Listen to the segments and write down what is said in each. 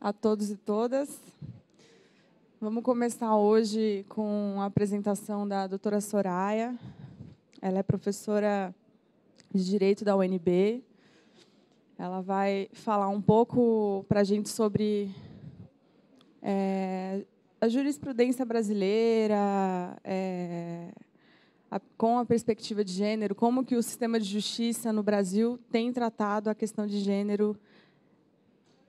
a todos e todas. Vamos começar hoje com a apresentação da doutora Soraya. Ela é professora de Direito da UNB. Ela vai falar um pouco para a gente sobre é, a jurisprudência brasileira, é, a, com a perspectiva de gênero, como que o sistema de justiça no Brasil tem tratado a questão de gênero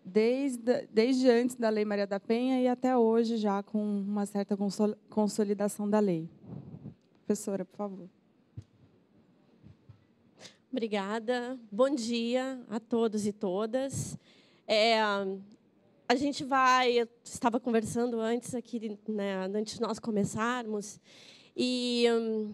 desde, desde antes da Lei Maria da Penha e até hoje, já com uma certa consolidação da lei. Professora, por favor. Obrigada. Bom dia a todos e todas. É, a gente vai. Eu estava conversando antes aqui, né, antes de nós começarmos, e. Hum,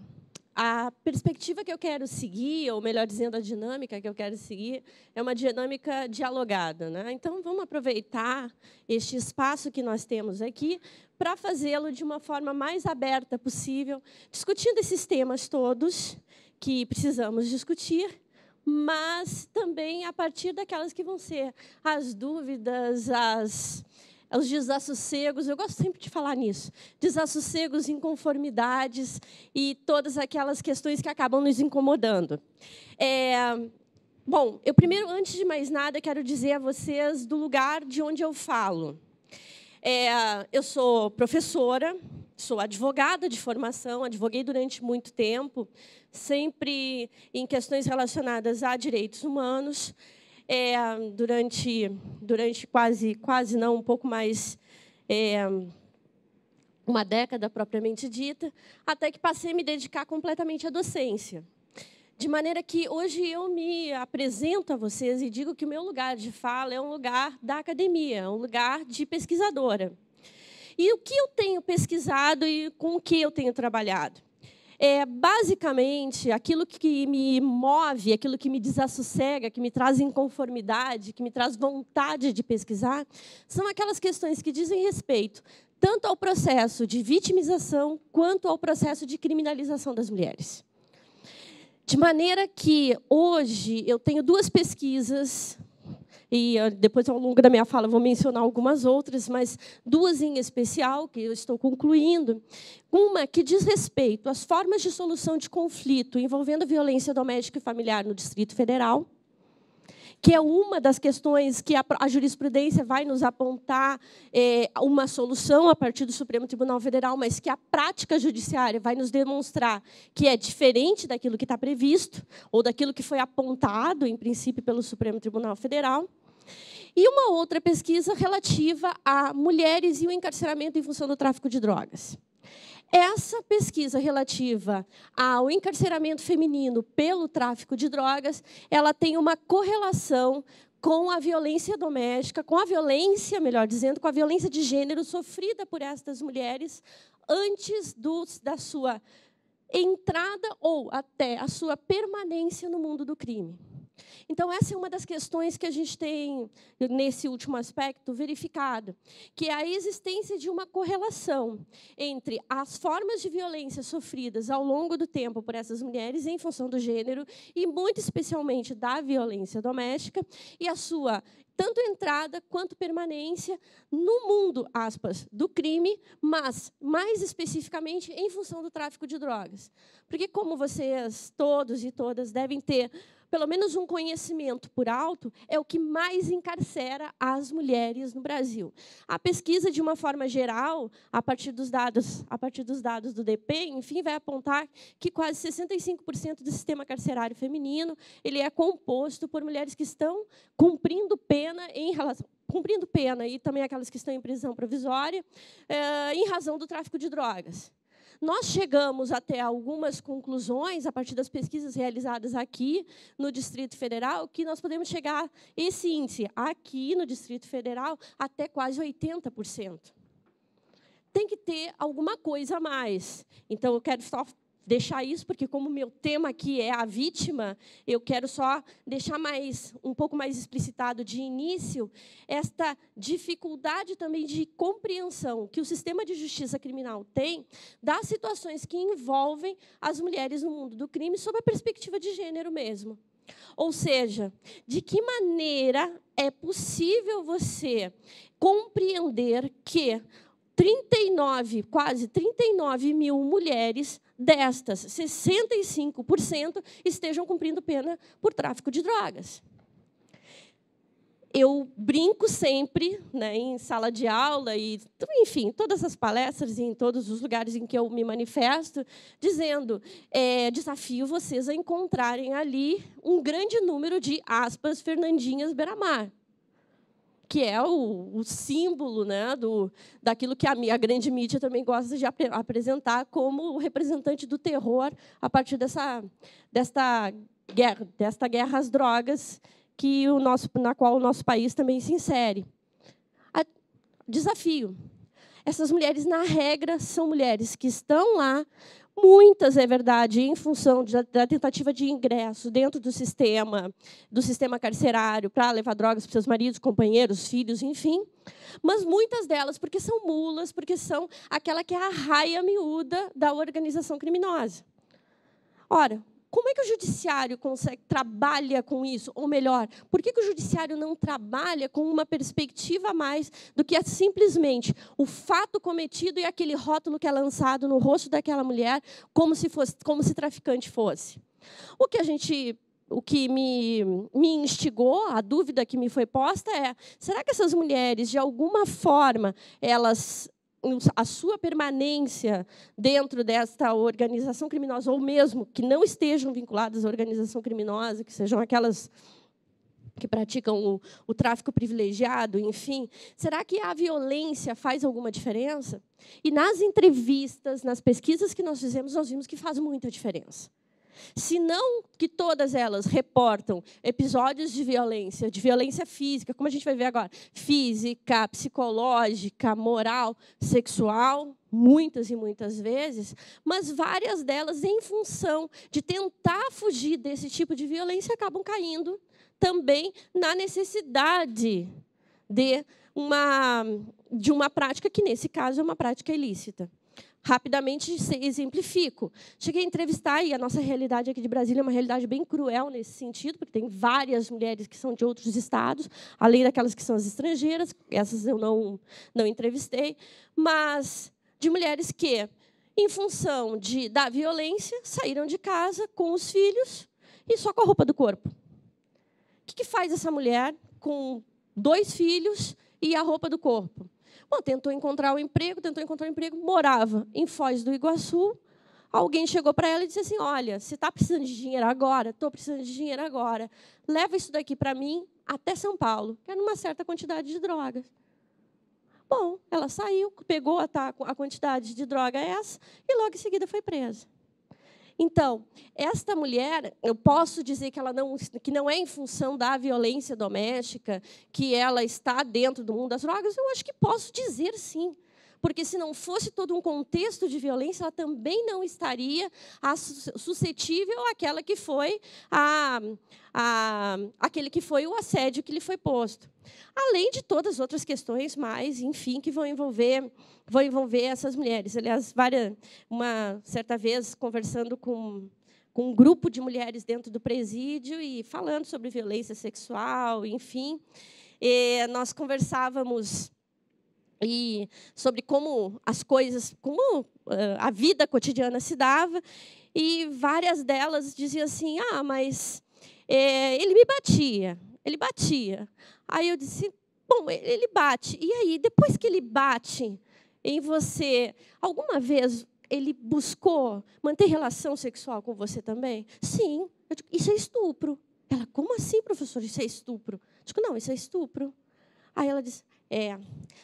a perspectiva que eu quero seguir, ou melhor dizendo, a dinâmica que eu quero seguir, é uma dinâmica dialogada. Né? Então, vamos aproveitar este espaço que nós temos aqui para fazê-lo de uma forma mais aberta possível, discutindo esses temas todos que precisamos discutir, mas também a partir daquelas que vão ser as dúvidas, as os desassossegos, eu gosto sempre de falar nisso, desassossegos, inconformidades e todas aquelas questões que acabam nos incomodando. É, bom, eu primeiro, antes de mais nada, quero dizer a vocês do lugar de onde eu falo. É, eu sou professora, sou advogada de formação, advoguei durante muito tempo, sempre em questões relacionadas a direitos humanos é, durante, durante quase, quase não, um pouco mais é, uma década propriamente dita, até que passei a me dedicar completamente à docência. De maneira que hoje eu me apresento a vocês e digo que o meu lugar de fala é um lugar da academia, é um lugar de pesquisadora. E o que eu tenho pesquisado e com o que eu tenho trabalhado? é basicamente aquilo que me move, aquilo que me desassossega, que me traz inconformidade, que me traz vontade de pesquisar, são aquelas questões que dizem respeito tanto ao processo de vitimização quanto ao processo de criminalização das mulheres. De maneira que hoje eu tenho duas pesquisas e ah, depois, ao longo da minha fala, vou mencionar algumas outras, mas duas em especial que eu estou concluindo. Uma que diz respeito às formas de solução de conflito envolvendo violência doméstica e familiar no Distrito Federal que é uma das questões que a, jurisprudência vai nos apontar eh, uma solução a partir do Supremo Tribunal Federal, mas que a prática judiciária vai nos demonstrar que é diferente daquilo que está previsto ou daquilo que foi apontado, em princípio, pelo Supremo Tribunal Federal. E uma outra pesquisa relativa a mulheres e o encarceramento em função do tráfico de drogas. Essa pesquisa relativa ao encarceramento feminino pelo tráfico de drogas, ela tem uma correlação com a violência doméstica, com a violência, melhor dizendo, com a violência de gênero sofrida por estas mulheres antes do, da sua entrada ou até a sua permanência no mundo do crime. Então, essa é uma das questões que a gente tem, nesse último aspecto, verificado, que é a existência de uma correlação entre as formas de violência sofridas ao longo do tempo por essas mulheres, em função do gênero, e muito especialmente da violência doméstica, e a sua tanto entrada quanto permanência no mundo, aspas, do crime, mas mais especificamente em função do tráfico de drogas. Porque como vocês todos e todas devem ter pelo menos um conhecimento por alto, é o que mais encarcera as mulheres no Brasil. A pesquisa, de uma forma geral, a partir dos dados, a partir dos dados do DP, enfim, vai apontar que quase 65% do sistema carcerário feminino ele é composto por mulheres que estão cumprindo pena em relação cumprindo pena e também aquelas que estão em prisão provisória, eh, em razão do tráfico de drogas. Nós chegamos até algumas conclusões, a partir das pesquisas realizadas aqui no Distrito Federal, que nós podemos chegar esse índice aqui no Distrito Federal até quase 80% tem que ter alguma coisa a mais. Então, eu quero só deixar isso, porque como meu tema aqui é a vítima, eu quero só deixar mais um pouco mais explicitado de início esta dificuldade também de compreensão que o sistema de justiça criminal tem das situações que envolvem as mulheres no mundo do crime sob a perspectiva de gênero mesmo. Ou seja, de que maneira é possível você compreender que 39, quase 39 mil mulheres destas, 65% estejam cumprindo pena por tráfico de drogas. Eu brinco sempre, né, em sala de aula e, enfim, todas as palestras e em todos os lugares em que eu me manifesto, dizendo: é, desafio vocês a encontrarem ali um grande número de aspas Fernandinhas Beramar que é o, o símbolo né, do, daquilo que a, a, grande mídia também gosta de ap apresentar como o representante do terror a partir dessa, desta, guerra, desta guerra às drogas que o nosso, na qual o nosso país também se insere. A, desafio. Essas mulheres, na regra, são mulheres que estão lá Muitas, é verdade, em função da tentativa de ingresso dentro do sistema, do sistema carcerário, para levar drogas para seus maridos, companheiros, filhos, enfim. Mas muitas delas porque são mulas, porque são aquela que é a raia miúda da organização criminosa. Ora, como é que o judiciário consegue, trabalha com isso? Ou melhor, por que, que o judiciário não trabalha com uma perspectiva a mais do que é simplesmente o fato cometido e aquele rótulo que é lançado no rosto daquela mulher, como se fosse, como se traficante fosse? O que a gente o que me, me instigou, a dúvida que me foi posta é: será que essas mulheres, de alguma forma, elas a sua permanência dentro desta organização criminosa, ou mesmo que não estejam vinculadas à organização criminosa, que sejam aquelas que praticam o, o, tráfico privilegiado, enfim. Será que a violência faz alguma diferença? E nas entrevistas, nas pesquisas que nós fizemos, nós vimos que faz muita diferença. Se não que todas elas reportam episódios de violência, de violência física, como a gente vai ver agora, física, psicológica, moral, sexual, muitas e muitas vezes, mas várias delas, em função de tentar fugir desse tipo de violência, acabam caindo também na necessidade de uma, de uma prática que, nesse caso, é uma prática ilícita rapidamente exemplifico. Cheguei a entrevistar, e a nossa realidade aqui de Brasília é uma realidade bem cruel nesse sentido, porque tem várias mulheres que são de outros estados, além daquelas que são as estrangeiras, essas eu não, não entrevistei, mas de mulheres que, em função de, da violência, saíram de casa com os filhos e só com a roupa do corpo. O que, que faz essa mulher com dois filhos e a roupa do corpo? Bom, tentou encontrar o um emprego, tentou encontrar um emprego, morava em Foz do Iguaçu. Alguém chegou para ela e disse assim: Olha, você está precisando de dinheiro agora? Estou precisando de dinheiro agora. Leva isso daqui para mim até São Paulo, que era é uma certa quantidade de drogas. Bom, ela saiu, pegou a, a quantidade de droga essa e logo em seguida foi presa. Então, esta mulher, eu posso dizer que ela não, que não é em função da violência doméstica, que ela está dentro do mundo das drogas? Eu acho que posso dizer sim porque se não fosse todo um contexto de violência, ela também não estaria suscetível àquela que foi a, a, aquele que foi o assédio que lhe foi posto. Além de todas as outras questões mais, enfim, que vão envolver, vão envolver essas mulheres. Aliás, várias, uma certa vez, conversando com, com um grupo de mulheres dentro do presídio e falando sobre violência sexual, enfim, eh, nós conversávamos e sobre como as coisas, como a vida cotidiana se dava, e várias delas diziam assim: ah, mas é, ele me batia, ele batia. Aí eu disse: bom, ele bate. E aí, depois que ele bate em você, alguma vez ele buscou manter relação sexual com você também? Sim. Eu digo: isso é estupro. Ela: como assim, professor? Isso é estupro? Eu digo: não, isso é estupro. Aí ela disse: é,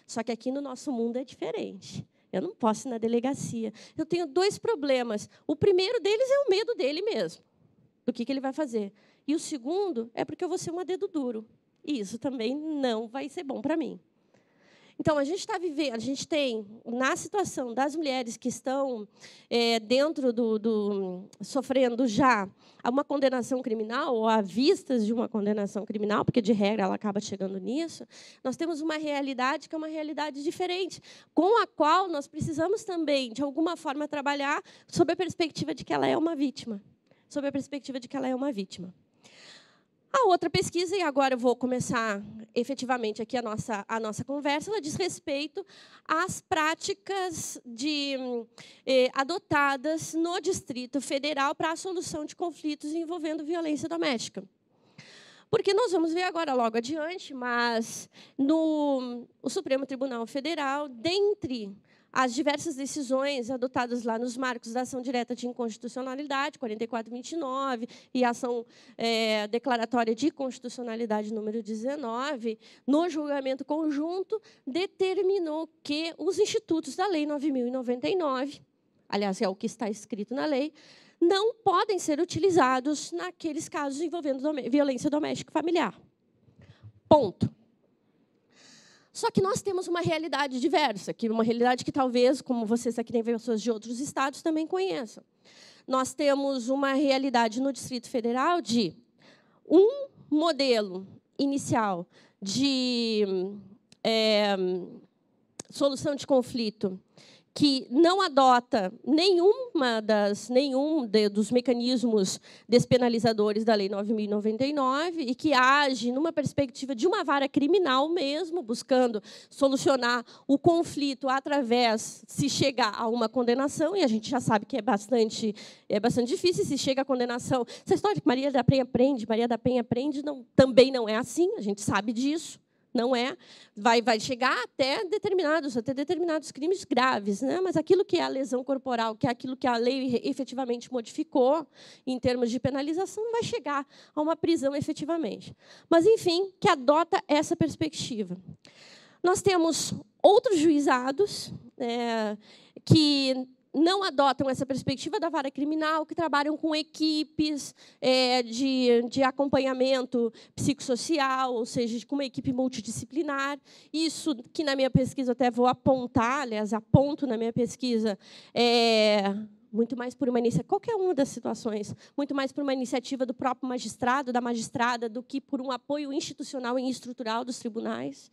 só que aqui no nosso mundo é diferente. Eu não posso ir na delegacia. Eu tenho dois problemas. O primeiro deles é o medo dele mesmo, do que, que ele vai fazer. E o segundo é porque eu vou ser uma dedo duro. E isso também não vai ser bom para mim. Então, a gente está vivendo, a gente tem, na situação das mulheres que estão é, dentro do, do, sofrendo já uma condenação criminal, ou à vistas de uma condenação criminal, porque de regra ela acaba chegando nisso, nós temos uma realidade que é uma realidade diferente, com a qual nós precisamos também, de alguma forma, trabalhar sob a perspectiva de que ela é uma vítima. Sob a perspectiva de que ela é uma vítima. A outra pesquisa, e agora eu vou começar efetivamente aqui a nossa, a nossa conversa, ela diz respeito às práticas de, eh, adotadas no Distrito Federal para a solução de conflitos envolvendo violência doméstica. Porque nós vamos ver agora, logo adiante, mas no o Supremo Tribunal Federal, dentre as diversas decisões adotadas lá nos marcos da ação direta de inconstitucionalidade, 4429, e ação é, declaratória de constitucionalidade número 19, no julgamento conjunto, determinou que os institutos da Lei 9099, aliás, é o que está escrito na lei, não podem ser utilizados naqueles casos envolvendo violência doméstica e familiar. Ponto. Só que nós temos uma realidade diversa, que uma realidade que talvez, como vocês aqui têm pessoas de outros estados, também conheçam. Nós temos uma realidade no Distrito Federal de um modelo inicial de é, solução de conflito que não adota nenhuma das, nenhum de, dos mecanismos despenalizadores da Lei 9.099 e que age numa perspectiva de uma vara criminal mesmo, buscando solucionar o conflito através, se chegar a uma condenação, e a gente já sabe que é bastante, é bastante difícil, se chega a condenação. Essa história de que Maria da Penha prende, Maria da Penha prende, não, também não é assim, a gente sabe disso não é, vai, vai chegar até determinados, até determinados crimes graves, né? Mas aquilo que é a lesão corporal, que é aquilo que a lei efetivamente modificou em termos de penalização, não vai chegar a uma prisão efetivamente. Mas enfim, que adota essa perspectiva. Nós temos outros juizados é, que não adotam essa perspectiva da vara criminal, que trabalham com equipes é, de, de acompanhamento psicossocial, ou seja, com uma equipe multidisciplinar. Isso que na minha pesquisa até vou apontar, aliás, aponto na minha pesquisa, é, muito mais por uma iniciativa, qualquer uma das situações, muito mais por uma iniciativa do próprio magistrado, da magistrada, do que por um apoio institucional e estrutural dos tribunais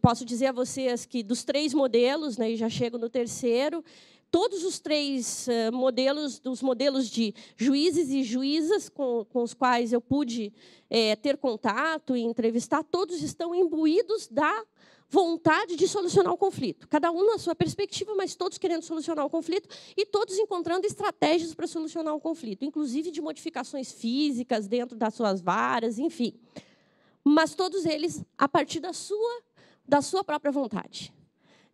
posso dizer a vocês que dos três modelos, né, e já chego no terceiro, todos os três eh, modelos, dos modelos de juízes e juízas com, com os quais eu pude é, ter contato e entrevistar, todos estão imbuídos da vontade de solucionar o conflito. Cada um na sua perspectiva, mas todos querendo solucionar o conflito e todos encontrando estratégias para solucionar o conflito, inclusive de modificações físicas dentro das suas varas, enfim mas todos eles a partir da sua, da sua própria vontade.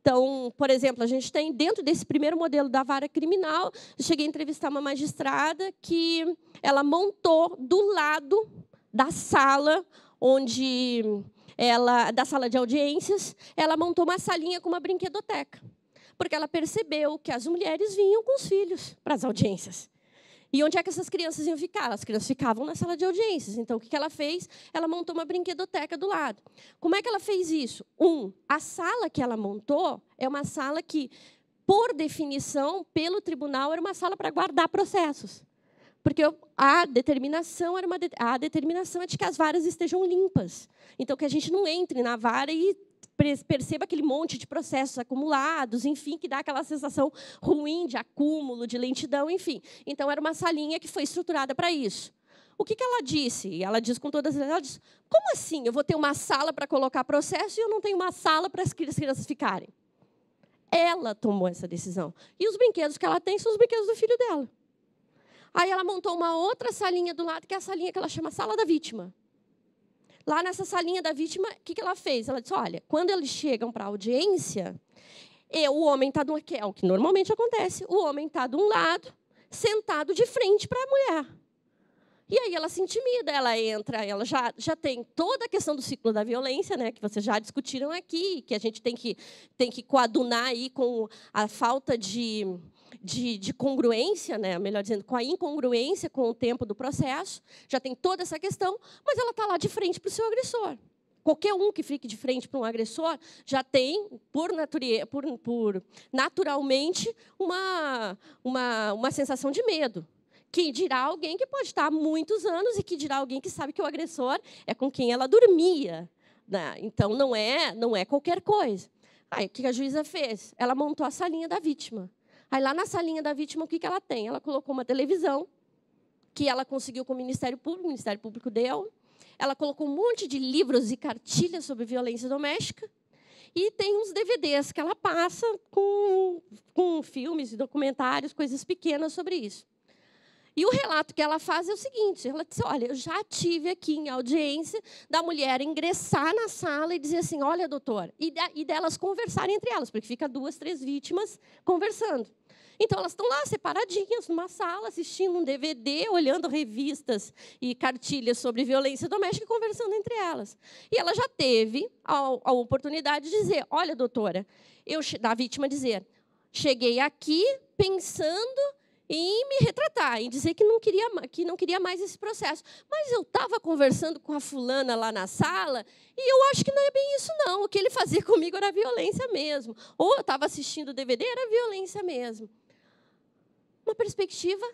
Então, por exemplo, a gente tem dentro desse primeiro modelo da vara criminal, eu cheguei a entrevistar uma magistrada que ela montou do lado da sala onde ela da sala de audiências, ela montou uma salinha com uma brinquedoteca, porque ela percebeu que as mulheres vinham com os filhos para as audiências. E onde é que essas crianças iam ficar? As crianças ficavam na sala de audiências. Então, o que ela fez? Ela montou uma brinquedoteca do lado. Como é que ela fez isso? Um, a sala que ela montou é uma sala que, por definição, pelo tribunal, era uma sala para guardar processos. Porque a determinação era uma de... a determinação é de que as varas estejam limpas. Então que a gente não entre na vara e perceba aquele monte de processos acumulados, enfim, que dá aquela sensação ruim de acúmulo, de lentidão, enfim. Então, era uma salinha que foi estruturada para isso. O que, ela disse? E ela diz com todas as... Ela diz, como assim? Eu vou ter uma sala para colocar processo e eu não tenho uma sala para as crianças ficarem. Ela tomou essa decisão. E os brinquedos que ela tem são os brinquedos do filho dela. Aí ela montou uma outra salinha do lado, que é a salinha que ela chama Sala da Vítima lá nessa salinha da vítima, o que, que ela fez? Ela disse: olha, quando eles chegam para a audiência, eu, o homem está do que é o que normalmente acontece, o homem está de um lado, sentado de frente para a mulher. E aí ela se intimida, ela entra, ela já, já tem toda a questão do ciclo da violência, né, que vocês já discutiram aqui, que a gente tem que, tem que coadunar aí com a falta de de, de, congruência, né? melhor dizendo, com a incongruência com o tempo do processo, já tem toda essa questão, mas ela está lá de frente para o seu agressor. Qualquer um que fique de frente para um agressor já tem, por, nature, por, por naturalmente, uma, uma, uma sensação de medo. Que dirá alguém que pode estar há muitos anos e que dirá alguém que sabe que o agressor é com quem ela dormia. Né? Então, não é, não é qualquer coisa. Aí, o que a juíza fez? Ela montou a salinha da vítima. Aí lá na salinha da vítima, o que, que ela tem? Ela colocou uma televisão, que ela conseguiu com o Ministério Público, o Ministério Público deu. Ela colocou um monte de livros e cartilhas sobre violência doméstica. E tem uns DVDs que ela passa com, com filmes e documentários, coisas pequenas sobre isso. E o relato que ela faz é o seguinte: ela diz, olha, eu já tive aqui em audiência da mulher ingressar na sala e dizer assim: olha, doutor, e, de, e delas conversarem entre elas, porque fica duas, três vítimas conversando. Então elas estão lá separadinhas numa sala, assistindo um DVD, olhando revistas e cartilhas sobre violência doméstica e conversando entre elas. E ela já teve a, a oportunidade de dizer: "Olha, doutora, eu da vítima dizer, cheguei aqui pensando em me retratar, em dizer que não queria, que não queria mais esse processo. Mas eu estava conversando com a fulana lá na sala e eu acho que não é bem isso, não. O que ele fazia comigo era violência mesmo. Ou eu estava assistindo o DVD, era violência mesmo uma perspectiva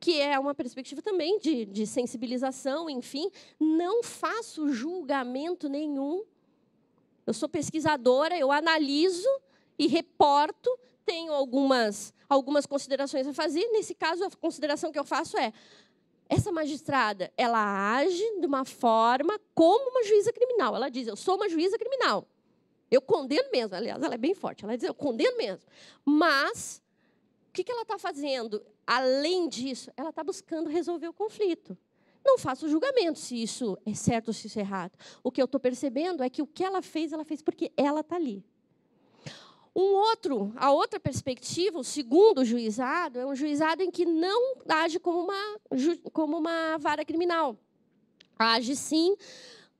que é uma perspectiva também de, de sensibilização, enfim, não faço julgamento nenhum. Eu sou pesquisadora, eu analiso e reporto, tenho algumas, algumas considerações a fazer. Nesse caso, a consideração que eu faço é: essa magistrada, ela age de uma forma como uma juíza criminal. Ela diz: eu sou uma juíza criminal. Eu condeno mesmo. Aliás, ela é bem forte. Ela diz: eu condeno mesmo. Mas que, que ela está fazendo? Além disso, ela está buscando resolver o conflito. Não faço julgamento se isso é certo ou se isso é errado. O que eu estou percebendo é que o que ela fez, ela fez porque ela está ali. Um outro, a outra perspectiva, o segundo juizado, é um juizado em que não age como uma, como uma vara criminal. Age sim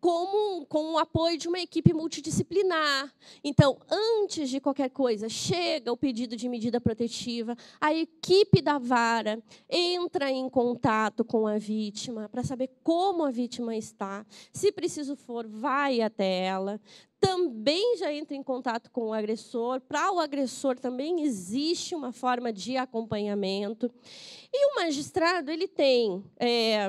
como com o apoio de uma equipe multidisciplinar. Então, antes de qualquer coisa, chega o pedido de medida protetiva, a equipe da vara entra em contato com a vítima para saber como a vítima está. Se preciso for, vai até ela, também já entra em contato com o agressor. Para o agressor também existe uma forma de acompanhamento. E o magistrado ele tem é,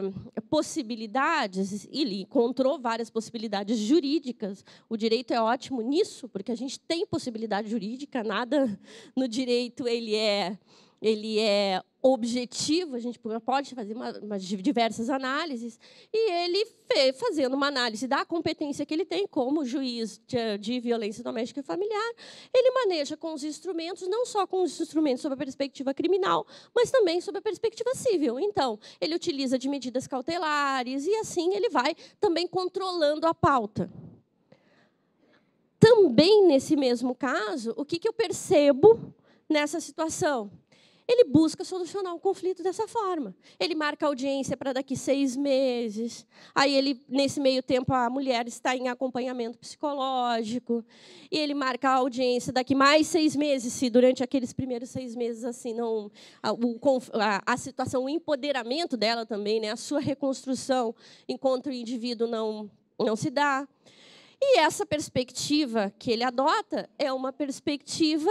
possibilidades, ele encontrou várias possibilidades jurídicas. O direito é ótimo nisso, porque a gente tem possibilidade jurídica, nada no direito ele é ele é objetivo, a gente pode fazer uma, uma, diversas análises, e ele fez, fazendo uma análise da competência que ele tem como juiz de, de, violência doméstica e familiar, ele maneja com os instrumentos, não só com os instrumentos sob a perspectiva criminal, mas também sob a perspectiva civil. Então, ele utiliza de medidas cautelares e assim ele vai também controlando a pauta. Também nesse mesmo caso, o que, que eu percebo nessa situação? ele busca solucionar o conflito dessa forma. Ele marca audiência para daqui seis meses. Aí ele, nesse meio tempo, a mulher está em acompanhamento psicológico. E ele marca a audiência daqui mais seis meses, se durante aqueles primeiros seis meses assim não a, o, a, a situação, o empoderamento dela também, né, a sua reconstrução enquanto o indivíduo não não se dá. E essa perspectiva que ele adota é uma perspectiva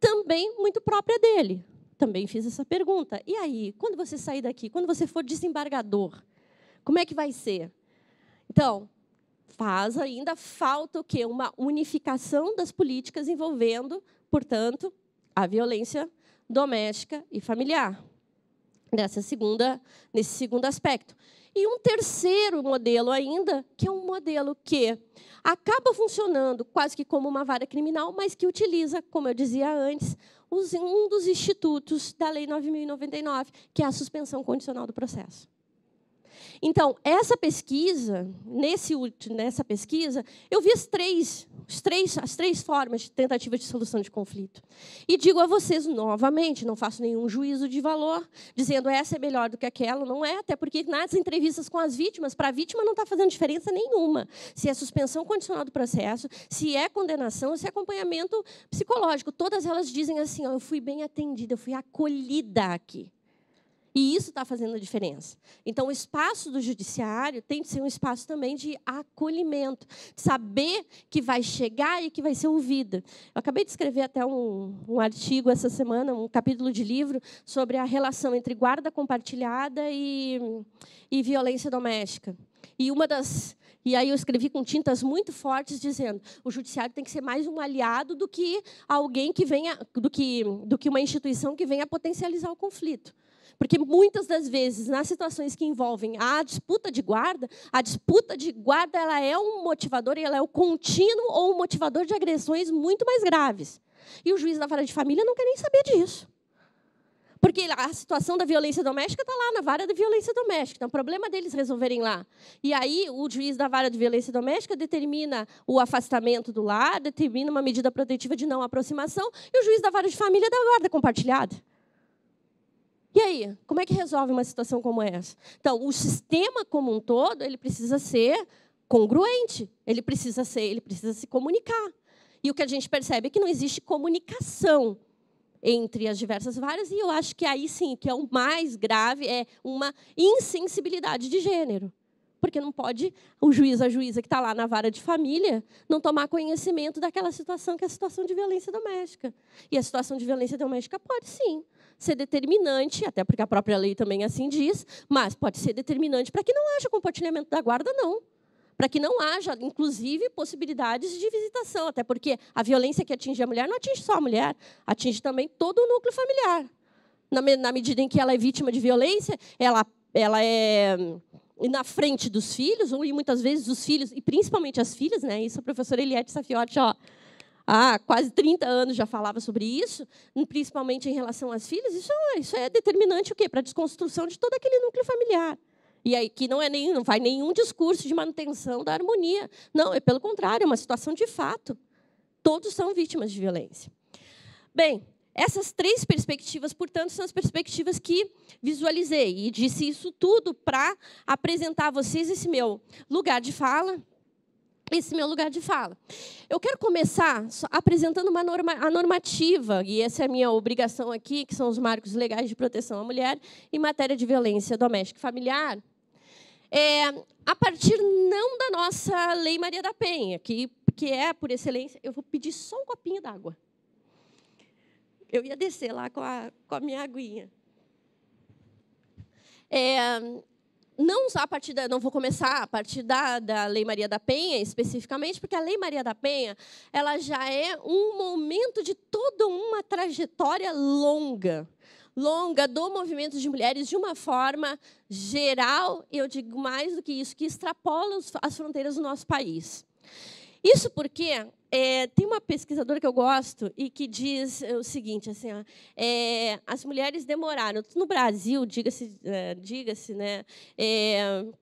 também muito própria dele também fiz essa pergunta. E aí, quando você sair daqui, quando você for desembargador, como é que vai ser? Então, faz ainda falta o quê? Uma unificação das políticas envolvendo, portanto, a violência doméstica e familiar. Nessa segunda, nesse segundo aspecto. E um terceiro modelo ainda, que é um modelo que acaba funcionando quase que como uma vara criminal, mas que utiliza, como eu dizia antes, um dos institutos da Lei 9.099, que é a suspensão condicional do processo. Então, essa pesquisa, nesse, nessa pesquisa, eu vi as três, as três, as três formas de tentativa de solução de conflito. E digo a vocês novamente, não faço nenhum juízo de valor, dizendo essa é melhor do que aquela, não é, até porque nas entrevistas com as vítimas, para a vítima não está fazendo diferença nenhuma se é suspensão condicional do processo, se é condenação, se é acompanhamento psicológico. Todas elas dizem assim: eu fui bem atendida, eu fui acolhida aqui. E isso está fazendo a diferença. Então, o espaço do judiciário tem de ser um espaço também de acolhimento, de saber que vai chegar e que vai ser ouvida. Eu acabei de escrever até um, um artigo essa semana, um capítulo de livro, sobre a relação entre guarda compartilhada e, e violência doméstica. E uma das e aí eu escrevi com tintas muito fortes dizendo: o judiciário tem que ser mais um aliado do que alguém que venha do que do que uma instituição que venha potencializar o conflito. Porque muitas das vezes, nas situações que envolvem a disputa de guarda, a disputa de guarda ela é um motivador e ela é o contínuo ou um motivador de agressões muito mais graves. E o juiz da vara de família não quer nem saber disso. Porque a situação da violência doméstica está lá na vara de violência doméstica. Então, o é problema deles resolverem lá. E aí, o juiz da vara de violência doméstica determina o afastamento do lar, determina uma medida protetiva de não aproximação, e o juiz da vara de família da guarda compartilhada. E aí, como é que resolve uma situação como essa? Então, o sistema como um todo, ele precisa ser congruente, ele precisa ser, ele precisa se comunicar. E o que a gente percebe é que não existe comunicação entre as diversas várias, e eu acho que aí sim, que é o mais grave, é uma insensibilidade de gênero. Porque não pode o juiz, a juíza que está lá na vara de família, não tomar conhecimento daquela situação que é a situação de violência doméstica. E a situação de violência doméstica pode sim ser determinante, até porque a própria lei também assim diz, mas pode ser determinante para que não haja compartilhamento da guarda, não. Para que não haja, inclusive, possibilidades de visitação, até porque a violência que atinge a mulher não atinge só a mulher, atinge também todo o núcleo familiar. Na, na medida em que ela é vítima de violência, ela, ela é hum, na frente dos filhos, e muitas vezes os filhos, e principalmente as filhas, né? Isso a professora Eliette Safiotti, ó, há quase 30 anos já falava sobre isso, principalmente em relação às filhas, isso, é, isso é determinante o quê? Para a desconstrução de todo aquele núcleo familiar. E aí que não é nem não vai nenhum discurso de manutenção da harmonia. Não, é pelo contrário, é uma situação de fato. Todos são vítimas de violência. Bem, essas três perspectivas, portanto, são as perspectivas que visualizei e disse isso tudo para apresentar a vocês esse meu lugar de fala, esse meu lugar de fala. Eu quero começar apresentando uma norma, a normativa, e essa é a minha obrigação aqui, que são os marcos legais de proteção à mulher em matéria de violência doméstica e familiar, é, a partir não da nossa Lei Maria da Penha, que, que é, por excelência, eu vou pedir só um copinho d'água. Eu ia descer lá com a, com a minha aguinha. É, não a partir da, não vou começar a partir da, da Lei Maria da Penha especificamente, porque a Lei Maria da Penha ela já é um momento de toda uma trajetória longa, longa do movimento de mulheres de uma forma geral, eu digo mais do que isso, que extrapola as fronteiras do nosso país. Isso porque é, tem uma pesquisadora que eu gosto e que diz o seguinte: assim, ó, é, as mulheres demoraram. No Brasil, diga-se, é, diga-se né,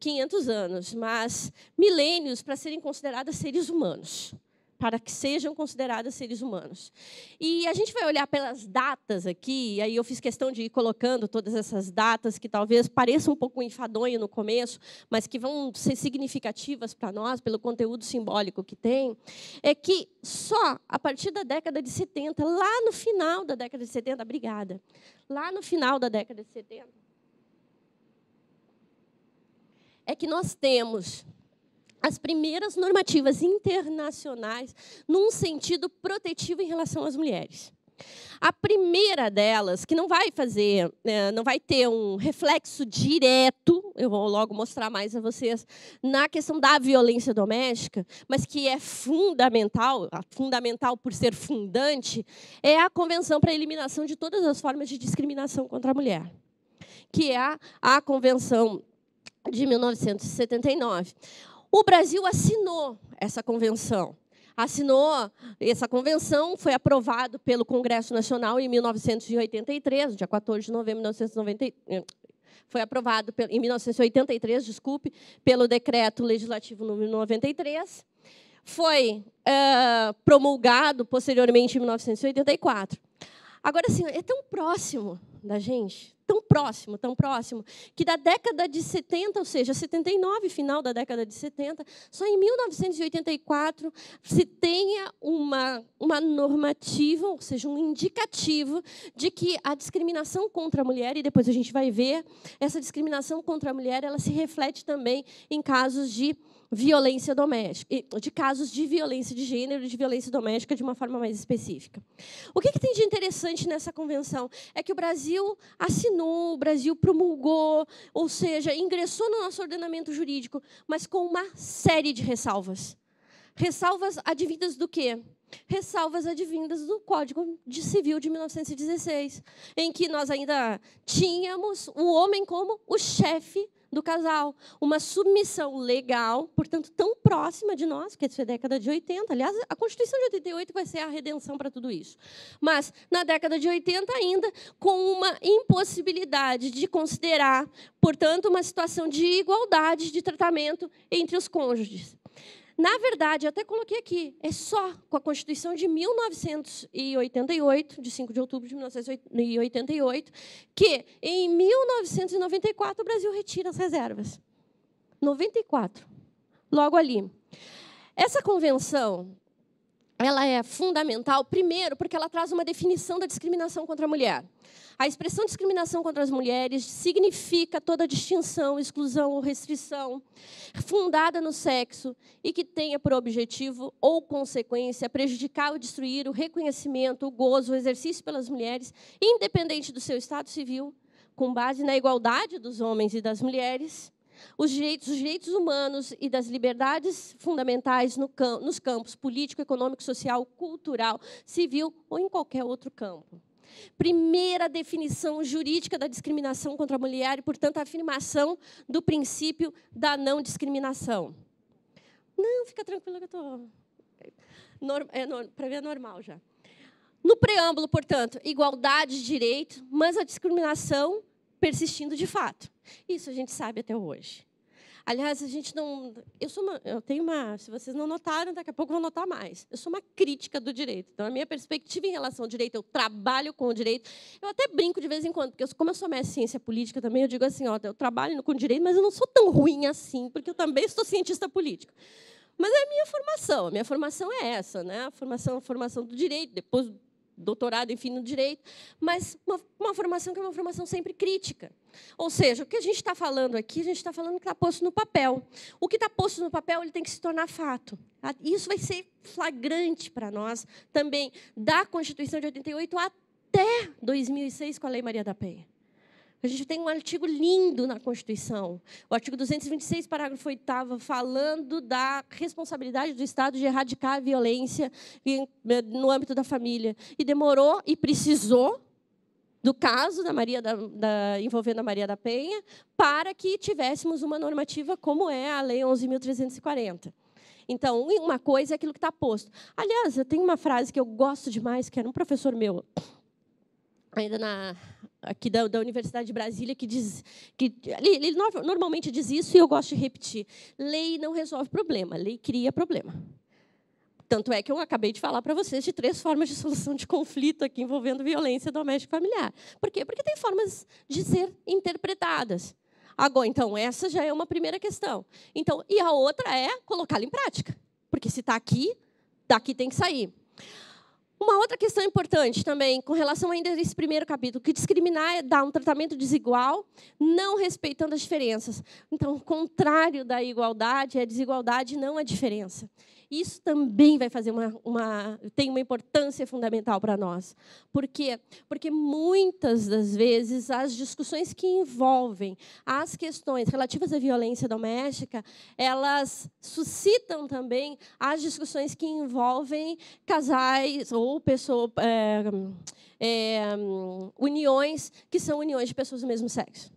500 é, anos, mas milênios para serem consideradas seres humanos para que sejam consideradas seres humanos. E a gente vai olhar pelas datas aqui, e aí eu fiz questão de ir colocando todas essas datas que talvez pareçam um pouco enfadonho no começo, mas que vão ser significativas para nós pelo conteúdo simbólico que tem, é que só a partir da década de 70, lá no final da década de 70, obrigada. Lá no final da década de 70, é que nós temos as primeiras normativas internacionais num sentido protetivo em relação às mulheres. A primeira delas, que não vai fazer, né, não vai ter um reflexo direto, eu vou logo mostrar mais a vocês, na questão da violência doméstica, mas que é fundamental, fundamental por ser fundante, é a Convenção para a Eliminação de Todas as Formas de Discriminação contra a Mulher, que é a Convenção de 1979. O Brasil assinou essa convenção. Assinou essa convenção, foi aprovado pelo Congresso Nacional em 1983, dia 14 de novembro de 1990, eh, foi aprovado em 1983, desculpe, pelo decreto legislativo número 93, foi é, promulgado posteriormente em 1984. Agora, assim, é tão próximo da gente, tão próximo, tão próximo, que da década de 70, ou seja, 79, final da década de 70, só em 1984 se tenha uma, uma normativa, ou seja, um indicativo de que a discriminação contra a mulher, e depois a gente vai ver, essa discriminação contra a mulher ela se reflete também em casos de violência doméstica, de casos de violência de gênero, de violência doméstica de uma forma mais específica. O que, que, tem de interessante nessa convenção é que o Brasil assinou assinou, o Brasil promulgou, ou seja, ingressou no nosso ordenamento jurídico, mas com uma série de ressalvas. Ressalvas advindas do quê? Ressalvas advindas do Código de Civil de 1916, em que nós ainda tínhamos o homem como o chefe do casal. Uma submissão legal, portanto, tão próxima de nós, que é a década de 80. Aliás, a Constituição de 88 vai ser a redenção para tudo isso. Mas, na década de 80 ainda, com uma impossibilidade de considerar, portanto, uma situação de igualdade de tratamento entre os cônjuges. Na verdade, até coloquei aqui, é só com a Constituição de 1988, de 5 de outubro de 1988, que em 1994 o Brasil retira as reservas. 94, logo ali. Essa convenção ela é fundamental, primeiro, porque ela traz uma definição da discriminação contra a mulher. A expressão discriminação contra as mulheres significa toda distinção, exclusão ou restrição fundada no sexo e que tenha por objetivo ou consequência prejudicar ou destruir o reconhecimento, o gozo, o exercício pelas mulheres, independente do seu estado civil, com base na igualdade dos homens e das mulheres, os direitos, os direitos humanos e das liberdades fundamentais no, nos campos político, econômico, social, cultural, civil ou em qualquer outro campo. Primeira definição jurídica da discriminação contra a mulher e, portanto, a afirmação do princípio da não discriminação. Não, fica tranquila que eu estou. É, Para ver, é normal já. No preâmbulo, portanto, igualdade de direito, mas a discriminação persistindo de fato. Isso a gente sabe até hoje. Aliás, a gente não. Eu, sou uma, eu tenho uma. Se vocês não notaram, daqui a pouco vão notar mais. Eu sou uma crítica do direito. Então, a minha perspectiva em relação ao direito, eu trabalho com o direito. Eu até brinco de vez em quando, porque eu, como eu sou mestre em ciência política também, eu digo assim: ó, eu trabalho com direito, mas eu não sou tão ruim assim, porque eu também sou cientista político. Mas é a minha formação, a minha formação é essa, né? A formação, a formação do direito, depois doutorado, enfim, no direito, mas uma, uma, formação que é uma formação sempre crítica. Ou seja, o que a gente está falando aqui, a gente está falando que está posto no papel. O que está posto no papel, ele tem que se tornar fato. Ah, isso vai ser flagrante para nós também, da Constituição de 88 até 2006, com a Lei Maria da Penha. A gente tem um artigo lindo na Constituição, o artigo 226, parágrafo 8, falando da responsabilidade do Estado de erradicar a violência eh, no âmbito da família. E demorou e precisou do caso da Maria da, da, envolvendo a Maria da Penha para que tivéssemos uma normativa como é a Lei 11.340. Então, uma coisa é aquilo que está posto. Aliás, eu tenho uma frase que eu gosto demais, que era um professor meu, ainda na, aqui da, da, Universidade de Brasília que diz que ele, ele, normalmente diz isso e eu gosto de repetir. Lei não resolve problema, lei cria problema. Tanto é que eu acabei de falar para vocês de três formas de solução de conflito aqui envolvendo violência doméstica familiar. Por quê? Porque tem formas de ser interpretadas. Agora, então, essa já é uma primeira questão. Então, e a outra é colocá-la em prática. Porque se está aqui, daqui tem que sair. Uma outra questão importante também, com relação ainda a esse primeiro capítulo, que discriminar é dar um tratamento desigual, não respeitando as diferenças. Então, o contrário da igualdade é a desigualdade, não a é diferença. Isso também vai fazer uma, uma tem uma importância fundamental para nós. Por quê? Porque muitas das vezes as discussões que envolvem as questões relativas à violência doméstica, elas suscitam também as discussões que envolvem casais ou pessoas é, eh, é, eh, uniões que são uniões de pessoas do mesmo sexo.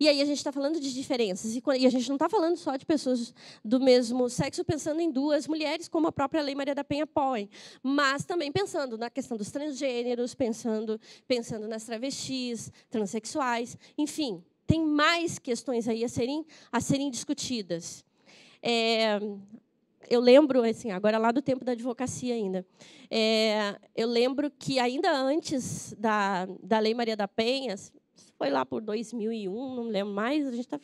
E aí a gente está falando de diferenças. E a gente não está falando só de pessoas do mesmo sexo, pensando em duas mulheres, como a própria Lei Maria da Penha põe, mas também pensando na questão dos transgêneros, pensando, pensando nas travestis, transexuais, enfim. Tem mais questões aí a serem, a serem discutidas. É, eu lembro, assim, agora lá do tempo da advocacia ainda, é, eu lembro que ainda antes da, da Lei Maria da Penha, foi lá por 2001, não lembro mais, a gente está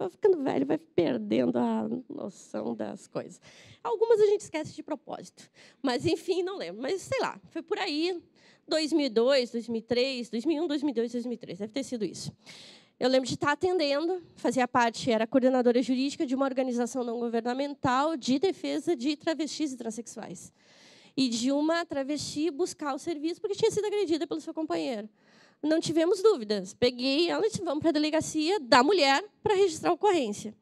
vai ficando velho, vai perdendo a noção das coisas. Algumas a gente esquece de propósito, mas enfim, não lembro. Mas sei lá, foi por aí, 2002, 2003, 2001, 2002, 2003, deve ter sido isso. Eu lembro de estar atendendo, fazia parte, era coordenadora jurídica de uma organização não governamental de defesa de travestis e transexuais. E de uma travesti buscar o serviço porque tinha sido agredida pelo seu companheiro não tivemos dúvidas. Peguei ela e vamos para a delegacia da mulher para registrar a ocorrência.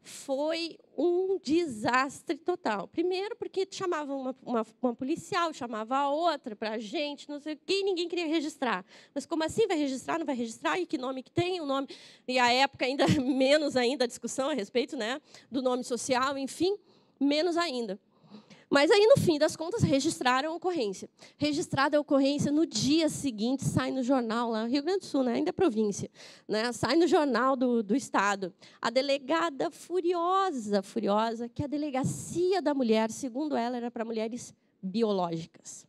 Foi um desastre total. Primeiro, porque chamava uma, uma, uma policial, chamava a outra para a gente, não sei o ninguém queria registrar. Mas como assim vai registrar, não vai registrar? E que nome que tem? O nome e a época ainda menos ainda a discussão a respeito, né, do nome social, enfim, menos ainda. Mas aí, no fim das contas, registraram a ocorrência. Registrada a ocorrência, no dia seguinte, sai no jornal, lá Rio Grande do Sul, né? ainda é província, né? sai no jornal do, do Estado. A delegada furiosa, furiosa, que é a delegacia da mulher, segundo ela, era para mulheres biológicas.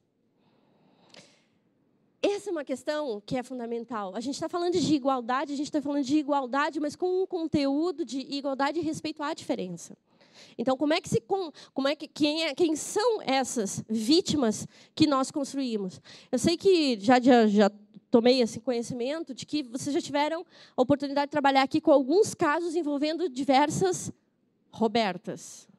Essa é uma questão que é fundamental. A gente está falando de igualdade, a gente está falando de igualdade, mas com um conteúdo de igualdade e respeito à diferença. Então, como é que se como é que quem, é, quem são essas vítimas que nós construímos? Eu sei que já, já, já tomei esse conhecimento de que vocês já tiveram a oportunidade de trabalhar aqui com alguns casos envolvendo diversas Robertas.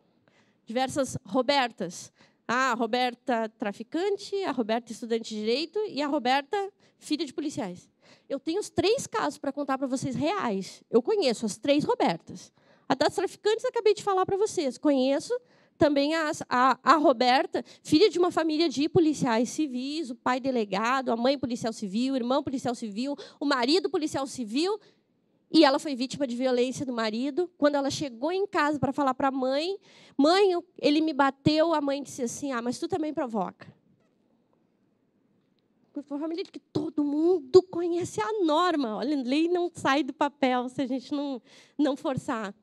Diversas Robertas. A Roberta traficante, a Roberta estudante de direito e a Roberta filha de policiais. Eu tenho os três casos para contar para vocês reais. Eu conheço as três Robertas. A das traficantes, acabei de falar para vocês. Conheço também a, a, a, Roberta, filha de uma família de policiais civis, o pai delegado, a mãe policial civil, o irmão policial civil, o marido policial civil. E ela foi vítima de violência do marido. Quando ela chegou em casa para falar para a mãe, mãe, ele me bateu, a mãe disse assim: ah, mas tu também provoca. Uma família que todo mundo conhece a norma. Olha, a lei não sai do papel se a gente não, não forçar.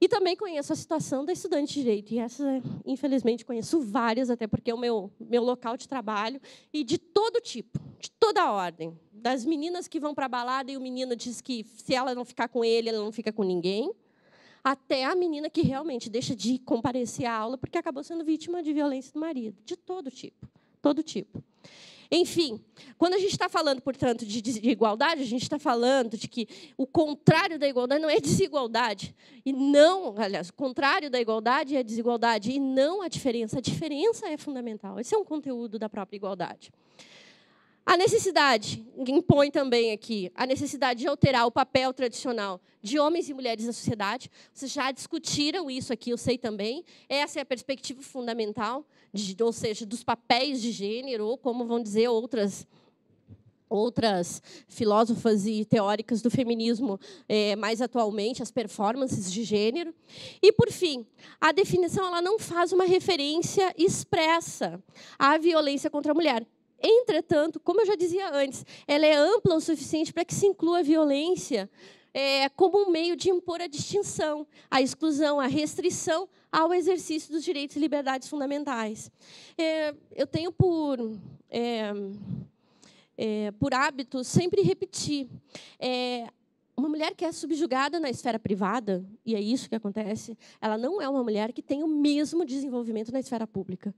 E também conheço a situação da estudante de direito. E essa, infelizmente, conheço várias, até porque é o meu, meu local de trabalho, e de todo tipo, de toda ordem. Das meninas que vão para a balada e o menino diz que se ela não ficar com ele, ela não fica com ninguém, até a menina que realmente deixa de comparecer à aula porque acabou sendo vítima de violência do marido, de todo tipo, todo tipo. Enfim, quando a gente está falando, portanto, de, desigualdade, igualdade, a gente está falando de que o contrário da igualdade não é desigualdade. E não, aliás, o contrário da igualdade é desigualdade e não a diferença. A diferença é fundamental. Esse é um conteúdo da própria igualdade. A necessidade, impõe também aqui, a necessidade de alterar o papel tradicional de homens e mulheres na sociedade. Vocês já discutiram isso aqui, eu sei também. Essa é a perspectiva fundamental, de, ou seja, dos papéis de gênero, ou como vão dizer outras outras filósofas e teóricas do feminismo é, mais atualmente as performances de gênero e por fim a definição ela não faz uma referência expressa à violência contra a mulher Entretanto, como eu já dizia antes, ela é ampla o suficiente para que se inclua a violência é, como um meio de impor a distinção, a exclusão, a restrição ao exercício dos direitos e liberdades fundamentais. É, eu tenho por. É, é, por hábito, sempre repetir. É, uma mulher que é subjugada na esfera privada, e é isso que acontece, ela não é uma mulher que tem o mesmo desenvolvimento na esfera pública.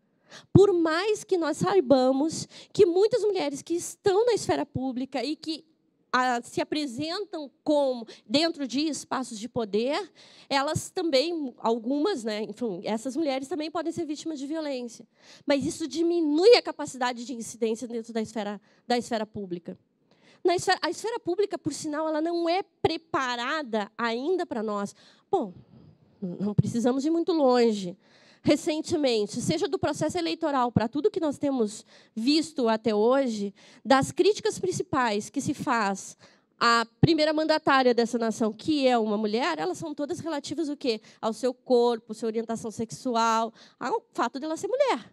Por mais que nós saibamos que muitas mulheres que estão na esfera pública e que a, ah, se apresentam como dentro de espaços de poder, elas também, algumas, né, enfim, essas mulheres também podem ser vítimas de violência. Mas isso diminui a capacidade de incidência dentro da esfera, da esfera pública. Na esfera, a esfera pública, por sinal, ela não é preparada ainda para nós. Bom, não precisamos ir muito longe recentemente, seja do processo eleitoral para tudo que nós temos visto até hoje, das críticas principais que se faz à primeira mandatária dessa nação, que é uma mulher, elas são todas relativas ao quê? Ao seu corpo, sua orientação sexual, ao fato dela ser mulher.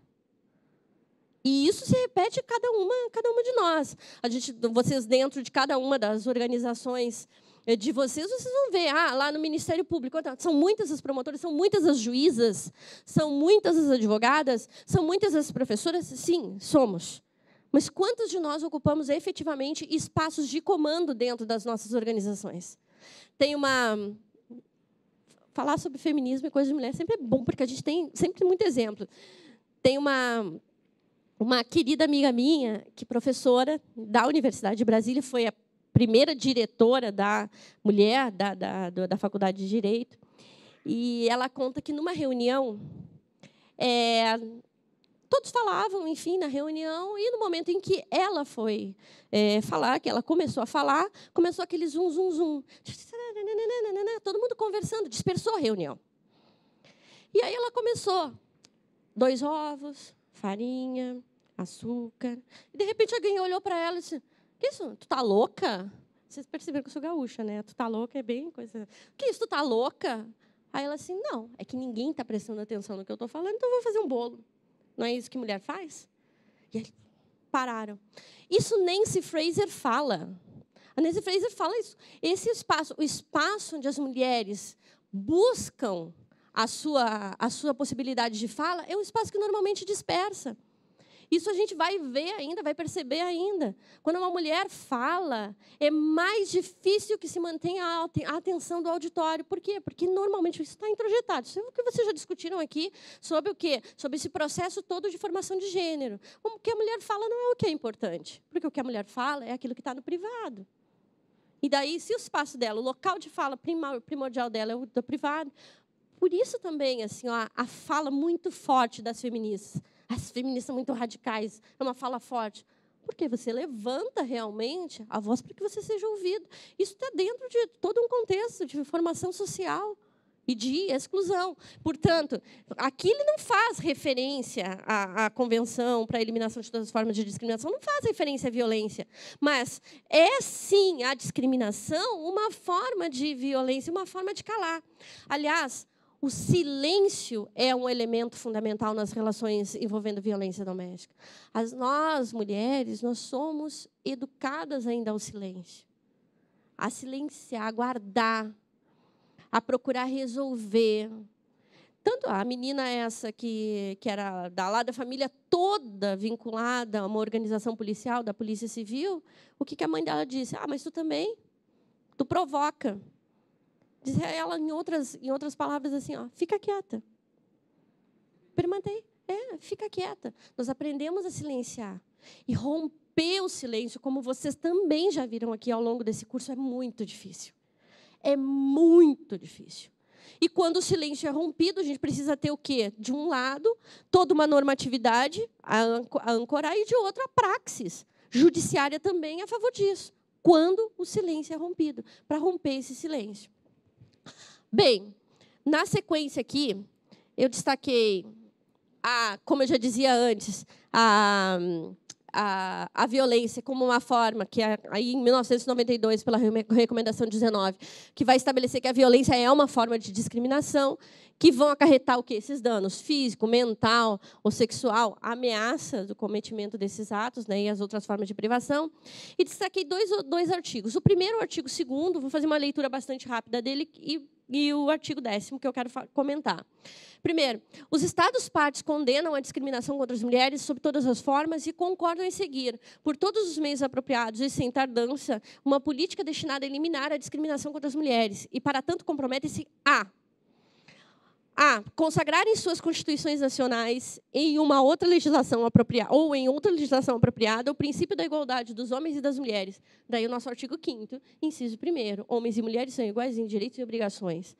E isso se repete cada uma, cada uma de nós. A gente, vocês dentro de cada uma das organizações é de vocês, vocês vão ver, ah, lá no Ministério Público, então, são muitas as promotoras, são muitas as juízas, são muitas as advogadas, são muitas as professoras, sim, somos. Mas quantos de nós ocupamos efetivamente espaços de comando dentro das nossas organizações? Tem uma falar sobre feminismo e coisas de mulher sempre é bom, porque a gente tem sempre muito exemplo. Tem uma uma querida amiga minha, que é professora da Universidade de Brasília, foi a primeira diretora da mulher da, da, da Faculdade de Direito. E ela conta que, numa reunião, é, todos falavam, enfim, na reunião, e no momento em que ela foi é, falar, que ela começou a falar, começou aquele zum, zum, zum. Todo mundo conversando, dispersou a reunião. E aí ela começou. Dois ovos, farinha, açúcar. E, de repente, alguém olhou para ela e disse, isso, tu tá louca? Vocês perceberam que eu sou gaúcha, né? Tu tá louca é bem coisa. Que isso, tu tá louca? Aí ela assim, não, é que ninguém tá prestando atenção no que eu tô falando, então eu vou fazer um bolo. Não é isso que mulher faz? E aí pararam. Isso Nancy Fraser fala. A Nancy Fraser fala isso. Esse espaço, o espaço onde as mulheres buscam a sua, a sua possibilidade de fala, é um espaço que normalmente dispersa. Isso a gente vai ver ainda, vai perceber ainda. Quando uma mulher fala, é mais difícil que se mantenha a atenção do auditório. Por quê? Porque normalmente isso está introjetado. Isso é o que vocês já discutiram aqui sobre o quê? Sobre esse processo todo de formação de gênero. O que a mulher fala não é o que é importante, porque o que a mulher fala é aquilo que está no privado. E daí, se o espaço dela, o local de fala primordial dela é o do privado, por isso também assim ó, a fala muito forte das feministas as feministas são muito radicais, é uma fala forte. Porque você levanta realmente a voz para que você seja ouvido. Isso está dentro de todo um contexto de formação social e de exclusão. Portanto, aqui ele não faz referência à, à Convenção para a Eliminação de Todas as Formas de Discriminação, não faz referência à violência, mas é sim a discriminação uma forma de violência, uma forma de calar. Aliás, o silêncio é um elemento fundamental nas relações envolvendo violência doméstica. As, nós, mulheres, nós somos educadas ainda ao silêncio. A silenciar, a guardar, a procurar resolver. Tanto a menina essa que, que era da lá da família toda vinculada a uma organização policial, da Polícia Civil, o que, que a mãe dela disse? Ah, mas tu também, tu provoca. Disse a ela, em outras, em outras palavras, assim: ó, fica quieta. Permantei. É, fica quieta. Nós aprendemos a silenciar. E romper o silêncio, como vocês também já viram aqui ao longo desse curso, é muito difícil. É muito difícil. E quando o silêncio é rompido, a gente precisa ter o quê? De um lado, toda uma normatividade a ancorar e de outro, a praxis judiciária também é a favor disso. Quando o silêncio é rompido, para romper esse silêncio. Bem, na sequência aqui, eu destaquei, a, como eu já dizia antes, a, a, a violência como uma forma, que é aí em 1992, pela Recomendação 19, que vai estabelecer que a violência é uma forma de discriminação que vão acarretar o quê? Esses danos físico, mental ou sexual, ameaça do cometimento desses atos né, e as outras formas de privação. E destaquei dois, dois artigos. O primeiro, o artigo segundo, vou fazer uma leitura bastante rápida dele e e o artigo décimo que eu quero comentar. Primeiro, os Estados partes condenam a discriminação contra as mulheres sob todas as formas e concordam em seguir, por todos os meios apropriados e sem tardança, uma política destinada a eliminar a discriminação contra as mulheres e, para tanto, comprometem-se a a. Consagrarem suas constituições nacionais em uma outra legislação apropriada, ou em outra legislação apropriada, o princípio da igualdade dos homens e das mulheres. Daí o nosso artigo 5, inciso 1. Homens e mulheres são iguais em direitos e obrigações.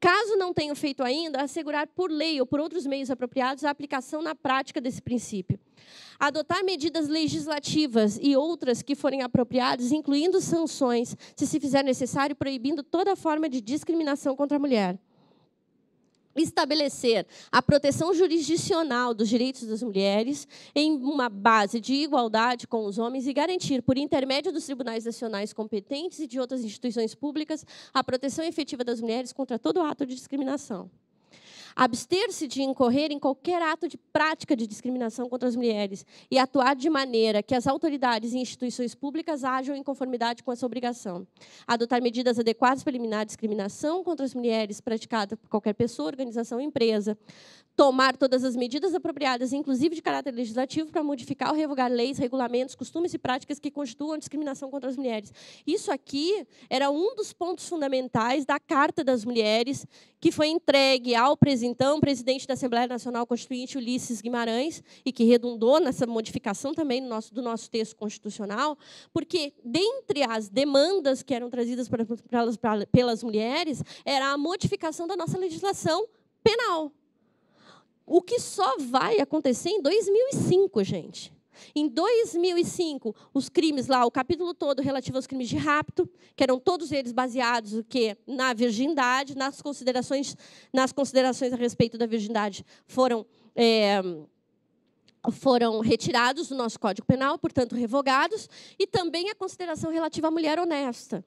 Caso não tenham feito ainda, assegurar por lei ou por outros meios apropriados a aplicação na prática desse princípio. Adotar medidas legislativas e outras que forem apropriadas, incluindo sanções, se se fizer necessário, proibindo toda forma de discriminação contra a mulher estabelecer a proteção jurisdicional dos direitos das mulheres em uma base de igualdade com os homens e garantir, por intermédio dos tribunais nacionais competentes e de outras instituições públicas, a proteção efetiva das mulheres contra todo ato de discriminação abster-se de incorrer em qualquer ato de prática de discriminação contra as mulheres e atuar de maneira que as autoridades e instituições públicas ajam em conformidade com essa obrigação, adotar medidas adequadas para eliminar a discriminação contra as mulheres praticada por qualquer pessoa, organização ou empresa, tomar todas as medidas apropriadas, inclusive de caráter legislativo, para modificar ou revogar leis, regulamentos, costumes e práticas que constituam discriminação contra as mulheres. Isso aqui era um dos pontos fundamentais da Carta das Mulheres que foi entregue ao presidente então presidente da Assembleia Nacional Constituinte, Ulisses Guimarães, e que redundou nessa modificação também do nosso, do nosso texto constitucional, porque, dentre as demandas que eram trazidas pelas mulheres, era a modificação da nossa legislação penal. O que só vai acontecer em 2005, gente. Em 2005, os crimes lá, o capítulo todo relativo aos crimes de rapto, que eram todos eles baseados o quê? na virgindade, nas considerações, nas considerações a respeito da virgindade foram. É, foram retirados do nosso Código Penal, portanto revogados, e também a consideração relativa à mulher honesta.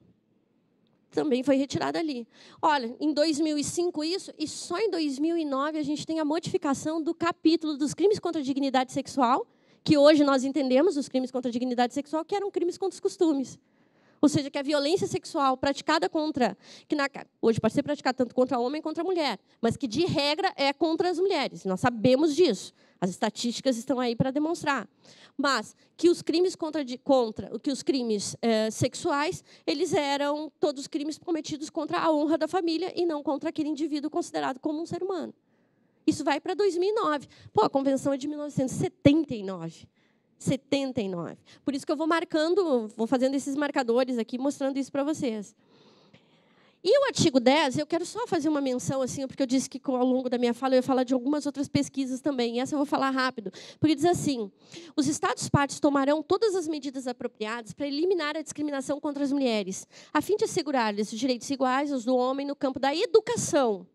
Também foi retirada ali. Olha, em 2005 isso, e só em 2009 a gente tem a modificação do capítulo dos crimes contra a dignidade sexual que hoje nós entendemos os crimes contra a dignidade sexual, que eram crimes contra os costumes. Ou seja, que a violência sexual praticada contra, que na, hoje pode ser praticada tanto contra o homem quanto contra mulher, mas que de regra é contra as mulheres. Nós sabemos disso. As estatísticas estão aí para demonstrar. Mas que os crimes contra, contra que os crimes é, sexuais, eles eram todos crimes cometidos contra a honra da família e não contra aquele indivíduo considerado como um ser humano. Isso vai para 2009. Pô, a convenção é de 1979. 79. Por isso que eu vou marcando, vou fazendo esses marcadores aqui, mostrando isso para vocês. E o artigo 10, eu quero só fazer uma menção, assim, porque eu disse que ao longo da minha fala eu ia falar de algumas outras pesquisas também. E essa eu vou falar rápido. Porque diz assim: os Estados-partes tomarão todas as medidas apropriadas para eliminar a discriminação contra as mulheres, a fim de assegurar-lhes direitos iguais aos do homem no campo da educação,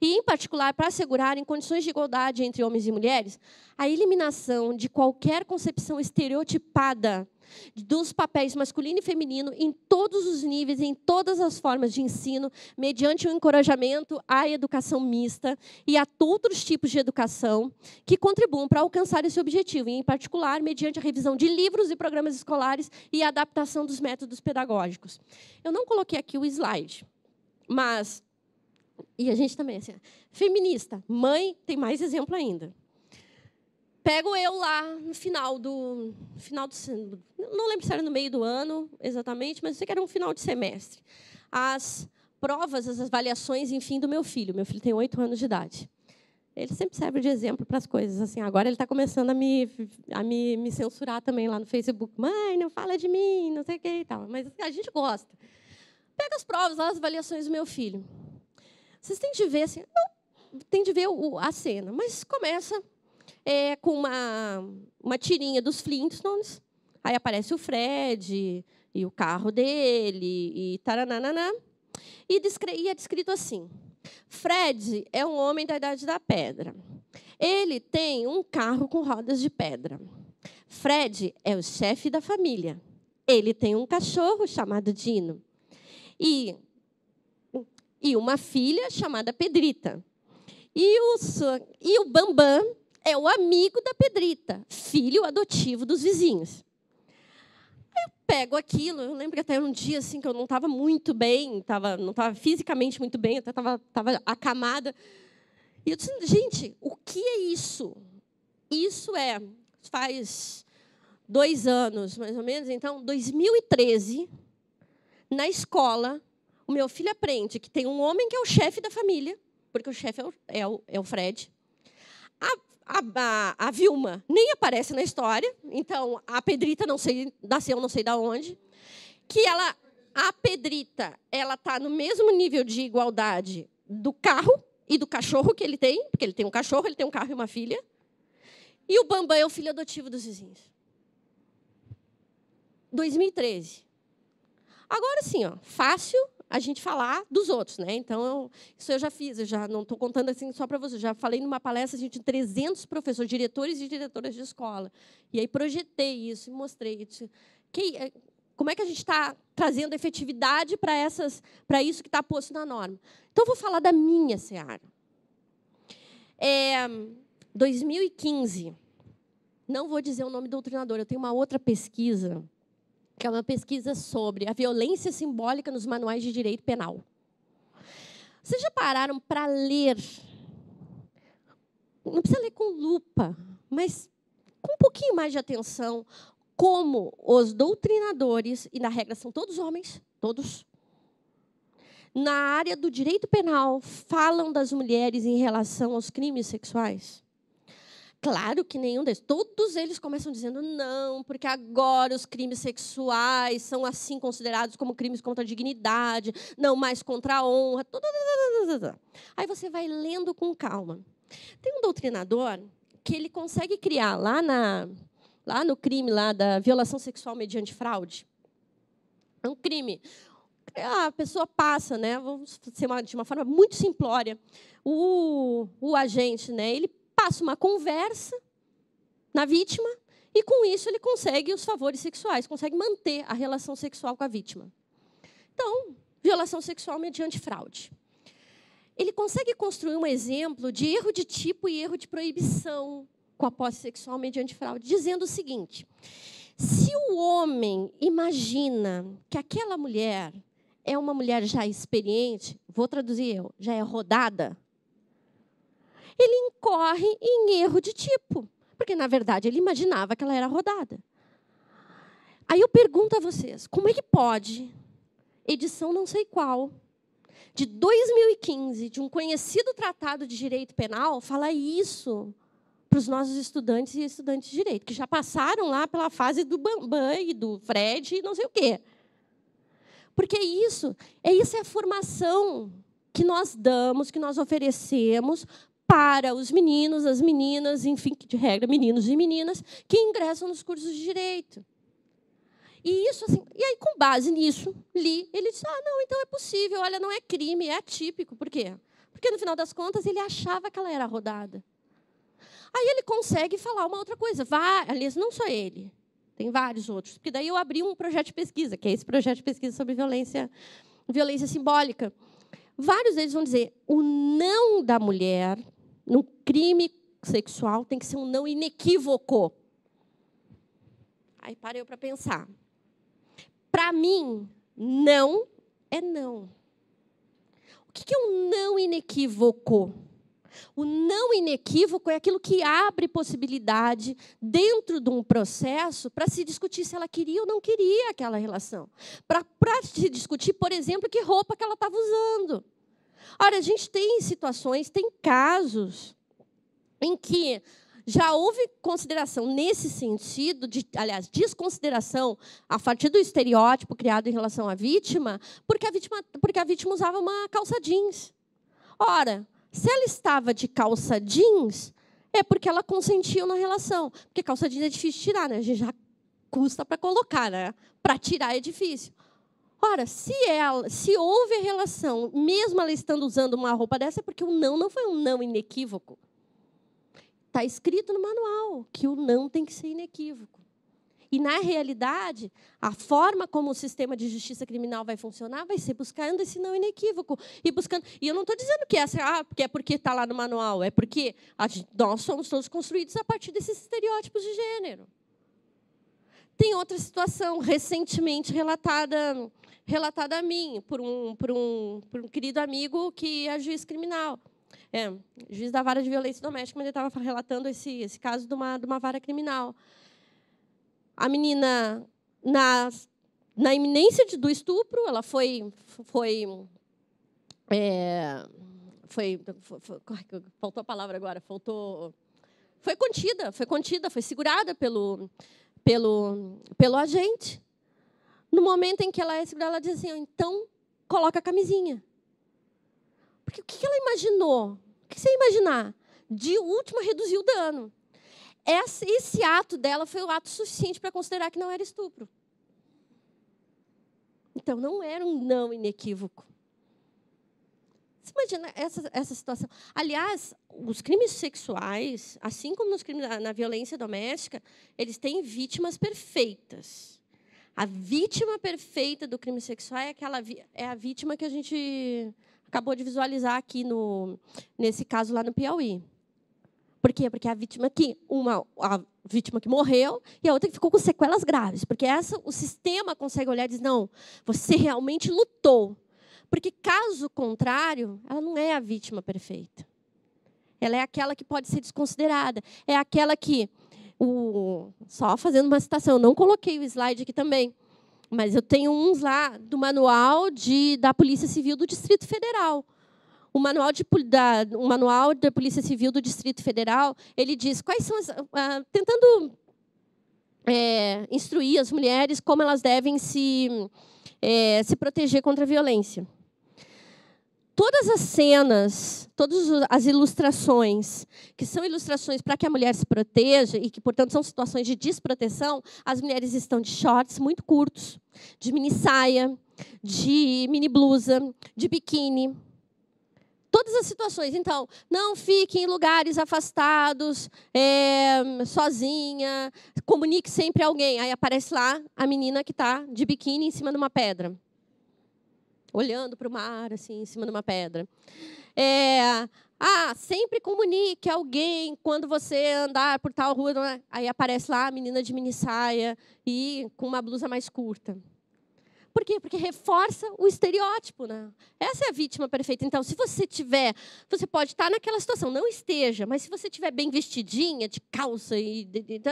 e, em particular, para assegurar, em condições de igualdade entre homens e mulheres, a eliminação de qualquer concepção estereotipada dos papéis masculino e feminino em todos os níveis, em todas as formas de ensino, mediante o um encorajamento à educação mista e a outros tipos de educação que contribuam para alcançar esse objetivo, e, em particular, mediante a revisão de livros e programas escolares e a adaptação dos métodos pedagógicos. Eu não coloquei aqui o slide, mas e a gente também, assim, feminista. Mãe, tem mais exemplo ainda. Pego eu lá no final do. final do Não lembro se era no meio do ano exatamente, mas eu sei que era um final de semestre. As provas, as avaliações, enfim, do meu filho. Meu filho tem oito anos de idade. Ele sempre serve de exemplo para as coisas. Assim, agora ele está começando a, me, a me, me censurar também lá no Facebook. Mãe, não fala de mim, não sei o que e tal. Mas assim, a gente gosta. Pega as provas, as avaliações do meu filho. Vocês têm de ver assim, não, tem de ver o, a cena, mas começa é, com uma, uma tirinha dos Flintstones, aí aparece o Fred e o carro dele e tarananana. E, e é descrito assim: Fred é um homem da idade da pedra. Ele tem um carro com rodas de pedra. Fred é o chefe da família. Ele tem um cachorro chamado Dino. E e uma filha chamada Pedrita. E o, e o Bambam é o amigo da Pedrita, filho adotivo dos vizinhos. Eu pego aquilo, eu lembro até um dia assim que eu não estava muito bem, tava, não estava fisicamente muito bem, até estava tava acamada. E eu disse, gente, o que é isso? Isso é, faz dois anos mais ou menos, então, 2013, na escola, o meu filho aprende que tem um homem que é o chefe da família, porque o chefe é o, é o, é o Fred. A, a, a, Vilma nem aparece na história, então a Pedrita não sei, nasceu não sei da onde, que ela a Pedrita, ela tá no mesmo nível de igualdade do carro e do cachorro que ele tem, porque ele tem um cachorro, ele tem um carro e uma filha. E o Bambam é o filho adotivo dos vizinhos. 2013. Agora sim, ó, fácil, a gente falar dos outros, né? Então, isso eu já fiz, eu já não estou contando assim só para vocês, já falei numa palestra, a gente, 300 professores, diretores e diretoras de escola. E aí projetei isso e mostrei. Disse, que, é, como é que a gente está trazendo efetividade para essas, para isso que está posto na norma? Então, vou falar da minha seara. É, 2015. Não vou dizer o nome do doutrinador, eu tenho uma outra pesquisa que é uma pesquisa sobre a violência simbólica nos manuais de direito penal. Vocês já pararam para ler? Não precisa ler com lupa, mas com um pouquinho mais de atenção, como os doutrinadores, e na regra são todos homens, todos, na área do direito penal, falam das mulheres em relação aos crimes sexuais? Claro que nenhum deles. Todos eles começam dizendo não, porque agora os crimes sexuais são assim considerados como crimes contra a dignidade, não mais contra a honra. Aí você vai lendo com calma. Tem um doutrinador que ele consegue criar lá na lá no crime lá da violação sexual mediante fraude. É um crime. É, a pessoa passa, né? Vamos ser de uma forma muito simplória. O, o agente, né? Ele passa uma conversa na vítima e com isso ele consegue os favores sexuais, consegue manter a relação sexual com a vítima. Então, violação sexual mediante fraude. Ele consegue construir um exemplo de erro de tipo e erro de proibição com a posse sexual mediante fraude, dizendo o seguinte: se o homem imagina que aquela mulher é uma mulher já experiente, vou traduzir eu, já é rodada, ele incorre em erro de tipo, porque na verdade ele imaginava que ela era rodada. Aí eu pergunto a vocês, como é que pode edição não sei qual de 2015 de um conhecido tratado de direito penal falar isso para os nossos estudantes e estudantes de direito, que já passaram lá pela fase do Bambam e do Fred e não sei o quê. Porque isso, é isso é a formação que nós damos, que nós oferecemos para os meninos, as meninas, enfim, de regra, meninos e meninas, que ingressam nos cursos de direito. E isso assim, e aí com base nisso, li, ele disse: "Ah, não, então é possível. Olha, não é crime, é atípico. Por quê? Porque no final das contas ele achava que ela era rodada. Aí ele consegue falar uma outra coisa. vá, aliás, não só ele. Tem vários outros. Porque daí eu abri um projeto de pesquisa, que é esse projeto de pesquisa sobre violência violência simbólica. Vários deles vão dizer: o não da mulher num crime sexual tem que ser um não inequívoco. Aí parei para pensar. Para mim, não é não. O que é um não inequívoco? O não inequívoco é aquilo que abre possibilidade dentro de um processo para se discutir se ela queria ou não queria aquela relação. Para se discutir, por exemplo, que roupa que ela estava usando. Ora, a gente tem situações, tem casos em que já houve consideração nesse sentido, de, aliás, desconsideração a partir do estereótipo criado em relação à vítima, porque a vítima, porque a vítima usava uma calça jeans. Ora, se ela estava de calça jeans, é porque ela consentiu na relação. Porque calça jeans é difícil de tirar, né? A gente já custa para colocar, né? Para tirar é difícil. Ora, se ela, é se houve a relação, mesmo ela estando usando uma roupa dessa, é porque o não não foi um não inequívoco. Está escrito no manual que o não tem que ser inequívoco. E, na realidade, a forma como o sistema de justiça criminal vai funcionar vai ser buscando esse não inequívoco. E buscando. E eu não estou dizendo que essa, ah, porque é porque está lá no manual, é porque nós somos todos construídos a partir desses estereótipos de gênero. Tem outra situação recentemente relatada relatada a mim por um, por um, por um querido amigo que é juiz criminal. É, juiz da vara de violência doméstica, mas ele estava relatando esse, esse caso de uma, de uma vara criminal. A menina, na, na iminência de, do estupro, ela foi. foi é, foi, foi, foi, faltou a palavra agora, faltou. Foi contida, foi contida, foi segurada pelo, pelo, pelo agente. No momento em que ela é segurada, ela diz assim: então coloca a camisinha. Porque o que ela imaginou? O que você ia imaginar? De última, reduziu o dano. Esse ato dela foi o ato suficiente para considerar que não era estupro. Então, não era um não inequívoco. Você imagina essa, essa situação. Aliás, os crimes sexuais, assim como nos crimes, na violência doméstica, eles têm vítimas perfeitas. A vítima perfeita do crime sexual é aquela é a vítima que a gente acabou de visualizar aqui no nesse caso lá no Piauí. Por quê? Porque é a vítima que uma a vítima que morreu e a outra que ficou com sequelas graves, porque essa o sistema consegue olhar e diz não, você realmente lutou. Porque caso contrário, ela não é a vítima perfeita. Ela é aquela que pode ser desconsiderada, é aquela que o, só fazendo uma citação, eu não coloquei o slide aqui também, mas eu tenho uns lá do manual de, da Polícia Civil do Distrito Federal. O manual, de, da, o manual da Polícia Civil do Distrito Federal, ele diz quais são as, ah, tentando é, instruir as mulheres como elas devem se, é, se proteger contra a violência todas as cenas, todas as ilustrações, que são ilustrações para que a mulher se proteja e que, portanto, são situações de desproteção, as mulheres estão de shorts muito curtos, de mini saia, de mini blusa, de biquíni. Todas as situações. Então, não fique em lugares afastados, é, sozinha, comunique sempre alguém. Aí aparece lá a menina que está de biquíni em cima de uma pedra olhando para o mar, assim, em cima de uma pedra. É, ah, sempre comunique alguém quando você andar por tal rua. É? Aí aparece lá a menina de minissaia e com uma blusa mais curta. Por quê? Porque reforça o estereótipo, né? Essa é a vítima perfeita. Então, se você tiver, você pode estar naquela situação, não esteja, mas se você tiver bem vestidinha, de calça e de, de, de,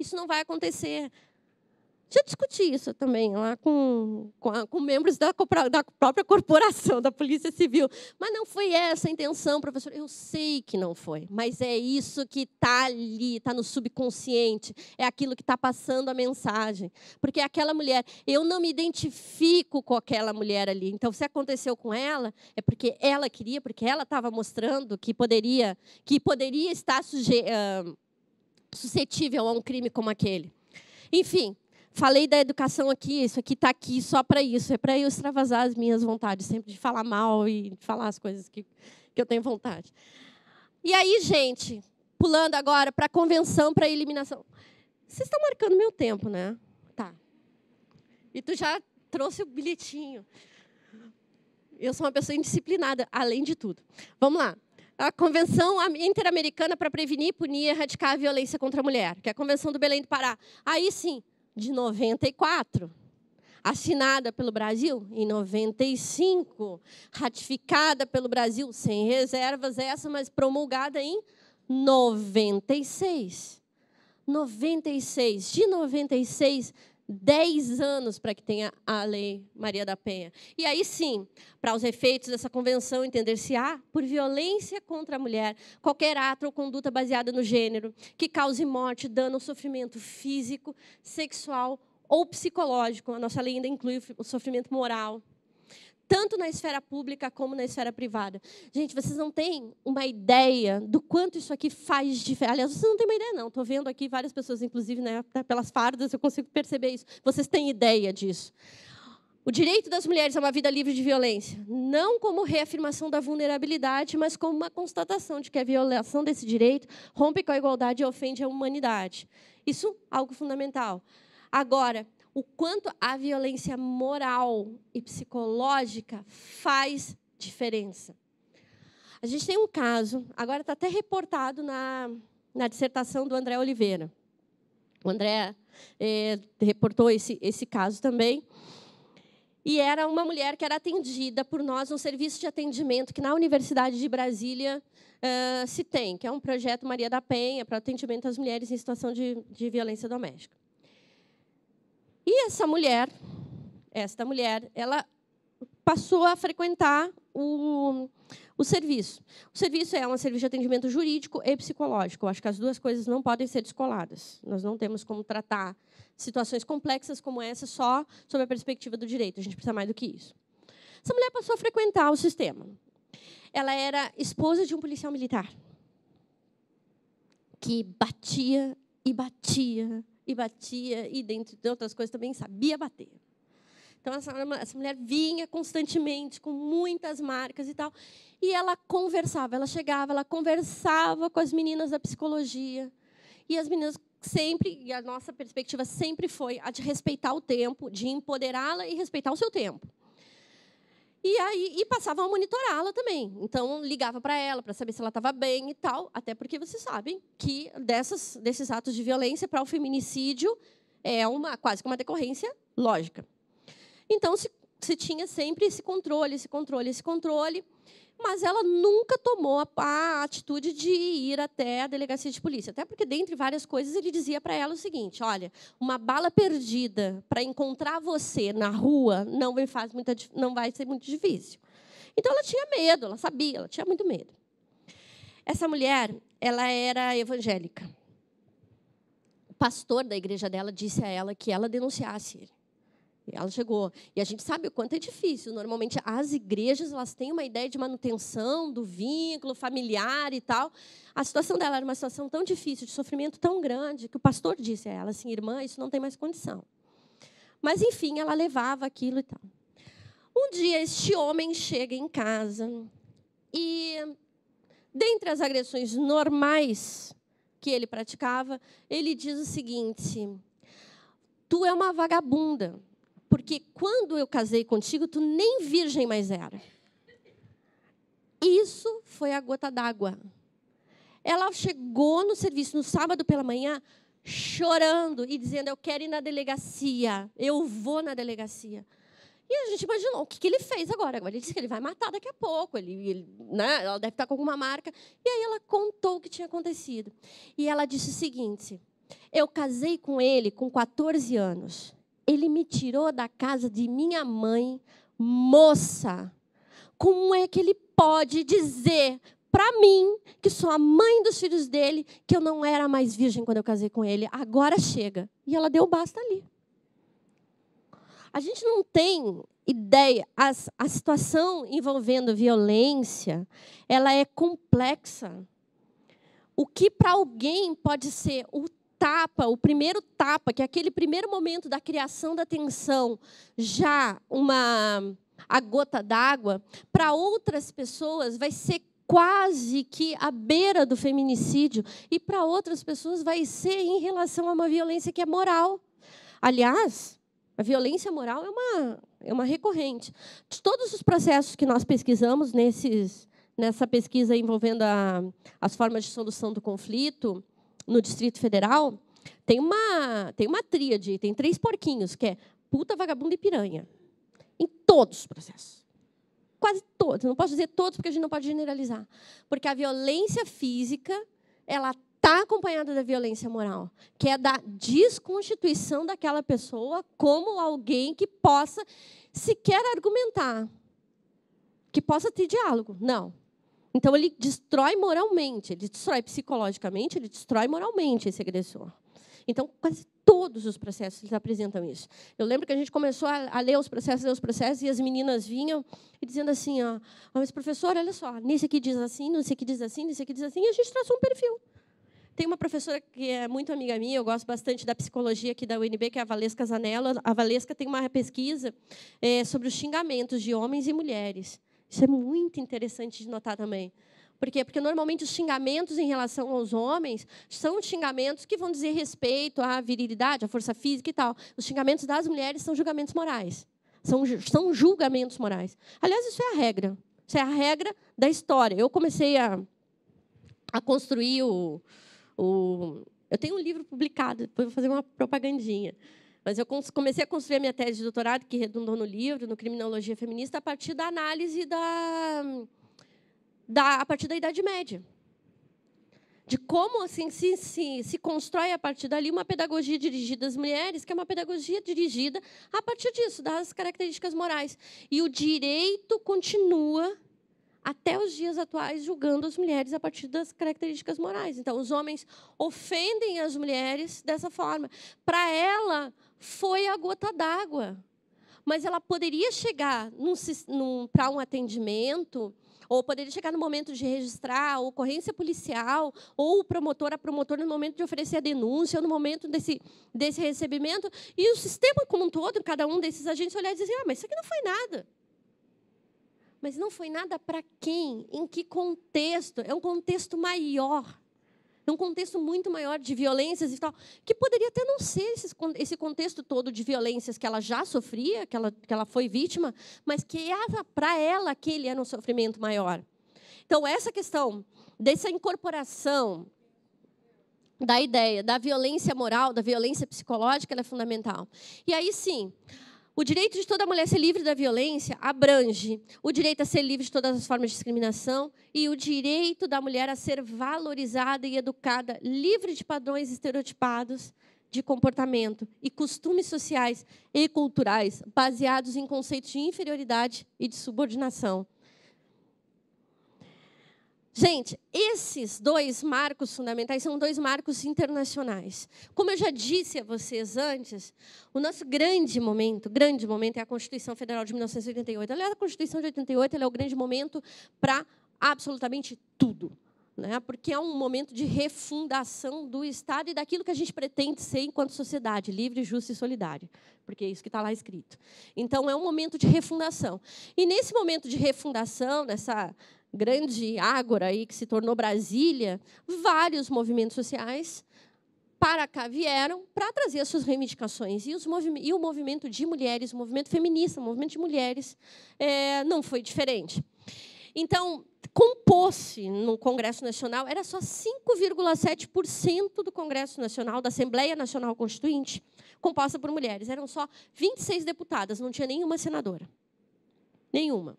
isso não vai acontecer. Já discuti isso também lá com, com, a, com membros da, da, própria corporação, da Polícia Civil. Mas não foi essa a intenção, professor. Eu sei que não foi, mas é isso que está ali, está no subconsciente, é aquilo que está passando a mensagem. Porque aquela mulher, eu não me identifico com aquela mulher ali. Então, se aconteceu com ela, é porque ela queria, porque ela estava mostrando que poderia, que poderia estar suje, uh, suscetível a um crime como aquele. Enfim, Falei da educação aqui, isso aqui está aqui só para isso, é para eu extravasar as minhas vontades, sempre de falar mal e falar as coisas que, que eu tenho vontade. E aí, gente, pulando agora para a convenção, para eliminação. Vocês estão marcando meu tempo, né? Tá. E tu já trouxe o bilhetinho. Eu sou uma pessoa indisciplinada, além de tudo. Vamos lá. A Convenção Interamericana para Prevenir, Punir e Erradicar a Violência contra a Mulher, que é a Convenção do Belém do Pará. Aí sim, de 94, assinada pelo Brasil em 95, ratificada pelo Brasil sem reservas essa, mas promulgada em 96. 96, de 96 10 anos para que tenha a lei Maria da Penha. E aí sim, para os efeitos dessa convenção, entender-se há por violência contra a mulher qualquer ato ou conduta baseada no gênero que cause morte, dano ou sofrimento físico, sexual ou psicológico. A nossa lei ainda inclui o sofrimento moral tanto na esfera pública como na esfera privada. Gente, vocês não têm uma ideia do quanto isso aqui faz diferença. Aliás, vocês não têm uma ideia, não. Estou vendo aqui várias pessoas, inclusive, né, pelas fardas, eu consigo perceber isso. Vocês têm ideia disso. O direito das mulheres a uma vida livre de violência, não como reafirmação da vulnerabilidade, mas como uma constatação de que a violação desse direito rompe com a igualdade e ofende a humanidade. Isso é algo fundamental. Agora, o quanto a violência moral e psicológica faz diferença. A gente tem um caso, agora está até reportado na, na dissertação do André Oliveira. O André é, reportou esse, esse caso também. E era uma mulher que era atendida por nós no serviço de atendimento que na Universidade de Brasília uh, se tem, que é um projeto Maria da Penha para atendimento às mulheres em situação de, de violência doméstica. E essa mulher, esta mulher, ela passou a frequentar o, o serviço. O serviço é um serviço de atendimento jurídico e psicológico. Eu acho que as duas coisas não podem ser descoladas. Nós não temos como tratar situações complexas como essa só sob a perspectiva do direito. A gente precisa mais do que isso. Essa mulher passou a frequentar o sistema. Ela era esposa de um policial militar que batia e batia e batia, e dentro de outras coisas também sabia bater. Então, essa, essa mulher vinha constantemente, com muitas marcas e tal, e ela conversava, ela chegava, ela conversava com as meninas da psicologia, e as meninas sempre, e a nossa perspectiva sempre foi a de respeitar o tempo, de empoderá-la e respeitar o seu tempo. E aí e passavam a monitorá-la também. Então ligava para ela para saber se ela estava bem e tal, até porque vocês sabem que dessas, desses atos de violência para o feminicídio é uma quase que uma decorrência lógica. Então se, se tinha sempre esse controle, esse controle, esse controle mas ela nunca tomou a, a, atitude de ir até a delegacia de polícia. Até porque, dentre várias coisas, ele dizia para ela o seguinte: olha, uma bala perdida para encontrar você na rua não, faz muita, não vai ser muito difícil. Então, ela tinha medo, ela sabia, ela tinha muito medo. Essa mulher, ela era evangélica. O pastor da igreja dela disse a ela que ela denunciasse ele. Ela chegou. E a gente sabe o quanto é difícil. Normalmente as igrejas elas têm uma ideia de manutenção do vínculo familiar e tal. A situação dela era uma situação tão difícil, de sofrimento tão grande, que o pastor disse a ela assim: "Irmã, isso não tem mais condição". Mas enfim, ela levava aquilo e tal. Um dia este homem chega em casa e dentre as agressões normais que ele praticava, ele diz o seguinte: Tu é uma vagabunda. Porque quando eu casei contigo, tu nem virgem mais era. Isso foi a gota d'água. Ela chegou no serviço no sábado pela manhã, chorando e dizendo: Eu quero ir na delegacia, eu vou na delegacia. E a gente imaginou: o que, que ele fez agora? Agora ele disse que ele vai matar daqui a pouco, ele, ele né? ela deve estar com alguma marca. E aí ela contou o que tinha acontecido. E ela disse o seguinte: Eu casei com ele com 14 anos. Ele me tirou da casa de minha mãe, moça. Como é que ele pode dizer para mim, que sou a mãe dos filhos dele, que eu não era mais virgem quando eu casei com ele? Agora chega. E ela deu basta ali. A gente não tem ideia. A, a situação envolvendo violência, ela é complexa. O que para alguém pode ser o tapa, o primeiro tapa, que é aquele primeiro momento da criação da tensão, já uma a gota d'água, para outras pessoas vai ser quase que a beira do feminicídio e para outras pessoas vai ser em relação a uma violência que é moral. Aliás, a violência moral é uma, é uma recorrente. De todos os processos que nós pesquisamos nesses, nessa pesquisa envolvendo a, as formas de solução do conflito, no Distrito Federal, tem uma, tem uma tríade, tem três porquinhos, que é puta, vagabundo e piranha. Em todos os processos. Quase todos. Não posso dizer todos, porque a gente não pode generalizar. Porque a violência física, ela está acompanhada da violência moral, que é da desconstituição daquela pessoa como alguém que possa sequer argumentar, que possa ter diálogo. Não. Então ele destrói moralmente, ele destrói psicologicamente, ele destrói moralmente esse agressor. Então, quase todos os processos eles apresentam isso. Eu lembro que a gente começou a, ler os processos, ler os processos, e as meninas vinham e dizendo assim, ó, ah, mas professora, olha só, nesse aqui diz assim, nesse aqui diz assim, nesse aqui diz assim, e a gente traçou um perfil. Tem uma professora que é muito amiga minha, eu gosto bastante da psicologia aqui da UNB, que é a Valesca Zanella. A Valesca tem uma pesquisa é, sobre os xingamentos de homens e mulheres. Isso é muito interessante de notar também. Por quê? Porque normalmente os xingamentos em relação aos homens são xingamentos que vão dizer respeito à virilidade, à força física e tal. Os xingamentos das mulheres são julgamentos morais. São, são julgamentos morais. Aliás, isso é a regra. Isso é a regra da história. Eu comecei a, a construir o, o. Eu tenho um livro publicado, depois vou fazer uma propagandinha mas eu comecei a construir a minha tese de doutorado, que redundou no livro, no Criminologia Feminista, a partir da análise da, da a partir da Idade Média. De como assim, se, se, se constrói a partir dali uma pedagogia dirigida às mulheres, que é uma pedagogia dirigida a partir disso, das características morais. E o direito continua até os dias atuais julgando as mulheres a partir das características morais. Então, os homens ofendem as mulheres dessa forma. Para ela, foi a gota d'água. Mas ela poderia chegar para um atendimento, ou poderia chegar no momento de registrar a ocorrência policial, ou o promotor, a promotora, no momento de oferecer a denúncia, ou no momento desse, desse recebimento, e o sistema como um todo, cada um desses agentes olhar e dizer: ah, mas isso aqui não foi nada. Mas não foi nada para quem? Em que contexto? É um contexto maior num contexto muito maior de violências e tal, que poderia até não ser esse, esse contexto todo de violências que ela já sofria, que ela, que ela foi vítima, mas que para ela aquele era um sofrimento maior. Então, essa questão dessa incorporação da ideia da violência moral, da violência psicológica, ela é fundamental. E aí sim, o direito de toda mulher ser livre da violência abrange o direito a ser livre de todas as formas de discriminação e o direito da mulher a ser valorizada e educada, livre de padrões estereotipados de comportamento e costumes sociais e culturais baseados em conceitos de inferioridade e de subordinação. Gente, esses dois marcos fundamentais são dois marcos internacionais. Como eu já disse a vocês antes, o nosso grande momento, grande momento é a Constituição Federal de 1988. Aliás, a Constituição de 88 é o grande momento para absolutamente tudo, né? Porque é um momento de refundação do Estado e daquilo que a gente pretende ser enquanto sociedade livre, justa e solidária, porque é isso que está lá escrito. Então, é um momento de refundação. E nesse momento de refundação, nessa grande ágora aí que se tornou Brasília, vários movimentos sociais para cá vieram para trazer as suas reivindicações. E, e, o movimento de mulheres, o movimento feminista, o movimento de mulheres, é, não foi diferente. Então, compôs-se no Congresso Nacional, era só 5,7% do Congresso Nacional, da Assembleia Nacional Constituinte, composta por mulheres. Eram só 26 deputadas, não tinha nenhuma senadora. Nenhuma.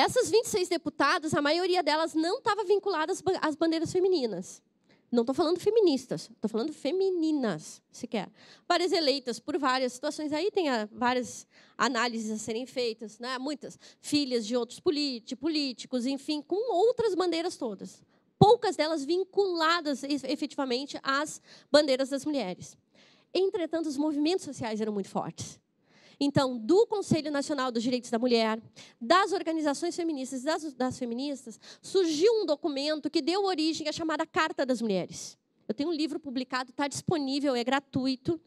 Essas 26 deputadas, a maioria delas não estava vinculada às bandeiras femininas. Não estou falando feministas, estou falando femininas, sequer. Várias eleitas por várias situações. Aí tem ah, várias análises a serem feitas, né? muitas. Filhas de outros políticos, enfim, com outras bandeiras todas. Poucas delas vinculadas efetivamente às bandeiras das mulheres. Entretanto, os movimentos sociais eram muito fortes. Então, do Conselho Nacional dos Direitos da Mulher, das organizações feministas, das, das feministas, surgiu um documento que deu origem à chamada Carta das Mulheres. Eu tenho um livro publicado, está disponível, é gratuito.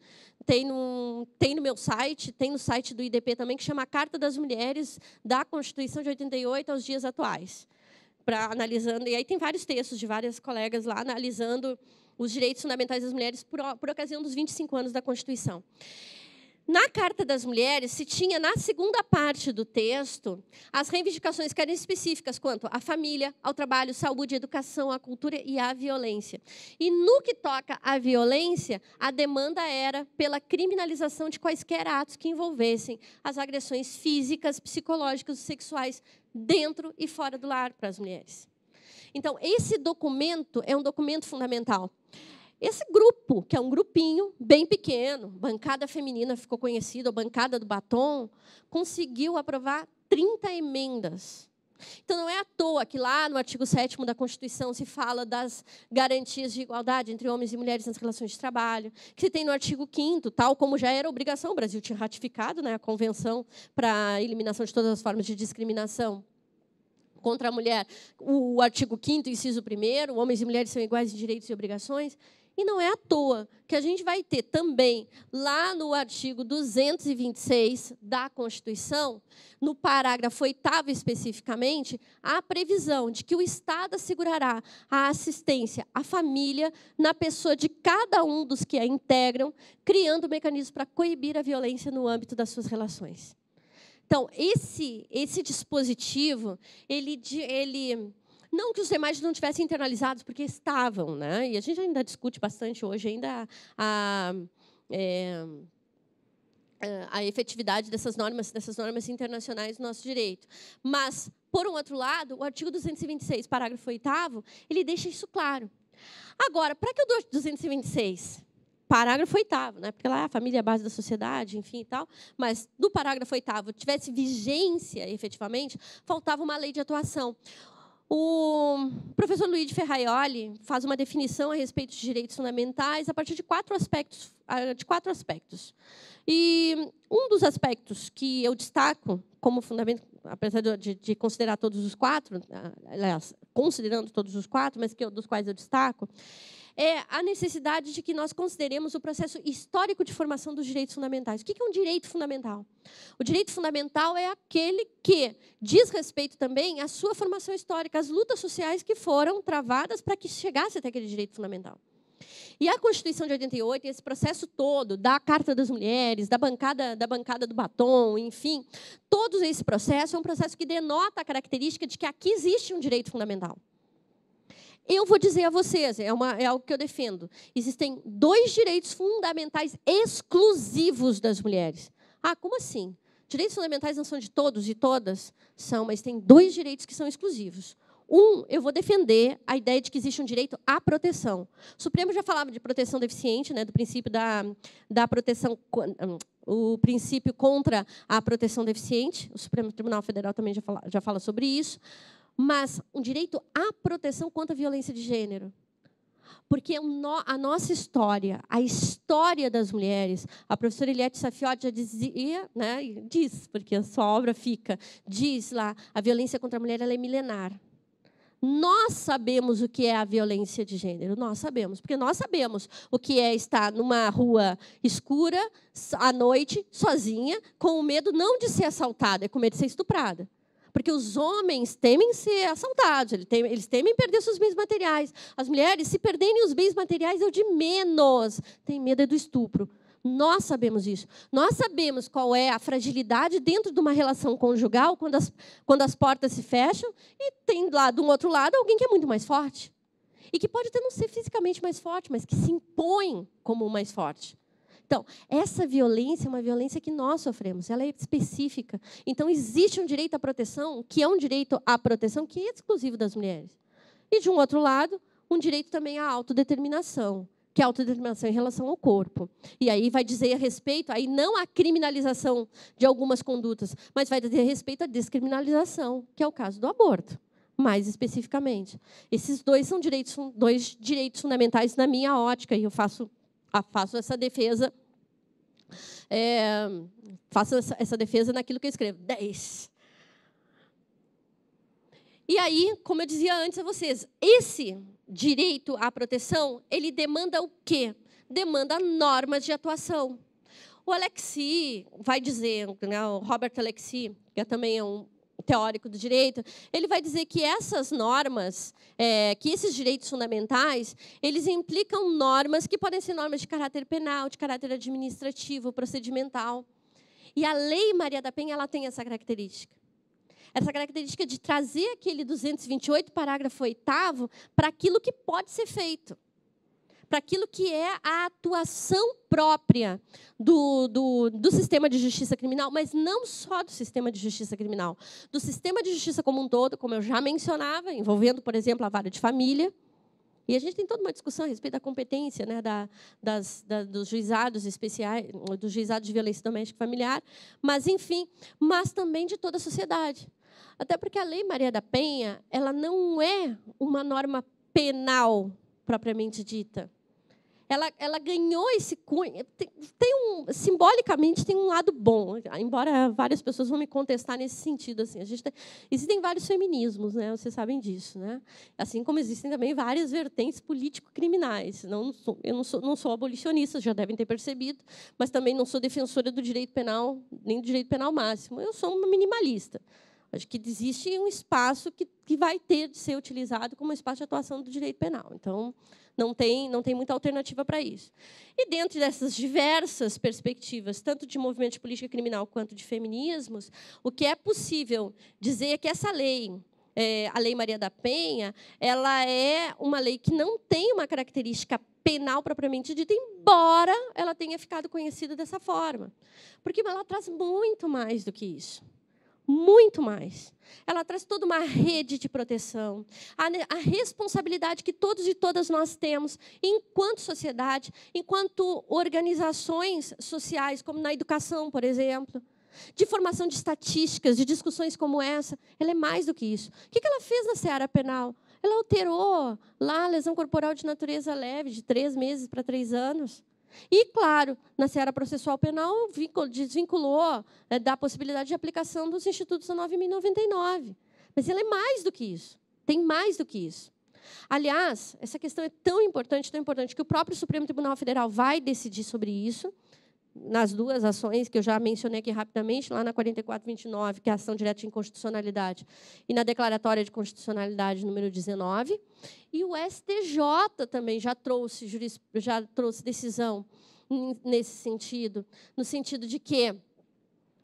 Tem no, tem no meu site, tem no site do IDP também, que chama Carta das Mulheres da Constituição de 88 aos dias atuais. Para analisando, e aí tem vários textos de várias colegas lá analisando os direitos fundamentais das mulheres por, por ocasião dos 25 anos da Constituição. Na Carta das Mulheres, se tinha na segunda parte do texto as reivindicações que eram específicas quanto à família, ao trabalho, saúde, educação, à cultura e à violência. E no que toca à violência, a demanda era pela criminalização de quaisquer atos que envolvessem as agressões físicas, psicológicas e sexuais dentro e fora do lar para as mulheres. Então, esse documento é um documento fundamental. Esse grupo, que é um grupinho bem pequeno, bancada feminina ficou conhecida, a bancada do batom, conseguiu aprovar 30 emendas. Então não é à toa que lá no artigo 7 da Constituição se fala das garantias de igualdade entre homens e mulheres nas relações de trabalho, que se tem no artigo 5 tal como já era obrigação, o Brasil tinha ratificado né, a Convenção para a Eliminação de Todas as Formas de Discriminação contra a Mulher, o artigo 5 inciso 1 homens e mulheres são iguais em direitos e obrigações. E não é à toa que a gente vai ter também, lá no artigo 226 da Constituição, no parágrafo 8 especificamente, a previsão de que o Estado assegurará a assistência à família na pessoa de cada um dos que a integram, criando mecanismos para coibir a violência no âmbito das suas relações. Então, esse, esse dispositivo, ele, ele não que os demais não tivessem internalizados, porque estavam, né? E a gente ainda discute bastante hoje ainda a, é, a efetividade dessas normas, dessas normas internacionais do nosso direito. Mas, por um outro lado, o artigo 226, parágrafo 8 ele deixa isso claro. Agora, para que o 226 parágrafo 8 né? porque lá a família é a base da sociedade, enfim e tal, mas do parágrafo 8 tivesse vigência efetivamente, faltava uma lei de atuação. O professor Luiz Ferraioli faz uma definição a respeito de direitos fundamentais a partir de quatro aspectos, ah, de quatro aspectos. E um dos aspectos que eu destaco como fundamento, apesar de, de considerar todos os quatro, ah, aliás, considerando todos os quatro, mas que dos quais eu destaco, é a necessidade de que nós consideremos o processo histórico de formação dos direitos fundamentais. O que é um direito fundamental? O direito fundamental é aquele que diz respeito também à sua formação histórica, às lutas sociais que foram travadas para que chegasse até aquele direito fundamental. E a Constituição de 88, esse processo todo, da Carta das Mulheres, da bancada, da bancada do batom, enfim, todo esse processo é um processo que denota a característica de que aqui existe um direito fundamental. Eu vou dizer a vocês, é, uma, é algo que eu defendo: existem dois direitos fundamentais exclusivos das mulheres. Ah, como assim? Direitos fundamentais não são de todos e todas? São, mas tem dois direitos que são exclusivos. Um, eu vou defender a ideia de que existe um direito à proteção. O Supremo já falava de proteção deficiente, né, do princípio da, da proteção, o princípio contra a proteção deficiente. O Supremo Tribunal Federal também já fala, já fala sobre isso mas um direito à proteção contra a violência de gênero. Porque a nossa história, a história das mulheres, a professora Eliette Safiotti já dizia, né, diz, porque a sua obra fica, diz lá, a violência contra a mulher é milenar. Nós sabemos o que é a violência de gênero, nós sabemos, porque nós sabemos o que é estar numa rua escura, à noite, sozinha, com o medo não de ser assaltada, é com medo de ser estuprada. Porque os homens temem ser assaltados, eles temem, perder seus bens materiais. As mulheres, se perderem os bens materiais, é o de menos. Tem medo é do estupro. Nós sabemos isso. Nós sabemos qual é a fragilidade dentro de uma relação conjugal quando as, quando as portas se fecham e tem lá do outro lado alguém que é muito mais forte. E que pode até não ser fisicamente mais forte, mas que se impõe como o mais forte. Então, essa violência é uma violência que nós sofremos, ela é específica. Então, existe um direito à proteção, que é um direito à proteção que é exclusivo das mulheres. E, de um outro lado, um direito também à autodeterminação, que é a autodeterminação em relação ao corpo. E aí vai dizer a respeito, aí não a criminalização de algumas condutas, mas vai dizer a respeito à descriminalização, que é o caso do aborto, mais especificamente. Esses dois são direitos, dois direitos fundamentais na minha ótica, e eu faço ah, faço essa defesa, é, faço essa, essa defesa naquilo que eu escrevo. 10. E aí, como eu dizia antes a vocês, esse direito à proteção, ele demanda o quê? Demanda normas de atuação. O Alexi vai dizer, né, o Robert Alexi, que é também é um teórico do direito, ele vai dizer que essas normas, é, que esses direitos fundamentais, eles implicam normas que podem ser normas de caráter penal, de caráter administrativo, procedimental. E a Lei Maria da Penha ela tem essa característica. Essa característica de trazer aquele 228, parágrafo 8, para aquilo que pode ser feito para aquilo que é a atuação própria do, do, do, sistema de justiça criminal, mas não só do sistema de justiça criminal, do sistema de justiça como um todo, como eu já mencionava, envolvendo, por exemplo, a vara de família. E a gente tem toda uma discussão a respeito da competência né, da, das, da, dos juizados especiais, dos juizados de violência doméstica e familiar, mas, enfim, mas também de toda a sociedade. Até porque a Lei Maria da Penha ela não é uma norma penal propriamente dita ela, ela ganhou esse cunho. Tem, tem, um, simbolicamente, tem um lado bom, embora várias pessoas vão me contestar nesse sentido. Assim, a gente tem, existem vários feminismos, né? vocês sabem disso. Né? Assim como existem também várias vertentes político-criminais. Não, sou, eu não sou, não sou abolicionista, já devem ter percebido, mas também não sou defensora do direito penal, nem do direito penal máximo. Eu sou uma minimalista. Acho que existe um espaço que que vai ter de ser utilizado como espaço de atuação do direito penal. Então, não tem, não tem muita alternativa para isso. E dentro dessas diversas perspectivas, tanto de movimento de política criminal quanto de feminismos, o que é possível dizer é que essa lei, é, a Lei Maria da Penha, ela é uma lei que não tem uma característica penal propriamente dita, embora ela tenha ficado conhecida dessa forma. Porque ela traz muito mais do que isso muito mais. Ela traz toda uma rede de proteção. A, a, responsabilidade que todos e todas nós temos, enquanto sociedade, enquanto organizações sociais, como na educação, por exemplo, de formação de estatísticas, de discussões como essa, ela é mais do que isso. O que ela fez na seara penal? Ela alterou lá a lesão corporal de natureza leve de três meses para três anos. E, claro, na seara processual penal, desvinculou eh, da possibilidade de aplicação dos institutos da 9.099. Mas ele é mais do que isso. Tem mais do que isso. Aliás, essa questão é tão importante, tão importante, que o próprio Supremo Tribunal Federal vai decidir sobre isso nas duas ações que eu já mencionei aqui rapidamente, lá na 4429, que é a ação direta de inconstitucionalidade, e na declaratória de constitucionalidade número 19. E o STJ também já trouxe, já trouxe decisão nesse sentido, no sentido de que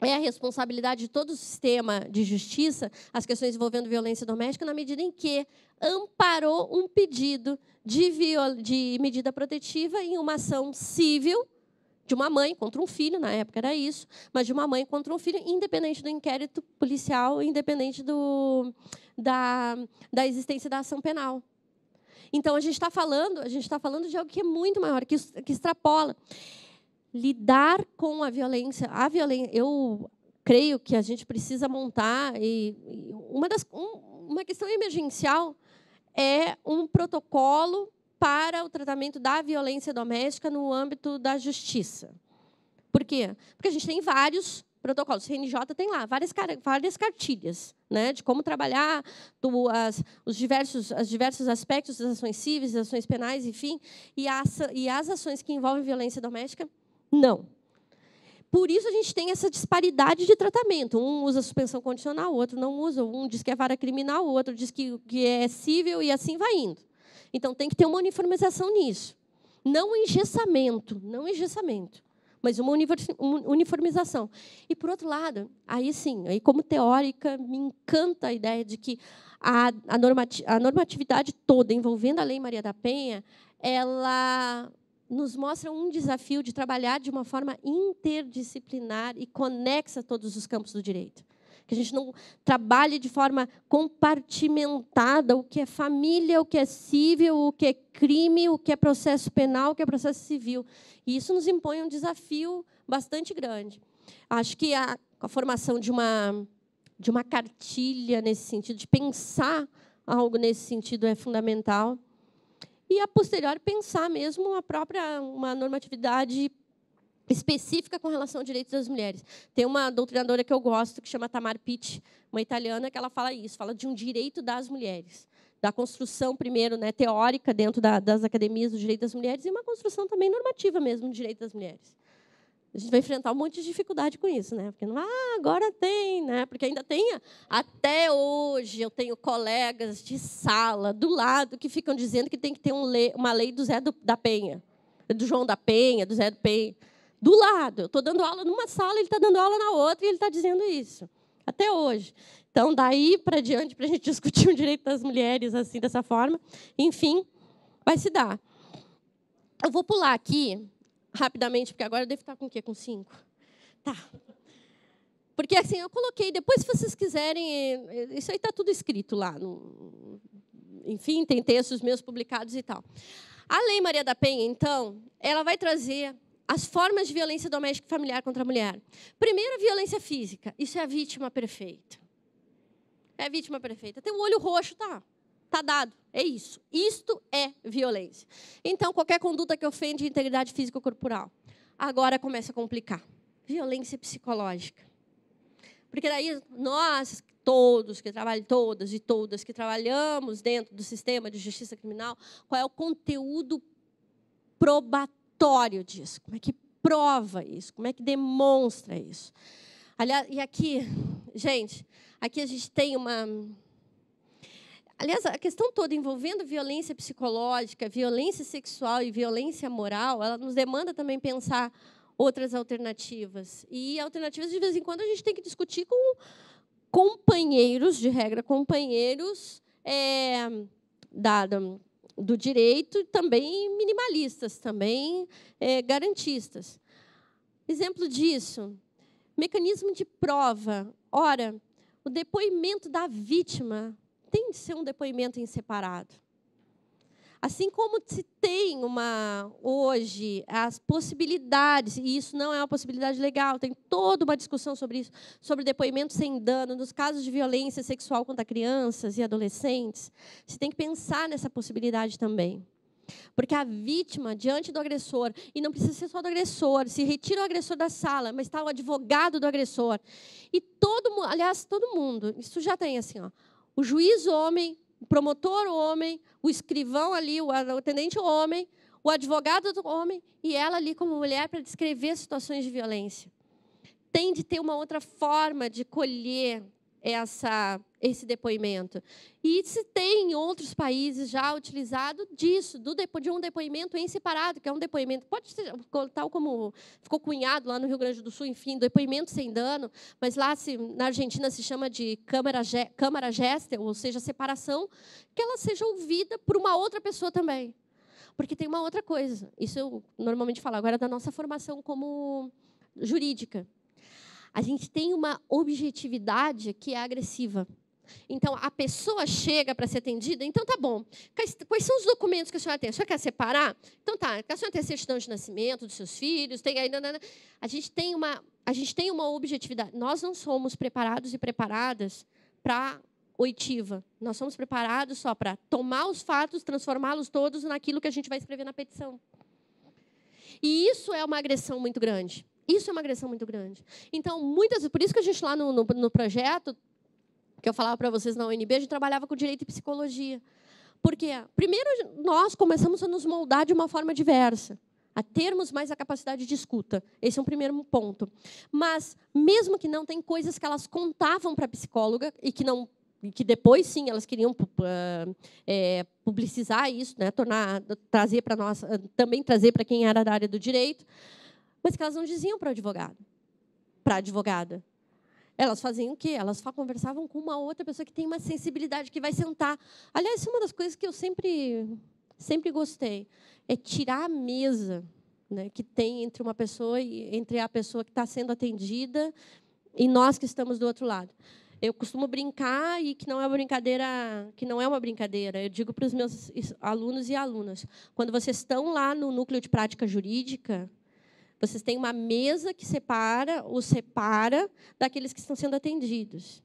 é a responsabilidade de todo o sistema de justiça as questões envolvendo violência doméstica na medida em que amparou um pedido de, de medida protetiva em uma ação civil de uma mãe contra um filho, na época era isso, mas de uma mãe contra um filho, independente do inquérito policial, independente do, da, da existência da ação penal. Então a gente está falando, a gente está falando de algo que é muito maior, que, que extrapola. Lidar com a violência, a violência, eu creio que a gente precisa montar e, uma das um, uma questão emergencial é um protocolo para o tratamento da violência doméstica no âmbito da justiça. Por quê? Porque a gente tem vários protocolos. O CNJ tem lá várias, várias cartilhas né, de como trabalhar do, as, os diversos, as diversos aspectos das ações civis, das ações penais, enfim, e as, e as ações que envolvem violência doméstica, não. Por isso a gente tem essa disparidade de tratamento. Um usa suspensão condicional, o outro não usa. Um diz que é vara criminal, o outro diz que, que é cível e assim vai indo. Então tem que ter uma uniformização nisso. Não um engessamento, não engessamento, mas uma uniformização. E por outro lado, aí sim, aí como teórica, me encanta a ideia de que a, a, normati a normatividade toda envolvendo a Lei Maria da Penha, ela nos mostra um desafio de trabalhar de uma forma interdisciplinar e conexa todos os campos do direito que a gente não trabalhe de forma compartimentada o que é família, o que é civil, o que é crime, o que é processo penal, o que é processo civil. E isso nos impõe um desafio bastante grande. Acho que a, a formação de uma, de uma cartilha nesse sentido, de pensar algo nesse sentido é fundamental. E, a posteriori, pensar mesmo a própria uma normatividade específica com relação aos direitos das mulheres. Tem uma doutrinadora que eu gosto, que chama Tamar Pitt, uma italiana, que ela fala isso, fala de um direito das mulheres, da construção, primeiro, né, teórica dentro da, das academias do direito das mulheres e uma construção também normativa mesmo do direito das mulheres. A gente vai enfrentar um monte de dificuldade com isso, né? Porque não, ah, agora tem, né? Porque ainda tem. Até hoje eu tenho colegas de sala do lado que ficam dizendo que tem que ter um lei, uma lei do Zé do, da Penha, do João da Penha, do Zé do Penha do lado. Eu estou dando aula numa sala, ele está dando aula na outra e ele está dizendo isso. Até hoje. Então, daí para diante, para a gente discutir o direito das mulheres assim, dessa forma, enfim, vai se dar. Eu vou pular aqui, rapidamente, porque agora eu devo estar com o quê? Com cinco? Tá. Porque assim, eu coloquei, depois se vocês quiserem, eh, isso aí está tudo escrito lá. No, enfim, tem textos meus publicados e tal. A Lei Maria da Penha, então, ela vai trazer as formas de violência doméstica e familiar contra a mulher. Primeiro, a violência física. Isso é a vítima perfeita. É a vítima perfeita. Tem o olho roxo, tá? Tá dado. É isso. Isto é violência. Então, qualquer conduta que ofende a integridade físico-corporal. Agora começa a complicar. Violência psicológica. Porque daí nós todos que trabalham, todas e todas que trabalhamos dentro do sistema de justiça criminal, qual é o conteúdo probatório disso? Como é que prova isso? Como é que demonstra isso? Aliás, e aqui, gente, aqui a gente tem uma. Aliás, a questão toda envolvendo violência psicológica, violência sexual e violência moral, ela nos demanda também pensar outras alternativas. E alternativas, de vez em quando, a gente tem que discutir com companheiros, de regra, companheiros é, da, do direito, também minimalistas, também é, garantistas. Exemplo disso, mecanismo de prova. Ora, o depoimento da vítima tem de ser um depoimento em separado. Assim como se tem uma hoje as possibilidades, e isso não é uma possibilidade legal, tem toda uma discussão sobre isso, sobre depoimento sem dano nos casos de violência sexual contra crianças e adolescentes, se tem que pensar nessa possibilidade também. Porque a vítima, diante do agressor, e não precisa ser só do agressor, se retira o agressor da sala, mas está o advogado do agressor. E todo mundo, aliás, todo mundo, isso já tem assim, ó, o juiz homem, o promotor, o homem, o escrivão ali, o atendente, o homem, o advogado do homem e ela ali como mulher para descrever situações de violência. Tem de ter uma outra forma de colher essa, esse depoimento. E se tem outros países já utilizado disso, do, de um depoimento em separado, que é um depoimento, pode ser tal como ficou cunhado lá no Rio Grande do Sul, enfim, depoimento sem dano, mas lá se, na Argentina se chama de câmara, câmara gesta ou seja, separação, que ela seja ouvida por uma outra pessoa também. Porque tem uma outra coisa, isso eu normalmente falo agora da nossa formação como jurídica a gente tem uma objetividade que é agressiva. Então, a pessoa chega para ser atendida, então tá bom. Quais são os documentos que a senhora tem? A senhora quer separar? Então tá, a senhora tem a certidão de nascimento dos seus filhos, tem aí. Né, né, né. A gente tem uma, a gente tem uma objetividade. Nós não somos preparados e preparadas para oitiva. Nós somos preparados só para tomar os fatos, transformá-los todos naquilo que a gente vai escrever na petição. E isso é uma agressão muito grande. Isso é uma agressão muito grande. Então, muitas, por isso que a gente lá no, no, no projeto, que eu falava para vocês na UNB, a gente trabalhava com direito e psicologia. Porque, primeiro, nós começamos a nos moldar de uma forma diversa, a termos mais a capacidade de escuta. Esse é um primeiro ponto. Mas, mesmo que não, tem coisas que elas contavam para a psicóloga e que não que depois sim elas queriam é, publicizar isso, né, tornar, trazer para nós, eh, também trazer para quem era da área do direito, mas que elas não diziam para o advogado, para a advogada. Elas faziam o quê? Elas só conversavam com uma outra pessoa que tem uma sensibilidade, que vai sentar. Aliás, uma das coisas que eu sempre, sempre gostei é tirar a mesa né, que tem entre uma pessoa e entre a pessoa que está sendo atendida e nós que estamos do outro lado. Eu costumo brincar e que não é uma brincadeira, que não é uma brincadeira. Eu digo para os meus alunos e alunas, quando vocês estão lá no núcleo de prática jurídica, vocês têm uma mesa que separa, os separa daqueles que estão sendo atendidos.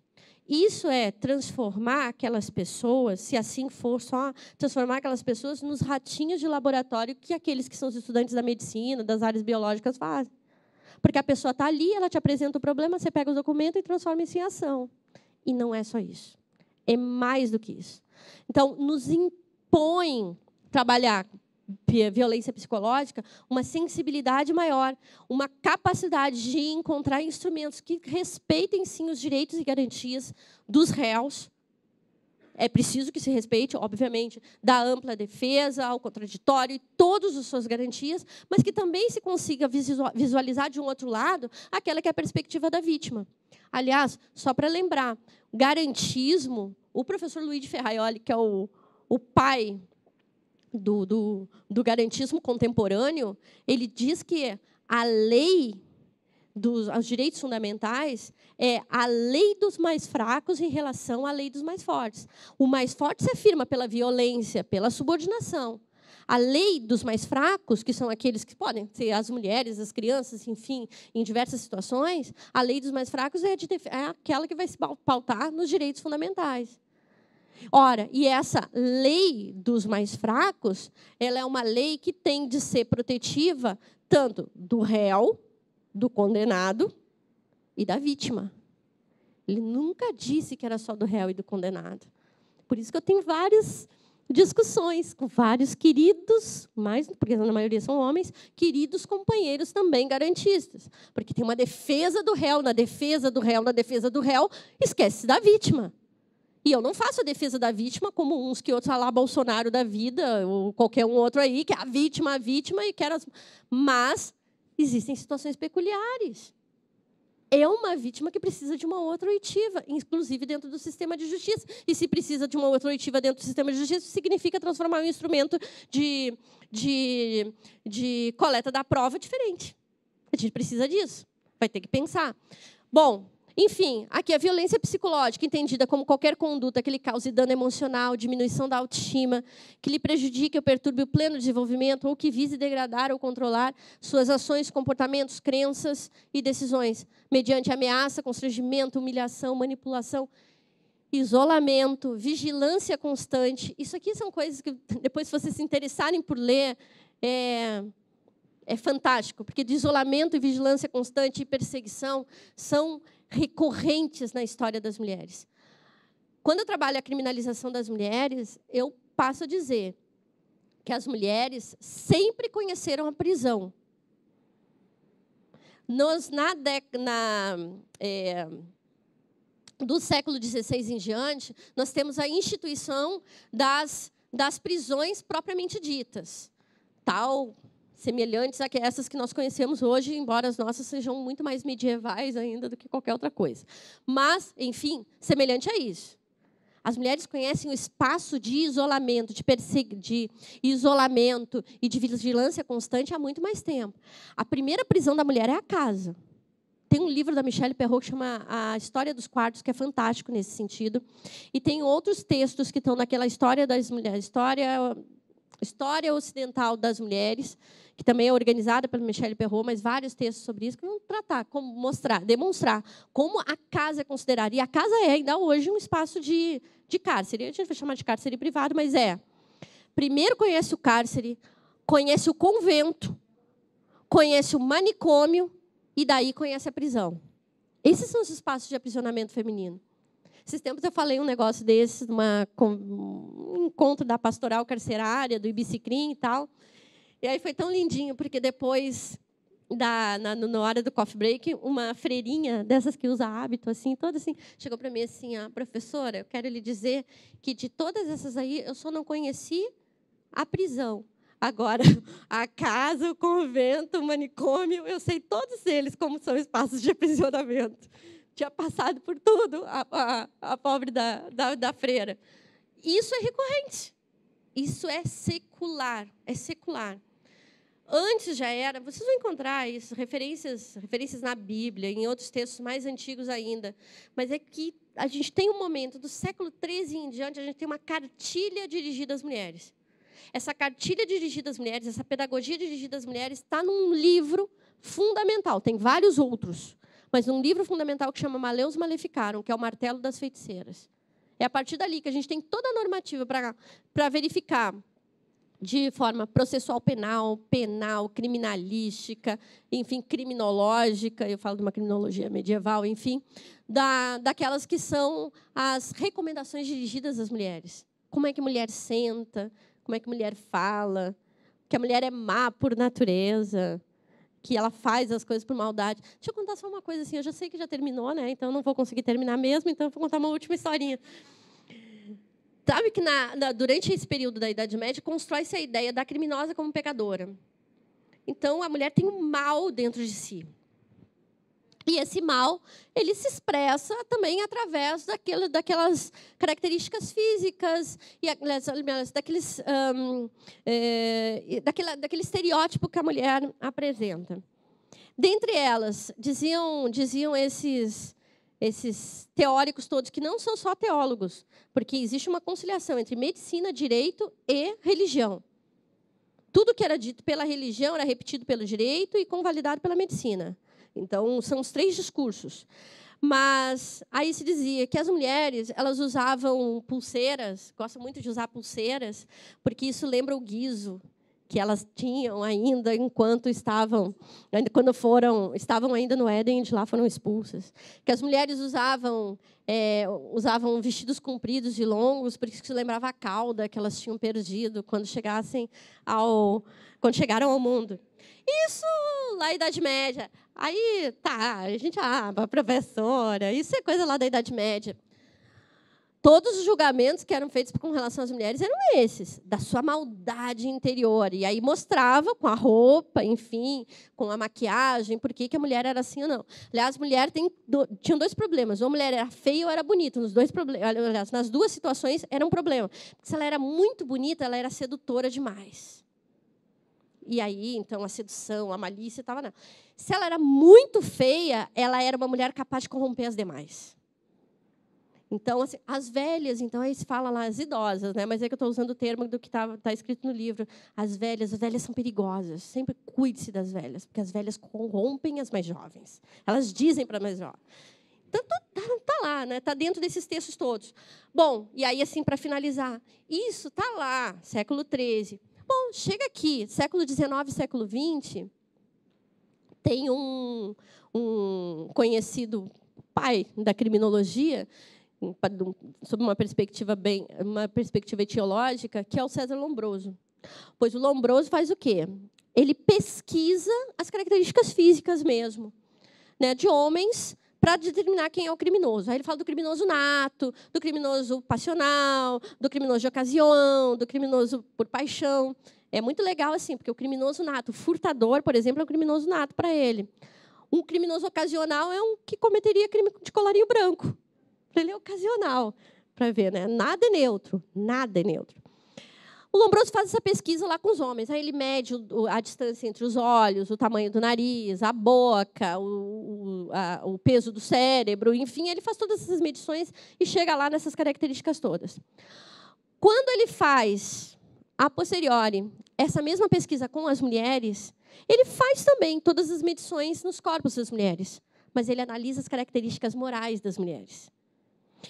Isso é transformar aquelas pessoas, se assim for só, transformar aquelas pessoas nos ratinhos de laboratório que aqueles que são os estudantes da medicina, das áreas biológicas fazem. Porque a pessoa está ali, ela te apresenta o problema, você pega o documento e transforma isso em ação. E não é só isso. É mais do que isso. Então, nos impõe trabalhar violência psicológica, uma sensibilidade maior, uma capacidade de encontrar instrumentos que respeitem sim os direitos e garantias dos réus. É preciso que se respeite, obviamente, da ampla defesa, ao contraditório e todas as suas garantias, mas que também se consiga visualizar de um outro lado aquela que é a perspectiva da vítima. Aliás, só para lembrar, garantismo, o professor Luiz de Ferraioli, que é o, o pai do, do, do garantismo contemporâneo, ele diz que a lei dos aos direitos fundamentais é a lei dos mais fracos em relação à lei dos mais fortes. O mais forte se afirma pela violência, pela subordinação. A lei dos mais fracos, que são aqueles que podem ser as mulheres, as crianças, enfim, em diversas situações, a lei dos mais fracos é, de, é aquela que vai se pautar nos direitos fundamentais. Ora, e essa lei dos mais fracos, ela é uma lei que tem de ser protetiva tanto do réu, do condenado e da vítima. Ele nunca disse que era só do réu e do condenado. Por isso que eu tenho várias discussões com vários queridos, mas porque na maioria são homens, queridos companheiros também garantistas, porque tem uma defesa do réu, na defesa do réu, na defesa do réu, esquece da vítima. E eu não faço a defesa da vítima como uns que outros falar ah, Bolsonaro da vida ou qualquer um outro aí, que é a vítima, a vítima e quer as... Mas existem situações peculiares. É uma vítima que precisa de uma outra oitiva, inclusive dentro do sistema de justiça. E se precisa de uma outra oitiva dentro do sistema de justiça, significa transformar um instrumento de, de, de coleta da prova diferente. A gente precisa disso. Vai ter que pensar. Bom, enfim, aqui a violência psicológica, entendida como qualquer conduta que lhe cause dano emocional, diminuição da autoestima, que lhe prejudique ou perturbe o pleno desenvolvimento ou que vise degradar ou controlar suas ações, comportamentos, crenças e decisões, mediante ameaça, constrangimento, humilhação, manipulação, isolamento, vigilância constante. Isso aqui são coisas que, depois, se vocês se interessarem por ler, é, é fantástico, porque de isolamento e vigilância constante e perseguição são recorrentes na história das mulheres. Quando eu trabalho a criminalização das mulheres, eu passo a dizer que as mulheres sempre conheceram a prisão. Nos na, na é, do século XVI em diante, nós temos a instituição das, das prisões propriamente ditas. Tal semelhantes a essas que nós conhecemos hoje, embora as nossas sejam muito mais medievais ainda do que qualquer outra coisa. Mas, enfim, semelhante a isso. As mulheres conhecem o espaço de isolamento, de, de, isolamento e de vigilância constante há muito mais tempo. A primeira prisão da mulher é a casa. Tem um livro da Michelle Perrault que chama A História dos Quartos, que é fantástico nesse sentido. E tem outros textos que estão naquela história das mulheres, história, história ocidental das mulheres, que também é organizada pelo Michel Perrault, mas vários textos sobre isso, que vão tratar, como mostrar, demonstrar como a casa é considerada. E a casa é, ainda hoje, um espaço de, de cárcere. A gente vai chamar de cárcere privado, mas é. Primeiro conhece o cárcere, conhece o convento, conhece o manicômio e daí conhece a prisão. Esses são os espaços de aprisionamento feminino. Esses tempos eu falei um negócio desse, numa, um encontro da pastoral carcerária, do Ibicicrim e tal. E aí foi tão lindinho, porque depois, da, na, na hora do coffee break, uma freirinha dessas que usa hábito, assim, toda assim, chegou para mim assim, ah, professora, eu quero lhe dizer que de todas essas aí, eu só não conheci a prisão. Agora, a casa, o convento, o manicômio, eu sei todos eles como são espaços de aprisionamento. Tinha passado por tudo a, a, a pobre da, da, da freira. Isso é recorrente. Isso é secular. É secular. Antes já era, vocês vão encontrar isso, referências, referências na Bíblia, em outros textos mais antigos ainda. Mas é que a gente tem um momento do século XIII em diante, a gente tem uma cartilha dirigida às mulheres. Essa cartilha dirigida às mulheres, essa pedagogia dirigida às mulheres, está num livro fundamental. Tem vários outros, mas num livro fundamental que chama Maleus Maleficaram, que é o Martelo das Feiticeiras. É a partir dali que a gente tem toda a normativa para verificar de forma processual penal, penal, criminalística, enfim, criminológica, eu falo de uma criminologia medieval, enfim, da, daquelas que são as recomendações dirigidas às mulheres. Como é que a mulher senta, como é que a mulher fala, que a mulher é má por natureza, que ela faz as coisas por maldade. Deixa eu contar só uma coisa assim, eu já sei que já terminou, né? Então não vou conseguir terminar mesmo, então eu vou contar uma última historinha. Sabe que na, na, durante esse período da Idade Média constrói-se a ideia da criminosa como pecadora. Então a mulher tem um mal dentro de si. E esse mal, ele se expressa também através daquelas características físicas e daqueles, um, é, eh, daquele, daquele estereótipo que a mulher apresenta. Dentre elas, diziam, diziam esses esses teóricos todos, que não são só teólogos, porque existe uma conciliação entre medicina, direito e religião. Tudo que era dito pela religião era repetido pelo direito e convalidado pela medicina. Então, são os três discursos. Mas aí se dizia que as mulheres elas usavam pulseiras, gostam muito de usar pulseiras, porque isso lembra o guiso, que elas tinham ainda enquanto estavam, quando foram, estavam ainda no Éden, de lá foram expulsas. Que as mulheres usavam, é, usavam vestidos compridos e longos, porque isso lembrava a cauda que elas tinham perdido quando chegassem ao, quando chegaram ao mundo. Isso lá na Idade Média. Aí, tá, a gente, ah, professora, isso é coisa lá da Idade Média todos os julgamentos que eram feitos com relação às mulheres eram esses, da sua maldade interior. E aí mostrava com a roupa, enfim, com a maquiagem, por que a mulher era assim ou não. Aliás, mulher tem, do, tinham dois problemas. Ou a mulher era feia ou era bonita. Nos dois aliás, nas duas situações era um problema. Porque se ela era muito bonita, ela era sedutora demais. E aí, então, a sedução, a malícia estava na. Se ela era muito feia, ela era uma mulher capaz de corromper as demais. Então, assim, as velhas, então aí se fala lá as idosas, né? Mas é que eu estou usando o termo do que está tá escrito no livro. As velhas, as velhas são perigosas. Sempre cuide-se das velhas, porque as velhas corrompem as mais jovens. Elas dizem para as mais jovens. Então, tá, tá, tá, lá, né? Tá dentro desses textos todos. Bom, e aí assim para finalizar, isso tá lá, século XIII. Bom, chega aqui, século XIX, século XX, tem um, um conhecido pai da criminologia sob uma perspectiva bem, uma perspectiva etiológica, que é o César Lombroso. Pois o Lombroso faz o quê? Ele pesquisa as características físicas mesmo, né, de homens para determinar quem é o criminoso. Aí ele fala do criminoso nato, do criminoso passional, do criminoso de ocasião, do criminoso por paixão. É muito legal assim, porque o criminoso nato, o furtador, por exemplo, é um criminoso nato para ele. Um criminoso ocasional é um que cometeria crime de colarinho branco, então, ele é ocasional, para ver, né? Nada é neutro, nada é neutro. O Lombroso faz essa pesquisa lá com os homens. Aí ele mede a distância entre os olhos, o tamanho do nariz, a boca, o, o, a, o, peso do cérebro, enfim, ele faz todas essas medições e chega lá nessas características todas. Quando ele faz a posteriori essa mesma pesquisa com as mulheres, ele faz também todas as medições nos corpos das mulheres, mas ele analisa as características morais das mulheres.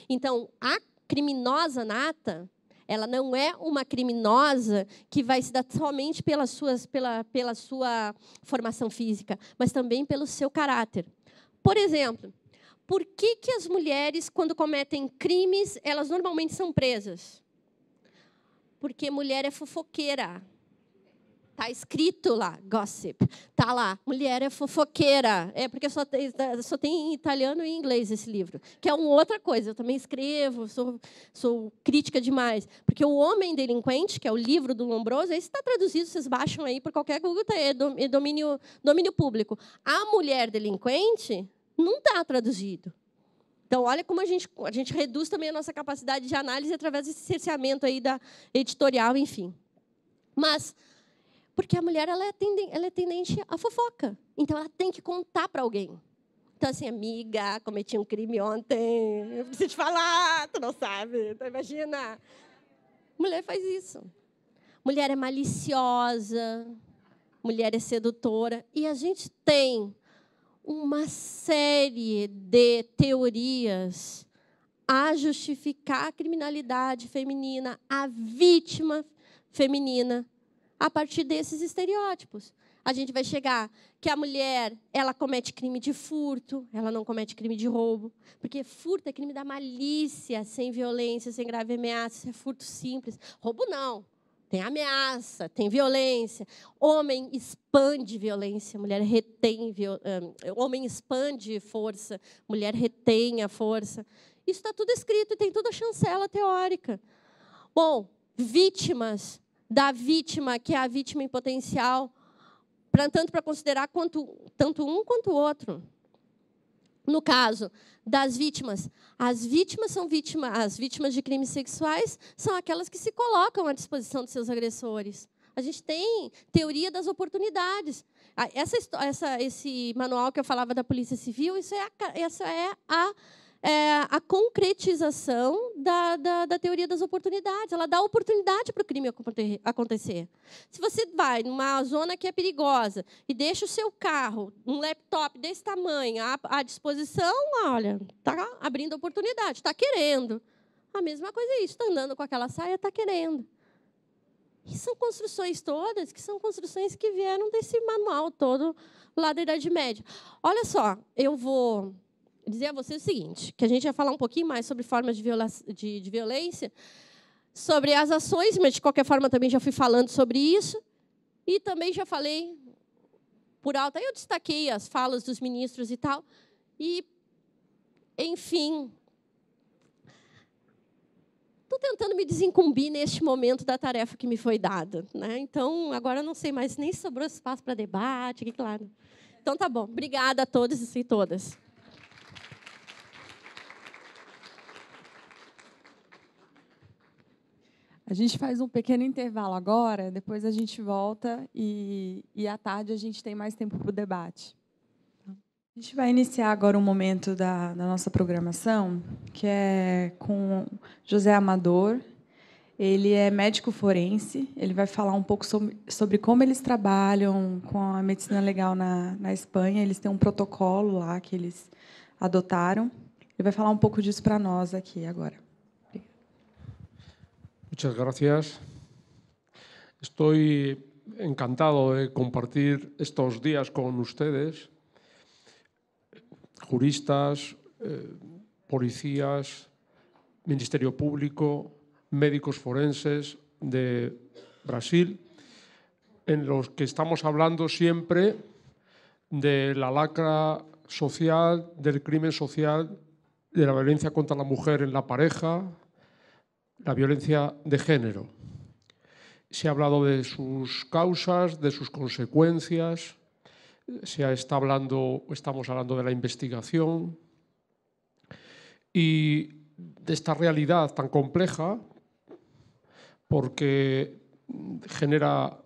Então, a criminosa nata, ela não é uma criminosa que vai se dar somente pelas suas, pela, pela sua formação física, mas também pelo seu caráter. Por exemplo, por que, que as mulheres, quando cometem crimes, elas normalmente são presas? Porque mulher é fofoqueira. Tá escrito lá, gossip. Tá lá, mulher é fofoqueira. É porque só tem, só tem em italiano e inglês esse livro, que é uma outra coisa. Eu também escrevo, sou, sou crítica demais. Porque o Homem Delinquente, que é o livro do Lombroso, esse está traduzido, vocês baixam aí por qualquer Google, tá é, é domínio, domínio público. A Mulher Delinquente não está traduzido. Então, olha como a gente, a gente reduz também a nossa capacidade de análise através desse cerceamento aí da editorial, enfim. Mas porque a mulher ela é, tendente, ela é tendente à fofoca. Então ela tem que contar para alguém. Então, assim, amiga, cometi um crime ontem, eu preciso te falar, tu não sabe, tu imagina. Mulher faz isso. Mulher é maliciosa, mulher é sedutora. E a gente tem uma série de teorias a justificar a criminalidade feminina, a vítima feminina a partir desses estereótipos. A gente vai chegar que a mulher, ela comete crime de furto, ela não comete crime de roubo, porque furto é crime da malícia, sem violência, sem grave ameaça, é furto simples. Roubo não. Tem ameaça, tem violência. Homem expande violência, mulher retém. Eh, homem expande força, mulher retém a força. Isso está tudo escrito e tem toda a chancela teórica. Bom, vítimas da vítima, que é a vítima em potencial, pra, tanto para considerar quanto, tanto um quanto o outro. No caso das vítimas, as vítimas são vítimas, as vítimas de crimes sexuais são aquelas que se colocam à disposição dos seus agressores. A gente tem teoria das oportunidades. Essa, essa, esse manual que eu falava da Polícia Civil, isso é a, essa é a é, a concretização da, da, da, teoria das oportunidades. Ela dá oportunidade para o crime acontecer. Se você vai numa zona que é perigosa e deixa o seu carro, um laptop desse tamanho, à, à disposição, olha, está abrindo oportunidade, está querendo. A mesma coisa é isso, está andando com aquela saia, está querendo. E são construções todas que são construções que vieram desse manual todo lá da Idade Média. Olha só, eu vou dizer a vocês o seguinte, que a gente vai falar um pouquinho mais sobre formas de, de, de violência, sobre as ações, mas de qualquer forma também já fui falando sobre isso, e também já falei por alto, aí eu destaquei as falas dos ministros e tal, e, enfim, estou tentando me desincumbir neste momento da tarefa que me foi dada. Né? Então, agora não sei mais, nem sobrou espaço para debate, claro. Né? Então, tá bom. Obrigada a todos e todas. A gente faz um pequeno intervalo agora, depois a gente volta e, e à tarde a gente tem mais tempo para o debate. A gente vai iniciar agora um momento da, da nossa programação, que é com José Amador. Ele é médico forense, ele vai falar um pouco sobre, sobre como eles trabalham com a medicina legal na, na Espanha. Eles têm um protocolo lá que eles adotaram. Ele vai falar um pouco disso para nós aqui agora. Muchas gracias. Estoy encantado de compartir estos días con ustedes, juristas, eh, policías, Ministerio Público, médicos forenses de Brasil, en los que estamos hablando siempre de la lacra social, del crimen social, de la violencia contra la mujer en la pareja, la violencia de género. Se ha hablado de sus causas, de sus consecuencias, se está hablando, estamos hablando de la investigación y de esta realidad tan compleja porque genera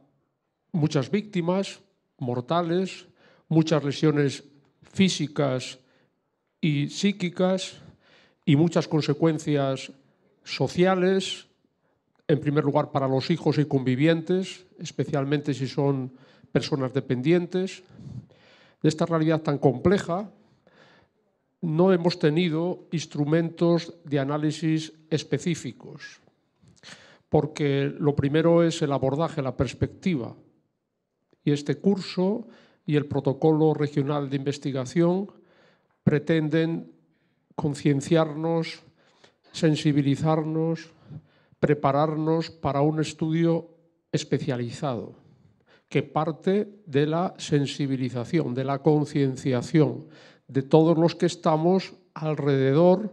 muchas víctimas mortales, muchas lesiones físicas y psíquicas y muchas consecuencias sociales, en primer lugar para los hijos y convivientes, especialmente si son personas dependientes. De esta realidad tan compleja, no hemos tenido instrumentos de análisis específicos, porque lo primero es el abordaje, la perspectiva. Y este curso y el protocolo regional de investigación pretenden concienciarnos sensibilizarnos, prepararnos para un estudio especializado que parte de la sensibilización, de la concienciación de todos los que estamos alrededor,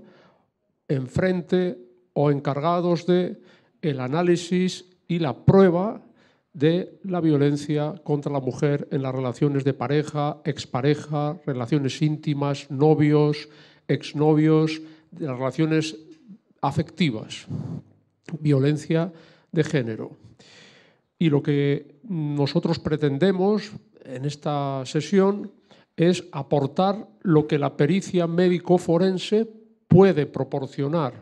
enfrente o encargados de el análisis y la prueba de la violencia contra la mujer en las relaciones de pareja, expareja, relaciones íntimas, novios, exnovios, de las relaciones afectivas, violencia de género. Y lo que nosotros pretendemos en esta sesión es aportar lo que la pericia médico-forense puede proporcionar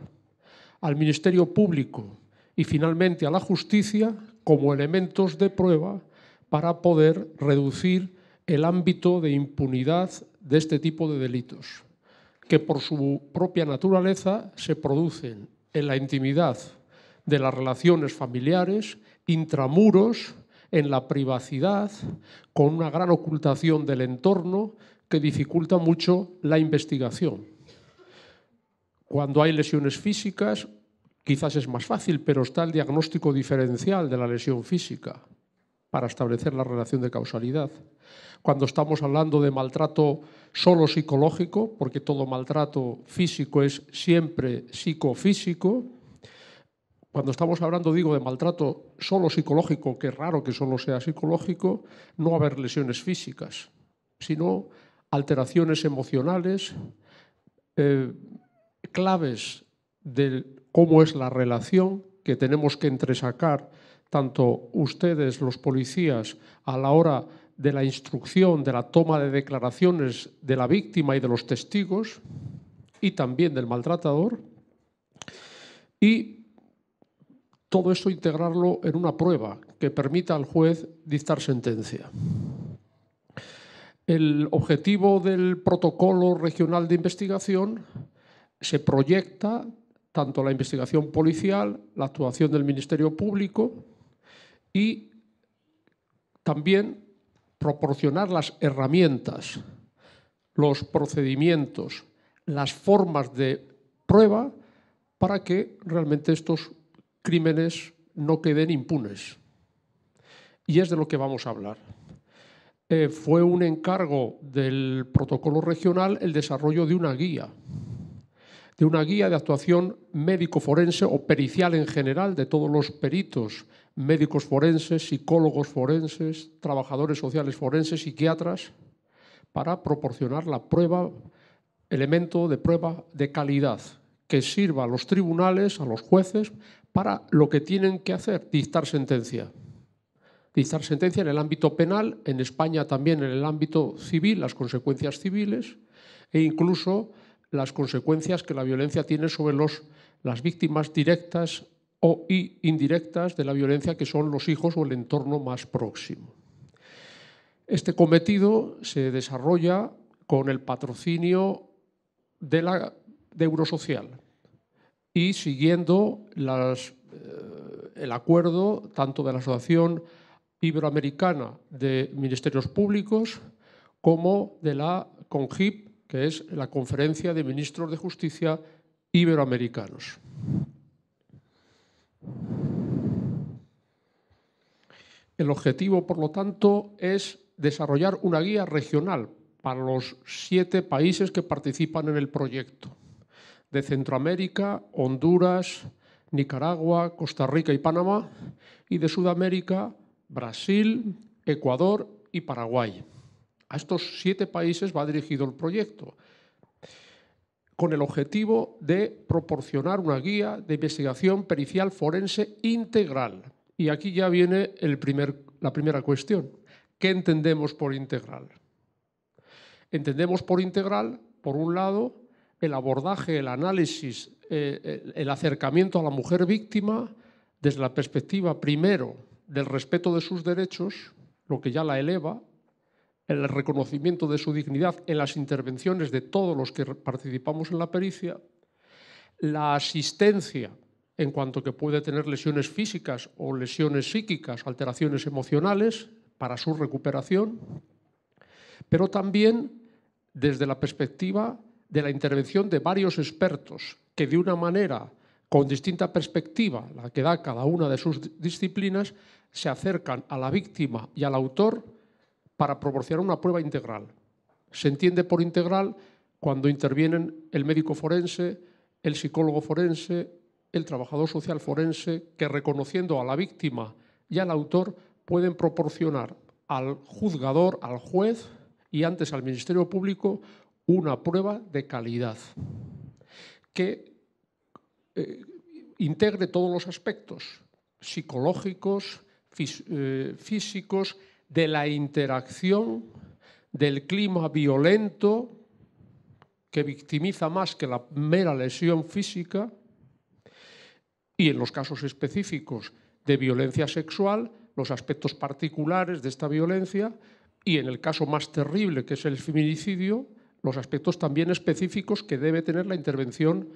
al Ministerio Público y finalmente a la justicia como elementos de prueba para poder reducir el ámbito de impunidad de este tipo de delitos que por su propia naturaleza se producen en la intimidad de las relaciones familiares, intramuros, en la privacidad, con una gran ocultación del entorno que dificulta mucho la investigación. Cuando hay lesiones físicas, quizás es más fácil, pero está el diagnóstico diferencial de la lesión física para establecer la relación de causalidad. Cuando estamos hablando de maltrato solo psicológico, porque todo maltrato físico es siempre psicofísico, cuando estamos hablando, digo, de maltrato solo psicológico, que es raro que solo sea psicológico, no haber lesiones físicas, sino alteraciones emocionales, eh, claves de cómo es la relación que tenemos que entresacar tanto ustedes, los policías, a la hora de la instrucción, de la toma de declaraciones de la víctima y de los testigos, y también del maltratador, y todo esto integrarlo en una prueba que permita al juez dictar sentencia. El objetivo del protocolo regional de investigación se proyecta tanto la investigación policial, la actuación del Ministerio Público, y también proporcionar las herramientas, los procedimientos, las formas de prueba para que realmente estos crímenes no queden impunes. Y es de lo que vamos a hablar. Eh, fue un encargo del protocolo regional el desarrollo de una guía de una guía de actuación médico-forense o pericial en general de todos los peritos, médicos forenses, psicólogos forenses, trabajadores sociales forenses, psiquiatras, para proporcionar la prueba, elemento de prueba de calidad que sirva a los tribunales, a los jueces, para lo que tienen que hacer, dictar sentencia. Dictar sentencia en el ámbito penal, en España también en el ámbito civil, las consecuencias civiles, e incluso las consecuencias que la violencia tiene sobre los, las víctimas directas o indirectas de la violencia que son los hijos o el entorno más próximo. Este cometido se desarrolla con el patrocinio de la de Eurosocial y siguiendo las, eh, el acuerdo tanto de la Asociación Iberoamericana de Ministerios Públicos como de la CONGIP que es la Conferencia de Ministros de Justicia Iberoamericanos. El objetivo, por lo tanto, es desarrollar una guía regional para los siete países que participan en el proyecto, de Centroamérica, Honduras, Nicaragua, Costa Rica y Panamá, y de Sudamérica, Brasil, Ecuador y Paraguay. A estos siete países va dirigido el proyecto, con el objetivo de proporcionar una guía de investigación pericial forense integral. Y aquí ya viene el primer, la primera cuestión. ¿Qué entendemos por integral? Entendemos por integral, por un lado, el abordaje, el análisis, eh, eh, el acercamiento a la mujer víctima desde la perspectiva, primero, del respeto de sus derechos, lo que ya la eleva el reconocimiento de su dignidad en las intervenciones de todos los que participamos en la pericia, la asistencia en cuanto que puede tener lesiones físicas o lesiones psíquicas, alteraciones emocionales para su recuperación, pero también desde la perspectiva de la intervención de varios expertos que de una manera con distinta perspectiva, la que da cada una de sus disciplinas, se acercan a la víctima y al autor para proporcionar una prueba integral. Se entiende por integral cuando intervienen el médico forense, el psicólogo forense, el trabajador social forense, que reconociendo a la víctima y al autor pueden proporcionar al juzgador, al juez y antes al Ministerio Público una prueba de calidad que eh, integre todos los aspectos psicológicos, eh, físicos, de la interacción, del clima violento que victimiza más que la mera lesión física y en los casos específicos de violencia sexual, los aspectos particulares de esta violencia y en el caso más terrible que es el feminicidio, los aspectos también específicos que debe tener la intervención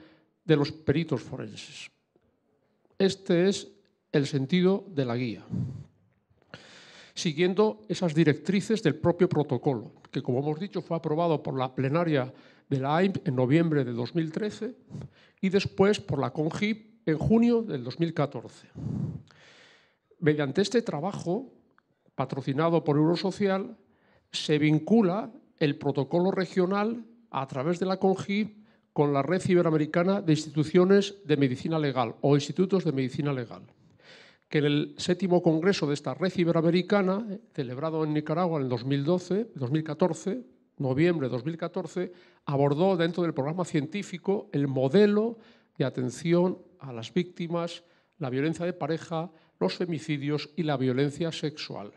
de los peritos forenses. Este es el sentido de la guía siguiendo esas directrices del propio protocolo, que como hemos dicho fue aprobado por la plenaria de la AIM en noviembre de 2013 y después por la CONGIP en junio del 2014. Mediante este trabajo, patrocinado por Eurosocial, se vincula el protocolo regional a través de la CONGIP con la Red ciberamericana de Instituciones de Medicina Legal o Institutos de Medicina Legal que en el séptimo congreso de esta red iberoamericana, eh, celebrado en Nicaragua en 2012, 2014, noviembre de 2014, abordó dentro del programa científico el modelo de atención a las víctimas, la violencia de pareja, los femicidios y la violencia sexual.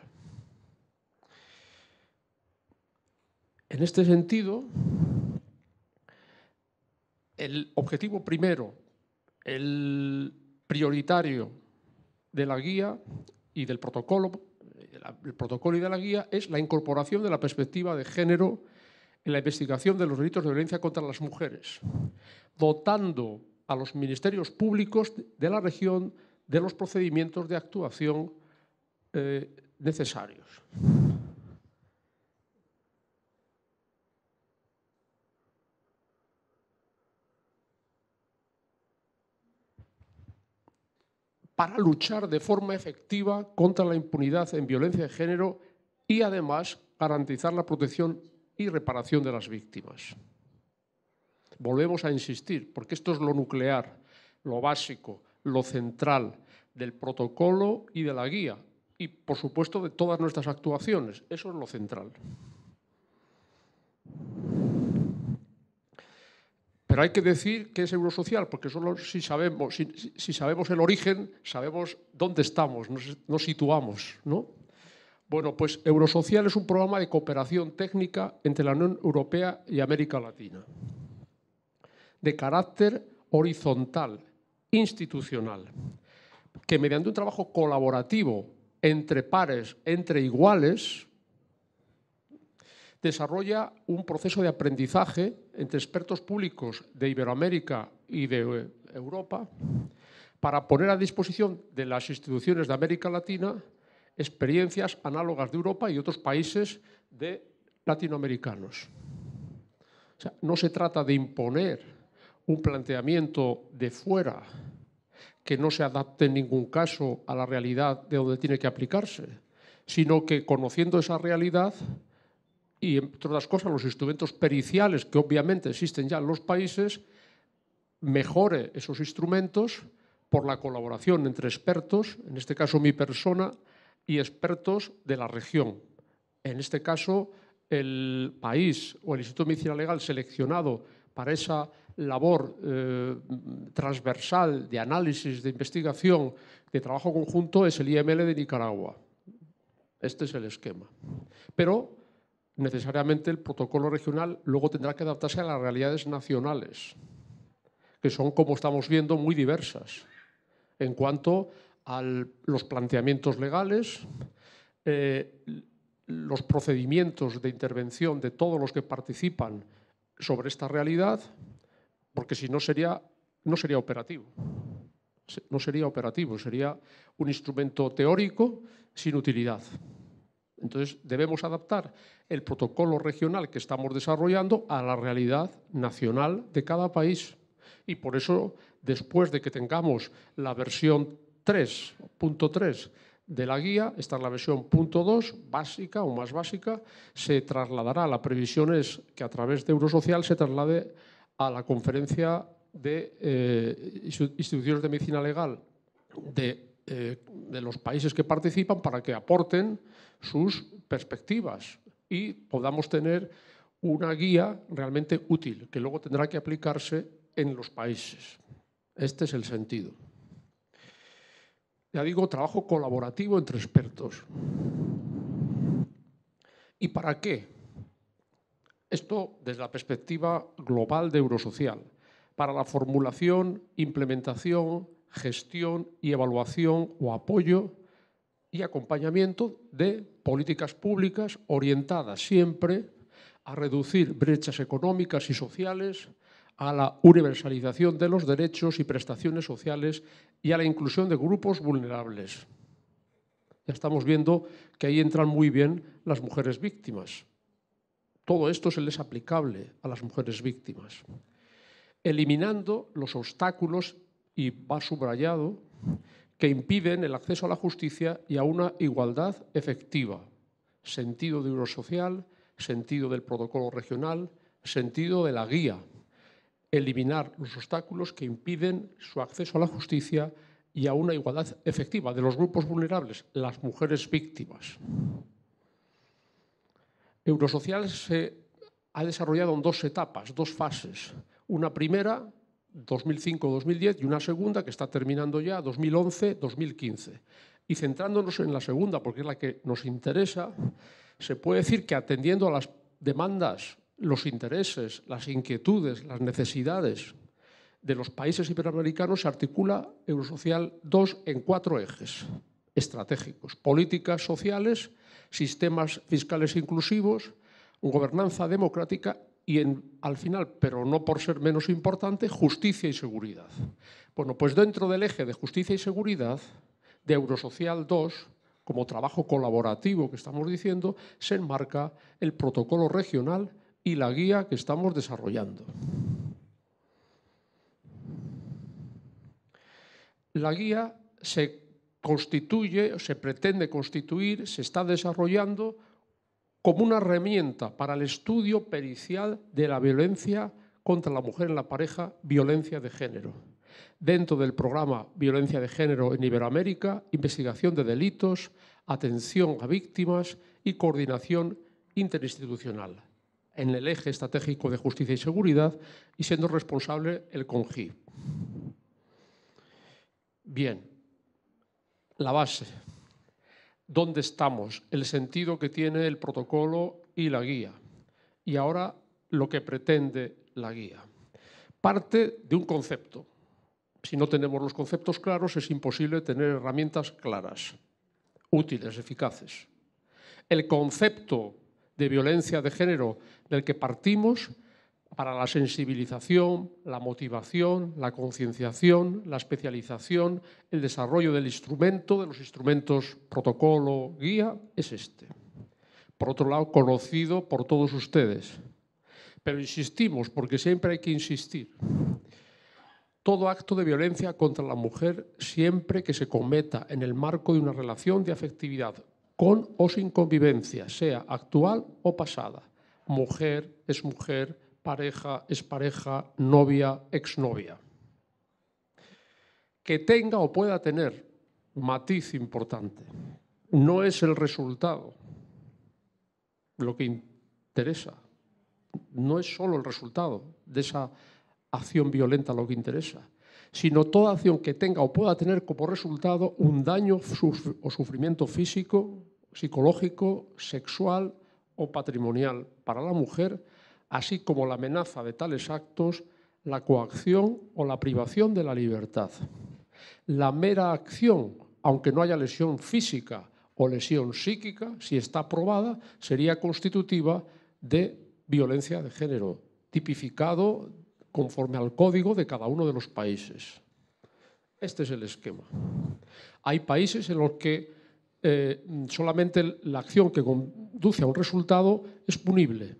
En este sentido, el objetivo primero, el prioritario de la guía y del protocolo, el protocolo y de la guía es la incorporación de la perspectiva de género en la investigación de los delitos de violencia contra las mujeres, dotando a los ministerios públicos de la región de los procedimientos de actuación eh, necesarios. para luchar de forma efectiva contra la impunidad en violencia de género y además garantizar la protección y reparación de las víctimas. Volvemos a insistir, porque esto es lo nuclear, lo básico, lo central del protocolo y de la guía y, por supuesto, de todas nuestras actuaciones. Eso es lo central. Pero hay que decir que es eurosocial, porque solo si sabemos, si, sabemos el origen, sabemos dónde estamos, nos, nos situamos, ¿no? Bueno, pues Eurosocial es un programa de cooperación técnica entre la Unión Europea y América Latina, de carácter horizontal, institucional, que mediante un trabajo colaborativo entre pares, entre iguales, desarrolla un proceso de aprendizaje entre expertos públicos de Iberoamérica y de eh, Europa para poner a disposición de las instituciones de América Latina experiencias análogas de Europa y otros países de latinoamericanos. no se trata de imponer un planteamiento de fuera que no se adapte en ningún caso a la realidad de donde tiene que aplicarse, sino que conociendo esa realidad y, entre otras cosas, los instrumentos periciales que obviamente existen ya en los países, mejore esos instrumentos por la colaboración entre expertos, en este caso mi persona, y expertos de la región. En este caso, el país o el Instituto de Medicina Legal seleccionado para esa labor eh, transversal de análisis, de investigación, de trabajo conjunto es el IML de Nicaragua. Este es el esquema. Pero necesariamente el protocolo regional luego tendrá que adaptarse a las realidades nacionales, que son, como estamos viendo, muy diversas en cuanto a los planteamientos legales, eh, los procedimientos de intervención de todos los que participan sobre esta realidad, porque si no sería, no sería operativo. No sería operativo, sería un instrumento teórico sin utilidad. Entonces, debemos adaptar el protocolo regional que estamos desarrollando a la realidad nacional de cada país. Y por eso, después de que tengamos la versión 3.3 de la guía, esta es la versión 2, básica o más básica, se trasladará, la previsión es que a través de Eurosocial se traslade a la conferencia de eh, instituciones de medicina legal de eh, de los países que participan para que aporten sus perspectivas y podamos tener una guía realmente útil que luego tendrá que aplicarse en los países. Este es el sentido. Ya digo, trabajo colaborativo entre expertos. ¿Y para qué? Esto desde la perspectiva global de Eurosocial, para la formulación, implementación, gestión y evaluación o apoyo y acompañamiento de políticas públicas orientadas siempre a reducir brechas económicas y sociales, a la universalización de los derechos y prestaciones sociales y a la inclusión de grupos vulnerables. Ya estamos viendo que ahí entran muy bien las mujeres víctimas. Todo esto se les aplicable a las mujeres víctimas, eliminando los obstáculos y va subrayado, que impiden el acceso a la justicia y a una igualdad efectiva. Sentido de eurosocial, sentido del protocolo regional, sentido de la guía. Eliminar los obstáculos que impiden su acceso a la justicia y a una igualdad efectiva de los grupos vulnerables, las mujeres víctimas. Eurosocial se ha desarrollado en dos etapas, dos fases. Una primera 2005-2010 y una segunda que está terminando ya 2011-2015. Y centrándonos en la segunda, porque es la que nos interesa, se puede decir que atendiendo a las demandas, los intereses, las inquietudes, las necesidades de los países iberoamericanos, se articula Eurosocial 2 en cuatro ejes estratégicos, políticas sociales, sistemas fiscales inclusivos, gobernanza democrática y al final, pero no por ser menos importante, justicia y seguridad. Bueno, pues dentro del eje de justicia y seguridad, de Eurosocial 2, como trabajo colaborativo que estamos diciendo, se enmarca el protocolo regional y la guía que estamos desarrollando. La guía se constituye, se pretende constituir, se está desarrollando como una herramienta para el estudio pericial de la violencia contra la mujer en la pareja, violencia de género. Dentro del programa Violencia de Género en Iberoamérica, investigación de delitos, atención a víctimas y coordinación interinstitucional, en el eje estratégico de justicia y seguridad y siendo responsable el CONGI. Bien, la base dónde estamos, el sentido que tiene el protocolo y la guía. Y ahora lo que pretende la guía. Parte de un concepto. Si no tenemos los conceptos claros, es imposible tener herramientas claras, útiles, eficaces. El concepto de violencia de género del que partimos para la sensibilización, la motivación, la concienciación, la especialización, el desarrollo del instrumento, de los instrumentos protocolo, guía, es este. Por otro lado, conocido por todos ustedes. Pero insistimos, porque siempre hay que insistir. Todo acto de violencia contra la mujer, siempre que se cometa en el marco de una relación de afectividad, con o sin convivencia, sea actual o pasada, mujer es mujer, pareja, expareja, novia, exnovia. Que tenga o pueda tener matiz importante. No es el resultado lo que interesa. No es solo el resultado de esa acción violenta lo que interesa, sino toda acción que tenga o pueda tener como resultado un daño o sufrimiento físico, psicológico, sexual o patrimonial para la mujer así como la amenaza de tales actos, la coacción o la privación de la libertad. La mera acción, aunque no haya lesión física o lesión psíquica, si está probada, sería constitutiva de violencia de género, tipificado conforme al código de cada uno de los países. Este es el esquema. Hay países en los que eh, solamente la acción que conduce a un resultado es punible,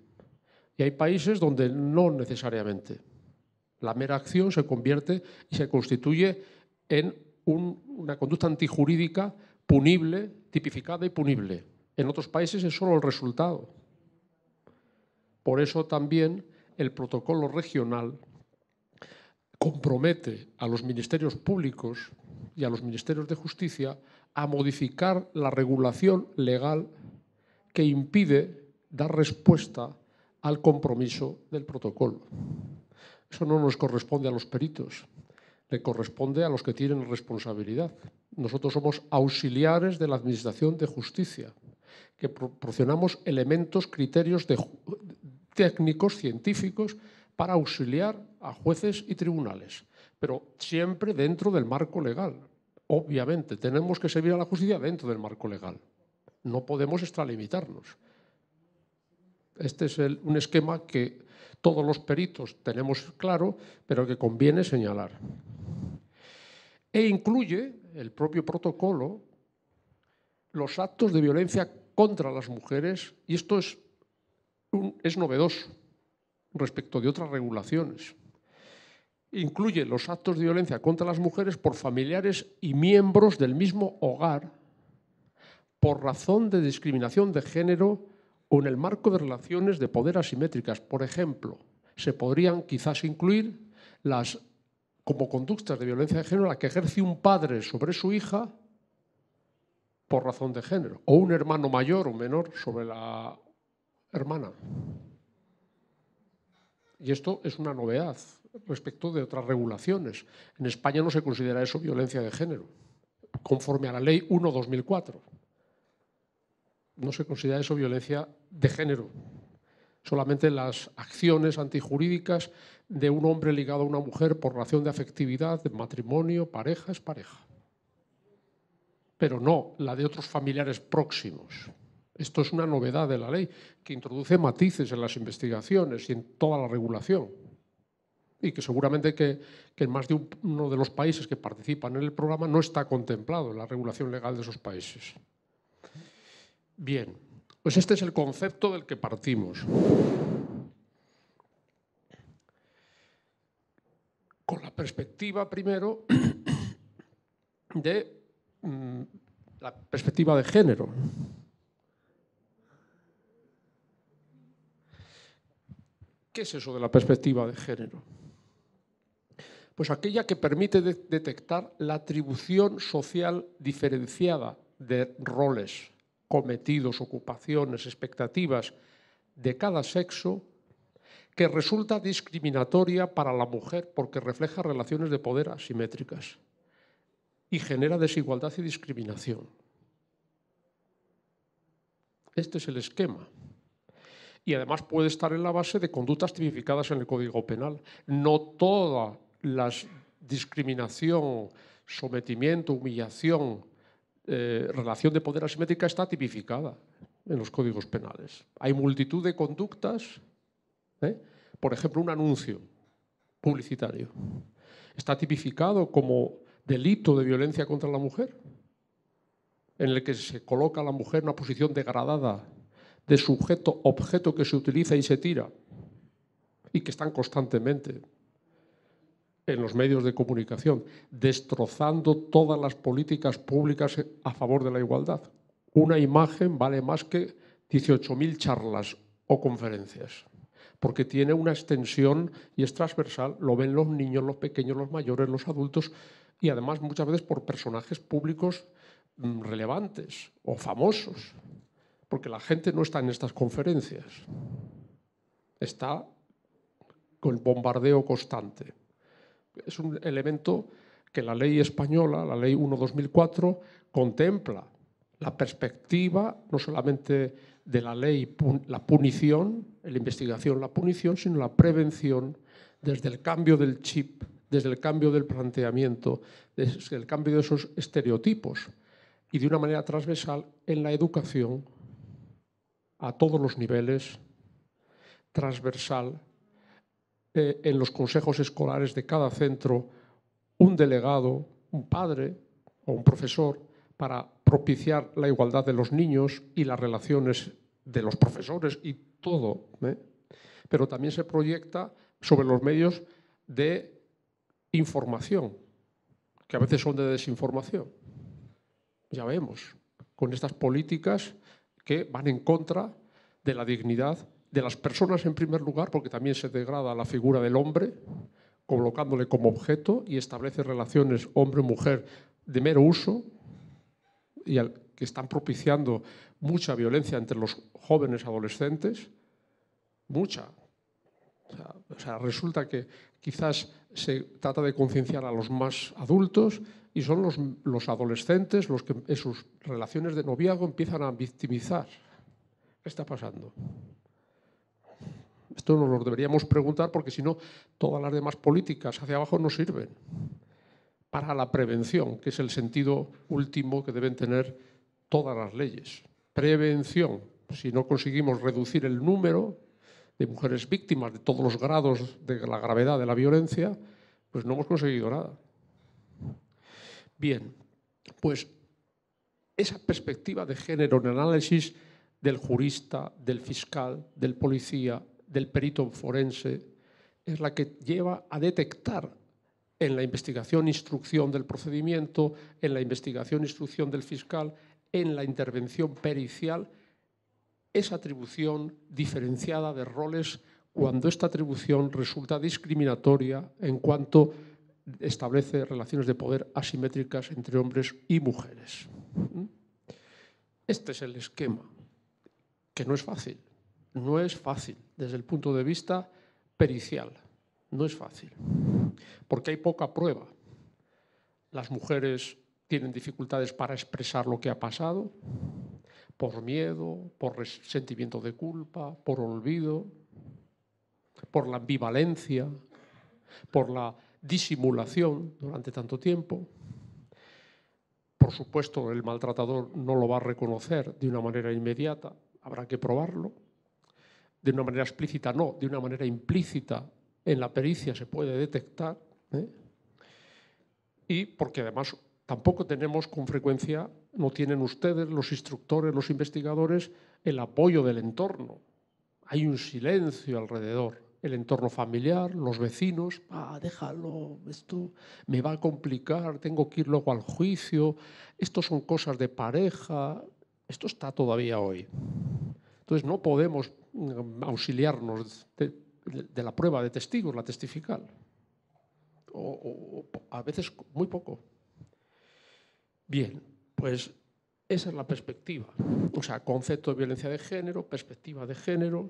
hay países donde no necesariamente. La mera acción se convierte y se constituye en una conducta antijurídica punible, tipificada y punible. En otros países es solo el resultado. Por eso también el protocolo regional compromete a los ministerios públicos y a los ministerios de justicia a modificar la regulación legal que impide dar respuesta al compromiso del protocolo. Eso no nos corresponde a los peritos, le corresponde a los que tienen responsabilidad. Nosotros somos auxiliares de la Administración de Justicia, que proporcionamos elementos, criterios técnicos, científicos, para auxiliar a jueces y tribunales, pero siempre dentro del marco legal. Obviamente, tenemos que servir a la justicia dentro del marco legal. No podemos extralimitarnos. Este es un esquema que todos los peritos tenemos claro, pero que conviene señalar. E incluye el propio protocolo los actos de violencia contra las mujeres, y esto es novedoso respecto de otras regulaciones. Incluye los actos de violencia contra las mujeres por familiares y miembros del mismo hogar por razón de discriminación de género o en el marco de relaciones de poder asimétricas. Por ejemplo, se podrían quizás incluir las como conductas de violencia de género la que ejerce un padre sobre su hija por razón de género, o un hermano mayor o menor sobre la hermana. Y esto es una novedad respecto de otras regulaciones. En España no se considera eso violencia de género, conforme a la ley 1-2004 no se considera eso violencia de género. Solamente las acciones antijurídicas de un hombre ligado a una mujer por razón de afectividad, de matrimonio, pareja, es pareja. Pero no la de otros familiares próximos. Esto es una novedad de la ley que introduce matices en las investigaciones y en toda la regulación. Y que seguramente que, en más de uno de los países que participan en el programa no está contemplado en la regulación legal de esos países. Bien, pues este es el concepto del que partimos. Con la perspectiva primero de mm, la perspectiva de género. ¿Qué es eso de la perspectiva de género? Pues aquella que permite detectar la atribución social diferenciada de roles cometidos, ocupaciones, expectativas de cada sexo, que resulta discriminatoria para la mujer porque refleja relaciones de poder asimétricas y genera desigualdad y discriminación. Este es el esquema. Y además puede estar en la base de conductas tipificadas en el Código Penal. No toda la discriminación, sometimiento, humillación eh, relación de poder asimétrica está tipificada en los códigos penales. Hay multitud de conductas, ¿eh? por ejemplo, un anuncio publicitario. Está tipificado como delito de violencia contra la mujer, en el que se coloca a la mujer en una posición degradada de sujeto, objeto que se utiliza y se tira, y que están constantemente en los medios de comunicación, destrozando todas las políticas públicas a favor de la igualdad. Una imagen vale más que 18.000 charlas o conferencias, porque tiene una extensión y es transversal, lo ven los niños, los pequeños, los mayores, los adultos, y además muchas veces por personajes públicos mm, relevantes o famosos, porque la gente no está en estas conferencias, está con el bombardeo constante es un elemento que la ley española, la ley 1.2004, contempla la perspectiva no solamente de la ley, la punición, la investigación, la punición, sino la prevención desde el cambio del chip, desde el cambio del planteamiento, desde el cambio de esos estereotipos y de una manera transversal en la educación a todos los niveles, transversal eh, en los consejos escolares de cada centro un delegado, un padre o un profesor para propiciar la igualdad de los niños y las relaciones de los profesores y todo. ¿eh? Pero también se proyecta sobre los medios de información, que a veces son de desinformación. Ya vemos, con estas políticas que van en contra de la dignidad de las personas en primer lugar, porque también se degrada la figura del hombre, colocándole como objeto y establece relaciones hombre-mujer de mero uso y que están propiciando mucha violencia entre los jóvenes adolescentes, mucha. O sea, resulta que quizás se trata de concienciar a los más adultos y son los, los adolescentes los que en sus relaciones de noviazgo empiezan a victimizar. ¿Qué está pasando? Esto nos lo deberíamos preguntar porque si no, todas las demás políticas hacia abajo no sirven para la prevención, que es el sentido último que deben tener todas las leyes. Prevención. Si no conseguimos reducir el número de mujeres víctimas de todos los grados de la gravedad de la violencia, pues no hemos conseguido nada. Bien, pues esa perspectiva de género en el análisis del jurista, del fiscal, del policía, del perito forense es la que lleva a detectar en la investigación, instrucción del procedimiento, en la investigación, instrucción del fiscal, en la intervención pericial, esa atribución diferenciada de roles cuando esta atribución resulta discriminatoria en cuanto establece relaciones de poder asimétricas entre hombres y mujeres. ¿Mm? Este es el esquema, que no es fácil no es fácil desde el punto de vista pericial. No es fácil, porque hay poca prueba. Las mujeres tienen dificultades para expresar lo que ha pasado, por miedo, por sentimiento de culpa, por olvido, por la ambivalencia, por la disimulación durante tanto tiempo. Por supuesto, el maltratador no lo va a reconocer de una manera inmediata, habrá que probarlo, de una manera explícita, no, de una manera implícita en la pericia se puede detectar. ¿eh? Y porque además tampoco tenemos con frecuencia, no tienen ustedes, los instructores, los investigadores, el apoyo del entorno. Hay un silencio alrededor, el entorno familiar, los vecinos, ah, déjalo, esto me va a complicar, tengo que ir luego al juicio, esto son cosas de pareja, esto está todavía hoy. Entonces no podemos mm, auxiliarnos de, la prueba de testigos, la testifical. o, a veces muy poco. Bien, pues esa es la perspectiva. O sea, concepto de violencia de género, perspectiva de género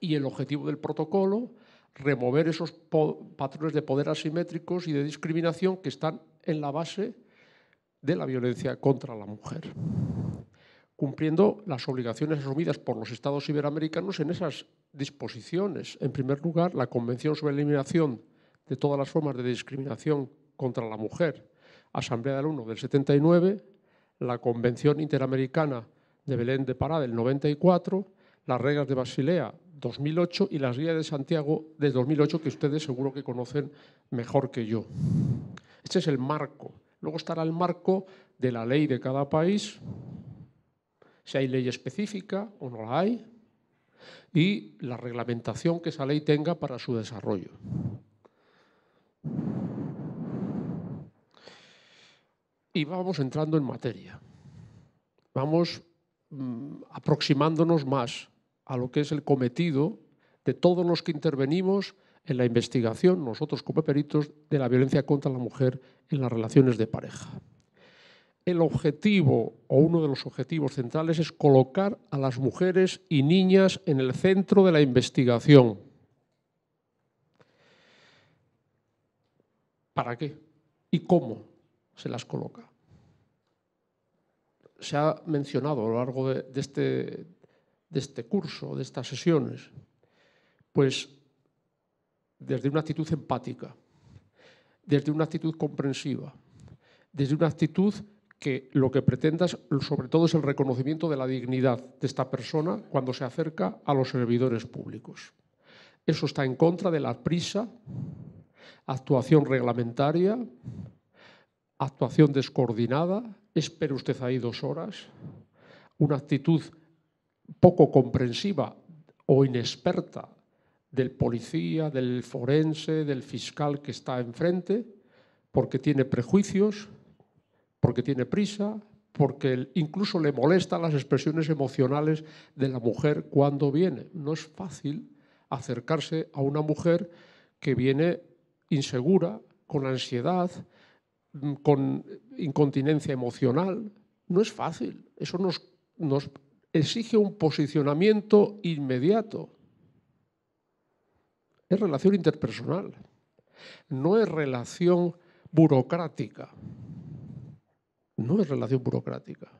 y el objetivo del protocolo, remover esos patrones de poder asimétricos y de discriminación que están en la base de la violencia contra la mujer cumpliendo las obligaciones asumidas por los estados iberoamericanos en esas disposiciones. En primer lugar, la Convención sobre Eliminación de todas las formas de discriminación contra la mujer, Asamblea del 1 del 79, la Convención Interamericana de Belén de Pará del 94, las reglas de Basilea 2008 y las guías de Santiago de 2008 que ustedes seguro que conocen mejor que yo. Este es el marco. Luego estará el marco de la ley de cada país, si hay ley específica o no la hay, y la reglamentación que esa ley tenga para su desarrollo. Y vamos entrando en materia. Vamos mm, aproximándonos más a lo que es el cometido de todos los que intervenimos en la investigación, nosotros como peritos, de la violencia contra la mujer en las relaciones de pareja el objetivo o uno de los objetivos centrales es colocar a las mujeres y niñas en el centro de la investigación. ¿Para qué? ¿Y cómo se las coloca? Se ha mencionado a lo largo de, este, de este curso, de estas sesiones, pues desde una actitud empática, desde una actitud comprensiva, desde una actitud que lo que pretendas sobre todo es el reconocimiento de la dignidad de esta persona cuando se acerca a los servidores públicos. Eso está en contra de la prisa, actuación reglamentaria, actuación descoordinada, espere usted ahí dos horas, una actitud poco comprensiva o inexperta del policía, del forense, del fiscal que está enfrente, porque tiene prejuicios, porque tiene prisa, porque incluso le molestan las expresiones emocionales de la mujer cuando viene. No es fácil acercarse a una mujer que viene insegura, con ansiedad, mm, con incontinencia emocional. No es fácil. Eso nos, nos exige un posicionamiento inmediato. Es relación interpersonal, no es relación burocrática no es relación burocrática.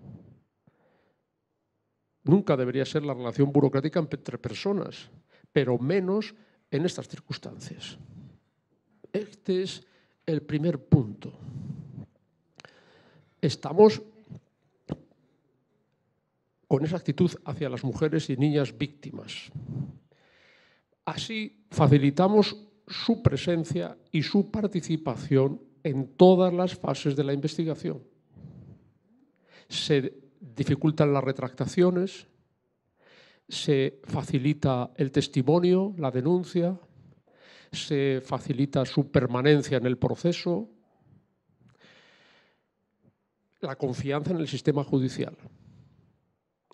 Nunca debería ser la relación burocrática entre personas, pero menos en estas circunstancias. Este es el primer punto. Estamos con esa actitud hacia las mujeres y niñas víctimas. Así facilitamos su presencia y su participación en todas las fases de la investigación se dificultan las retractaciones, se facilita el testimonio, la denuncia, se facilita su permanencia en el proceso, la confianza en el sistema judicial.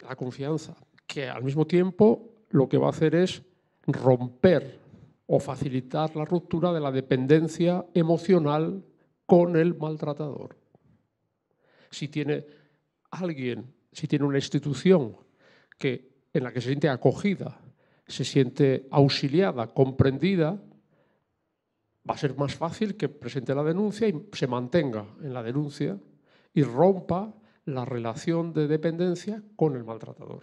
La confianza, que al mismo tiempo lo que va a hacer es romper o facilitar la ruptura de la dependencia emocional con el maltratador. Si tiene alguien, si tiene una institución que, en la que se siente acogida, se siente auxiliada, comprendida, va a ser más fácil que presente la denuncia y se mantenga en la denuncia y rompa la relación de dependencia con el maltratador.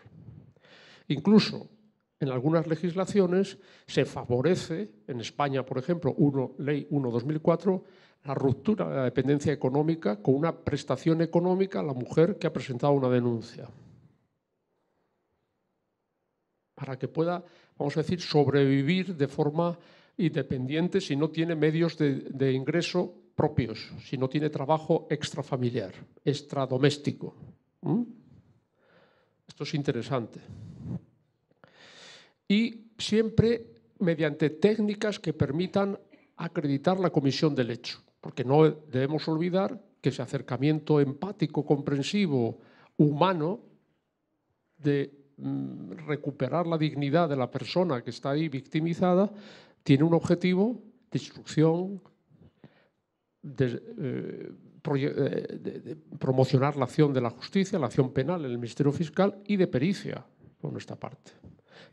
Incluso en algunas legislaciones se favorece, en España por ejemplo, Ley 1.2004, la ruptura de la dependencia económica con una prestación económica a la mujer que ha presentado una denuncia. Para que pueda, vamos a decir, sobrevivir de forma independiente si no tiene medios de, ingreso propios, si no tiene trabajo extrafamiliar, extradoméstico. Esto es interesante. Y siempre mediante técnicas que permitan acreditar la comisión del hecho porque no debemos olvidar que ese acercamiento empático, comprensivo, humano, de mm, recuperar la dignidad de la persona que está ahí victimizada, tiene un objetivo de instrucción, eh, eh, de, promocionar la acción de la justicia, la acción penal en el Ministerio Fiscal y de pericia por nuestra parte.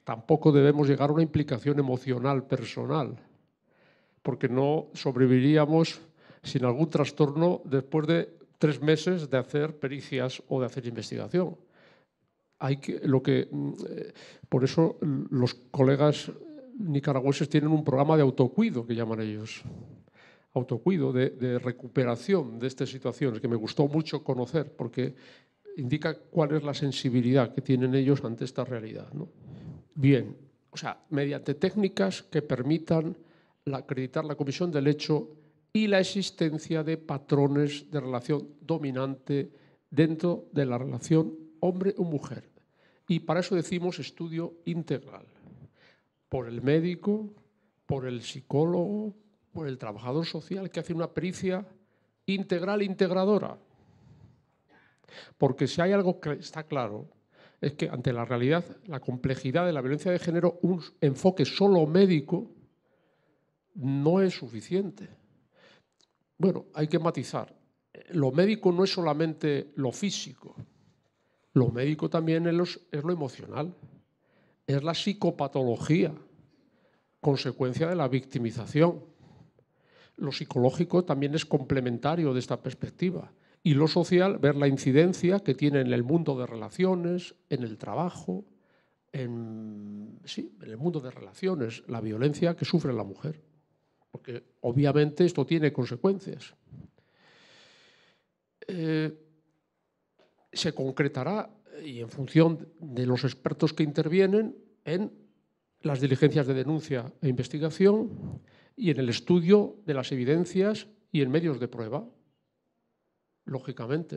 Tampoco debemos llegar a una implicación emocional personal, porque no sobreviviríamos sin algún trastorno después de tres meses de hacer pericias o de hacer investigación. Hay que, lo que, mm, eh, por eso los colegas nicaragüenses tienen un programa de autocuido que llaman ellos autocuido, de, recuperación de estas situaciones, que me gustó mucho conocer, porque indica cuál es la sensibilidad que tienen ellos ante esta realidad. ¿no? Bien, o sea, mediante técnicas que permitan acreditar la comisión del hecho y la existencia de patrones de relación dominante dentro de la relación hombre o mujer. Y para eso decimos estudio integral, por el médico, por el psicólogo, por el trabajador social que hace una pericia integral integradora. Porque si hay algo que está claro, es que ante la realidad, la complejidad de la violencia de género, un enfoque solo médico no es suficiente. Bueno, hay que matizar. Lo médico no es solamente lo físico, lo médico también es, lo emocional, es la psicopatología, consecuencia de la victimización. Lo psicológico también es complementario de esta perspectiva. Y lo social, ver la incidencia que tiene en el mundo de relaciones, en el trabajo, en, sí, en el mundo de relaciones, la violencia que sufre la mujer porque obviamente esto tiene consecuencias. Eh, se concretará, y en función de los expertos que intervienen, en las diligencias de denuncia e investigación y en el estudio de las evidencias y en medios de prueba, lógicamente,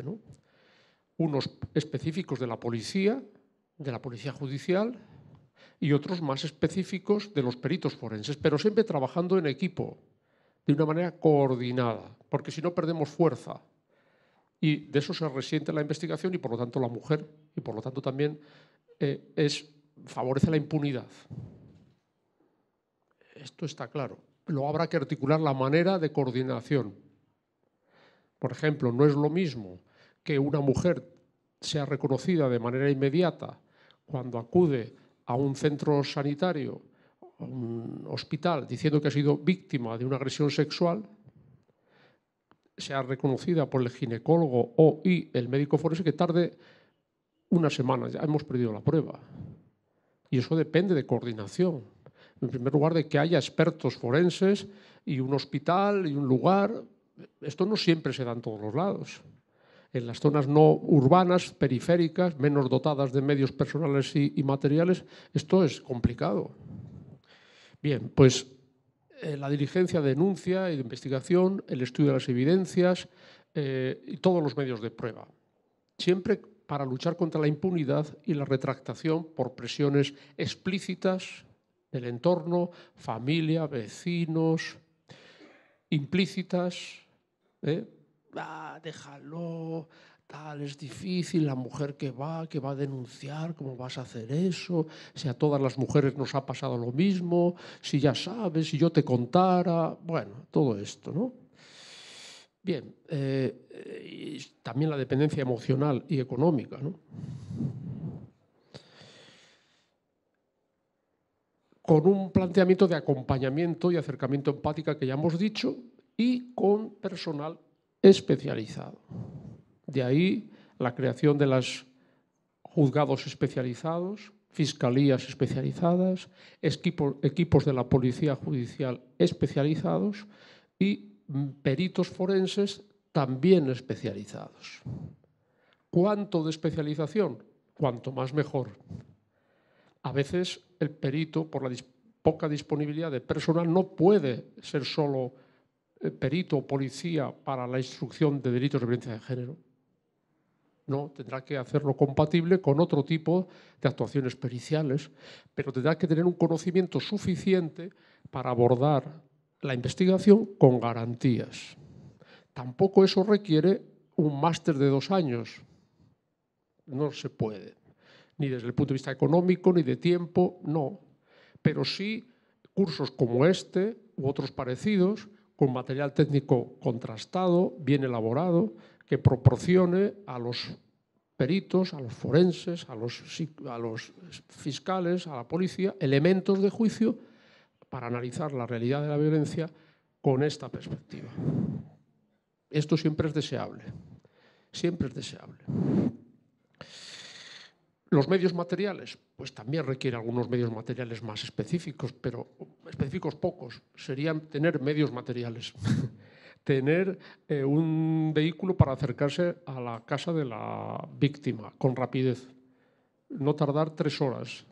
Unos específicos de la policía, de la policía judicial, y otros más específicos de los peritos forenses, pero siempre trabajando en equipo, de una manera coordinada, porque si no perdemos fuerza. Y de eso se resiente la investigación y por lo tanto la mujer, y por lo tanto también eh, es, favorece la impunidad. Esto está claro. Lo habrá que articular la manera de coordinación. Por ejemplo, no es lo mismo que una mujer sea reconocida de manera inmediata cuando acude a un centro sanitario, a un hospital, diciendo que ha sido víctima de una agresión sexual, sea reconocida por el ginecólogo o y el médico forense que tarde una semana, ya hemos perdido la prueba. Y eso depende de coordinación. En primer lugar, de que haya expertos forenses y un hospital y un lugar. Esto no siempre se da en todos los lados en las zonas no urbanas, periféricas, menos dotadas de medios personales y, materiales, esto es complicado. Bien, pues eh, la diligencia de denuncia y de investigación, el estudio de las evidencias eh, y todos los medios de prueba. Siempre para luchar contra la impunidad y la retractación por presiones explícitas del entorno, familia, vecinos, implícitas, ¿eh? ah, déjalo, tal, es difícil, la mujer que va, que va a denunciar, ¿cómo vas a hacer eso? Si a todas las mujeres nos ha pasado lo mismo, si ya sabes, si yo te contara, bueno, todo esto, ¿no? Bien, eh, y también la dependencia emocional y económica, ¿no? Con un planteamiento de acompañamiento y acercamiento empática que ya hemos dicho y con personal especializado. De ahí la creación de los juzgados especializados, fiscalías especializadas, equipos de la policía judicial especializados y peritos forenses también especializados. ¿Cuánto de especialización? Cuanto más mejor. A veces el perito, por la poca disponibilidad de personal, no puede ser solo eh, perito o policía para la instrucción de delitos de violencia de género. No, tendrá que hacerlo compatible con otro tipo de actuaciones periciales, pero tendrá que tener un conocimiento suficiente para abordar la investigación con garantías. Tampoco eso requiere un máster de dos años. No se puede, ni desde el punto de vista económico, ni de tiempo, no. Pero sí cursos como este u otros parecidos con material técnico contrastado, bien elaborado, que proporcione a los peritos, a los forenses, a los, a los fiscales, a la policía, elementos de juicio para analizar la realidad de la violencia con esta perspectiva. Esto siempre es deseable, siempre es deseable. Los medios materiales, pues también requiere algunos medios materiales más específicos, pero específicos pocos. Serían tener medios materiales, tener eh, un vehículo para acercarse a la casa de la víctima con rapidez, no tardar tres horas.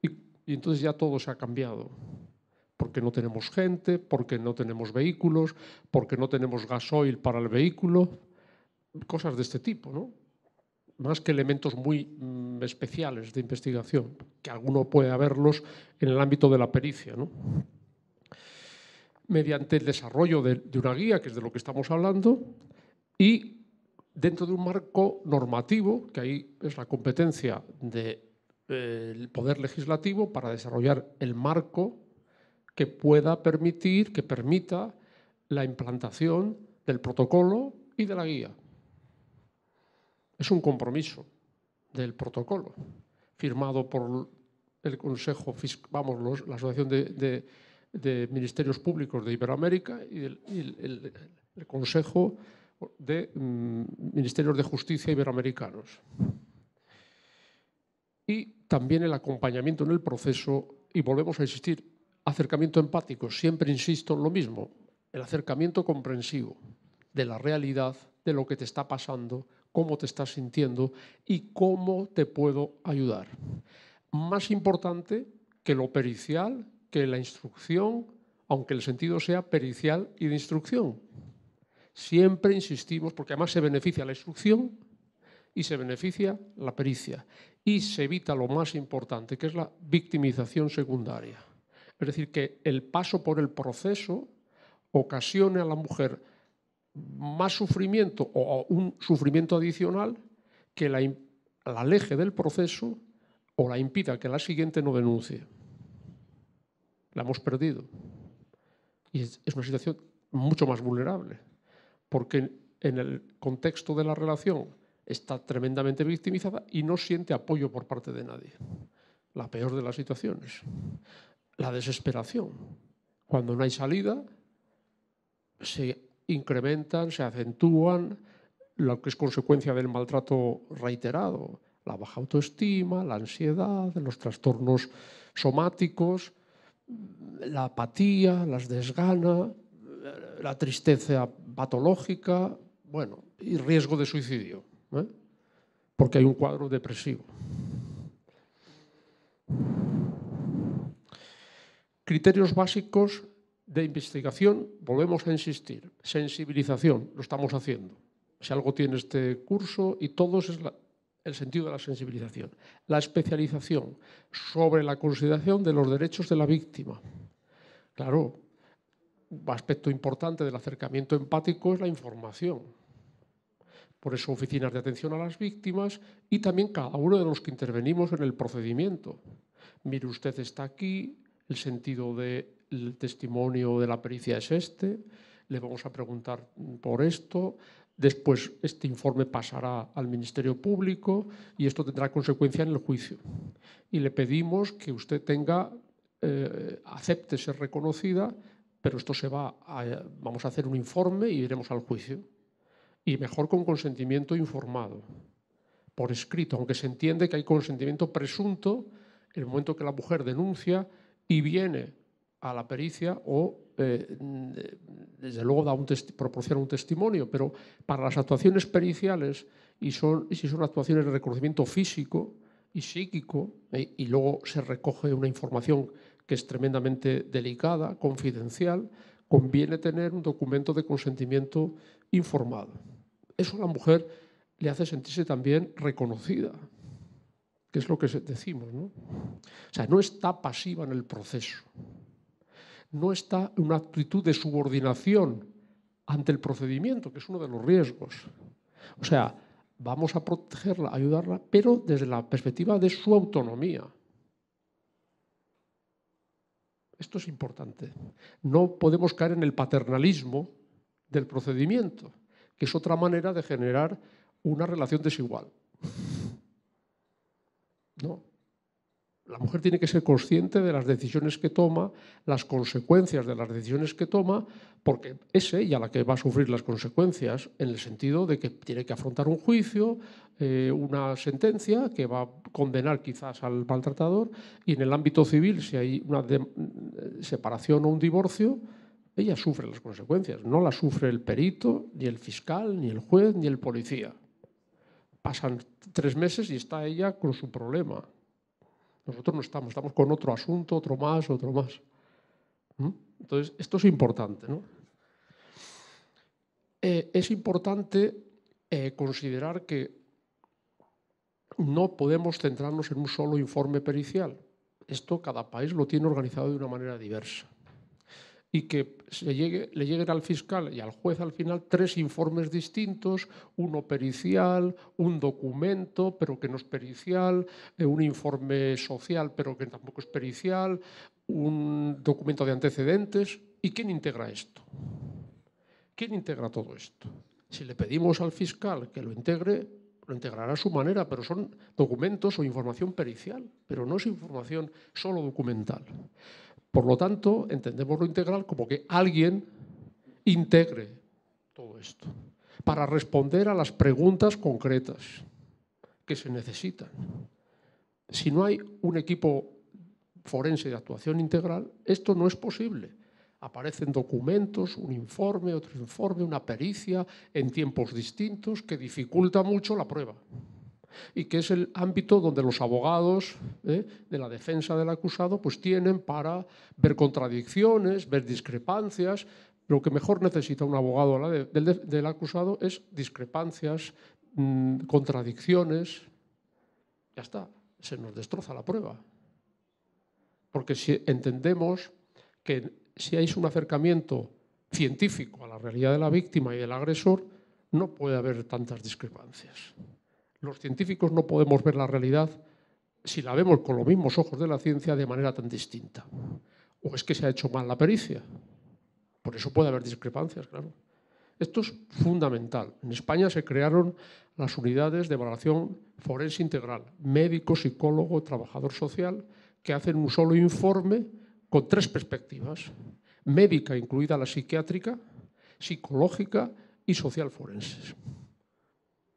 y entonces ya todo se ha cambiado, porque no tenemos gente, porque no tenemos vehículos, porque no tenemos gasoil para el vehículo, cosas de este tipo, ¿no? más que elementos muy mm, especiales de investigación, que alguno puede haberlos en el ámbito de la pericia. Mediante el desarrollo de, una guía, que es de lo que estamos hablando, y dentro de un marco normativo, que ahí es la competencia del eh, Poder Legislativo para desarrollar el marco que pueda permitir, que permita la implantación del protocolo y de la guía. Es un compromiso del protocolo firmado por el Consejo, vamos, la Asociación de, Ministerios Públicos de Iberoamérica y el, Consejo de mm, Ministerios de Justicia Iberoamericanos. Y también el acompañamiento en el proceso, y volvemos a insistir, acercamiento empático, siempre insisto en lo mismo, el acercamiento comprensivo de la realidad, de lo que te está pasando, cómo te estás sintiendo y cómo te puedo ayudar. Más importante que lo pericial, que la instrucción, aunque el sentido sea pericial y de instrucción. Siempre insistimos, porque además se beneficia la instrucción y se beneficia la pericia. Y se evita lo más importante, que es la victimización secundaria. Es decir, que el paso por el proceso ocasione a la mujer más sufrimiento o un sufrimiento adicional que la, aleje del proceso o la impida que la siguiente no denuncie. La hemos perdido. Y es, una situación mucho más vulnerable, porque en, en el contexto de la relación está tremendamente victimizada y no siente apoyo por parte de nadie. La peor de las situaciones. La desesperación. Cuando no hay salida, se incrementan, se acentúan, lo que es consecuencia del maltrato reiterado, la baja autoestima, la ansiedad, los trastornos somáticos, la apatía, las desganas, la tristeza patológica, bueno, y riesgo de suicidio, ¿eh? porque hay un cuadro depresivo. Criterios básicos de investigación, volvemos a insistir, sensibilización, lo estamos haciendo. Si algo tiene este curso y todos es el sentido de la sensibilización. La especialización sobre la consideración de los derechos de la víctima. Claro, un aspecto importante del acercamiento empático es la información. Por eso oficinas de atención a las víctimas y también cada uno de los que intervenimos en el procedimiento. Mire, usted está aquí, el sentido de el testimonio de la pericia es este, le vamos a preguntar por esto, después este informe pasará al Ministerio Público y esto tendrá consecuencia en el juicio. Y le pedimos que usted tenga, eh, acepte ser reconocida, pero esto se va a, vamos a hacer un informe y iremos al juicio. Y mejor con consentimiento informado, por escrito, aunque se entiende que hay consentimiento presunto, en el momento que la mujer denuncia y viene a la pericia o, eh, mm, desde luego, da un proporciona un testimonio, pero para las actuaciones periciales, y, son, si son actuaciones de reconocimiento físico y psíquico, eh, y luego se recoge una información que es tremendamente delicada, confidencial, conviene tener un documento de consentimiento informado. Eso a la mujer le hace sentirse también reconocida, que es lo que decimos. ¿no? O sea, no está pasiva en el proceso no está en una actitud de subordinación ante el procedimiento, que es uno de los riesgos. O sea, vamos a protegerla, ayudarla, pero desde la perspectiva de su autonomía. Esto es importante. No podemos caer en el paternalismo del procedimiento, que es otra manera de generar una relación desigual. ¿No? la mujer tiene que ser consciente de las decisiones que toma, las consecuencias de las decisiones que toma, porque es ella la que va a sufrir las consecuencias en el sentido de que tiene que afrontar un juicio, eh, una sentencia que va a condenar quizás al maltratador y en el ámbito civil, si hay una eh, separación o un divorcio, ella sufre las consecuencias, no la sufre el perito, ni el fiscal, ni el juez, ni el policía. Pasan tres meses y está ella con su problema nosotros no estamos, estamos con otro asunto, otro más, otro más. ¿Mm? Entonces, esto es importante, ¿no? Eh, es importante eh, considerar que no podemos centrarnos en un solo informe pericial. Esto cada país lo tiene organizado de una manera diversa y que se le lleguen al fiscal y al juez al final tres informes distintos, uno pericial, un documento, pero que no es pericial, eh, un informe social, pero que tampoco es pericial, un documento de antecedentes. ¿Y quién integra esto? ¿Quién integra todo esto? Si le pedimos al fiscal que lo integre, lo integrará a su manera, pero son documentos o información pericial, pero no es información solo documental. Por lo tanto, entendemos lo integral como que alguien integre todo esto para responder a las preguntas concretas que se necesitan. Si no hay un equipo forense de actuación integral, esto no es posible. Aparecen documentos, un informe, otro informe, una pericia en tiempos distintos que dificulta mucho la prueba y que es el ámbito donde los abogados ¿eh? de la defensa del acusado pues tienen para ver contradicciones, ver discrepancias. Lo que mejor necesita un abogado del, acusado es discrepancias, mm, contradicciones. Ya está, se nos destroza la prueba. Porque si entendemos que si hay un acercamiento científico a la realidad de la víctima y del agresor, no puede haber tantas discrepancias. Los científicos no podemos ver la realidad si la vemos con los mismos ojos de la ciencia de manera tan distinta. O es que se ha hecho mal la pericia. Por eso puede haber discrepancias, claro. Esto es fundamental. En España se crearon las unidades de evaluación forense integral, médico, psicólogo, trabajador social, que hacen un solo informe con tres perspectivas, médica incluida la psiquiátrica, psicológica y social forenses.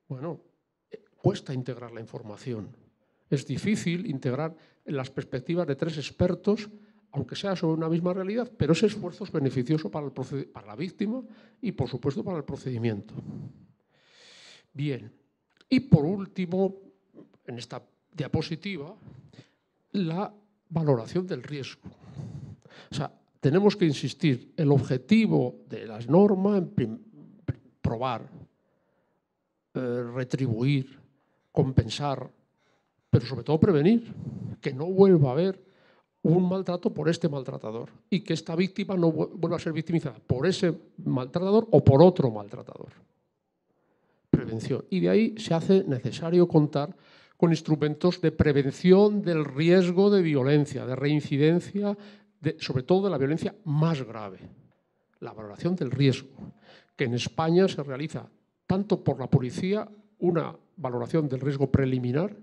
Bueno, cuesta integrar la información. Es difícil integrar las perspectivas de tres expertos, aunque sea sobre una misma realidad, pero ese esfuerzo es beneficioso para, la víctima y, por supuesto, para el procedimiento. Bien, y por último, en esta diapositiva, la valoración del riesgo. O sea, tenemos que insistir, el objetivo de las normas, probar, eh, retribuir, compensar, pero sobre todo prevenir, que no vuelva a haber un maltrato por este maltratador y que esta víctima no vuelva a ser victimizada por ese maltratador o por otro maltratador. Prevención. Y de ahí se hace necesario contar con instrumentos de prevención del riesgo de violencia, de reincidencia, de, sobre todo de la violencia más grave, la valoración del riesgo, que en España se realiza tanto por la policía una valoración del riesgo preliminar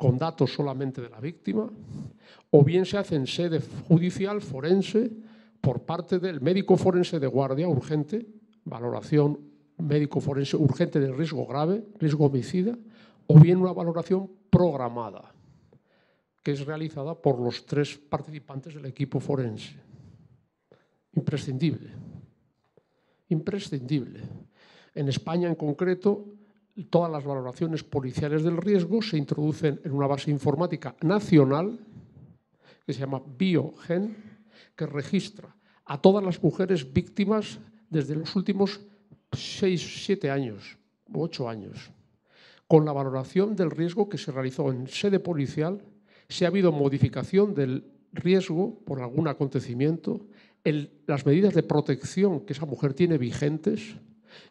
con datos solamente de la víctima, o bien se hace en sede judicial forense por parte del médico forense de guardia urgente, valoración médico forense urgente del riesgo grave, riesgo homicida, o bien una valoración programada, que es realizada por los tres participantes del equipo forense. Imprescindible. Imprescindible. En España en concreto, todas las valoraciones policiales del riesgo se introducen en una base informática nacional que se llama BioGen, que registra a todas las mujeres víctimas desde los últimos 6, 7 años, 8 años. Con la valoración del riesgo que se realizó en sede policial, si ha habido modificación del riesgo por algún acontecimiento, las medidas de protección que esa mujer tiene vigentes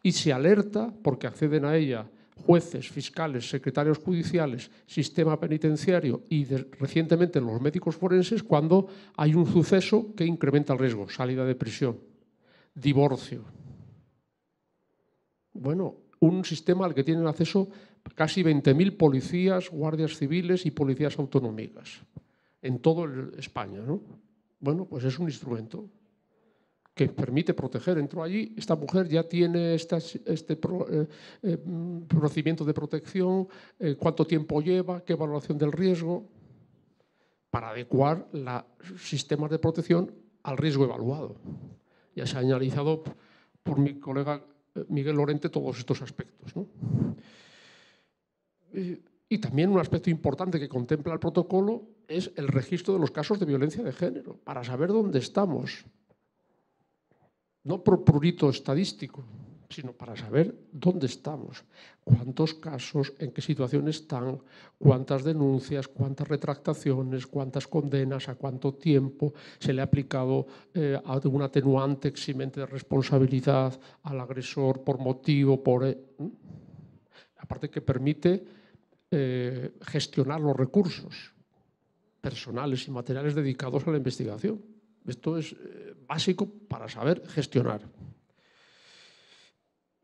y se alerta, porque acceden a ella jueces, fiscales, secretarios judiciales, sistema penitenciario y recientemente los médicos forenses cuando hay un suceso que incrementa el riesgo, salida de prisión, divorcio. Bueno, un sistema al que tienen acceso casi 20.000 policías, guardias civiles y policías autonómicas en todo España. ¿no? Bueno, pues es un instrumento que permite proteger, entró allí, esta mujer ya tiene este, eh, eh, mm, procedimiento de protección, eh, cuánto tiempo lleva, qué evaluación del riesgo, para adecuar los sistemas de protección al riesgo evaluado. Ya se ha analizado por mi colega Miguel Lorente todos estos aspectos. Y también un aspecto importante que contempla el protocolo es el registro de los casos de violencia de género, para saber dónde estamos no por prurito estadístico, sino para saber dónde estamos, cuántos casos, en qué situación están, cuántas denuncias, cuántas retractaciones, cuántas condenas, a cuánto tiempo se le ha aplicado eh, un atenuante eximente de responsabilidad al agresor por motivo, por... Eh, ¿Mm? aparte que permite eh, gestionar los recursos personales y materiales dedicados a la investigación. Esto es eh, básico para saber gestionar.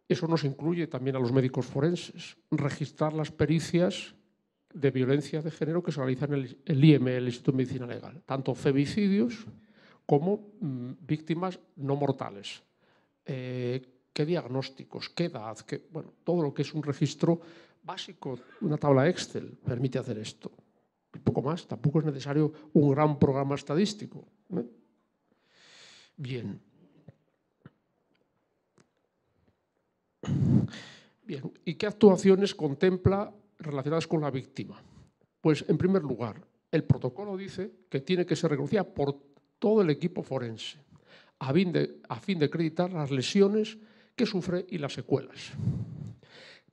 Eso nos incluye también a los médicos forenses, registrar las pericias de violencia de género que se realizan en el IME, el Instituto de Medicina Legal, tanto femicidios como mm, víctimas no mortales. Eh, ¿Qué diagnósticos? ¿Qué edad? Qué, bueno, todo lo que es un registro básico, una tabla Excel permite hacer esto. Y poco más, tampoco es necesario un gran programa estadístico. ¿eh? Bien. Bien, ¿y qué actuaciones contempla relacionadas con la víctima? Pues, en primer lugar, el protocolo dice que tiene que ser reconocida por todo el equipo forense, a a fin de acreditar las lesiones que sufre y las secuelas.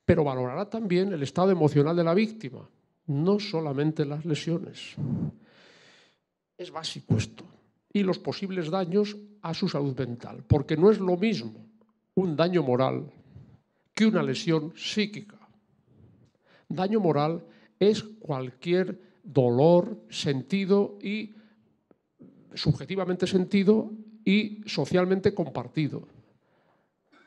Pero valorará también el estado emocional de la víctima, no solamente las lesiones. Es básico esto. Y los posibles daños a su salud mental, porque no es lo mismo un daño moral que una lesión psíquica. Daño moral es cualquier dolor sentido y subjetivamente sentido y socialmente compartido.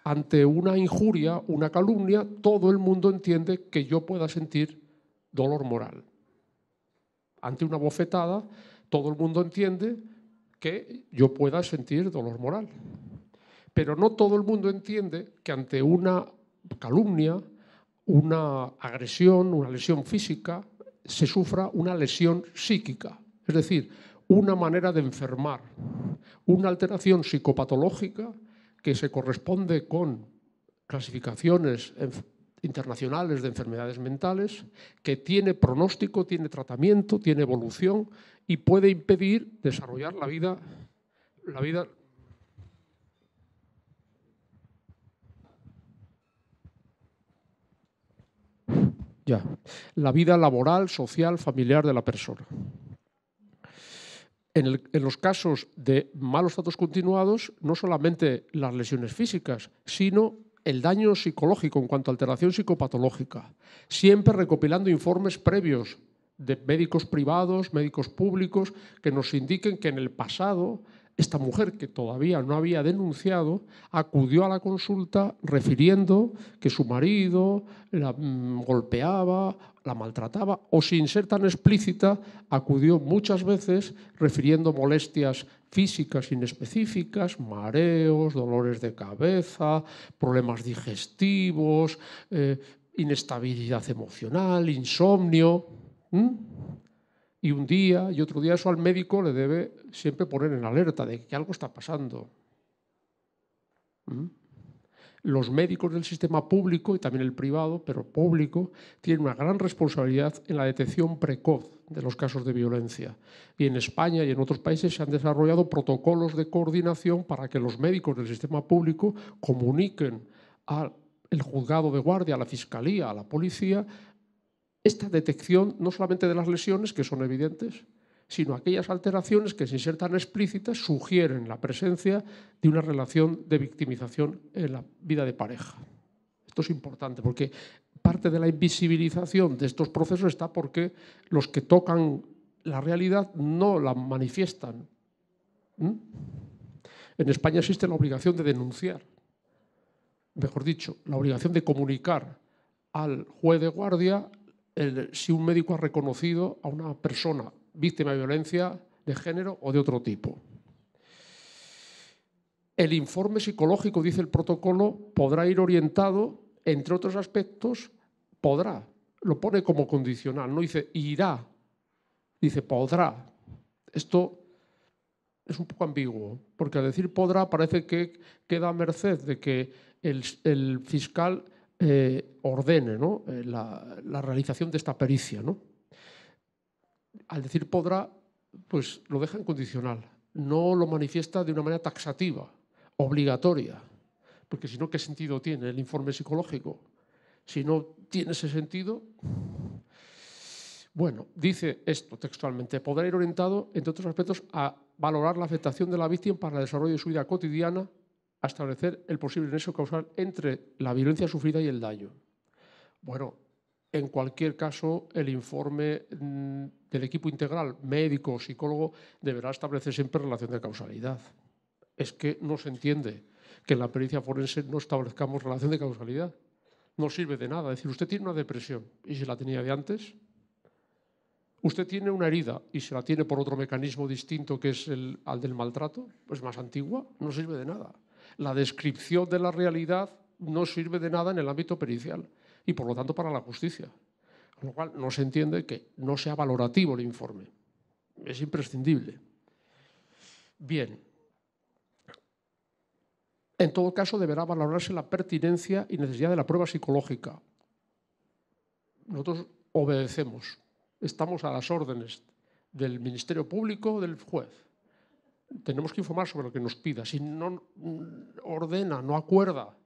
Ante una injuria, una calumnia, todo el mundo entiende que yo pueda sentir dolor moral. Ante una bofetada, todo el mundo entiende que yo pueda sentir dolor moral. Pero no todo el mundo entiende que ante una calumnia, una agresión, una lesión física, se sufra una lesión psíquica, es decir, una manera de enfermar, una alteración psicopatológica que se corresponde con clasificaciones internacionales de enfermedades mentales, que tiene pronóstico, tiene tratamiento, tiene evolución, y puede impedir desarrollar la vida, la vida Ya. La vida laboral, social, familiar de la persona. En, los casos de malos datos continuados, no solamente las lesiones físicas, sino el daño psicológico en cuanto a alteración psicopatológica, siempre recopilando informes previos de médicos privados, médicos públicos, que nos indiquen que en el pasado esta mujer que todavía no había denunciado acudió a la consulta refiriendo que su marido la mm, golpeaba, la maltrataba o sin ser tan explícita acudió muchas veces refiriendo molestias físicas inespecíficas, mareos, dolores de cabeza, problemas digestivos, eh, inestabilidad emocional, insomnio. ¿Mm? Y un día y otro día eso al médico le debe siempre poner en alerta de que algo está pasando. ¿Mm? Los médicos del sistema público y también el privado, pero público, tienen una gran responsabilidad en la detección precoz de los casos de violencia. Y en España y en otros países se han desarrollado protocolos de coordinación para que los médicos del sistema público comuniquen al juzgado de guardia, a la fiscalía, a la policía, esta detección no solamente de las lesiones, que son evidentes, sino aquellas alteraciones que, sin ser tan explícitas, sugieren la presencia de una relación de victimización en la vida de pareja. Esto es importante porque parte de la invisibilización de estos procesos está porque los que tocan la realidad no la manifiestan. ¿Mm? En España existe la obligación de denunciar, mejor dicho, la obligación de comunicar al juez de guardia si un médico ha reconocido a una persona víctima de violencia de género o de otro tipo. El informe psicológico, dice el protocolo, podrá ir orientado, entre otros aspectos, podrá, lo pone como condicional, no dice irá, dice podrá. Esto es un poco ambiguo, porque al decir podrá parece que queda a merced de que el fiscal eh, ordene eh, la, realización de esta pericia. ¿no? Al decir podrá, pues lo deja en condicional, no lo manifiesta de una manera taxativa, obligatoria, porque si no, ¿qué sentido tiene el informe psicológico? Si no tiene ese sentido, bueno, dice esto textualmente, podrá ir orientado, entre otros aspectos, a valorar la afectación de la víctima para el desarrollo de su vida cotidiana establecer el posible nexo causal entre la violencia sufrida y el daño. Bueno, en cualquier caso, el informe mm, del equipo integral, médico, o psicólogo, deberá establecer siempre relación de causalidad. Es que no se entiende que en la pericia forense no establezcamos relación de causalidad. No sirve de nada. Es decir, usted tiene una depresión y se la tenía de antes, usted tiene una herida y se la tiene por otro mecanismo distinto que es el, al del maltrato, pues más antigua, no sirve de nada la descripción de la realidad no sirve de nada en el ámbito pericial y por lo tanto para la justicia. Con lo cual no se entiende que no sea valorativo el informe. Es imprescindible. Bien. En todo caso, deberá valorarse la pertinencia y necesidad de la prueba psicológica. Nosotros obedecemos, estamos a las órdenes del Ministerio Público, o del juez tenemos que informar sobre lo que nos pida. Si no ordena, no acuerda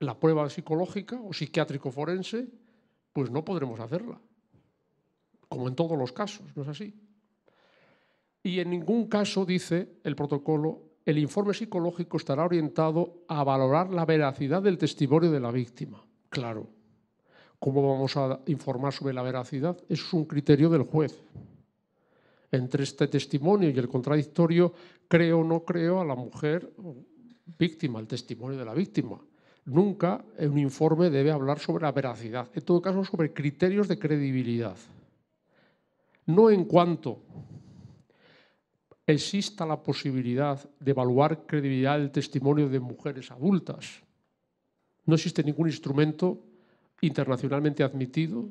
la prueba psicológica o psiquiátrico forense, pues no podremos hacerla. Como en todos los casos, ¿no es así? Y en ningún caso, dice el protocolo, el informe psicológico estará orientado a valorar la veracidad del testimonio de la víctima. Claro. ¿Cómo vamos a informar sobre la veracidad? Eso es un criterio del juez entre este testimonio y el contradictorio, creo o no creo a la mujer víctima, el testimonio de la víctima. Nunca un informe debe hablar sobre la veracidad, en todo caso sobre criterios de credibilidad. No en cuanto exista la posibilidad de evaluar credibilidad del testimonio de mujeres adultas. No existe ningún instrumento internacionalmente admitido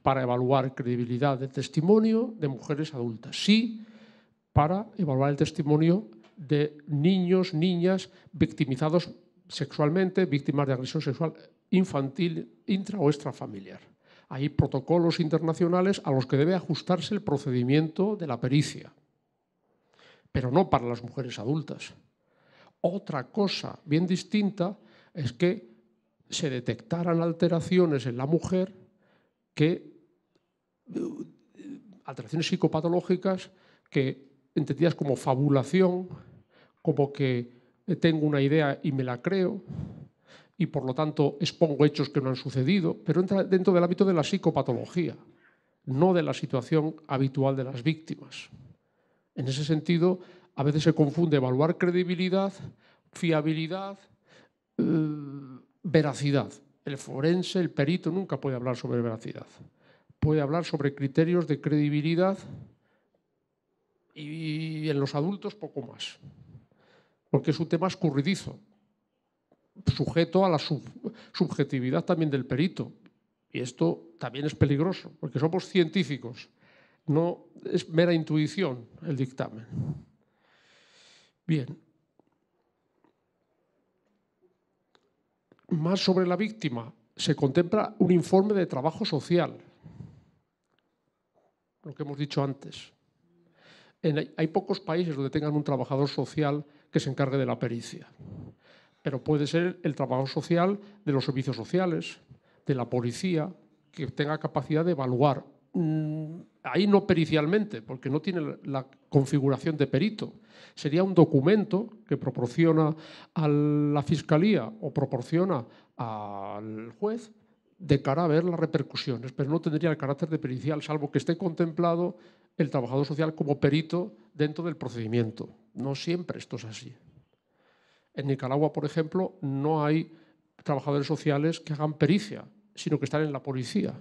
para evaluar credibilidad de testimonio de mujeres adultas, sí para evaluar el testimonio de niños, niñas victimizados sexualmente, víctimas de agresión sexual infantil, intra o extrafamiliar. Hay protocolos internacionales a los que debe ajustarse el procedimiento de la pericia, pero no para las mujeres adultas. Otra cosa bien distinta es que se detectaran alteraciones en la mujer que eh, alteraciones psicopatológicas que entendidas como fabulación, como que tengo una idea y me la creo, y por lo tanto expongo hechos que no han sucedido, pero entra dentro del ámbito de la psicopatología, no de la situación habitual de las víctimas. En ese sentido, a veces se confunde evaluar credibilidad, fiabilidad, eh, veracidad el forense, el perito, nunca puede hablar sobre veracidad. Puede hablar sobre criterios de credibilidad y en los adultos poco más, porque es un tema escurridizo, sujeto a la subjetividad también del perito. Y esto también es peligroso, porque somos científicos, no es mera intuición el dictamen. Bien, más sobre la víctima, se contempla un informe de trabajo social, lo que hemos dicho antes. hay pocos países donde tengan un trabajador social que se encargue de la pericia, pero puede ser el trabajo social de los servicios sociales, de la policía, que tenga capacidad de evaluar Mm, ahí no pericialmente, porque no tiene la configuración de perito. Sería un documento que proporciona a la fiscalía o proporciona al juez de cara a ver las repercusiones, pero no tendría el carácter de pericial, salvo que esté contemplado el trabajador social como perito dentro del procedimiento. No siempre esto es así. En Nicaragua, por ejemplo, no hay trabajadores sociales que hagan pericia, sino que están en la policía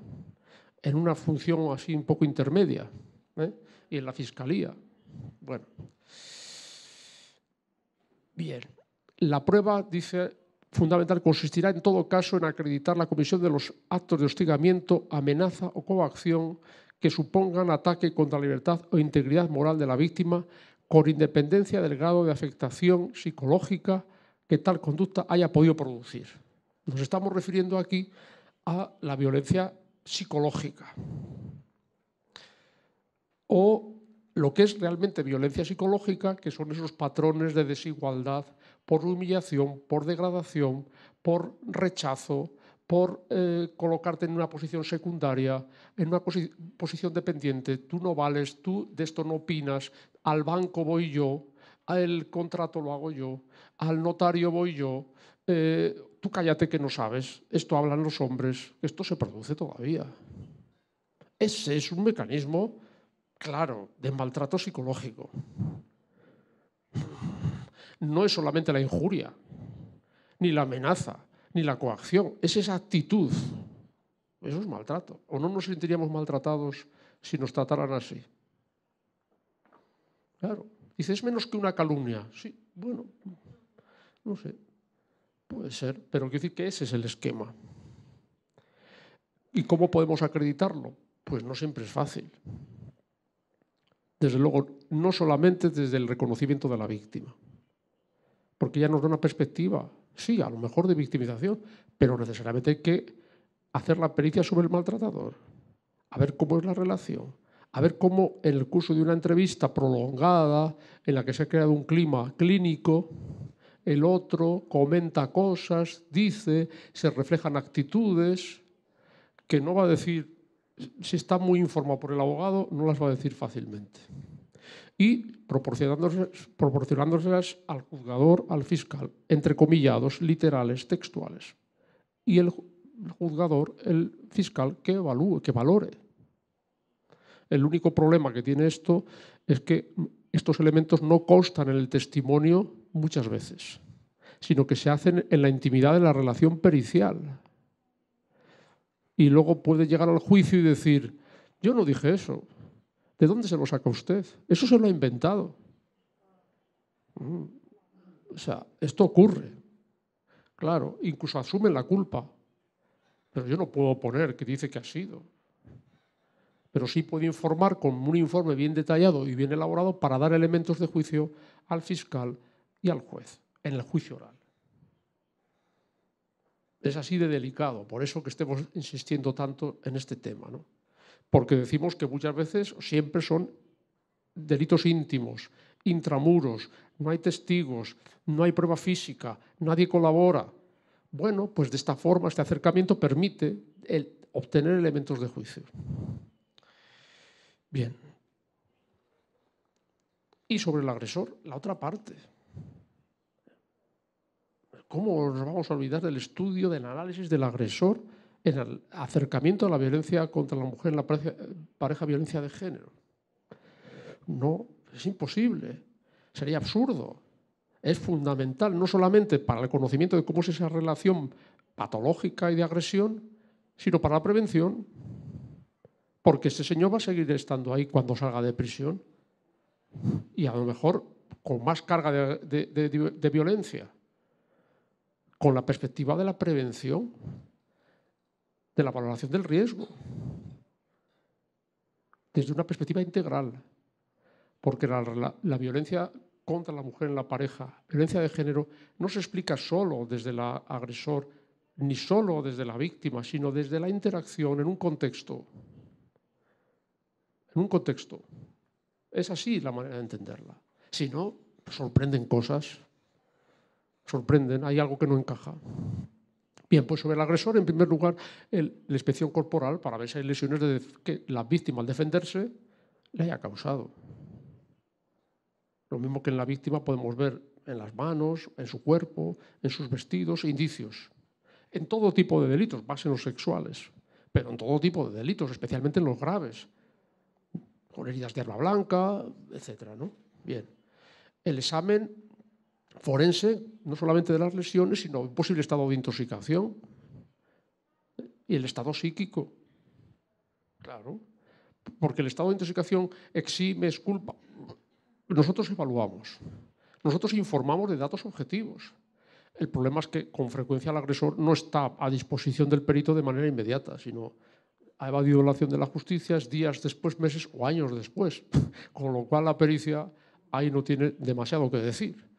en una función así un poco intermedia, ¿eh? y en la fiscalía. Bueno. Bien. La prueba, dice, fundamental consistirá en todo caso en acreditar la comisión de los actos de hostigamiento, amenaza o coacción que supongan ataque contra la libertad o integridad moral de la víctima, con independencia del grado de afectación psicológica que tal conducta haya podido producir. Nos estamos refiriendo aquí a la violencia psicológica. O lo que es realmente violencia psicológica, que son esos patrones de desigualdad por humillación, por degradación, por rechazo, por eh, colocarte en una posición secundaria, en una posición dependiente. Tú no vales, tú de esto no opinas, al banco voy yo, al contrato lo hago yo, al notario voy yo. Eh, tú cállate que no sabes, esto hablan los hombres, esto se produce todavía. Ese es un mecanismo, claro, de maltrato psicológico. No es solamente la injuria, ni la amenaza, ni la coacción, es esa actitud. Eso es maltrato. O no nos sentiríamos maltratados si nos trataran así. Claro. Dices, menos que una calumnia. Sí, bueno, no sé. Puede ser, pero quiero decir que ese es el esquema. ¿Y cómo podemos acreditarlo? Pues no siempre es fácil. Desde luego, no solamente desde el reconocimiento de la víctima, porque ya nos da una perspectiva, sí, a lo mejor de victimización, pero necesariamente hay que hacer la pericia sobre el maltratador, a ver cómo es la relación, a ver cómo en el curso de una entrevista prolongada, en la que se ha creado un clima clínico, el otro, comenta cosas, dice, se reflejan actitudes, que no va a decir, si está muy informado por el abogado, no las va a decir fácilmente. Y proporcionándoselas, proporcionándoselas al juzgador, al fiscal, entre comillados, literales, textuales. Y el juzgador, el fiscal, que evalúe, que valore. El único problema que tiene esto es que estos elementos no constan en el testimonio muchas veces, sino que se hacen en la intimidad de la relación pericial. Y luego puede llegar al juicio y decir, yo no dije eso, ¿de dónde se lo saca usted? Eso se lo ha inventado. Mm. O sea, esto ocurre. Claro, incluso asumen la culpa. Pero yo no puedo poner que dice que ha sido. Pero sí puedo informar con un informe bien detallado y bien elaborado para dar elementos de juicio al fiscal y al juez en el juicio oral. Es así de delicado, por eso que estemos insistiendo tanto en este tema, ¿no? porque decimos que muchas veces siempre son delitos íntimos, intramuros, no hay testigos, no hay prueba física, nadie colabora. Bueno, pues de esta forma este acercamiento permite obtener elementos de juicio. Bien. Y sobre el agresor, la otra parte. ¿Cómo nos vamos a olvidar del estudio, del análisis del agresor en el acercamiento a la violencia contra la mujer en la pareja, violencia de género? No, es imposible, sería absurdo. Es fundamental no solamente para el conocimiento de cómo es esa relación patológica y de agresión, sino para la prevención, porque ese señor va a seguir estando ahí cuando salga de prisión y a lo mejor con más carga de violencia con la perspectiva de la prevención, de la valoración del riesgo, desde una perspectiva integral, porque la, violencia contra la mujer en la pareja, violencia de género, no se explica solo desde el agresor, ni solo desde la víctima, sino desde la interacción en un contexto. En un contexto. Es así la manera de entenderla. Si no, sorprenden cosas sorprenden, hay algo que no encaja. Bien, pues sobre el agresor, en primer lugar, la inspección corporal para ver si hay lesiones de que la víctima al defenderse le haya causado. Lo mismo que en la víctima podemos ver en las manos, en su cuerpo, en sus vestidos, indicios. En todo tipo de delitos, más en los sexuales, pero en todo tipo de delitos, especialmente en los graves, con heridas de arma blanca, etc. ¿no? Bien. El examen forense, no solamente de las lesiones, sino un posible estado de intoxicación ¿eh? y el estado psíquico. Claro, porque el estado de intoxicación exime, es culpa. Nosotros evaluamos, nosotros informamos de datos objetivos. El problema es que con frecuencia el agresor no está a disposición del perito de manera inmediata, sino ha evadido la acción de la justicia días después, meses o años después, con lo cual la pericia ahí no tiene demasiado que decir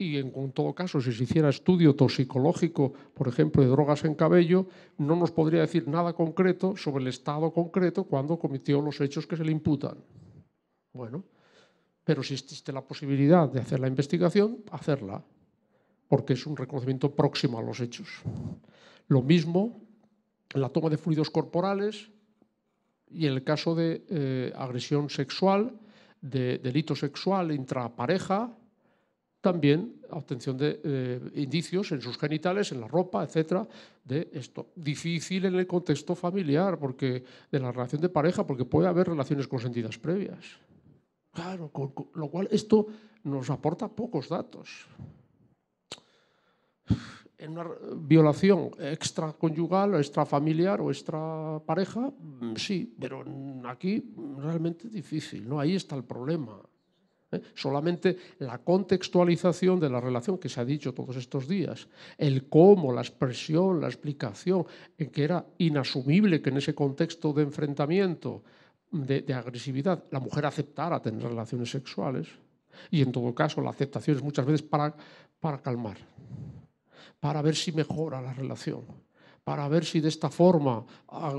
y en todo caso, si se hiciera estudio toxicológico, por ejemplo, de drogas en cabello, no nos podría decir nada concreto sobre el estado concreto cuando cometió los hechos que se le imputan. Bueno, pero si existe la posibilidad de hacer la investigación, hacerla, porque es un reconocimiento próximo a los hechos. Lo mismo en la toma de fluidos corporales y en el caso de eh, agresión sexual, de delito sexual intrapareja, también obtención de eh, indicios en sus genitales, en la ropa, etcétera, de esto. Difícil en el contexto familiar, porque de la relación de pareja, porque puede haber relaciones consentidas previas. Claro, con, lo cual esto nos aporta pocos datos. En una violación extraconyugal, extrafamiliar o extrapareja, mm, sí, pero aquí realmente difícil, ¿no? Ahí está el problema. ¿eh? Solamente la contextualización de la relación que se ha dicho todos estos días, el cómo, la expresión, la explicación, que era inasumible que en ese contexto de enfrentamiento, de, agresividad, la mujer aceptara tener relaciones sexuales y en todo caso la aceptación es muchas veces para, para calmar, para ver si mejora la relación, para ver si de esta forma ah,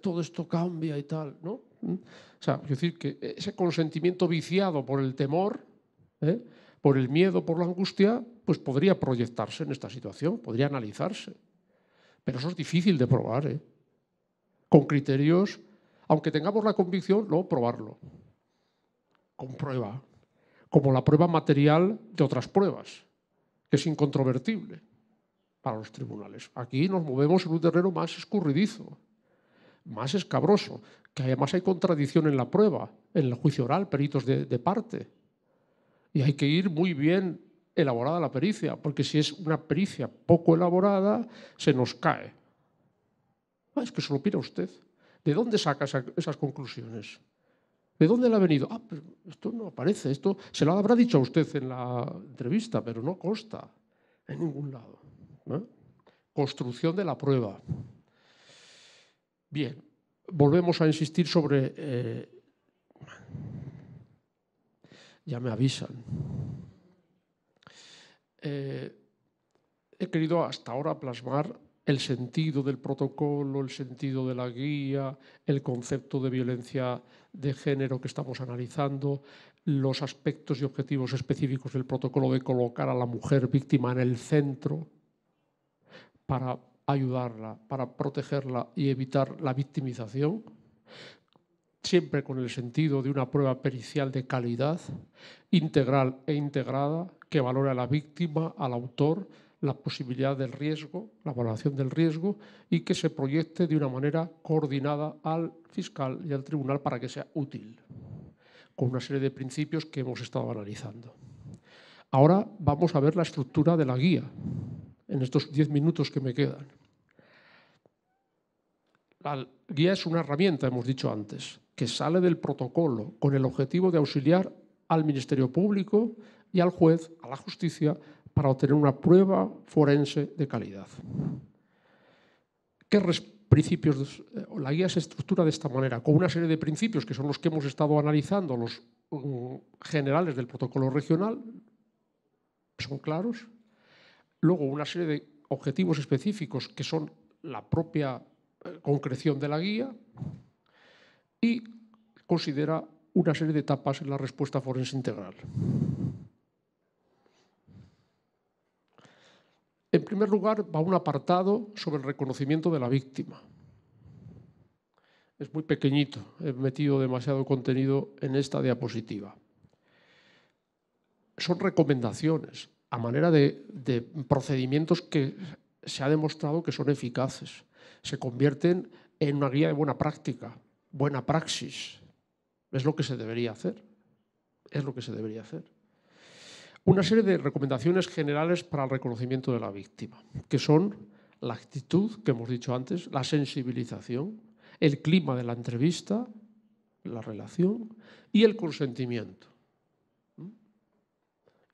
todo esto cambia y tal, ¿no? ¿Mm? O sea, es decir, que ese consentimiento viciado por el temor, ¿eh? por el miedo, por la angustia, pues podría proyectarse en esta situación, podría analizarse. Pero eso es difícil de probar, ¿eh? Con criterios, aunque tengamos la convicción, no probarlo. Con prueba. Como la prueba material de otras pruebas, que es incontrovertible para los tribunales. Aquí nos movemos en un terreno más escurridizo más escabroso, que además hay contradicción en la prueba, en el juicio oral, peritos de, parte. Y hay que ir muy bien elaborada la pericia, porque si es una pericia poco elaborada, se nos cae. Ah, es que se lo pira usted. ¿De dónde saca esas conclusiones? ¿De dónde le ha venido? Ah, pero esto no aparece, esto se lo habrá dicho a usted en la entrevista, pero no consta en ningún lado. ¿eh? Construcción de la prueba. Bien, volvemos a insistir sobre... Eh, ya me avisan. Eh, he querido hasta ahora plasmar el sentido del protocolo, el sentido de la guía, el concepto de violencia de género que estamos analizando, los aspectos y objetivos específicos del protocolo de colocar a la mujer víctima en el centro para ayudarla, para protegerla y evitar la victimización, siempre con el sentido de una prueba pericial de calidad, integral e integrada, que valore a la víctima, al autor, la posibilidad del riesgo, la valoración del riesgo y que se proyecte de una manera coordinada al fiscal y al tribunal para que sea útil, con una serie de principios que hemos estado analizando. Ahora vamos a ver la estructura de la guía en estos diez minutos que me quedan. La guía es una herramienta, hemos dicho antes, que sale del protocolo con el objetivo de auxiliar al Ministerio Público y al juez, a la justicia, para obtener una prueba forense de calidad. ¿Qué principios? Eh, la guía se estructura de esta manera, con una serie de principios que son los que hemos estado analizando, los mm, generales del protocolo regional, son claros, Luego, una serie de objetivos específicos que son la propia eh, concreción de la guía y considera una serie de etapas en la respuesta forense integral. En primer lugar, va un apartado sobre el reconocimiento de la víctima. Es muy pequeñito, he metido demasiado contenido en esta diapositiva. Son recomendaciones, a manera de, procedimientos que se ha demostrado que son eficaces. Se convierten en una guía de buena práctica, buena praxis. Es lo que se debería hacer. Es lo que se debería hacer. Una serie de recomendaciones generales para el reconocimiento de la víctima, que son la actitud que hemos dicho antes, la sensibilización, el clima de la entrevista, la relación y el consentimiento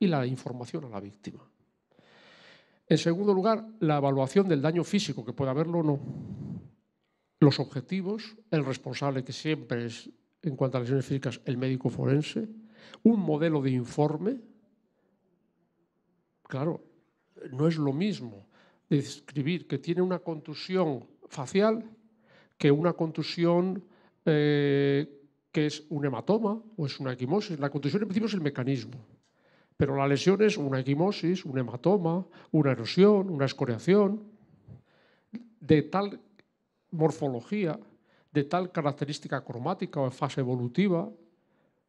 y la información a la víctima. En segundo lugar, la evaluación del daño físico, que puede haberlo o no. Los objetivos, el responsable que siempre es, en cuanto a lesiones físicas, el médico forense. Un modelo de informe. Claro, no es lo mismo describir que tiene una contusión facial que una contusión eh, que es un hematoma o es una quimosis. La contusión en principio es el mecanismo pero la lesión es una equimosis, un hematoma, una erosión, una escoriación, de tal morfología, de tal característica cromática o de fase evolutiva,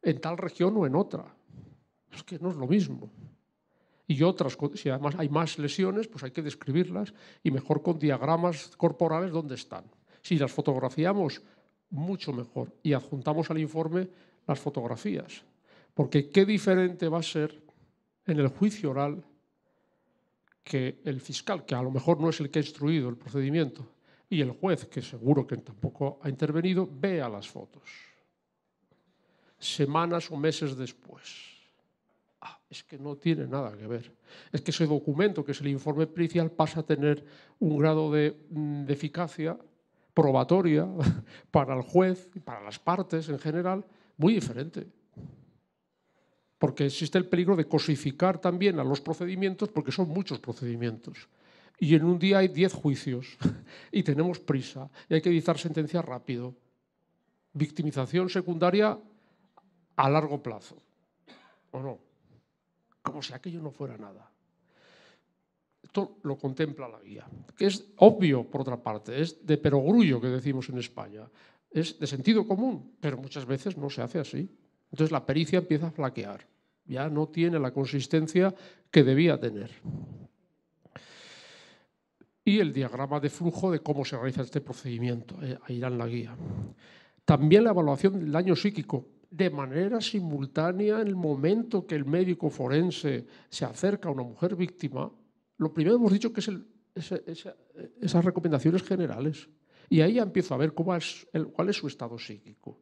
en tal región o en otra. Es que no es lo mismo. Y otras, si además hay más lesiones, pues hay que describirlas y mejor con diagramas corporales dónde están. Si las fotografiamos, mucho mejor. Y adjuntamos al informe las fotografías. Porque qué diferente va a ser en el juicio oral que el fiscal, que a lo mejor no es el que ha instruido el procedimiento, y el juez, que seguro que tampoco ha intervenido, vea las fotos. Semanas o meses después. Ah, es que no tiene nada que ver. Es que ese documento, que es el informe pericial, pasa a tener un grado de, mm, eficacia probatoria para el juez, y para las partes en general, muy diferente porque existe el peligro de cosificar también a los procedimientos, porque son muchos procedimientos. Y en un día hay 10 juicios y tenemos prisa y hay que dictar sentencias rápido. Victimización secundaria a largo plazo. ¿O no? Como si aquello no fuera nada. Esto lo contempla la guía, que es obvio, por otra parte, es de perogrullo que decimos en España. Es de sentido común, pero muchas veces no se hace así. Entonces la pericia empieza a flaquear ya no tiene la consistencia que debía tener. Y el diagrama de flujo de cómo se realiza este procedimiento, eh, ahí irá en la guía. También la evaluación del daño psíquico, de manera simultánea en el momento que el médico forense se acerca a una mujer víctima, lo primero hemos dicho que es, esas recomendaciones generales. Y ahí ya empiezo a ver cómo es, cuál es su estado psíquico.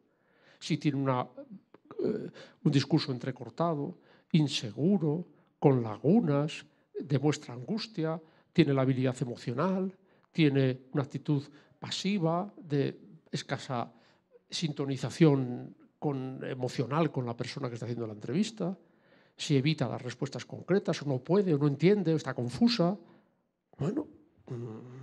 Si tiene una eh, un discurso entrecortado, inseguro, con lagunas, demuestra angustia, tiene la habilidad emocional, tiene una actitud pasiva, de escasa sintonización con, emocional con la persona que está haciendo la entrevista, si evita las respuestas concretas o no puede o no entiende o está confusa. Bueno, mm,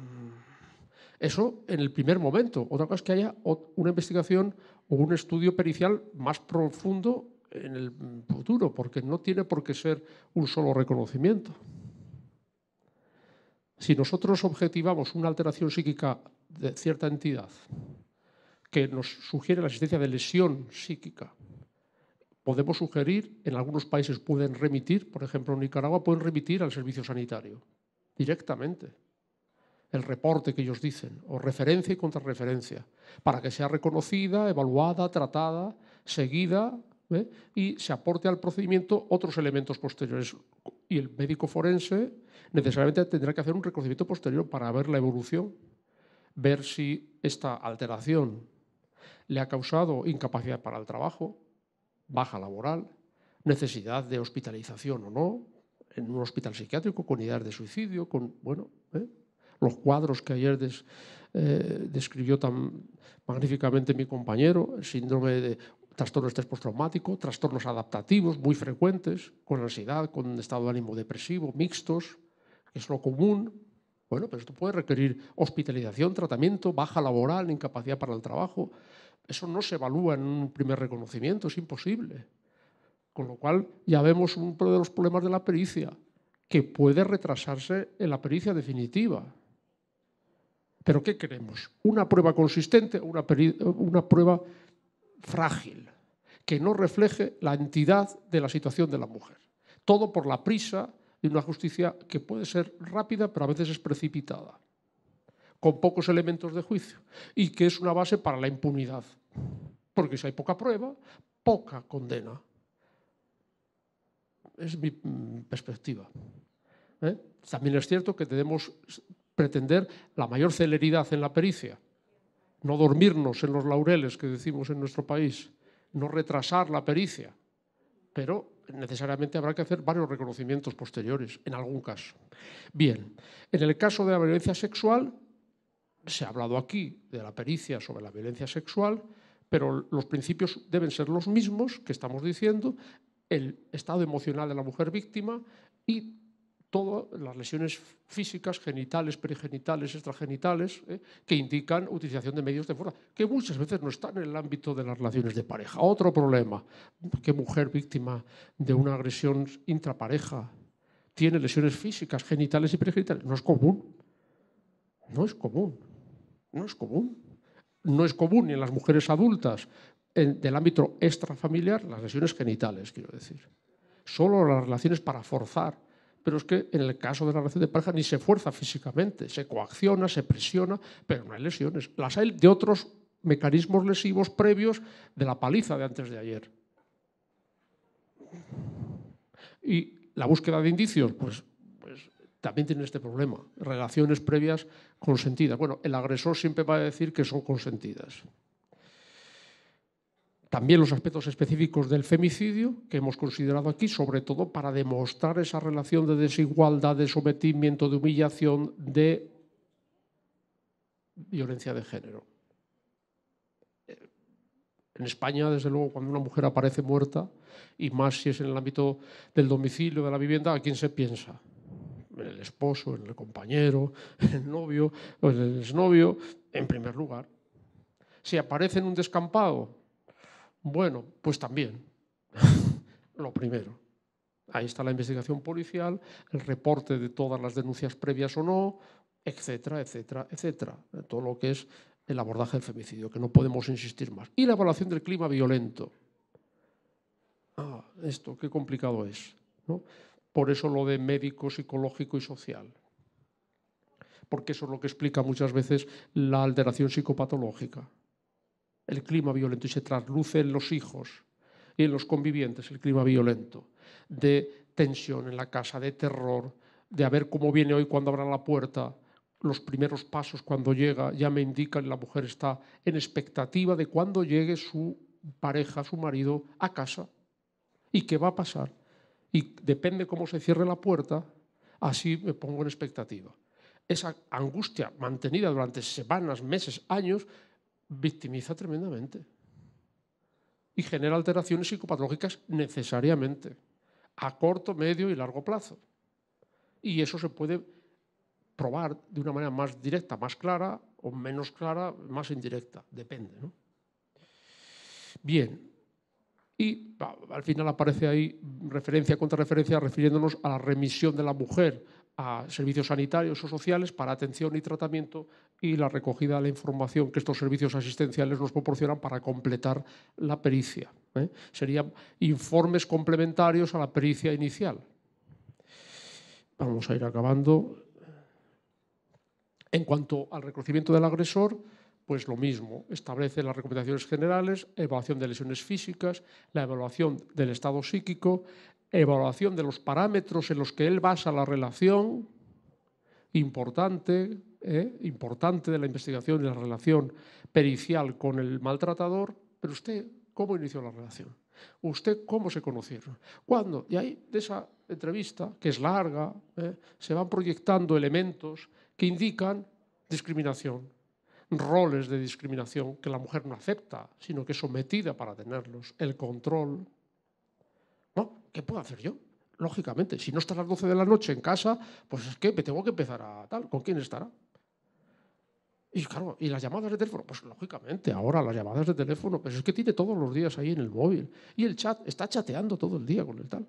eso en el primer momento. Otra cosa es que haya una investigación o un estudio pericial más profundo en el futuro, porque no tiene por qué ser un solo reconocimiento. Si nosotros objetivamos una alteración psíquica de cierta entidad que nos sugiere la existencia de lesión psíquica, podemos sugerir, en algunos países pueden remitir, por ejemplo en Nicaragua pueden remitir al servicio sanitario directamente el reporte que ellos dicen, o referencia y contrarreferencia, para que sea reconocida, evaluada, tratada, seguida ¿eh? y se aporte al procedimiento otros elementos posteriores. Y el médico forense necesariamente tendrá que hacer un reconocimiento posterior para ver la evolución, ver si esta alteración le ha causado incapacidad para el trabajo, baja laboral, necesidad de hospitalización o no, en un hospital psiquiátrico, con ideas de suicidio, con, bueno, ¿eh? los cuadros que ayer eh, describió tan magníficamente mi compañero, síndrome de trastorno estrés postraumático, trastornos adaptativos muy frecuentes, con ansiedad, con estado de ánimo depresivo, mixtos, que es lo común. Bueno, pero esto puede requerir hospitalización, tratamiento, baja laboral, incapacidad para el trabajo. Eso no se evalúa en un primer reconocimiento, es imposible. Con lo cual ya vemos uno de los problemas de la pericia, que puede retrasarse en la pericia definitiva. Pero ¿qué queremos? ¿Una prueba consistente o una, prueba frágil? que no refleje la entidad de la situación de la mujer. Todo por la prisa de una justicia que puede ser rápida, pero a veces es precipitada, con pocos elementos de juicio, y que es una base para la impunidad. Porque si hay poca prueba, poca condena. Es mi mm, perspectiva. ¿eh? También es cierto que tenemos pretender la mayor celeridad en la pericia, no dormirnos en los laureles que decimos en nuestro país, no retrasar la pericia, pero necesariamente habrá que hacer varios reconocimientos posteriores, en algún caso. Bien, en el caso de la violencia sexual, se ha hablado aquí de la pericia sobre la violencia sexual, pero los principios deben ser los mismos que estamos diciendo, el estado emocional de la mujer víctima y todas las lesiones físicas, genitales, perigenitales, extragenitales, ¿eh? que indican utilización de medios de fuerza, que muchas veces no están en el ámbito de las relaciones de pareja. Otro problema, ¿qué mujer víctima de una agresión intrapareja tiene lesiones físicas, genitales y perigenitales. No es común. No es común. No es común. No es común ni en las mujeres adultas del ámbito extrafamiliar las lesiones genitales, quiero decir. Solo las relaciones para forzar pero es que en el caso de la relación de pareja ni se fuerza físicamente, se coacciona, se presiona, pero no hay lesiones. Las hay de otros mecanismos lesivos previos de la paliza de antes de ayer. Y la búsqueda de indicios, pues, pues también tiene este problema, relaciones previas consentidas. Bueno, el agresor siempre va a decir que son consentidas. También los aspectos específicos del femicidio, que hemos considerado aquí, sobre todo para demostrar esa relación de desigualdad, de sometimiento, de humillación, de violencia de género. En España, desde luego, cuando una mujer aparece muerta, y más si es en el ámbito del domicilio, de la vivienda, ¿a quién se piensa? En el esposo, en el compañero, en el novio, o en el exnovio, en primer lugar. Si aparece en un descampado, bueno, pues también, lo primero. Ahí está la investigación policial, el reporte de todas las denuncias previas o no, etcétera, etcétera, etcétera. Todo lo que es el abordaje del femicidio, que no podemos insistir más. Y la evaluación del clima violento. Ah, esto, qué complicado es. ¿no? Por eso lo de médico, psicológico y social. Porque eso es lo que explica muchas veces la alteración psicopatológica el clima violento y se trasluce en los hijos y en los convivientes el clima violento, de tensión en la casa, de terror, de a ver cómo viene hoy cuando abra la puerta, los primeros pasos cuando llega ya me indican la mujer está en expectativa de cuando llegue su pareja, su marido a casa y qué va a pasar. Y depende cómo se cierre la puerta, así me pongo en expectativa. Esa angustia mantenida durante semanas, meses, años, victimiza tremendamente y genera alteraciones psicopatológicas necesariamente, a corto, medio y largo plazo. Y eso se puede probar de una manera más directa, más clara o menos clara, más indirecta, depende. ¿no? Bien, y al final aparece ahí referencia contra referencia refiriéndonos a la remisión de la mujer a servicios sanitarios o sociales para atención y tratamiento y la recogida de la información que estos servicios asistenciales nos proporcionan para completar la pericia. ¿eh? Serían informes complementarios a la pericia inicial. Vamos a ir acabando. En cuanto al reconocimiento del agresor, pues lo mismo, establece las recomendaciones generales, evaluación de lesiones físicas, la evaluación del estado psíquico, evaluación de los parámetros en los que él basa la relación, importante, ¿eh? importante de la investigación de la relación pericial con el maltratador, pero usted, ¿cómo inició la relación? ¿Usted cómo se conocieron? ¿Cuándo? Y ahí de esa entrevista, que es larga, ¿eh? se van proyectando elementos que indican discriminación, roles de discriminación que la mujer no acepta, sino que es sometida para tenerlos, el control. No, ¿qué puedo hacer yo? Lógicamente, si no está a las 12 de la noche en casa, pues es que me tengo que empezar a tal, ¿con quién estará? Y claro, y las llamadas de teléfono, pues lógicamente, ahora las llamadas de teléfono, pero es que tiene todos los días ahí en el móvil. Y el chat, está chateando todo el día con el tal.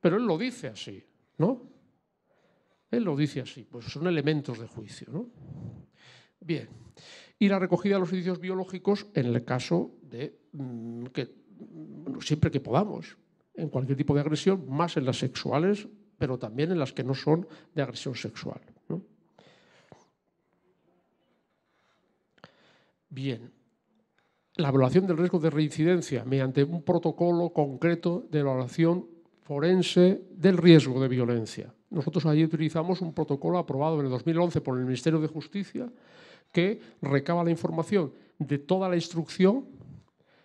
Pero él lo dice así, ¿no? Él lo dice así, pues son elementos de juicio, ¿no? Bien. Y la recogida de los indicios biológicos en el caso de mm, que mm, siempre que podamos, en cualquier tipo de agresión, más en las sexuales, pero también en las que no son de agresión sexual. Bien, la evaluación del riesgo de reincidencia mediante un protocolo concreto de evaluación forense del riesgo de violencia. Nosotros allí utilizamos un protocolo aprobado en el 2011 por el Ministerio de Justicia que recaba la información de toda la instrucción,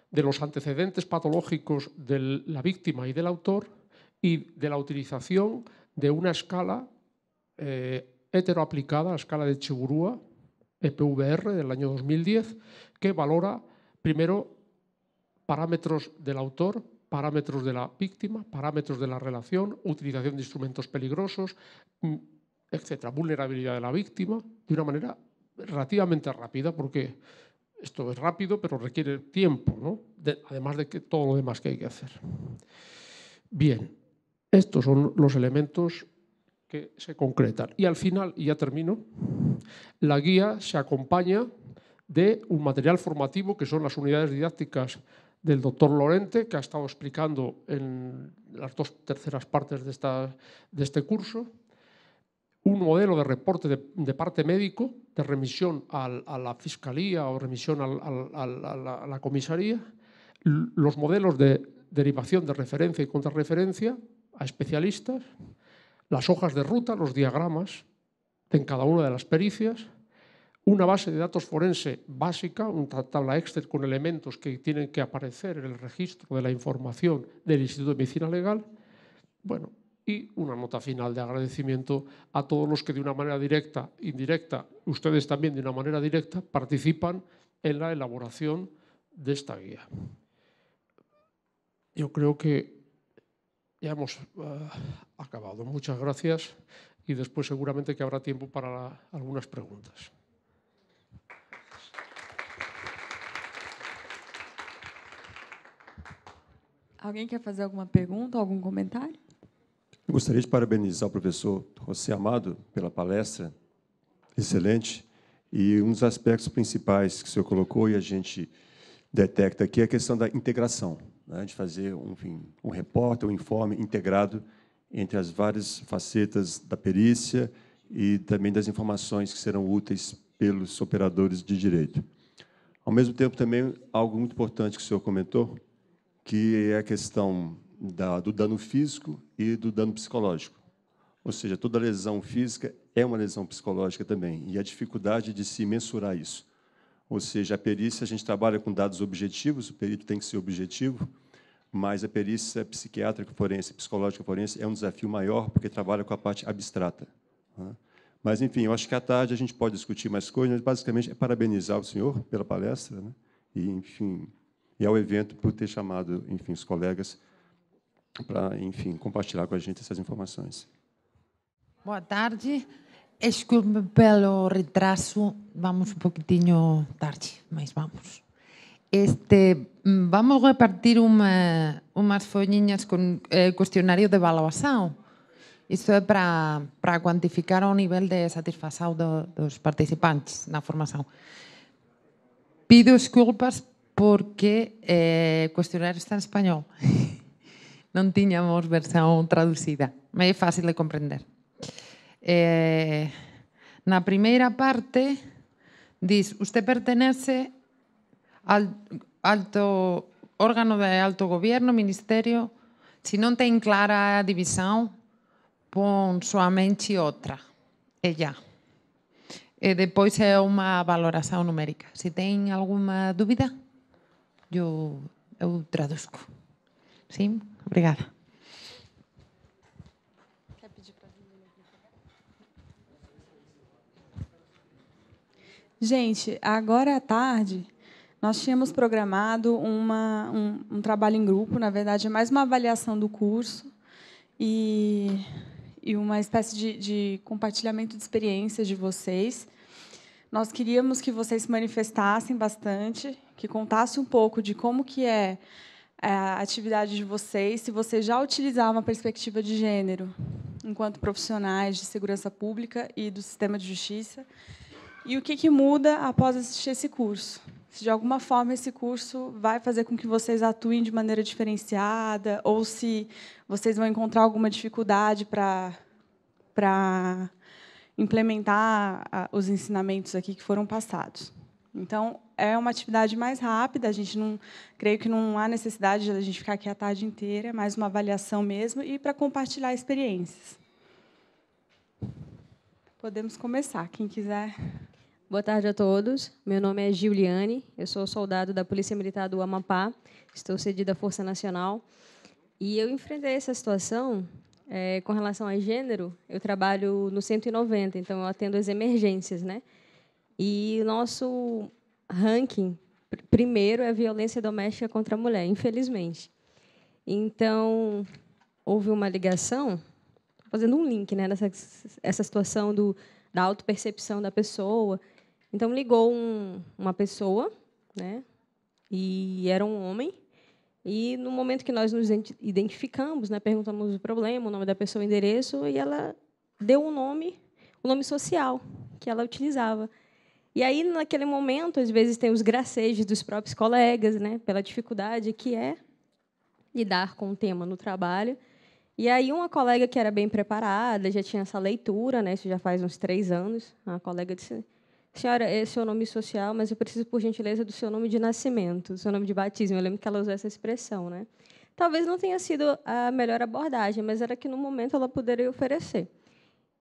de los antecedentes patológicos de la víctima y del autor y de la utilización de una escala eh, heteroaplicada, la escala de Chiburúa, EPVR del año 2010, que valora primero parámetros del autor, parámetros de la víctima, parámetros de la relación, utilización de instrumentos peligrosos, mm, etcétera, vulnerabilidad de la víctima, de una manera relativamente rápida, porque esto es rápido, pero requiere tiempo, ¿no? además de que todo lo demás que hay que hacer. Bien, estos son los elementos que se concretan. Y al final, y ya termino, la guía se acompaña de un material formativo que son las unidades didácticas del doctor Lorente, que ha estado explicando en las dos terceras partes de, esta, de este curso, un modelo de reporte de, parte médico, de remisión a la fiscalía o remisión a, la, comisaría, los modelos de derivación de referencia y contrarreferencia a especialistas, las hojas de ruta, los diagramas en cada una de las pericias, una base de datos forense básica, una tabla Excel con elementos que tienen que aparecer en el registro de la información del Instituto de Medicina Legal. Bueno, y una nota final de agradecimiento a todos los que de una manera directa, indirecta, ustedes también de una manera directa, participan en la elaboración de esta guía. Yo creo que ya hemos eh, acabado. Muchas gracias y después seguramente que habrá tiempo para algunas preguntas. ¿Alguien quiere hacer alguna pregunta, o algún comentario? Eu gostaria de parabenizar o professor José Amado pela palestra excelente e um dos aspectos principais que o senhor colocou e a gente detecta aqui é a questão da integração, né, de fazer um, enfim, um repórter, um informe integrado entre as várias facetas da perícia e também das informações que serão úteis pelos operadores de direito. Ao mesmo tempo, também, algo muito importante que o senhor comentou, que é a questão da, do dano físico e do dano psicológico. Ou seja, toda lesão física é uma lesão psicológica também, e a dificuldade de se mensurar isso. Ou seja, a perícia, a gente trabalha com dados objetivos, o perito tem que ser objetivo, mas a perícia psiquiátrica forense, psicológica forense, é um desafio maior, porque trabalha com a parte abstrata. Tá? Mas, enfim, eu acho que à tarde a gente pode discutir mais coisas, mas basicamente é parabenizar o senhor pela palestra, né? e, enfim, e ao evento por ter chamado, enfim, os colegas para, enfim, compartilhar com a gente essas informações. Boa tarde. Desculpe pelo retraso, vamos um pouquinho tarde, mas vamos. Este, vamos repartir uma, umas folhinhas com eh, questionário de avaliação. Isso é para quantificar o nível de satisfação do, dos participantes na formação. Pido desculpas porque o eh, questionário está em espanhol. No teníamos versión traducida. É fácil de comprender. En eh, la primera parte dice usted pertenece al alto órgano de alto gobierno, ministerio, Si no ten clara división, división, pon soamente outra. E ya. E depois é unha valoración numérica. Si tiene alguna duda, yo eu traduzco. sí Obrigada. Gente, agora à tarde, nós tínhamos programado uma, um, um, trabalho em grupo, na verdade, é mais uma avaliação do curso e, e uma espécie de, de compartilhamento de experiências de vocês. Nós queríamos que vocês se manifestassem bastante, que contassem um pouco de como que é é, a atividade de vocês, se vocês já utilizavam uma perspectiva de gênero enquanto profissionais de segurança pública e do sistema de justiça, e o que, que muda após assistir esse curso. Se, de alguma forma, esse curso vai fazer com que vocês atuem de maneira diferenciada, ou se vocês vão encontrar alguma dificuldade para, para implementar os ensinamentos aqui que foram passados. Então, é uma atividade mais rápida, a gente não creio que não há necessidade de a gente ficar aqui a tarde inteira, é mais uma avaliação mesmo e para compartilhar experiências. Podemos começar, quem quiser. Boa tarde a todos. Meu nome é Giuliane, eu sou soldado da Polícia Militar do Amapá, estou cedida à Força Nacional. E eu enfrentei essa situação é, com relação a gênero, eu trabalho no 190, então eu atendo as emergências, né? E o nosso ranking, primeiro é a violência doméstica contra a mulher, infelizmente. Então, houve uma ligação, fazendo um link né, nessa essa situação do, da autopercepção da pessoa. Então, ligou um, uma pessoa, né, e era um homem, e no momento que nós nos identificamos, né, perguntamos o problema, o nome da pessoa, o endereço, e ela deu um nome, o um nome social que ela utilizava. E aí, naquele momento, às vezes tem os gracejos dos próprios colegas, né, pela dificuldade que é lidar com o tema no trabalho. E aí, uma colega que era bem preparada, já tinha essa leitura, né, isso já faz uns três anos, a colega disse: Senhora, esse é o seu nome social, mas eu preciso, por gentileza, do seu nome de nascimento, do seu nome de batismo. Eu lembro que ela usou essa expressão. Né? Talvez não tenha sido a melhor abordagem, mas era que, no momento, ela poderia oferecer.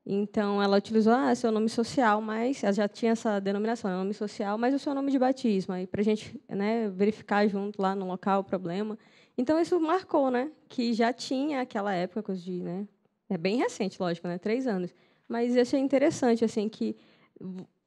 Então, ela utilizou ah, seu nome social, mas ela já tinha essa denominação, né, nome social, mas o seu nome de batismo, aí para a gente né, verificar junto lá no local o problema. Então, isso marcou, né? Que já tinha aquela época, coisa de, né? É bem recente, lógico, né? Três anos. Mas isso achei interessante, assim, que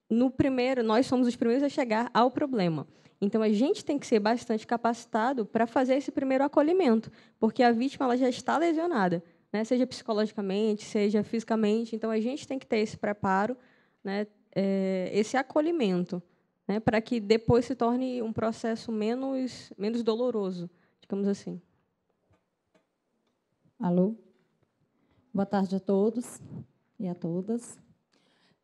no primeiro, nós somos os primeiros a chegar ao problema. Então, a gente tem que ser bastante capacitado para fazer esse primeiro acolhimento, porque a vítima ela já está lesionada né? seja psicologicamente, seja fisicamente. Então, a gente tem que ter esse preparo, né? É, esse acolhimento, né? para que depois se torne um processo menos, menos doloroso, digamos assim. Alô? Boa tarde a todos e a todas.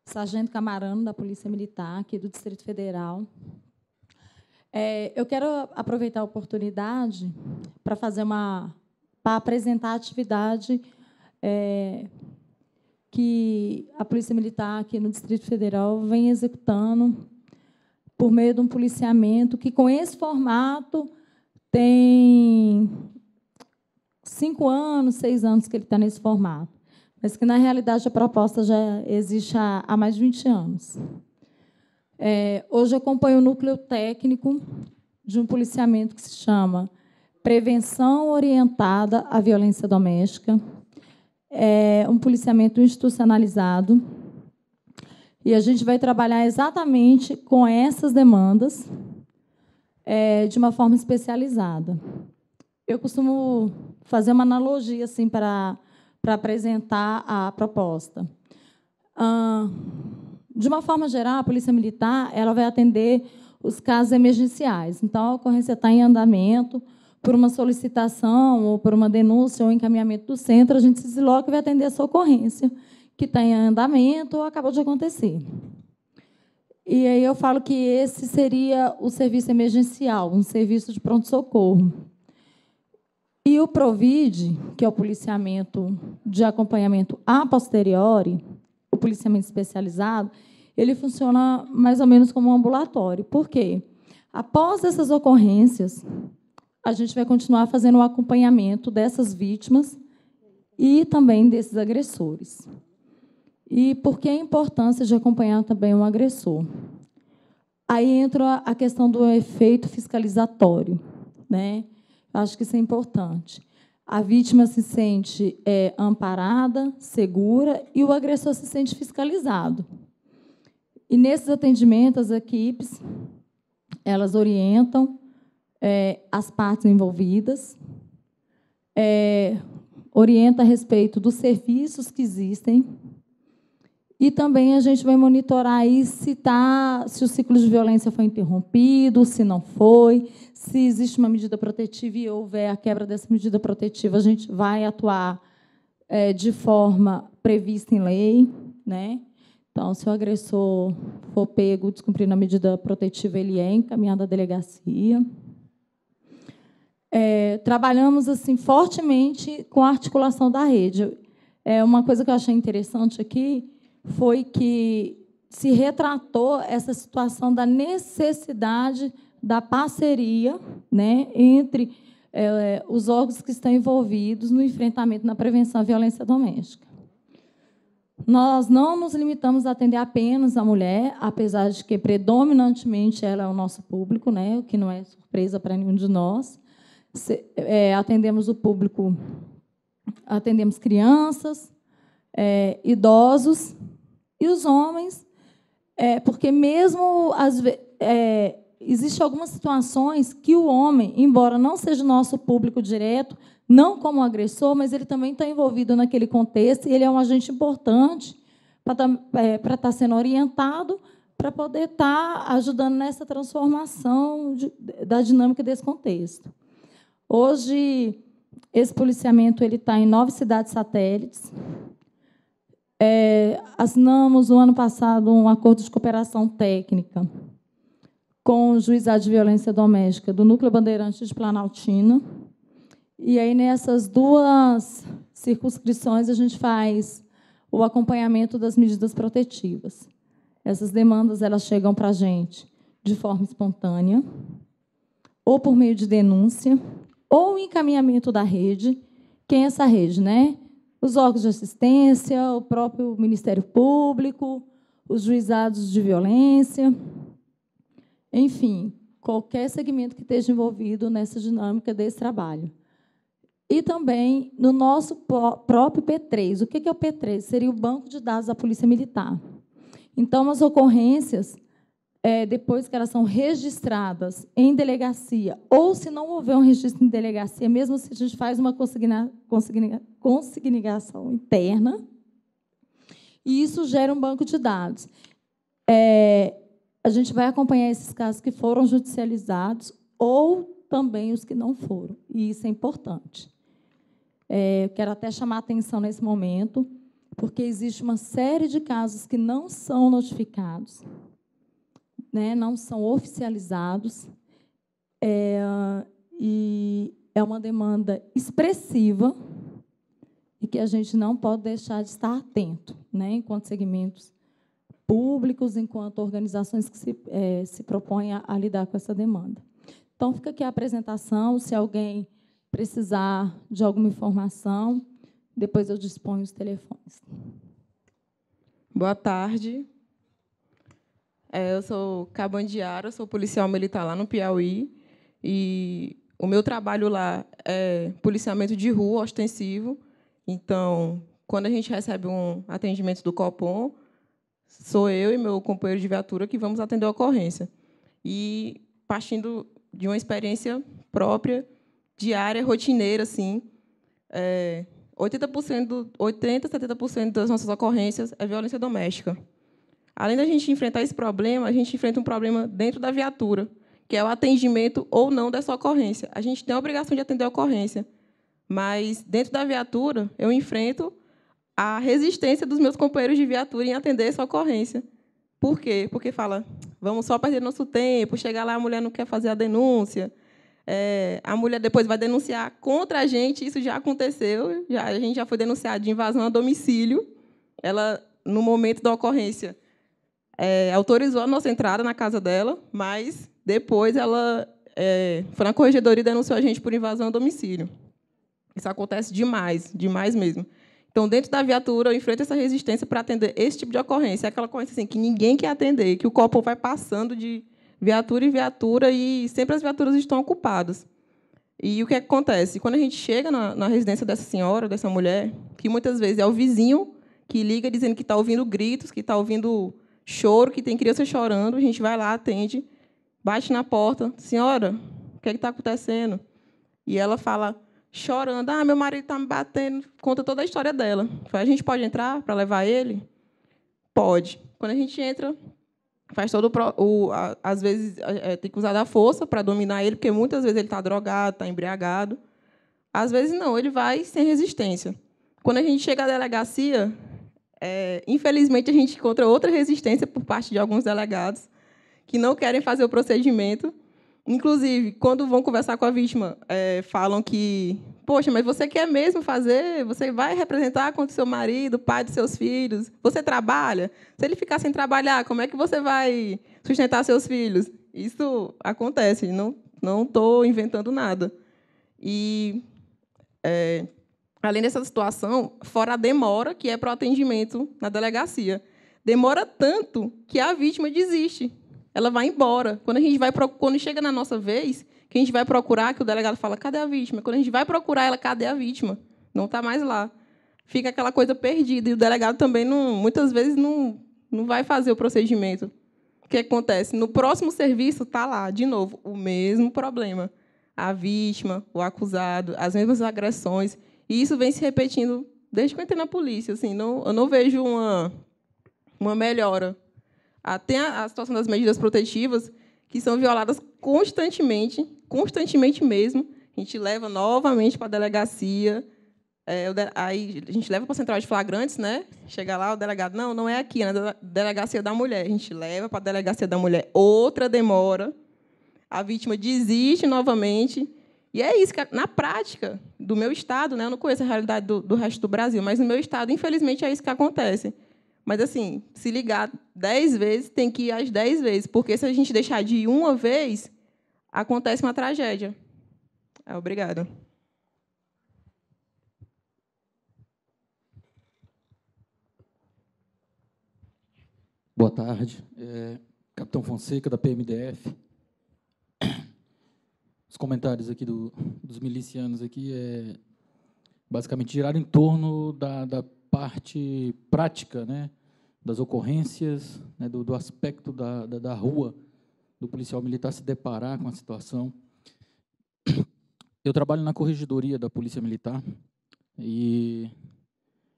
Sargento Camarano, da Polícia Militar, aqui do Distrito Federal. É, eu quero aproveitar a oportunidade para fazer uma para apresentar a atividade é, que a Polícia Militar aqui no Distrito Federal vem executando por meio de um policiamento que, com esse formato, tem cinco anos, seis anos que ele está nesse formato, mas que, na realidade, a proposta já existe há, há mais de 20 anos. É, hoje, acompanho o núcleo técnico de um policiamento que se chama prevenção orientada à violência doméstica, é, um policiamento institucionalizado. E a gente vai trabalhar exatamente com essas demandas é, de uma forma especializada. Eu costumo fazer uma analogia assim para, para apresentar a proposta. Ah, de uma forma geral, a Polícia Militar ela vai atender os casos emergenciais. Então, a ocorrência está em andamento, por uma solicitação ou por uma denúncia ou encaminhamento do centro, a gente se desloca e vai atender essa ocorrência que está em andamento ou acabou de acontecer. E aí eu falo que esse seria o serviço emergencial, um serviço de pronto-socorro. E o PROVID, que é o policiamento de acompanhamento a posteriori, o policiamento especializado, ele funciona mais ou menos como um ambulatório. Por quê? Após essas ocorrências, a gente vai continuar fazendo o acompanhamento dessas vítimas e também desses agressores. E por que a importância de acompanhar também um agressor? Aí entra a questão do efeito fiscalizatório. Né? Acho que isso é importante. A vítima se sente é, amparada, segura, e o agressor se sente fiscalizado. E nesses atendimentos, as equipes elas orientam é, as partes envolvidas, é, orienta a respeito dos serviços que existem e também a gente vai monitorar aí se, tá, se o ciclo de violência foi interrompido, se não foi, se existe uma medida protetiva e houver a quebra dessa medida protetiva, a gente vai atuar é, de forma prevista em lei. Né? Então, se o agressor for pego descumprindo a medida protetiva, ele é encaminhado à delegacia é, trabalhamos assim fortemente com a articulação da rede. É, uma coisa que eu achei interessante aqui foi que se retratou essa situação da necessidade da parceria né, entre é, os órgãos que estão envolvidos no enfrentamento na prevenção à violência doméstica. Nós não nos limitamos a atender apenas a mulher, apesar de que predominantemente ela é o nosso público, né, o que não é surpresa para nenhum de nós é, atendemos o público, atendemos crianças, é, idosos e os homens, é, porque mesmo às é, existe algumas situações que o homem, embora não seja nosso público direto, não como agressor, mas ele também está envolvido naquele contexto e ele é um agente importante para estar tá, é, tá sendo orientado para poder estar tá ajudando nessa transformação de, da dinâmica desse contexto. Hoje, esse policiamento ele está em nove cidades satélites. É, assinamos no ano passado um acordo de cooperação técnica com o Juizado de Violência Doméstica do Núcleo Bandeirante de Planaltina. E aí, nessas duas circunscrições, a gente faz o acompanhamento das medidas protetivas. Essas demandas elas chegam para a gente de forma espontânea, ou por meio de denúncia, ou o encaminhamento da rede, quem é essa rede, né? Os órgãos de assistência, o próprio Ministério Público, os juizados de violência, enfim, qualquer segmento que esteja envolvido nessa dinâmica desse trabalho. E também no nosso próprio P3. O que é o P3? Seria o Banco de Dados da Polícia Militar. Então, as ocorrências é, depois que elas são registradas em delegacia, ou se não houver um registro em delegacia, mesmo se a gente faz uma consigna, consigna, consignação interna, e isso gera um banco de dados. É, a gente vai acompanhar esses casos que foram judicializados ou também os que não foram, e isso é importante. É, quero até chamar a atenção nesse momento, porque existe uma série de casos que não são notificados, né, não são oficializados. É, e é uma demanda expressiva e que a gente não pode deixar de estar atento, né, enquanto segmentos públicos, enquanto organizações que se, é, se propõem a, a lidar com essa demanda. Então, fica aqui a apresentação. Se alguém precisar de alguma informação, depois eu disponho os telefones. Boa tarde. É, eu sou cabandiara, sou policial militar lá no Piauí. E o meu trabalho lá é policiamento de rua ostensivo. Então, quando a gente recebe um atendimento do Copom, sou eu e meu companheiro de viatura que vamos atender a ocorrência. E partindo de uma experiência própria, diária, rotineira, assim, é, 80%, 80, 70% das nossas ocorrências é violência doméstica. Além da gente enfrentar esse problema, a gente enfrenta um problema dentro da viatura, que é o atendimento ou não dessa ocorrência. A gente tem a obrigação de atender a ocorrência, mas dentro da viatura eu enfrento a resistência dos meus companheiros de viatura em atender essa ocorrência. Por quê? Porque fala, vamos só perder nosso tempo, chegar lá a mulher não quer fazer a denúncia, é, a mulher depois vai denunciar contra a gente, isso já aconteceu, já, a gente já foi denunciado de invasão a domicílio, ela, no momento da ocorrência, é, autorizou a nossa entrada na casa dela, mas depois ela é, foi na corregedoria e denunciou a gente por invasão a domicílio. Isso acontece demais, demais mesmo. Então, dentro da viatura, eu enfrento essa resistência para atender esse tipo de ocorrência. É aquela coisa assim, que ninguém quer atender, que o copo vai passando de viatura em viatura e sempre as viaturas estão ocupadas. E o é que acontece? Quando a gente chega na, na residência dessa senhora, dessa mulher, que muitas vezes é o vizinho que liga dizendo que está ouvindo gritos, que está ouvindo choro, que tem criança chorando, a gente vai lá, atende, bate na porta, senhora, o que é está acontecendo? E ela fala, chorando, ah, meu marido está me batendo, conta toda a história dela. Fala, a gente pode entrar para levar ele? Pode. Quando a gente entra, faz todo o, o a, às vezes é, tem que usar da força para dominar ele, porque muitas vezes ele está drogado, está embriagado. Às vezes não, ele vai sem resistência. Quando a gente chega à delegacia, é, infelizmente, a gente encontra outra resistência por parte de alguns delegados que não querem fazer o procedimento. Inclusive, quando vão conversar com a vítima, é, falam que, poxa, mas você quer mesmo fazer? Você vai representar contra o seu marido, pai dos seus filhos? Você trabalha? Se ele ficar sem trabalhar, como é que você vai sustentar seus filhos? Isso acontece, não estou inventando nada. E é, Além dessa situação, fora a demora que é para o atendimento na delegacia. Demora tanto que a vítima desiste. Ela vai embora. Quando a gente vai quando chega na nossa vez, que a gente vai procurar, que o delegado fala: "Cadê a vítima?". Quando a gente vai procurar ela, cadê a vítima? Não está mais lá. Fica aquela coisa perdida e o delegado também não, muitas vezes não não vai fazer o procedimento. O que acontece? No próximo serviço está lá, de novo, o mesmo problema. A vítima, o acusado, as mesmas agressões. E isso vem se repetindo desde que eu entrei na polícia. Assim, não, eu não vejo uma, uma melhora. até ah, a, a situação das medidas protetivas, que são violadas constantemente, constantemente mesmo. A gente leva novamente para a delegacia, é, aí a gente leva para a central de flagrantes, né? Chega lá, o delegado, não, não é aqui, é na delegacia da mulher. A gente leva para a delegacia da mulher outra demora. A vítima desiste novamente. E é isso, que, na prática do meu estado, né, eu não conheço a realidade do, do resto do Brasil, mas no meu estado, infelizmente, é isso que acontece. Mas, assim, se ligar dez vezes, tem que ir às dez vezes, porque se a gente deixar de ir uma vez, acontece uma tragédia. É, obrigada. Boa tarde. É, Capitão Fonseca, da PMDF os comentários aqui do, dos milicianos aqui é basicamente girar em torno da, da parte prática, né, das ocorrências, né, do, do aspecto da, da, da, rua, do policial militar se deparar com a situação. Eu trabalho na corregedoria da Polícia Militar e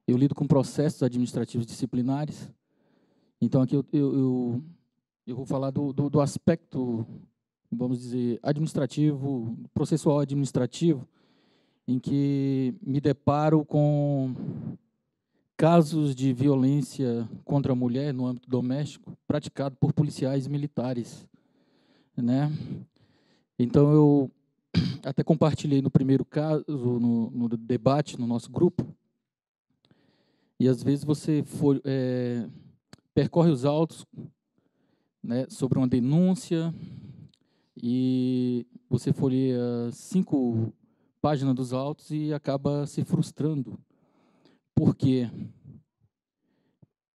eu lido com processos administrativos disciplinares. Então, aqui eu, eu, eu, eu vou falar do, do, do aspecto vamos dizer, administrativo, processual administrativo, em que me deparo com casos de violência contra a mulher no âmbito doméstico praticado por policiais militares, né? Então eu até compartilhei no primeiro caso, no, no debate, no nosso grupo, e às vezes você for, é, percorre os autos né, sobre uma denúncia e você folheia cinco páginas dos autos e acaba se frustrando. Por quê?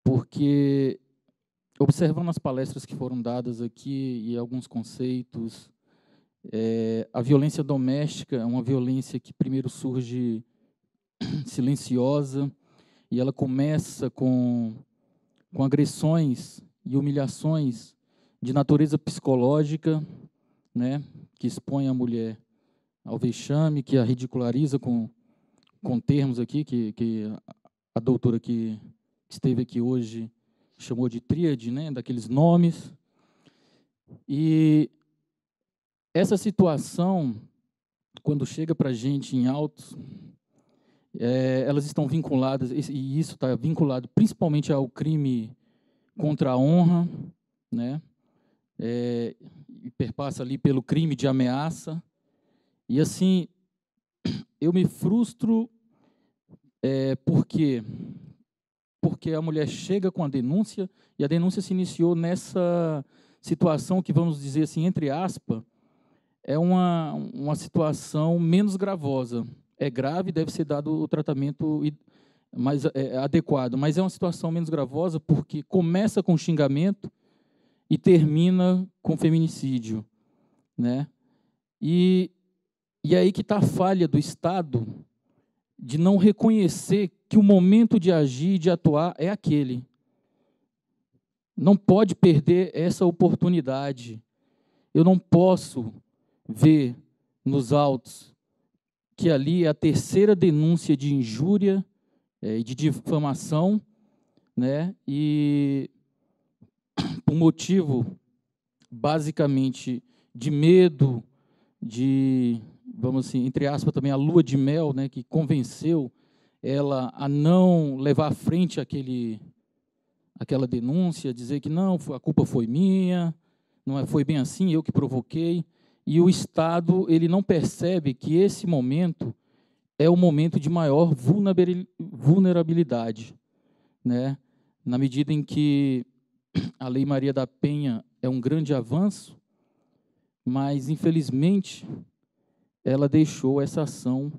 Porque, observando as palestras que foram dadas aqui e alguns conceitos, é, a violência doméstica é uma violência que primeiro surge silenciosa e ela começa com, com agressões e humilhações de natureza psicológica, né, que expõe a mulher ao vexame, que a ridiculariza com, com termos aqui que, que a doutora que esteve aqui hoje chamou de tríade, né, daqueles nomes. E essa situação, quando chega para a gente em altos, é, elas estão vinculadas, e isso está vinculado principalmente ao crime contra a honra, né? É, e perpassa ali pelo crime de ameaça. E assim, eu me frustro é, porque porque a mulher chega com a denúncia e a denúncia se iniciou nessa situação que vamos dizer assim entre aspas é uma uma situação menos gravosa. É grave, deve ser dado o tratamento mais é, adequado, mas é uma situação menos gravosa porque começa com xingamento e termina com feminicídio, né? E e aí que está a falha do Estado de não reconhecer que o momento de agir, de atuar é aquele. Não pode perder essa oportunidade. Eu não posso ver nos autos que ali é a terceira denúncia de injúria eh, e é, de difamação, né? E por motivo basicamente de medo, de, vamos assim, entre aspas também a lua de mel, né, que convenceu ela a não levar à frente aquele, aquela denúncia, dizer que não, a culpa foi minha, não é, foi bem assim, eu que provoquei. E o Estado ele não percebe que esse momento é o momento de maior vulnerabilidade, né? na medida em que a Lei Maria da Penha é um grande avanço, mas infelizmente ela deixou essa ação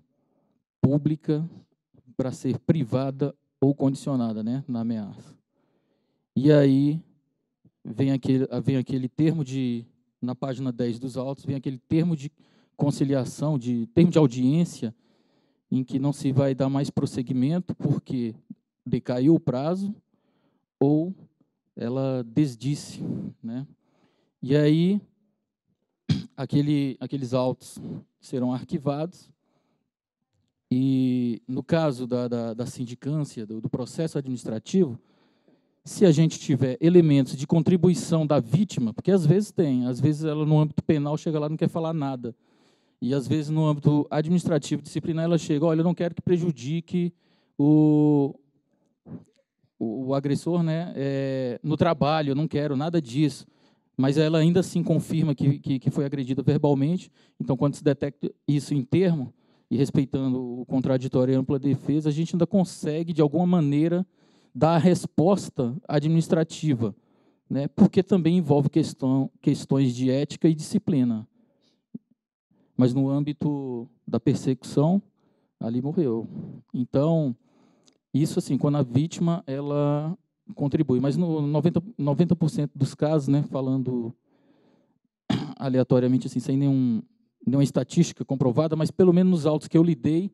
pública para ser privada ou condicionada, né, na ameaça. E aí vem aquele, vem aquele termo de na página 10 dos autos, vem aquele termo de conciliação, de termo de audiência em que não se vai dar mais prosseguimento porque decaiu o prazo ou ela desdisse, né? E aí aquele, aqueles autos serão arquivados e no caso da, da, da sindicância, do, do processo administrativo, se a gente tiver elementos de contribuição da vítima, porque às vezes tem, às vezes ela no âmbito penal chega lá e não quer falar nada, e às vezes no âmbito administrativo disciplinar ela chega, olha, eu não quero que prejudique o, o, o agressor né, é, no trabalho, não quero nada disso, mas ela ainda assim confirma que, que, que foi agredida verbalmente, então quando se detecta isso em termo, e respeitando o contraditório e ampla defesa, a gente ainda consegue, de alguma maneira, dar a resposta administrativa, né? porque também envolve questão, questões de ética e disciplina. Mas no âmbito da persecução, ali morreu. Então, isso, assim, quando a vítima ela contribui. Mas no 90%, 90 dos casos, né, falando aleatoriamente, assim, sem nenhum, nenhuma estatística comprovada, mas pelo menos nos autos que eu lidei,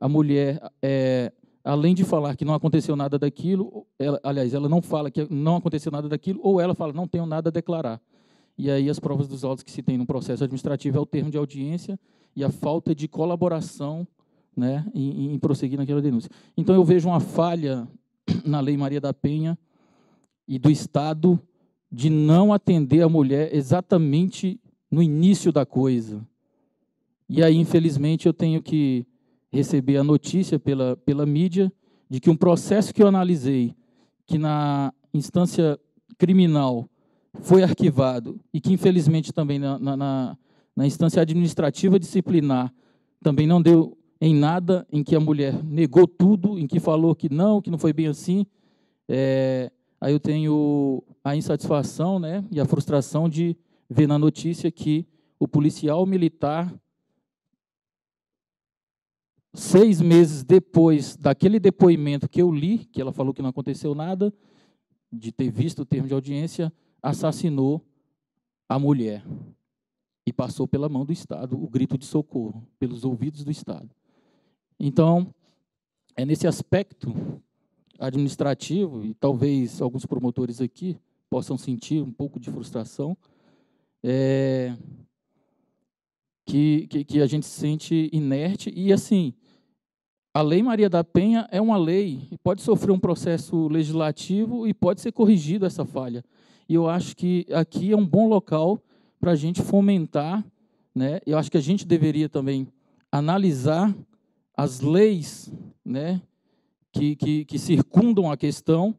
a mulher, é, além de falar que não aconteceu nada daquilo, ela, aliás, ela não fala que não aconteceu nada daquilo, ou ela fala, não tenho nada a declarar. E aí as provas dos autos que se tem no processo administrativo é o termo de audiência e a falta de colaboração né, em, em prosseguir naquela denúncia. Então eu vejo uma falha na Lei Maria da Penha e do Estado de não atender a mulher exatamente no início da coisa. E aí, infelizmente, eu tenho que receber a notícia pela, pela mídia de que um processo que eu analisei, que na instância criminal foi arquivado e que, infelizmente, também na, na, na instância administrativa disciplinar também não deu em nada em que a mulher negou tudo, em que falou que não, que não foi bem assim. É, aí eu tenho a insatisfação né, e a frustração de ver na notícia que o policial militar, seis meses depois daquele depoimento que eu li, que ela falou que não aconteceu nada, de ter visto o termo de audiência, assassinou a mulher e passou pela mão do Estado o grito de socorro, pelos ouvidos do Estado. Então, é nesse aspecto administrativo, e talvez alguns promotores aqui possam sentir um pouco de frustração, é, que, que, que, a gente se sente inerte. E, assim, a Lei Maria da Penha é uma lei e pode sofrer um processo legislativo e pode ser corrigida essa falha. E eu acho que aqui é um bom local para a gente fomentar. Né? Eu acho que a gente deveria também analisar as leis né, que, que, que circundam a questão,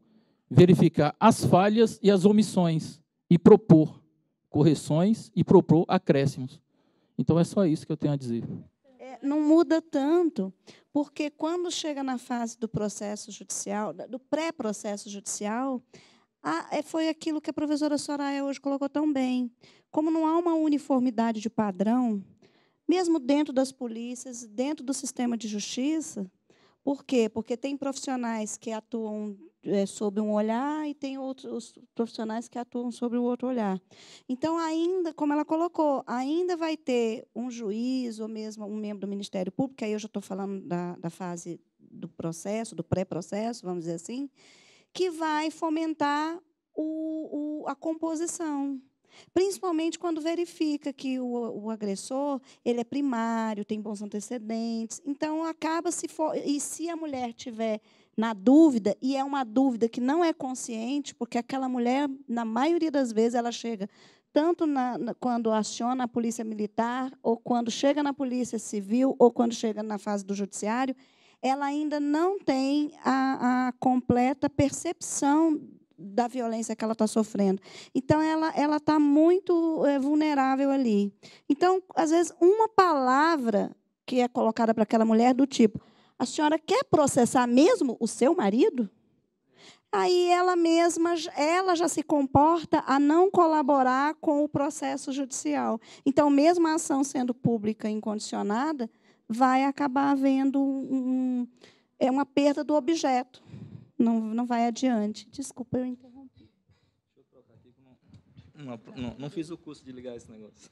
verificar as falhas e as omissões e propor correções e propor acréscimos. Então é só isso que eu tenho a dizer. É, não muda tanto, porque quando chega na fase do processo judicial, do pré-processo judicial, é, foi aquilo que a professora Soraya hoje colocou tão bem. Como não há uma uniformidade de padrão, mesmo dentro das polícias, dentro do sistema de justiça. Por quê? Porque tem profissionais que atuam é, sob um olhar e tem outros profissionais que atuam sobre o outro olhar. Então, ainda, como ela colocou, ainda vai ter um juiz ou mesmo um membro do Ministério Público, aí eu já estou falando da, da fase do processo, do pré-processo, vamos dizer assim, que vai fomentar o, o, a composição. Principalmente quando verifica que o, o agressor ele é primário, tem bons antecedentes. Então acaba se for, e se a mulher tiver na dúvida e é uma dúvida que não é consciente, porque aquela mulher na maioria das vezes ela chega tanto na, na, quando aciona a polícia militar, ou quando chega na polícia civil, ou quando chega na fase do judiciário, ela ainda não tem a, a completa percepção da violência que ela está sofrendo. Então, ela ela está muito é, vulnerável ali. Então, às vezes, uma palavra que é colocada para aquela mulher do tipo: a senhora quer processar mesmo o seu marido? Aí ela mesma, ela já se comporta a não colaborar com o processo judicial. Então, mesmo a ação sendo pública incondicionada, vai acabar havendo um, um é uma perda do objeto não, não vai adiante. Desculpa, eu interrompi. Deixa eu trocar aqui, não, não, não, fiz o curso de ligar esse negócio.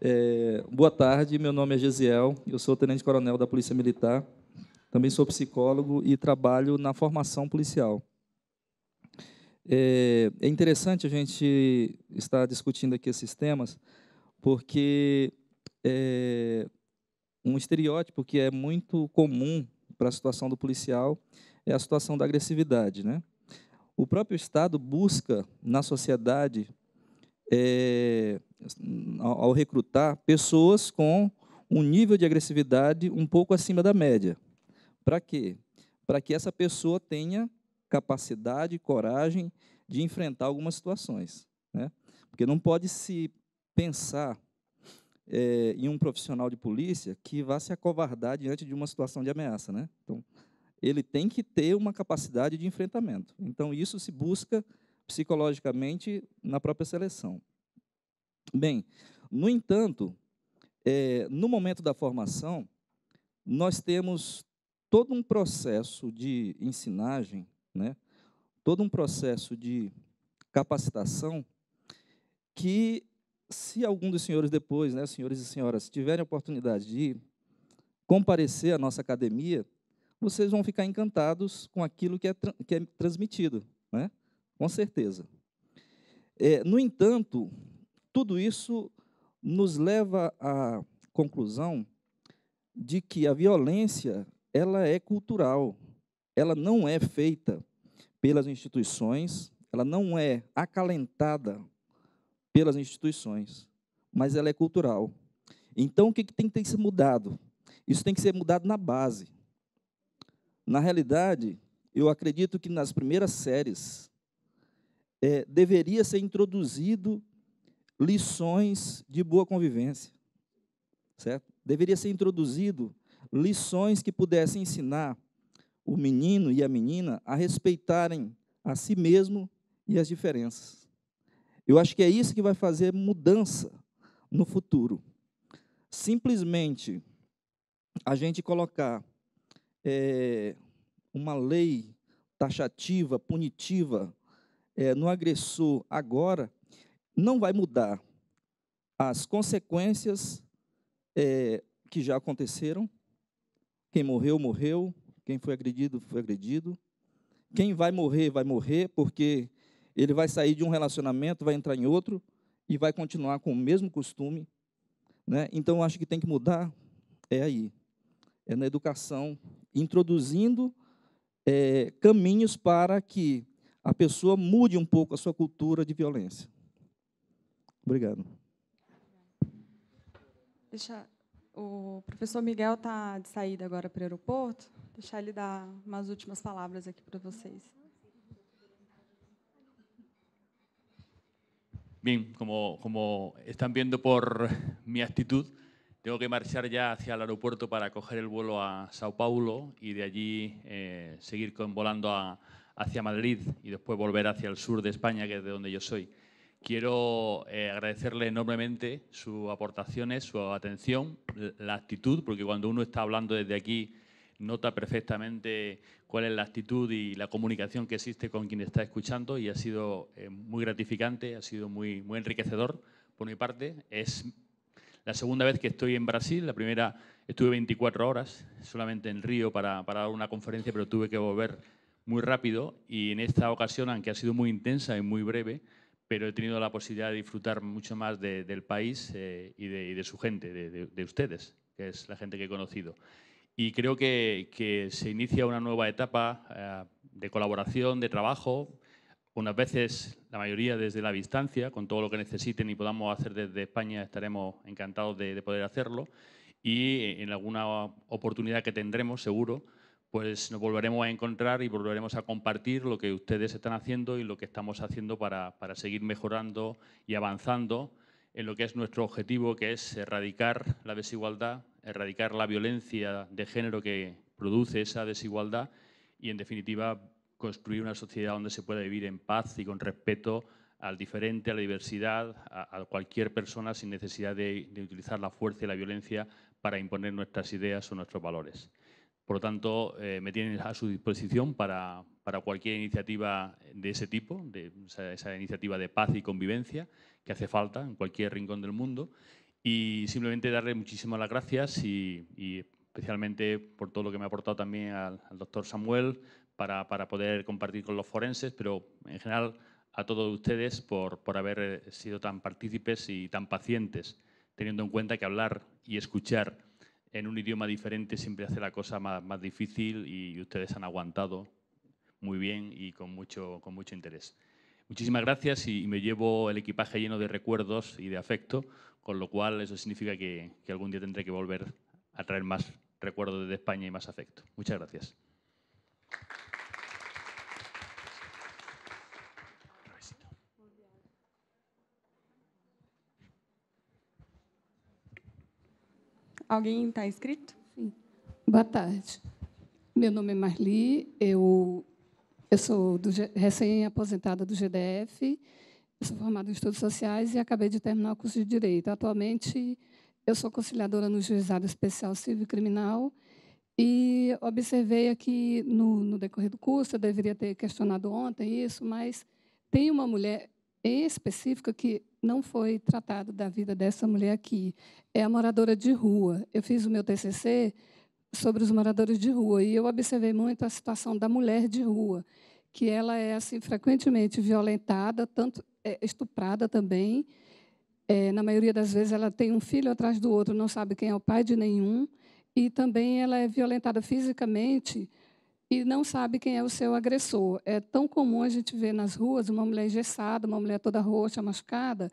É, boa tarde, meu nome é Gesiel, eu sou tenente-coronel da Polícia Militar, também sou psicólogo e trabalho na formação policial. É, é interessante a gente estar discutindo aqui esses temas, porque é um estereótipo que é muito comum para a situação do policial é a situação da agressividade. Né? O próprio Estado busca na sociedade, é, ao recrutar, pessoas com um nível de agressividade um pouco acima da média. Para quê? Para que essa pessoa tenha capacidade, coragem de enfrentar algumas situações. Né? Porque não pode se pensar é, em um profissional de polícia que vá se acovardar diante de uma situação de ameaça. Né? Então, ele tem que ter uma capacidade de enfrentamento. Então, isso se busca psicologicamente na própria seleção. Bem, no entanto, é, no momento da formação, nós temos todo um processo de ensinagem, né? todo um processo de capacitação que, se algum dos senhores depois, né, senhores e senhoras, tiverem a oportunidade de comparecer à nossa academia, vocês vão ficar encantados com aquilo que é, que é transmitido, né? com certeza. É, no entanto, tudo isso nos leva à conclusão de que a violência ela é cultural, ela não é feita pelas instituições, ela não é acalentada pelas instituições, mas ela é cultural. Então, o que tem que ser mudado? Isso tem que ser mudado na base. Na realidade, eu acredito que nas primeiras séries é, deveria ser introduzido lições de boa convivência, certo? Deveria ser introduzido lições que pudessem ensinar o menino e a menina a respeitarem a si mesmo e as diferenças. Eu acho que é isso que vai fazer mudança no futuro. Simplesmente a gente colocar é, uma lei taxativa, punitiva é, no agressor agora, não vai mudar as consequências é, que já aconteceram. Quem morreu, morreu. Quem foi agredido, foi agredido. Quem vai morrer, vai morrer, porque ele vai sair de um relacionamento, vai entrar em outro e vai continuar com o mesmo costume. Né? Então, acho que tem que mudar é aí, é na educação introduzindo é, caminhos para que a pessoa mude um pouco a sua cultura de violência. Obrigado. Deixa, o professor Miguel está de saída agora para o aeroporto. Deixar ele dar umas últimas palavras aqui para vocês. Bem, como, como vendo por minha atitude. Tengo que marchar ya hacia el aeropuerto para coger el vuelo a Sao Paulo y de allí eh, seguir con, volando hacia Madrid y después volver hacia el sur de España, que es de donde yo soy. Quiero eh, agradecerle enormemente sus aportaciones, su atención, la actitud, porque cuando uno está hablando desde aquí nota perfectamente cuál es la actitud y la comunicación que existe con quien está escuchando y ha sido eh, muy gratificante, ha sido muy, muy enriquecedor por mi parte. Es la segunda vez que estoy en Brasil, la primera estuve 24 horas solamente en Río para, dar una conferencia, pero tuve que volver muy rápido y en esta ocasión, aunque ha sido muy intensa y muy breve, pero he tenido la posibilidad de disfrutar mucho más del país eh, y, de, su gente, de, ustedes, que es la gente que he conocido. Y creo que, se inicia una nueva etapa eh, de colaboración, de trabajo, unas veces, la mayoría desde la distancia, con todo lo que necesiten y podamos hacer desde España, estaremos encantados de, poder hacerlo. Y eh, en alguna oportunidad que tendremos, seguro, pues nos volveremos a encontrar y volveremos a compartir lo que ustedes están haciendo y lo que estamos haciendo para, para seguir mejorando y avanzando en lo que es nuestro objetivo, que es erradicar la desigualdad, erradicar la violencia de género que produce esa desigualdad y, en definitiva, construir una sociedad donde se pueda vivir en paz y con respeto al diferente, a la diversidad, a, cualquier persona sin necesidad de, utilizar la fuerza y la violencia para imponer nuestras ideas o nuestros valores. Por lo tanto, eh, me tienen a su disposición para, cualquier iniciativa de ese tipo, de esa, iniciativa de paz y convivencia que hace falta en cualquier rincón del mundo. Y simplemente darle muchísimas las gracias y, especialmente por todo lo que me ha aportado también al, al, doctor Samuel, para, poder compartir con los forenses, pero en general a todos ustedes por, por haber eh, sido tan partícipes y tan pacientes, teniendo en cuenta que hablar y escuchar en un idioma diferente siempre hace la cosa más, más difícil y ustedes han aguantado muy bien y con mucho, con mucho interés. Muchísimas gracias y me llevo el equipaje lleno de recuerdos y de afecto, con lo cual eso significa que, que algún día tendré que volver a traer más recuerdos de España y más afecto. Muchas gracias. Alguém está inscrito? Sim. Boa tarde. Meu nome é Marli, eu, eu sou recém-aposentada do GDF, sou formada em Estudos Sociais e acabei de terminar o curso de Direito. Atualmente, eu sou conciliadora no Juizado Especial Civil e Criminal e observei aqui no, no decorrer do curso, eu deveria ter questionado ontem isso, mas tem uma mulher, específica que não foi tratado da vida dessa mulher aqui. É a moradora de rua. Eu fiz o meu TCC sobre os moradores de rua e eu observei muito a situação da mulher de rua, que ela é assim frequentemente violentada, tanto é, estuprada também. É, na maioria das vezes ela tem um filho atrás do outro, não sabe quem é o pai de nenhum e também ela é violentada fisicamente e não sabe quem é o seu agressor. É tão comum a gente ver nas ruas uma mulher engessada, uma mulher toda roxa, machucada,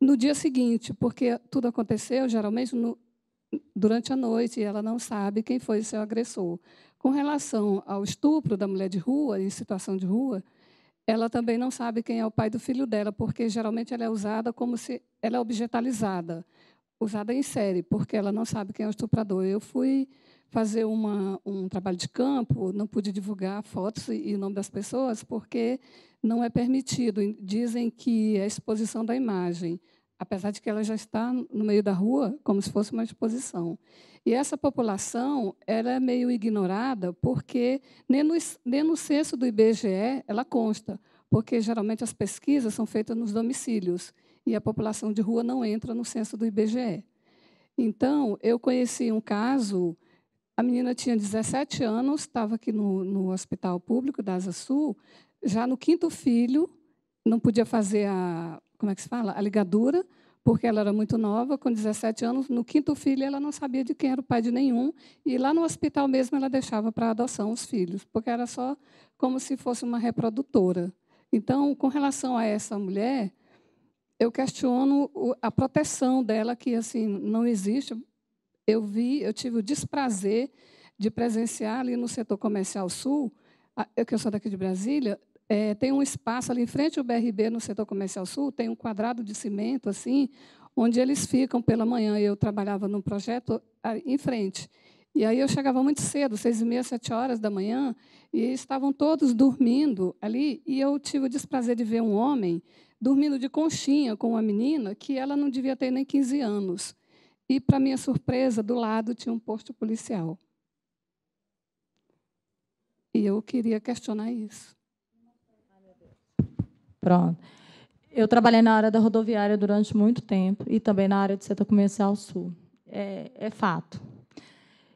no dia seguinte, porque tudo aconteceu geralmente no, durante a noite e ela não sabe quem foi o seu agressor. Com relação ao estupro da mulher de rua, em situação de rua, ela também não sabe quem é o pai do filho dela, porque geralmente ela é usada como se ela é objetalizada, usada em série, porque ela não sabe quem é o estuprador. Eu fui fazer uma, um trabalho de campo, não pude divulgar fotos e, o nome das pessoas, porque não é permitido. Dizem que é exposição da imagem, apesar de que ela já está no meio da rua, como se fosse uma exposição. E essa população era é meio ignorada, porque nem no, nem no censo do IBGE ela consta, porque geralmente as pesquisas são feitas nos domicílios e a população de rua não entra no censo do IBGE. Então, eu conheci um caso a menina tinha 17 anos, estava aqui no, no hospital público da Asa Sul, já no quinto filho, não podia fazer a, como é que se fala? A ligadura, porque ela era muito nova, com 17 anos. No quinto filho, ela não sabia de quem era o pai de nenhum. E lá no hospital mesmo, ela deixava para adoção os filhos, porque era só como se fosse uma reprodutora. Então, com relação a essa mulher, eu questiono a proteção dela, que assim não existe eu vi, eu tive o desprazer de presenciar ali no setor comercial sul, eu é que eu sou daqui de Brasília, é, tem um espaço ali em frente ao BRB, no setor comercial sul, tem um quadrado de cimento assim, onde eles ficam pela manhã. Eu trabalhava num projeto em frente. E aí eu chegava muito cedo, seis e meia, sete horas da manhã, e estavam todos dormindo ali. E eu tive o desprazer de ver um homem dormindo de conchinha com uma menina que ela não devia ter nem 15 anos. E, para minha surpresa, do lado tinha um posto policial. E eu queria questionar isso. Pronto. Eu trabalhei na área da rodoviária durante muito tempo e também na área de setor comercial sul. É, é fato.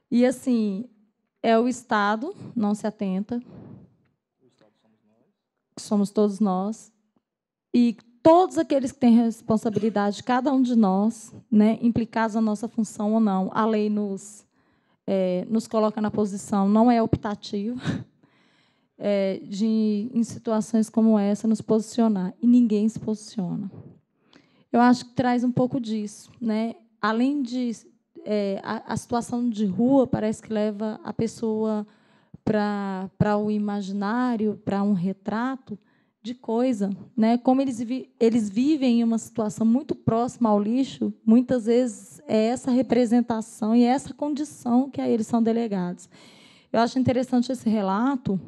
E, assim, é o Estado, não se atenta. O Estado somos nós. Somos todos nós. E todos aqueles que têm responsabilidade, cada um de nós, né, implicados na nossa função ou não. A lei nos, é, nos coloca na posição, não é optativa, é, de, em situações como essa, nos posicionar. E ninguém se posiciona. Eu acho que traz um pouco disso. Né? Além de. É, a, a situação de rua parece que leva a pessoa para o imaginário, para um retrato de coisa, né? Como eles, vi eles vivem em uma situação muito próxima ao lixo, muitas vezes é essa representação e essa condição que a eles são delegados. Eu acho interessante esse relato,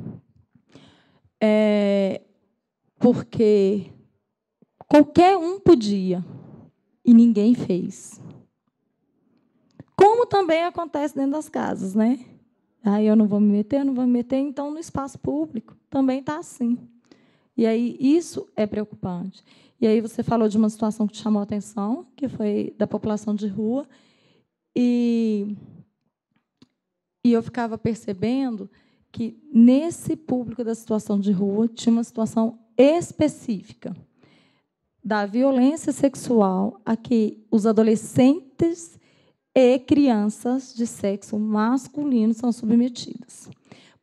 é, porque qualquer um podia e ninguém fez. Como também acontece dentro das casas, né? Aí eu não vou me meter, eu não vou me meter, então no espaço público também está assim. E aí isso é preocupante. E aí você falou de uma situação que te chamou a atenção, que foi da população de rua, e, e eu ficava percebendo que nesse público da situação de rua tinha uma situação específica da violência sexual a que os adolescentes e crianças de sexo masculino são submetidas.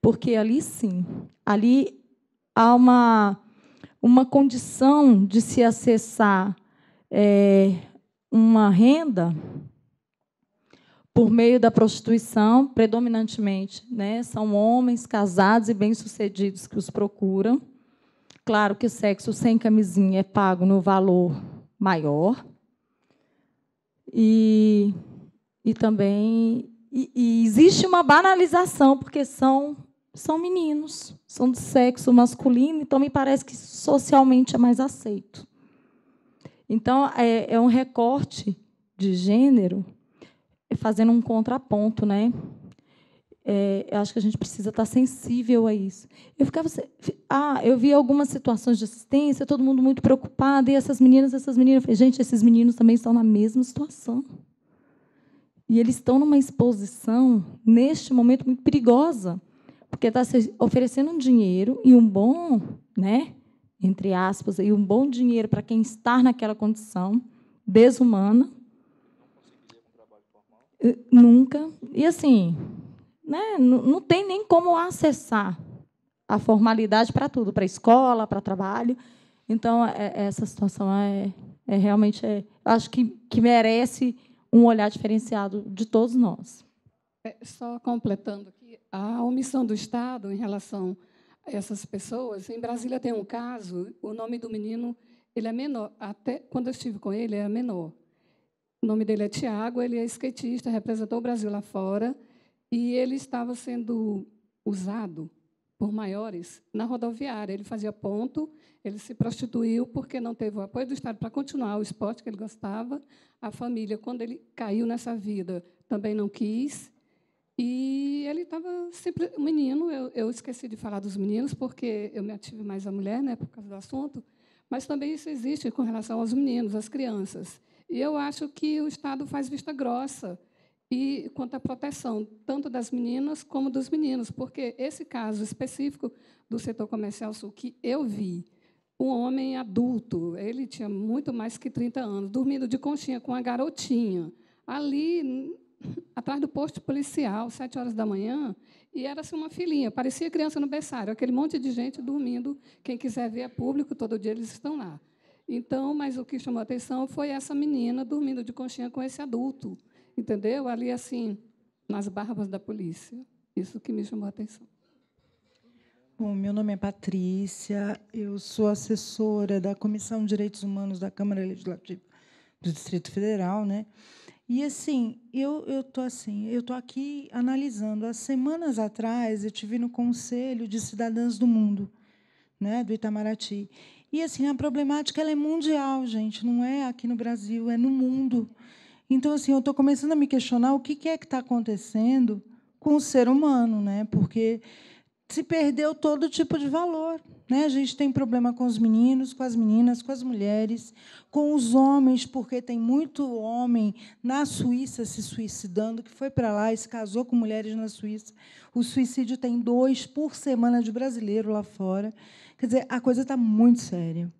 Porque ali sim, ali há uma, uma condição de se acessar é, uma renda por meio da prostituição, predominantemente. Né? São homens casados e bem-sucedidos que os procuram. Claro que sexo sem camisinha é pago no valor maior. E, e também e, e existe uma banalização, porque são são meninos, são de sexo masculino, então me parece que socialmente é mais aceito. Então, é, é um recorte de gênero é fazendo um contraponto, né? É, eu acho que a gente precisa estar sensível a isso. Eu ficava, ah, eu vi algumas situações de assistência, todo mundo muito preocupado e essas meninas, essas meninas, eu falei, gente, esses meninos também estão na mesma situação. E eles estão numa exposição neste momento muito perigosa porque está oferecendo um dinheiro e um bom, né, entre aspas, e um bom dinheiro para quem está naquela condição desumana. Nunca. E assim, né, não tem nem como acessar a formalidade para tudo, para escola, para trabalho. Então, é, é, essa situação é, é realmente, é, acho que, que merece um olhar diferenciado de todos nós. É, só completando aqui a omissão do Estado em relação a essas pessoas. Em Brasília tem um caso, o nome do menino, ele é menor, até quando eu estive com ele, era menor. O nome dele é Tiago, ele é skatista, representou o Brasil lá fora, e ele estava sendo usado por maiores na rodoviária. Ele fazia ponto, ele se prostituiu porque não teve o apoio do Estado para continuar o esporte que ele gostava. A família, quando ele caiu nessa vida, também não quis. E ele estava sempre. menino, eu, eu, esqueci de falar dos meninos, porque eu me ative mais a mulher, né, por causa do assunto, mas também isso existe com relação aos meninos, às crianças. E eu acho que o Estado faz vista grossa e quanto à proteção, tanto das meninas como dos meninos, porque esse caso específico do setor comercial sul que eu vi, um homem adulto, ele tinha muito mais que 30 anos, dormindo de conchinha com uma garotinha. Ali atrás do posto policial, sete horas da manhã, e era assim, uma filhinha, parecia criança no berçário, aquele monte de gente dormindo. Quem quiser ver é público, todo dia eles estão lá. Então, mas o que chamou a atenção foi essa menina dormindo de conchinha com esse adulto, entendeu? Ali, assim, nas barbas da polícia. Isso que me chamou a atenção. Bom, meu nome é Patrícia, eu sou assessora da Comissão de Direitos Humanos da Câmara Legislativa do Distrito Federal, né? E assim, eu eu tô assim, eu tô aqui analisando. Há semanas atrás eu tive no Conselho de Cidadãs do Mundo, né, do Itamaraty. E assim, a problemática ela é mundial, gente, não é aqui no Brasil, é no mundo. Então assim, eu estou começando a me questionar o que é que está acontecendo com o ser humano, né? Porque se perdeu todo tipo de valor. Né? A gente tem problema com os meninos, com as meninas, com as mulheres, com os homens, porque tem muito homem na Suíça se suicidando, que foi para lá e se casou com mulheres na Suíça. O suicídio tem dois por semana de brasileiro lá fora. Quer dizer, a coisa está muito séria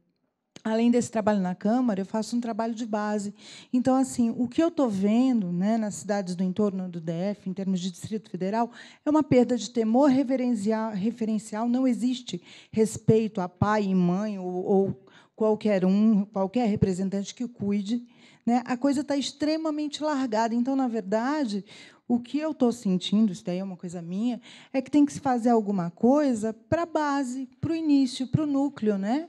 além desse trabalho na Câmara, eu faço um trabalho de base. Então, assim, o que eu estou vendo né, nas cidades do entorno do DF, em termos de Distrito Federal, é uma perda de temor referencial. Não existe respeito a pai e mãe ou, ou qualquer um, qualquer representante que cuide. Né? A coisa está extremamente largada. Então, na verdade, o que eu estou sentindo, isso daí é uma coisa minha, é que tem que se fazer alguma coisa para a base, para o início, para o núcleo, né?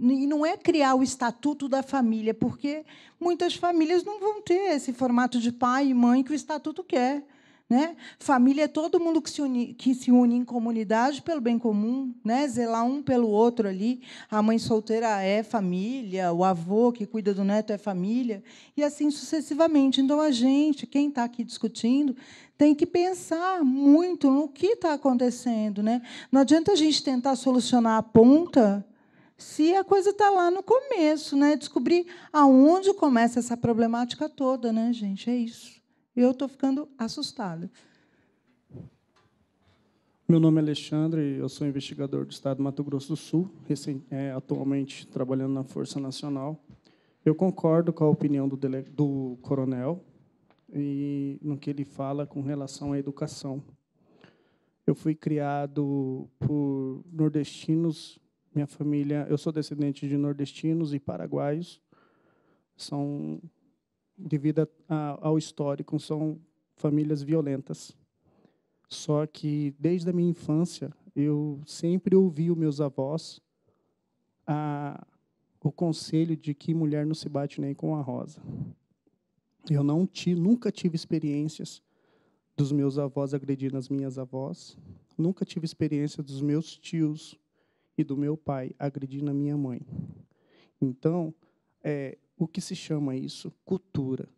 E não é criar o estatuto da família, porque muitas famílias não vão ter esse formato de pai e mãe que o estatuto quer. Né? Família é todo mundo que se, une, que se une em comunidade pelo bem comum, né? zelar um pelo outro ali. A mãe solteira é família, o avô que cuida do neto é família, e assim sucessivamente. Então, a gente, quem está aqui discutindo, tem que pensar muito no que está acontecendo. Né? Não adianta a gente tentar solucionar a ponta se a coisa está lá no começo, né? Descobrir aonde começa essa problemática toda, né, gente? É isso. Eu estou ficando assustada. Meu nome é Alexandre, eu sou investigador do Estado do Mato Grosso do Sul, é, atualmente trabalhando na Força Nacional. Eu concordo com a opinião do, dele, do coronel e no que ele fala com relação à educação. Eu fui criado por nordestinos minha família, eu sou descendente de nordestinos e paraguaios. São, devido ao histórico, são famílias violentas. Só que desde a minha infância eu sempre ouvi os meus avós a, o conselho de que mulher não se bate nem com a rosa. Eu não tive, nunca tive experiências dos meus avós agredindo as minhas avós. Nunca tive experiência dos meus tios e do meu pai, agredindo a minha mãe. Então, é, o que se chama isso? Cultura.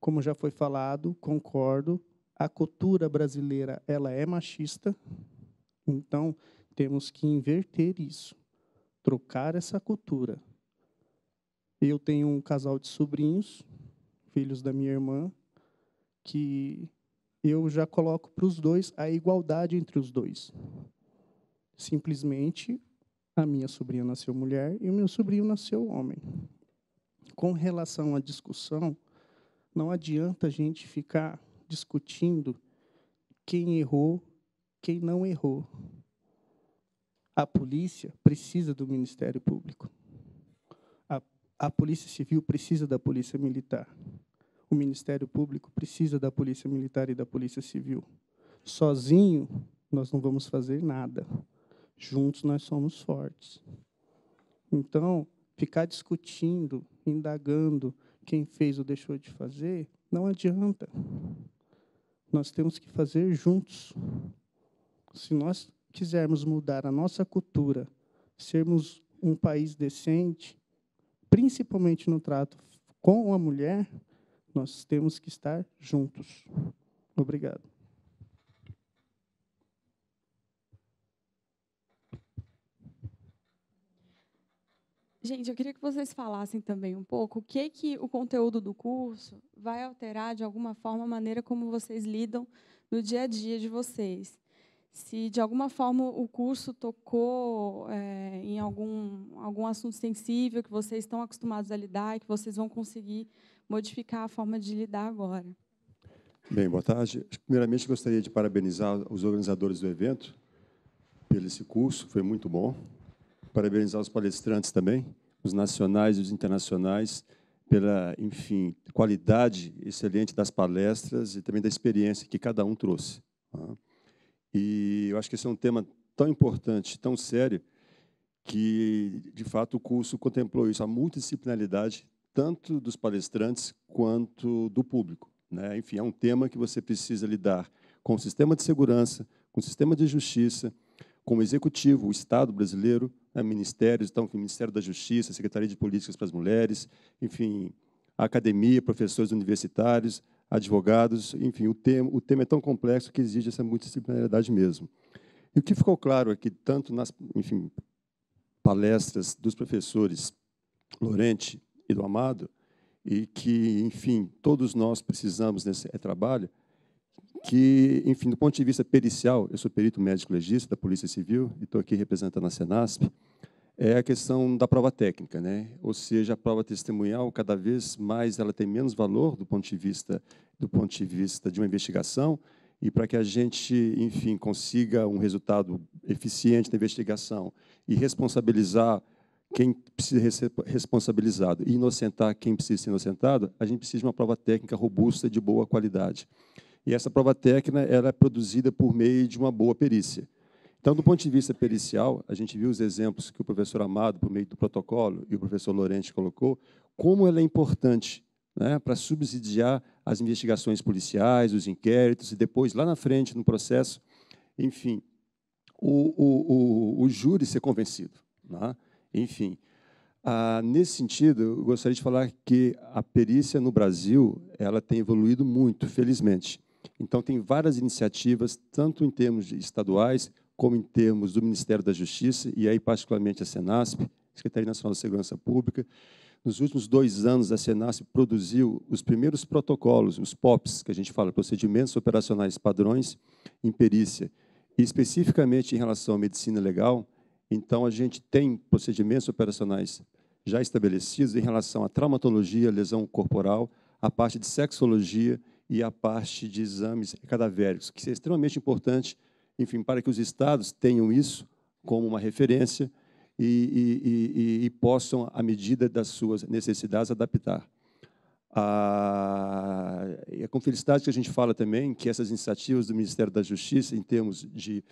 Como já foi falado, concordo, a cultura brasileira ela é machista, então temos que inverter isso, trocar essa cultura. Eu tenho um casal de sobrinhos, filhos da minha irmã, que eu já coloco para os dois a igualdade entre os dois. Simplesmente a minha sobrinha nasceu mulher e o meu sobrinho nasceu homem. Com relação à discussão, não adianta a gente ficar discutindo quem errou, quem não errou. A polícia precisa do Ministério Público. A, a Polícia Civil precisa da Polícia Militar. O Ministério Público precisa da Polícia Militar e da Polícia Civil. Sozinho, nós não vamos fazer nada juntos nós somos fortes. Então, ficar discutindo, indagando quem fez ou deixou de fazer, não adianta. Nós temos que fazer juntos. Se nós quisermos mudar a nossa cultura, sermos um país decente, principalmente no trato com a mulher, nós temos que estar juntos. Obrigado. Gente, eu queria que vocês falassem também um pouco o que, que o conteúdo do curso vai alterar, de alguma forma, a maneira como vocês lidam no dia a dia de vocês. Se, de alguma forma, o curso tocou é, em algum, algum assunto sensível que vocês estão acostumados a lidar e que vocês vão conseguir modificar a forma de lidar agora. Bem, boa tarde. Primeiramente, gostaria de parabenizar os organizadores do evento pelo esse curso, foi muito bom parabenizar os palestrantes também, os nacionais e os internacionais, pela, enfim, qualidade excelente das palestras e também da experiência que cada um trouxe. Tá? E eu acho que esse é um tema tão importante, tão sério, que, de fato, o curso contemplou isso, a multidisciplinaridade, tanto dos palestrantes quanto do público. Né? Enfim, é um tema que você precisa lidar com o sistema de segurança, com o sistema de justiça, com o executivo, o Estado brasileiro, né, ministérios, então, o Ministério da Justiça, Secretaria de Políticas para as Mulheres, enfim, academia, professores universitários, advogados, enfim, o tema, o tema é tão complexo que exige essa multidisciplinaridade mesmo. E o que ficou claro aqui, é tanto nas enfim, palestras dos professores Lorente e do Amado, e que, enfim, todos nós precisamos nesse é trabalho, que, enfim, do ponto de vista pericial, eu sou perito médico legista da Polícia Civil e estou aqui representando a Senasp, é a questão da prova técnica, né? Ou seja, a prova testemunhal cada vez mais ela tem menos valor do ponto de vista do ponto de vista de uma investigação e para que a gente, enfim, consiga um resultado eficiente da investigação e responsabilizar quem precisa ser responsabilizado e inocentar quem precisa ser inocentado, a gente precisa de uma prova técnica robusta e de boa qualidade e essa prova técnica era é produzida por meio de uma boa perícia. Então, do ponto de vista pericial, a gente viu os exemplos que o professor Amado, por meio do protocolo, e o professor Lorente colocou, como ela é importante né, para subsidiar as investigações policiais, os inquéritos, e depois, lá na frente, no processo, enfim, o, o, o, o júri ser convencido. Né? Enfim, ah, nesse sentido, eu gostaria de falar que a perícia no Brasil ela tem evoluído muito, felizmente. Então, tem várias iniciativas, tanto em termos estaduais, como em termos do Ministério da Justiça, e aí, particularmente, a SENASP, Secretaria Nacional de Segurança Pública. Nos últimos dois anos, a SENASP produziu os primeiros protocolos, os POPs, que a gente fala, Procedimentos Operacionais Padrões em Perícia. E, especificamente, em relação à medicina legal, então, a gente tem procedimentos operacionais já estabelecidos em relação à traumatologia, lesão corporal, a parte de sexologia, e a parte de exames cadavéricos, que é extremamente importante, enfim, para que os estados tenham isso como uma referência e, e, e, e possam, à medida das suas necessidades, adaptar. Ah, é com felicidade que a gente fala também que essas iniciativas do Ministério da Justiça, em termos de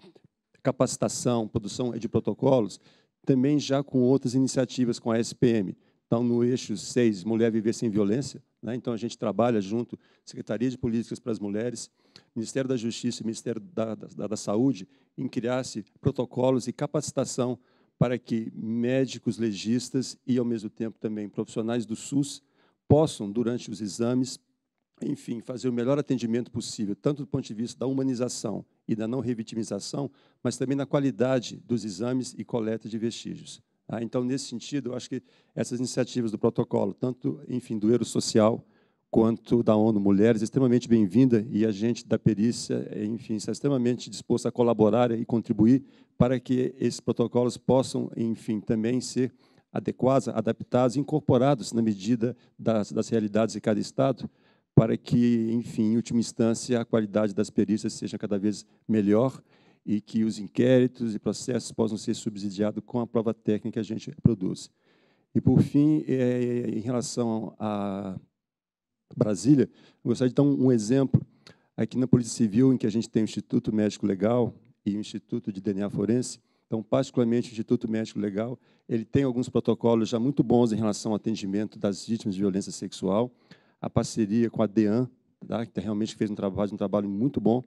capacitação, produção de protocolos, também já com outras iniciativas, com a SPM, estão no eixo 6, Mulher Viver Sem Violência, né? então a gente trabalha junto, Secretaria de Políticas para as Mulheres, Ministério da Justiça e Ministério da, da, da Saúde, em criar-se protocolos e capacitação para que médicos, legistas e, ao mesmo tempo, também profissionais do SUS possam, durante os exames, enfim, fazer o melhor atendimento possível, tanto do ponto de vista da humanização e da não revitimização, mas também na qualidade dos exames e coleta de vestígios. Ah, então, nesse sentido, eu acho que essas iniciativas do protocolo, tanto, enfim, do Euro Social, quanto da ONU Mulheres, é extremamente bem-vinda e a gente da perícia, enfim, está extremamente disposto a colaborar e contribuir para que esses protocolos possam, enfim, também ser adequados, adaptados, incorporados na medida das, das realidades de cada Estado, para que, enfim, em última instância, a qualidade das perícias seja cada vez melhor e que os inquéritos e processos possam ser subsidiados com a prova técnica que a gente produz. E, por fim, é, é em relação a Brasília, gostaria de dar um, exemplo. Aqui na Polícia Civil, em que a gente tem o Instituto Médico Legal e o Instituto de DNA Forense, então, particularmente o Instituto Médico Legal, ele tem alguns protocolos já muito bons em relação ao atendimento das vítimas de violência sexual, a parceria com a DEAN, tá, que realmente fez um trabalho, um trabalho muito bom,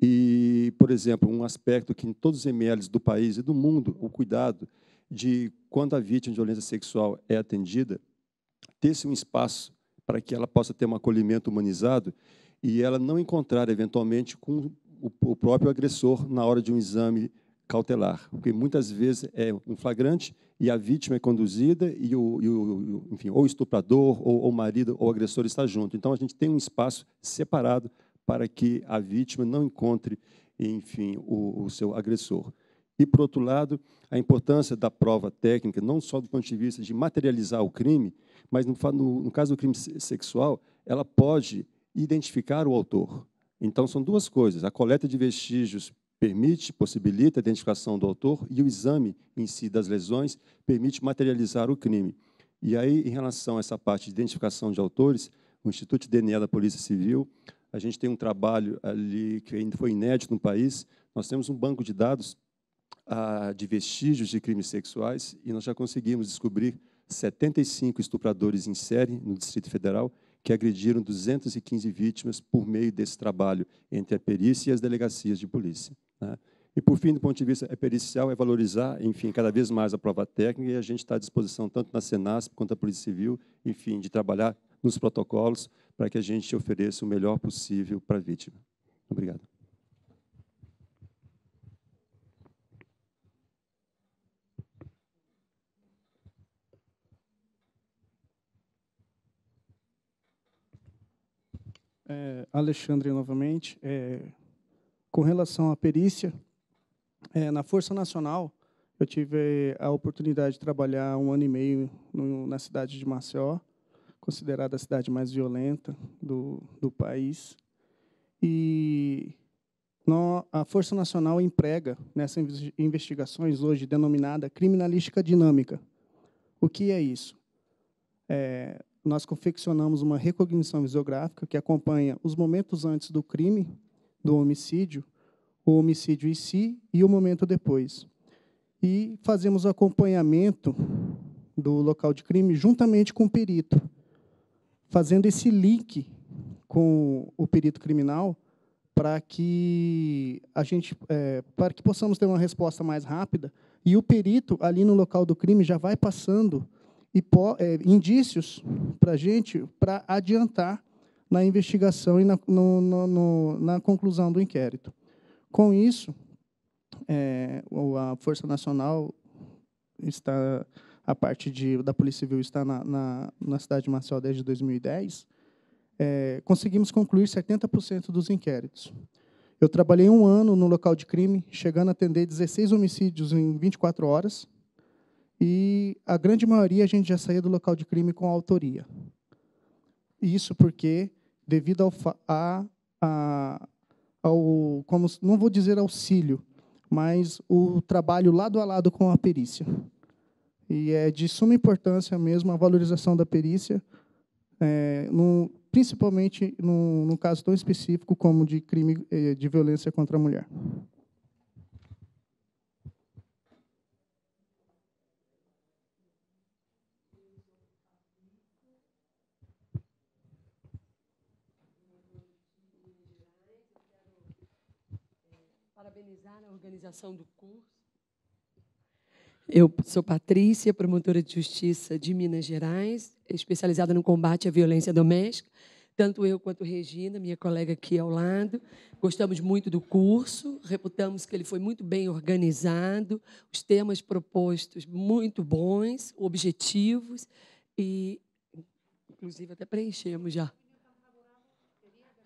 e, por exemplo, um aspecto que em todos os MLs do país e do mundo, o cuidado de quando a vítima de violência sexual é atendida, ter-se um espaço para que ela possa ter um acolhimento humanizado e ela não encontrar, eventualmente, com o próprio agressor na hora de um exame cautelar, porque muitas vezes é um flagrante e a vítima é conduzida e o, e o enfim, ou estuprador ou o marido ou o agressor está junto. Então a gente tem um espaço separado para que a vítima não encontre, enfim, o, o seu agressor. E, por outro lado, a importância da prova técnica, não só do ponto de vista de materializar o crime, mas, no, no, no caso do crime sexual, ela pode identificar o autor. Então, são duas coisas. A coleta de vestígios permite, possibilita a identificação do autor e o exame em si das lesões permite materializar o crime. E aí, em relação a essa parte de identificação de autores, o Instituto de DNA da Polícia Civil a gente tem um trabalho ali que ainda foi inédito no país. Nós temos um banco de dados ah, de vestígios de crimes sexuais e nós já conseguimos descobrir 75 estupradores em série no Distrito Federal que agrediram 215 vítimas por meio desse trabalho entre a perícia e as delegacias de polícia. Né? E, por fim, do ponto de vista é pericial, é valorizar, enfim, cada vez mais a prova técnica e a gente está à disposição tanto na Senasp quanto na Polícia Civil, enfim, de trabalhar nos protocolos para que a gente ofereça o melhor possível para a vítima. Obrigado. É, Alexandre novamente. É, com relação à perícia, é, na Força Nacional, eu tive a oportunidade de trabalhar um ano e meio no, na cidade de Maceió considerada a cidade mais violenta do, do país. E no, a Força Nacional emprega nessas investigações hoje denominada criminalística dinâmica. O que é isso? É, nós confeccionamos uma recognição visográfica que acompanha os momentos antes do crime, do homicídio, o homicídio em si e o momento depois. E fazemos o acompanhamento do local de crime juntamente com o perito, fazendo esse link com o perito criminal para que a gente é, para que possamos ter uma resposta mais rápida e o perito ali no local do crime já vai passando hipó, é, indícios para a gente para adiantar na investigação e na, no, no, no, na conclusão do inquérito. Com isso, é, a Força Nacional está a parte de, da Polícia Civil está na, na, na cidade de Marcel desde 2010, é, conseguimos concluir 70% dos inquéritos. Eu trabalhei um ano no local de crime, chegando a atender 16 homicídios em 24 horas, e a grande maioria a gente já saía do local de crime com autoria. Isso porque, devido ao, a, a, ao como, não vou dizer auxílio, mas o trabalho lado a lado com a perícia. E é de suma importância mesmo a valorização da perícia, é, no, principalmente num, caso tão específico como de crime é, de violência contra a mulher. organização do curso. Eu sou Patrícia, promotora de justiça de Minas Gerais, especializada no combate à violência doméstica. Tanto eu quanto Regina, minha colega aqui ao lado, gostamos muito do curso, reputamos que ele foi muito bem organizado, os temas propostos muito bons, objetivos e, inclusive, até preenchemos já.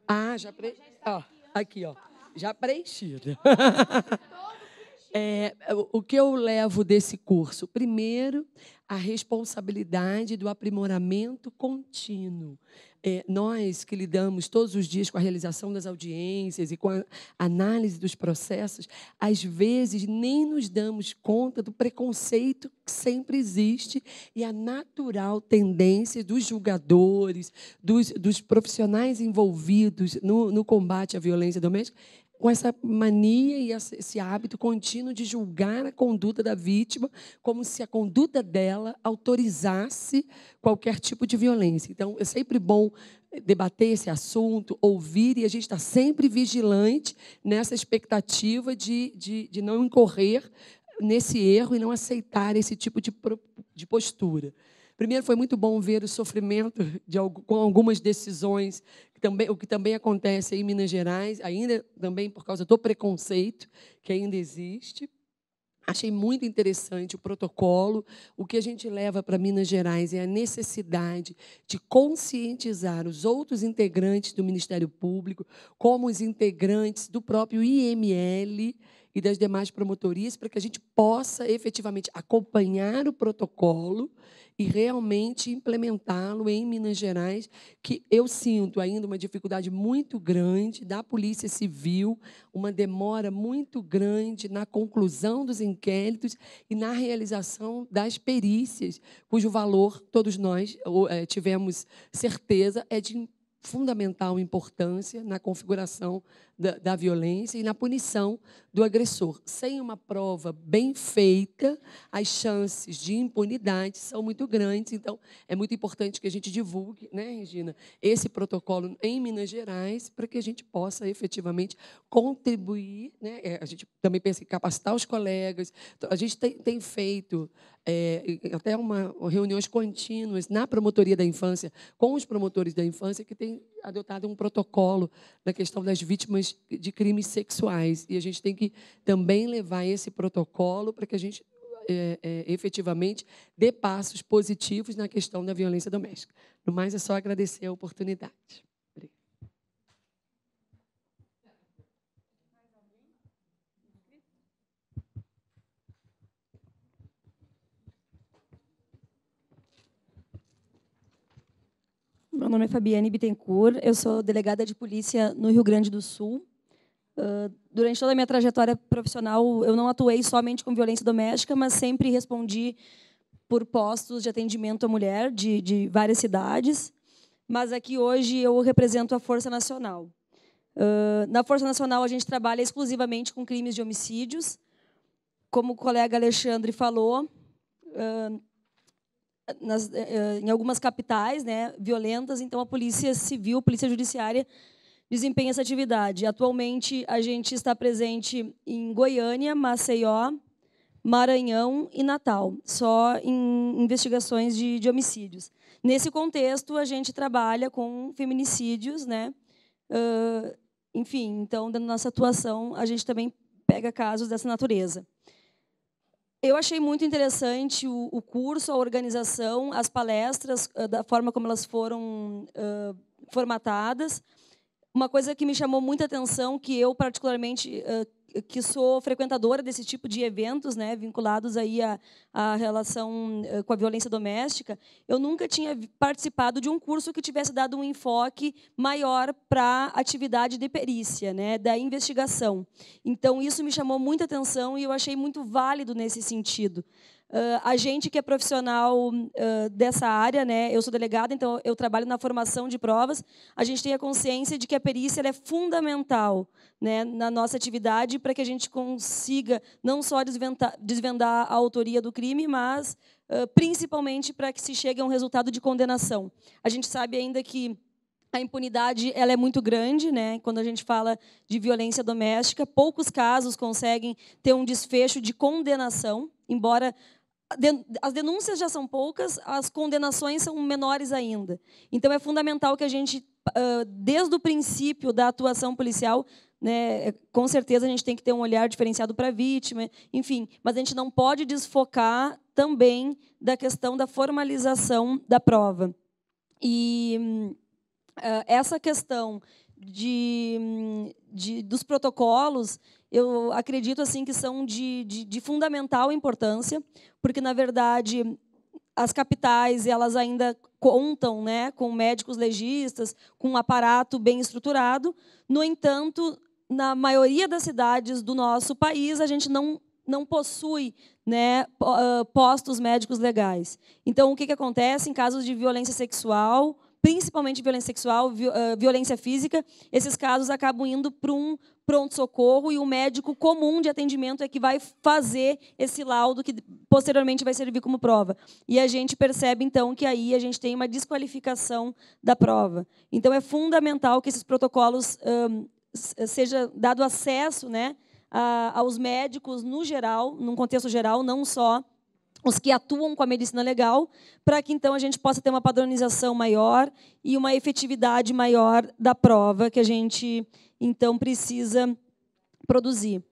Ah, já preenchi. Ah, aqui, ó, já preenchido. é, o que eu levo desse curso? Primeiro, a responsabilidade do aprimoramento contínuo. É, nós que lidamos todos os dias com a realização das audiências e com a análise dos processos, às vezes nem nos damos conta do preconceito que sempre existe e a natural tendência dos julgadores, dos, dos profissionais envolvidos no, no combate à violência doméstica, com essa mania e esse hábito contínuo de julgar a conduta da vítima como se a conduta dela autorizasse qualquer tipo de violência. Então, é sempre bom eh, debater esse assunto, ouvir, e a gente está sempre vigilante nessa expectativa de, de, de não incorrer nesse erro e não aceitar esse tipo de, de postura. Primeiro, foi muito bom ver o sofrimento de, com algumas decisões, que também, o que também acontece em Minas Gerais, ainda também por causa do preconceito que ainda existe. Achei muito interessante o protocolo. O que a gente leva para Minas Gerais é a necessidade de conscientizar os outros integrantes do Ministério Público, como os integrantes do próprio IML, e das demais promotorias para que a gente possa efetivamente acompanhar o protocolo e realmente implementá-lo em Minas Gerais, que eu sinto ainda uma dificuldade muito grande da Polícia Civil, uma demora muito grande na conclusão dos inquéritos e na realização das perícias, cujo valor todos nós é, tivemos certeza é de fundamental importância na configuração da, da, violência e na punição do agressor. Sem uma prova bem feita, as chances de impunidade são muito grandes. Então, é muito importante que a gente divulgue, né, Regina, esse protocolo em Minas Gerais, para que a gente possa efetivamente contribuir. Né? É, a gente também pensa em capacitar os colegas. Então, a gente tem, tem feito é, até uma, reuniões contínuas na promotoria da infância, com os promotores da infância, que tem adotado um protocolo da questão das vítimas crimes, de crimes sexuais. E a gente tem que também levar esse protocolo para que a gente é, é, efetivamente dê passos positivos na questão da violência doméstica. No mais, é só agradecer a oportunidade. Meu nome é Fabiane Bittencourt, eu sou delegada de polícia no Rio Grande do Sul. Ah, durante toda a minha trajetória profissional, eu não atuei somente com violência doméstica, mas sempre respondi por postos de atendimento à mulher de, de várias cidades. Mas aqui hoje eu represento a Força Nacional. Ah, na Força Nacional, a gente trabalha exclusivamente com crimes de homicídios. Como o colega Alexandre falou, ah, nas, eh, eh, em algumas capitais né, violentas, então a polícia civil, a polícia judiciária desempenha essa atividade. Atualmente a gente está presente em Goiânia, Maceió, Maranhão e Natal, só em investigações de, de homicídios. Nesse contexto a gente trabalha com feminicídios, né? Uh, enfim, então, dentro da nossa atuação, a gente também pega casos dessa natureza. Eu achei muito interessante o, o, curso, a organização, as palestras, ah, da forma como elas foram uh, formatadas. Uma coisa que me chamou muita atenção, que eu particularmente uh, que sou frequentadora desse tipo de eventos, né, vinculados aí à, à relação eh, com a violência doméstica, eu nunca tinha participado de um curso que tivesse dado um enfoque maior para atividade de perícia, né, da investigação. Então isso me chamou muita atenção e eu achei muito válido nesse sentido. Uh, a gente que é profissional uh, dessa área, né? Eu sou delegada, então eu trabalho na formação de provas. A gente tem a consciência de que a perícia é fundamental, né, na nossa atividade para que a gente consiga não só desvendar, a autoria do crime, mas uh, principalmente para que se chegue a um resultado de condenação. A gente sabe ainda que a impunidade ela é muito grande, né? Quando a gente fala de violência doméstica, poucos casos conseguem ter um desfecho de condenação, embora as denúncias já são poucas, as condenações são menores ainda. Então, é fundamental que a gente, ah, desde o princípio da atuação policial, né, é, com certeza a gente tem que ter um olhar diferenciado para a vítima, enfim, mas a gente não pode desfocar também da questão da formalização da prova. E hum, ah, essa questão de, de, dos protocolos, eu acredito assim que são de, de, de fundamental importância, porque na verdade as capitais elas ainda contam né, com médicos legistas, com um aparato bem estruturado. No entanto, na maioria das cidades do nosso país, a gente não, não possui né, ah, postos médicos legais. Então, o que, que acontece em casos de violência sexual, principalmente violência sexual, ah, violência física, esses casos acabam indo para um pronto-socorro e o médico comum de atendimento é que vai fazer esse laudo que posteriormente vai servir como prova. E a gente percebe, então, que aí a gente tem uma desqualificação da prova. Então, é fundamental que esses protocolos hum, seja dado acesso né, aos médicos no geral, num contexto geral, não só os que atuam com a medicina legal, para que então a gente possa ter uma padronização maior e uma efetividade maior da prova que a gente então precisa produzir.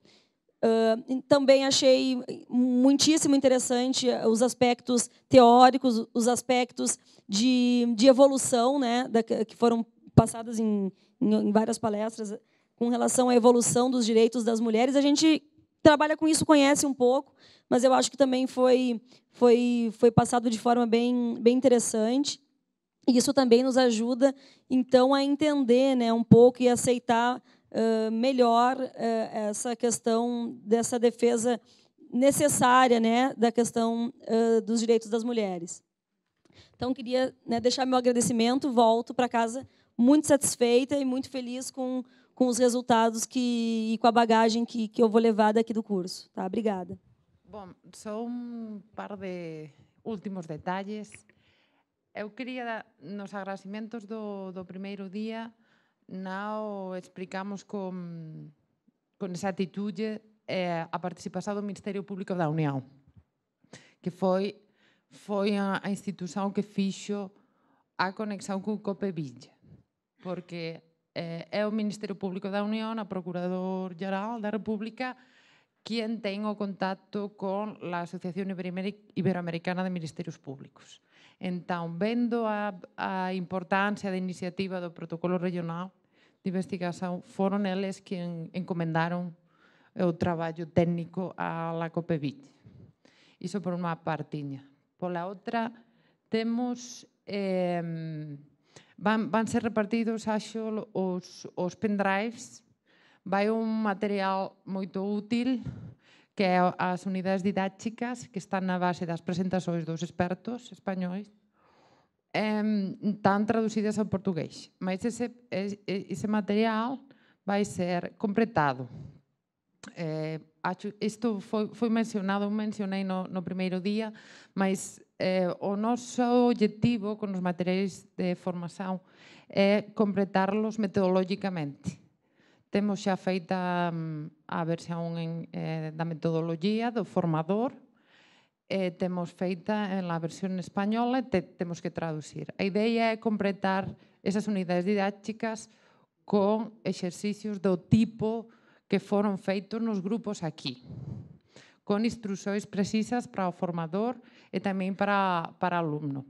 Uh, também achei muitíssimo interessante eh, os aspectos teóricos, os aspectos de, de evolução, né, da, que foram passadas em, em várias palestras eh, com relação à evolução dos direitos das mulheres. A gente trabalha com isso conhece um pouco, mas eu acho que também foi, foi, foi passado de forma bem, bem interessante. E isso também nos ajuda, então, a entender né, um pouco e aceitar uh, melhor uh, essa questão dessa defesa necessária né, da questão uh, dos direitos das mulheres. Então, queria né, deixar meu agradecimento, volto para casa muito satisfeita e muito feliz com, com os resultados que, e com a bagagem que, que eu vou levar daqui do curso. Tá? Obrigada. Bom, só um par de últimos detalhes. Eu queria, nos agradecimentos do, do primeiro dia não explicamos com essa atitude eh, a participação do Ministério Público da União que foi foi a, instituição que fixo a conexão com o Villa, porque Eh, é o Ministerio Público da Unión, a Procurador Geral da República, quen ten o contacto con a Asociación Iberoamericana de Ministerios Públicos. Entón, vendo a, a importancia da iniciativa do protocolo regional de investigación, foron eles quen encomendaron o traballo técnico a la COPEVIT. Iso por unha partiña. Pola outra, temos eh, Van, van ser repartidos, acho, os, os pendrives. Vai un material moito útil que é as unidades didácticas que están na base das presentações dos expertos españóis están traducidas ao portugués. Mas ese, ese material vai ser completado. eh, isto foi, foi mencionado, mencionei no, no primeiro día, mas eh, o noso objetivo con os materiais de formación é completarlos metodológicamente. Temos xa feita mm, a versión en, eh, da metodoloxía do formador, eh, temos feita en la versión española e te, temos que traducir. A ideia é completar esas unidades didácticas con exercicios do tipo que foron feitos nos grupos aquí com instruções precisas para o formador e também para, para aluno.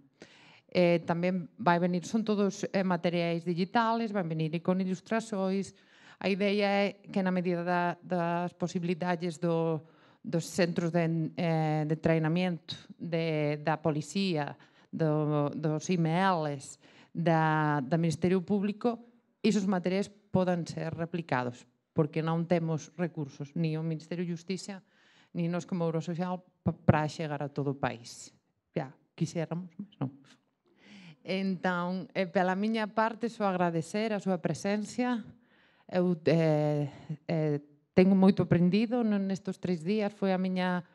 Eh, tamén vai venir, son todos eh, materiais digitales, vai venir con ilustrações. A ideia é que na medida da, das posibilidades do, dos centros de, eh, de treinamento de, da policía, do, dos IMLs, da, da Ministerio Público, esos materiais podan ser replicados, porque non temos recursos, ni o Ministerio de Justicia, ni nós como social para chegar a todo o país. Ya, quixéramos, mas non. Entón, eh, pela miña parte, só agradecer a súa presencia. Eu eh, eh, tengo moito aprendido nestes tres días. Foi a miña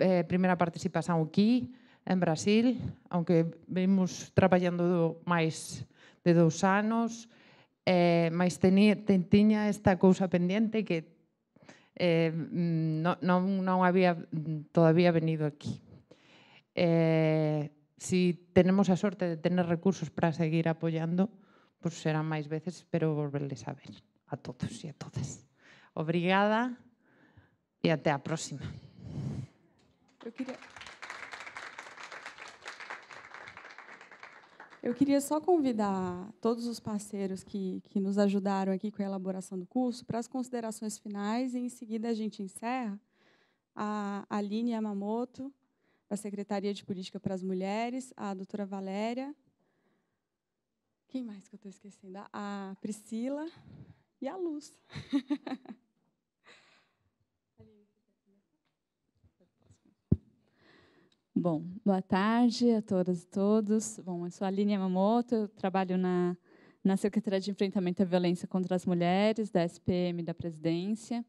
eh, primeira participación aquí, en Brasil, aunque vimos traballando máis de dous anos, eh, mas ten, tiña esta cousa pendente que eh, non, mm, non, non había mm, todavía venido aquí. Eh, si tenemos a sorte de tener recursos para seguir apoyando, pues serán máis veces, espero volverles a ver a todos e a todas. Obrigada e até a próxima. Eu queria... Eu queria só convidar todos os parceiros que, que nos ajudaram aqui com a elaboração do curso para as considerações finais e, em seguida, a gente encerra. A Aline Yamamoto, da Secretaria de Política para as Mulheres, a doutora Valéria. Quem mais que eu estou esquecendo? A Priscila e a Luz. Bom, boa tarde a todas e todos. Bom, eu sou a Aline Yamamoto, eu trabalho na, na Secretaria de Enfrentamento à Violência contra as Mulheres, da SPM da Presidência.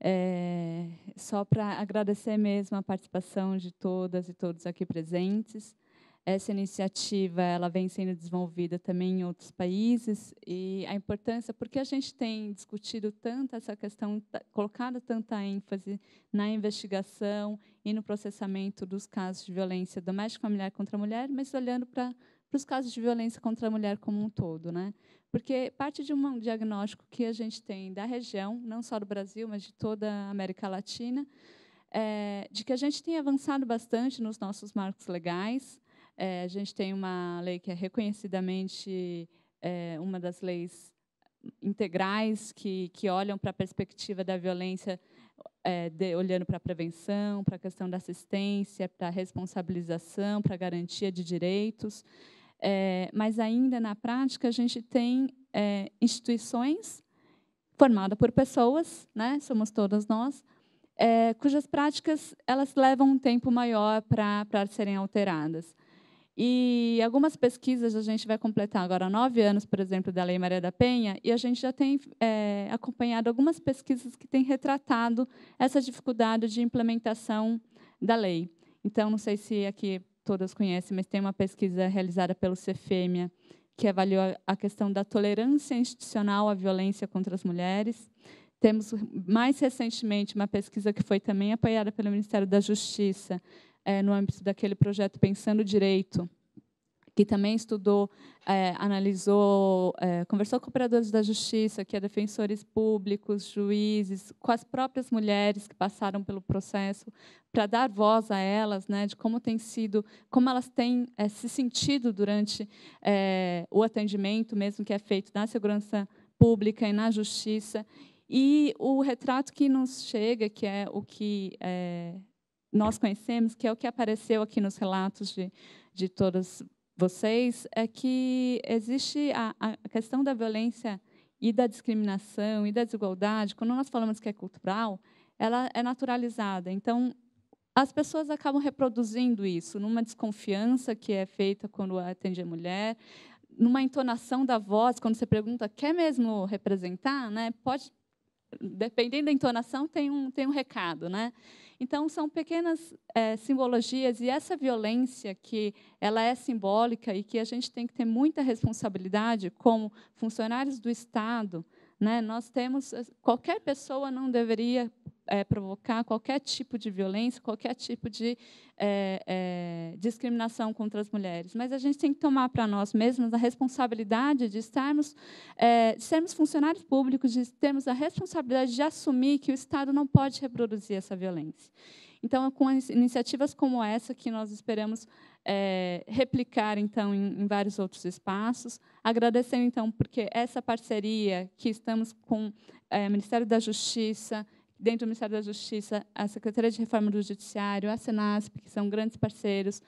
É, só para agradecer mesmo a participação de todas e todos aqui presentes. Essa iniciativa ela vem sendo desenvolvida também em outros países e a importância, porque a gente tem discutido tanto essa questão, colocado tanta ênfase na investigação e no processamento dos casos de violência doméstica familiar contra a mulher, mas olhando para para os casos de violência contra a mulher como um todo, né? Porque parte de um diagnóstico que a gente tem da região, não só do Brasil, mas de toda a América Latina, é de que a gente tem avançado bastante nos nossos marcos legais, é, a gente tem uma lei que é reconhecidamente é, uma das leis integrais que, que olham para a perspectiva da violência, é, de, olhando para a prevenção, para a questão da assistência, para a responsabilização, para a garantia de direitos. É, mas ainda na prática a gente tem é, instituições formadas por pessoas, né? Somos todas nós, é, cujas práticas elas levam um tempo maior para serem alteradas. E algumas pesquisas a gente vai completar agora nove anos, por exemplo, da Lei Maria da Penha, e a gente já tem é, acompanhado algumas pesquisas que têm retratado essa dificuldade de implementação da lei. Então, não sei se aqui todas conhecem, mas tem uma pesquisa realizada pelo CFEMIA que avaliou a questão da tolerância institucional à violência contra as mulheres. Temos mais recentemente uma pesquisa que foi também apoiada pelo Ministério da Justiça, é, no âmbito daquele projeto Pensando Direito, que também estudou, é, analisou, é, conversou com operadores da justiça, que é defensores públicos, juízes, com as próprias mulheres que passaram pelo processo, para dar voz a elas, né, de como tem sido, como elas têm é, se sentido durante é, o atendimento, mesmo que é feito na segurança pública e na justiça. E o retrato que nos chega, que é o que é, nós conhecemos, que é o que apareceu aqui nos relatos de, de todos vocês, é que existe a, a questão da violência e da discriminação e da desigualdade, quando nós falamos que é cultural, ela é naturalizada. Então, as pessoas acabam reproduzindo isso numa desconfiança que é feita quando atende a mulher, numa entonação da voz, quando você pergunta quer mesmo representar, né? Pode, dependendo da entonação, tem um tem um recado, né? Então, são pequenas é, simbologias e essa violência que ela é simbólica e que a gente tem que ter muita responsabilidade como funcionários do Estado. Né? Nós temos eh, qualquer pessoa não deveria é, provocar qualquer tipo de violência, qualquer tipo de é, é, discriminação contra as mulheres. Mas a gente tem que tomar para nós mesmos a responsabilidade de estarmos, é, de sermos funcionários públicos, de termos a responsabilidade de assumir que o Estado não pode reproduzir essa violência. Então, com iniciativas como essa que nós esperamos é, replicar então em, em, vários outros espaços. agradecendo então porque essa parceria que estamos com é, o Ministério da Justiça dentro do Ministério da Justiça, a Secretaria de Reforma do Judiciário, a Senasp, que são grandes parceiros,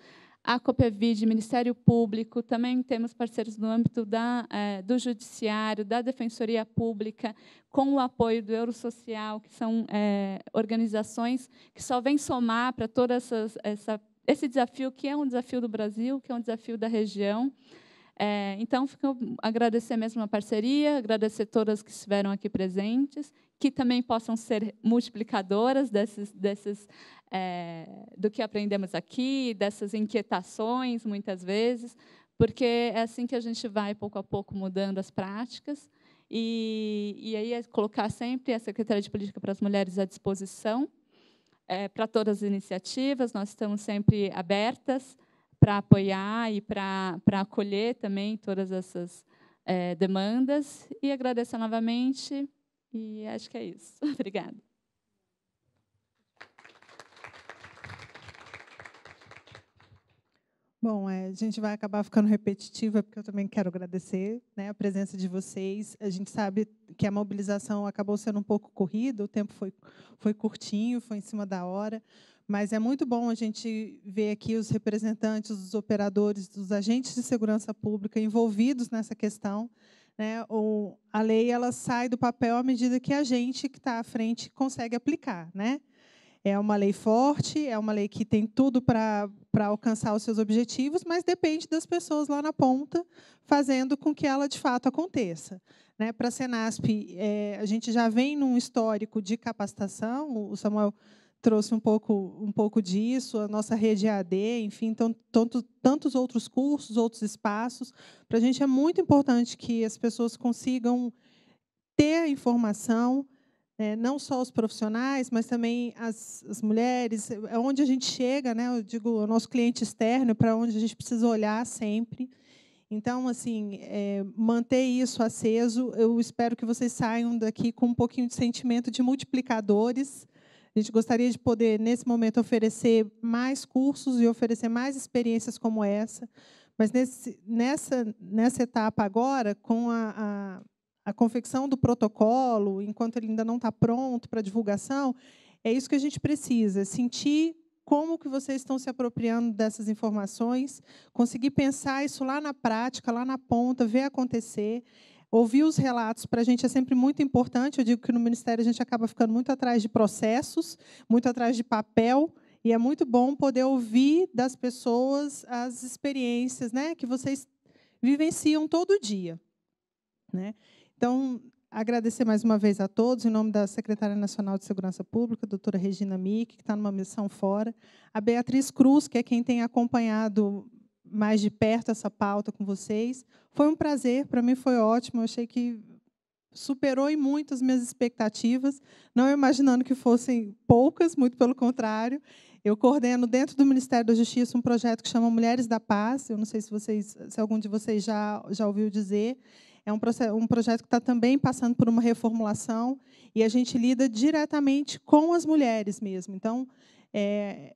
a COPEVID, Ministério Público, também temos parceiros no âmbito da, eh, do Judiciário, da Defensoria Pública, com o apoio do Eurosocial, que são eh, organizações que só vêm somar para todo essa, esse desafio, que é um desafio do Brasil, que é um desafio da região. É, então, fico agradecer mesmo a parceria, agradecer todas que estiveram aqui presentes, que também possam ser multiplicadoras desses, desses é, do que aprendemos aqui, dessas inquietações, muitas vezes, porque é assim que a gente vai, pouco a pouco, mudando as práticas. E, e aí, é colocar sempre a Secretaria de Política para as Mulheres à disposição é, para todas as iniciativas, nós estamos sempre abertas para apoiar e para acolher também todas essas é, demandas. E agradecer novamente. E acho que é isso. Obrigada. Bom, é, a gente vai acabar ficando repetitiva, é porque eu também quero agradecer né, a presença de vocês. A gente sabe que a mobilização acabou sendo um pouco corrida, o tempo foi, foi curtinho, foi em cima da hora, mas é muito bom a gente ver aqui os representantes dos operadores, dos agentes de segurança pública envolvidos nessa questão. Né? a lei ela sai do papel à medida que a gente que está à frente consegue aplicar. Né? É uma lei forte, é uma lei que tem tudo para alcançar os seus objetivos, mas depende das pessoas lá na ponta fazendo com que ela de fato aconteça. Né, para a Senasp, é, a gente já vem num histórico de capacitação, o Samuel trouxe um pouco, um pouco disso, a nossa rede AD, enfim, então, tanto, tantos outros cursos, outros espaços. Para a gente é muito importante que as pessoas consigam ter a informação, né, não só os profissionais, mas também as, as mulheres, é onde a gente chega, né, eu digo, o nosso cliente externo, para onde a gente precisa olhar sempre. Então, assim, é, manter isso aceso, eu espero que vocês saiam daqui com um pouquinho de sentimento de multiplicadores a gente gostaria de poder, nesse momento, oferecer mais cursos e oferecer mais experiências como essa, mas nesse, nessa, nessa etapa agora, com a, a, a confecção do protocolo, enquanto ele ainda não está pronto para divulgação, é isso que a gente precisa, sentir como que vocês estão se apropriando dessas informações, conseguir pensar isso lá na prática, lá na ponta, ver acontecer ouvir os relatos para a gente é sempre muito importante. Eu digo que no Ministério a gente acaba ficando muito atrás de processos, muito atrás de papel, e é muito bom poder ouvir das pessoas as experiências né, que vocês vivenciam todo dia. Né? Então, agradecer mais uma vez a todos, em nome da Secretária Nacional de Segurança Pública, doutora Regina Mick, que está numa missão fora, a Beatriz Cruz, que é quem tem acompanhado mais de perto essa pauta com vocês. Foi um prazer, para mim foi ótimo. Eu achei que superou em muito as minhas expectativas, não imaginando que fossem poucas, muito pelo contrário. Eu coordeno dentro do Ministério da Justiça um projeto que chama Mulheres da Paz. Eu não sei se vocês, se algum de vocês já já ouviu dizer. É um, um projeto que está também passando por uma reformulação e a gente lida diretamente com as mulheres mesmo. Então, é,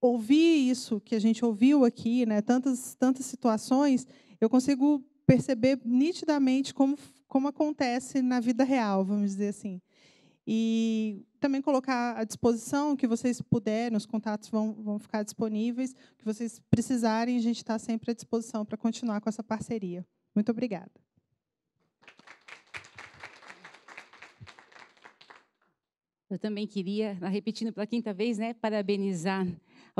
ouvir isso que a gente ouviu aqui, né, tantas, tantas situações, eu consigo perceber nitidamente como, como acontece na vida real, vamos dizer assim. E também colocar à disposição o que vocês puderem, os contatos vão, vão ficar disponíveis, o que vocês precisarem, a gente está sempre à disposição para continuar com essa parceria. Muito obrigada. Eu também queria, repetindo pela quinta vez, né, parabenizar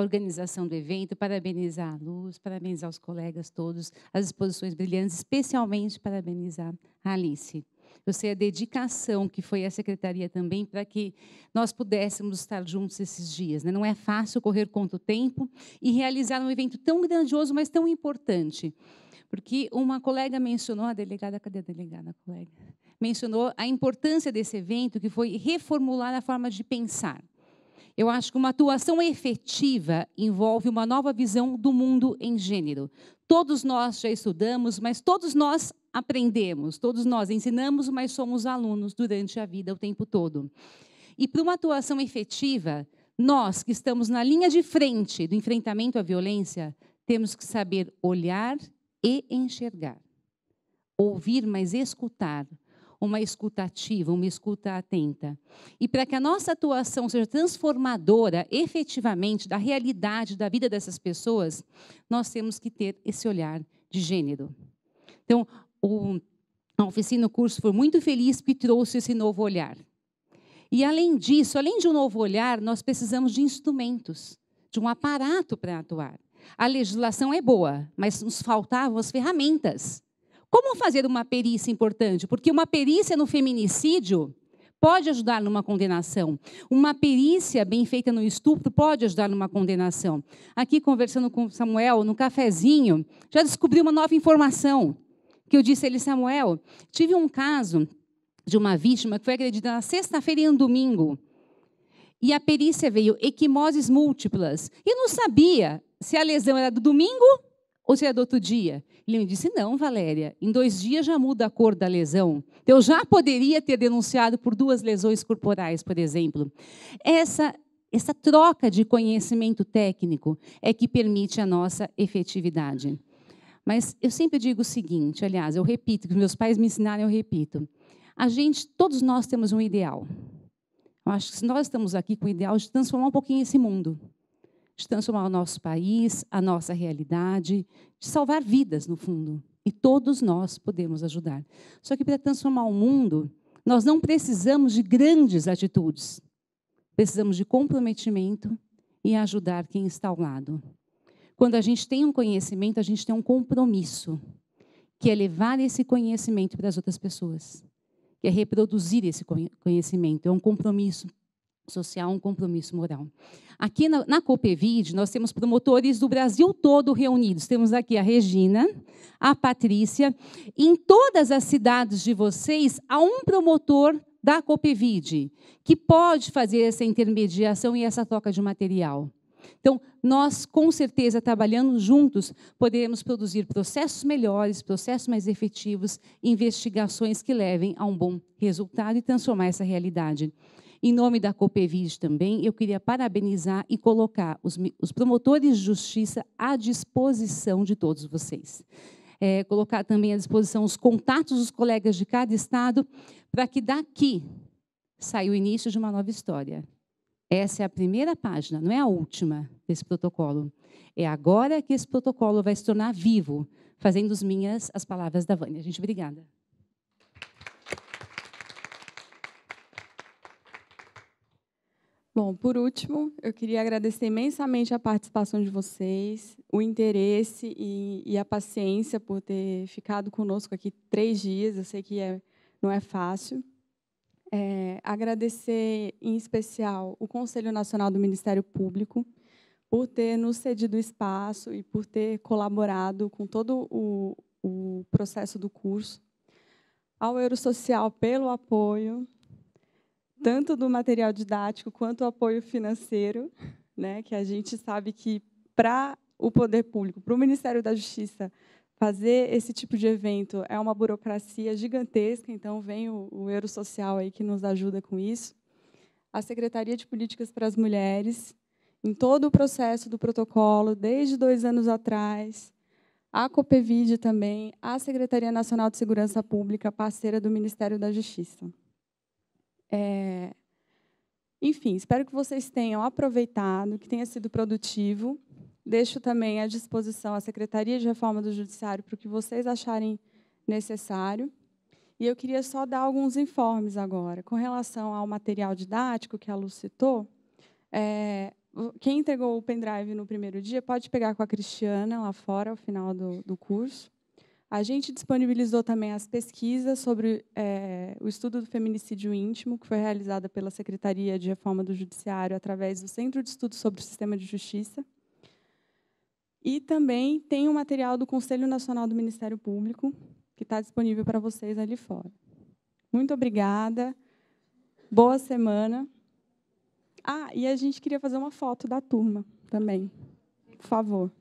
a organização do evento, parabenizar a Luz, parabenizar os colegas todos, as exposições brilhantes, especialmente parabenizar a Alice. Eu sei a dedicação que foi a secretaria também para que nós pudéssemos estar juntos esses dias. Né? Não é fácil correr contra o tempo e realizar um evento tão grandioso, mas tão importante. Porque uma colega mencionou, a delegada, cadê a delegada, a colega? Mencionou a importância desse evento, que foi reformular a forma de pensar. Eu acho que uma atuação efetiva envolve uma nova visão do mundo em gênero. Todos nós já estudamos, mas todos nós aprendemos, todos nós ensinamos, mas somos alunos durante a vida o tempo todo. E para uma atuação efetiva, nós que estamos na linha de frente do enfrentamento à violência, temos que saber olhar e enxergar. Ouvir, mas escutar uma escuta ativa, uma escuta atenta. E para que a nossa atuação seja transformadora efetivamente da realidade da vida dessas pessoas, nós temos que ter esse olhar de gênero. Então, o, a oficina, o curso foi muito feliz porque trouxe esse novo olhar. E além disso, além de um novo olhar, nós precisamos de instrumentos, de um aparato para atuar. A legislação é boa, mas nos faltavam as ferramentas. Como fazer uma perícia importante? Porque uma perícia no feminicídio pode ajudar numa condenação. Uma perícia bem feita no estupro pode ajudar numa condenação. Aqui, conversando com Samuel, no cafezinho, já descobri uma nova informação. Que eu disse a ele, Samuel, tive um caso de uma vítima que foi agredida na sexta-feira e no domingo. E a perícia veio equimoses múltiplas. E não sabia se a lesão era do domingo ou se era do outro dia. Ele me disse: Não, Valéria, em dois dias já muda a cor da lesão. Eu já poderia ter denunciado por duas lesões corporais, por exemplo. Essa, essa troca de conhecimento técnico é que permite a nossa efetividade. Mas eu sempre digo o seguinte: aliás, eu repito, que meus pais me ensinaram, eu repito. A gente, todos nós temos um ideal. Eu acho que nós estamos aqui com o ideal de transformar um pouquinho esse mundo de transformar o nosso país, a nossa realidade, de salvar vidas, no fundo. E todos nós podemos ajudar. Só que para transformar o mundo, nós não precisamos de grandes atitudes. Precisamos de comprometimento e ajudar quem está ao lado. Quando a gente tem um conhecimento, a gente tem um compromisso, que é levar esse conhecimento para as outras pessoas, que é reproduzir esse conhecimento. É um compromisso social, um compromisso moral. Aqui na, na Copevid, nós temos promotores do Brasil todo reunidos. Temos aqui a Regina, a Patrícia. Em todas as cidades de vocês, há um promotor da Copevid que pode fazer essa intermediação e essa troca de material. Então, nós, com certeza, trabalhando juntos, poderemos produzir processos melhores, processos mais efetivos, investigações que levem a um bom resultado e transformar essa realidade. Em nome da COPEVIS também, eu queria parabenizar e colocar os, os promotores de justiça à disposição de todos vocês. É, colocar também à disposição os contatos dos colegas de cada estado, para que daqui saia o início de uma nova história. Essa é a primeira página, não é a última desse protocolo. É agora que esse protocolo vai se tornar vivo, fazendo minhas as palavras da Vânia. Gente, obrigada. Bom, por último, eu queria agradecer imensamente a participação de vocês, o interesse e, e a paciência por ter ficado conosco aqui três dias. Eu sei que é, não é fácil. É, agradecer em especial o Conselho Nacional do Ministério Público por ter nos cedido espaço e por ter colaborado com todo o, o processo do curso. Ao Eurosocial pelo apoio tanto do material didático quanto o apoio financeiro, né, que a gente sabe que para o poder público, para o Ministério da Justiça, fazer esse tipo de evento é uma burocracia gigantesca, então vem o, o Eurosocial aí que nos ajuda com isso. A Secretaria de Políticas para as Mulheres, em todo o processo do protocolo, desde dois anos atrás, a COPEVID também, a Secretaria Nacional de Segurança Pública, parceira do Ministério da Justiça. É... Enfim, espero que vocês tenham aproveitado, que tenha sido produtivo. Deixo também à disposição a Secretaria de Reforma do Judiciário para o que vocês acharem necessário. E eu queria só dar alguns informes agora. Com relação ao material didático que a Lu citou, é, quem entregou o pendrive no primeiro dia pode pegar com a Cristiana lá fora, ao final do, do curso. A gente disponibilizou também as pesquisas sobre é, o estudo do feminicídio íntimo, que foi realizada pela Secretaria de Reforma do Judiciário através do Centro de Estudos sobre o Sistema de Justiça. E também tem o um material do Conselho Nacional do Ministério Público, que está disponível para vocês ali fora. Muito obrigada. Boa semana. Ah, e a gente queria fazer uma foto da turma também. Por favor.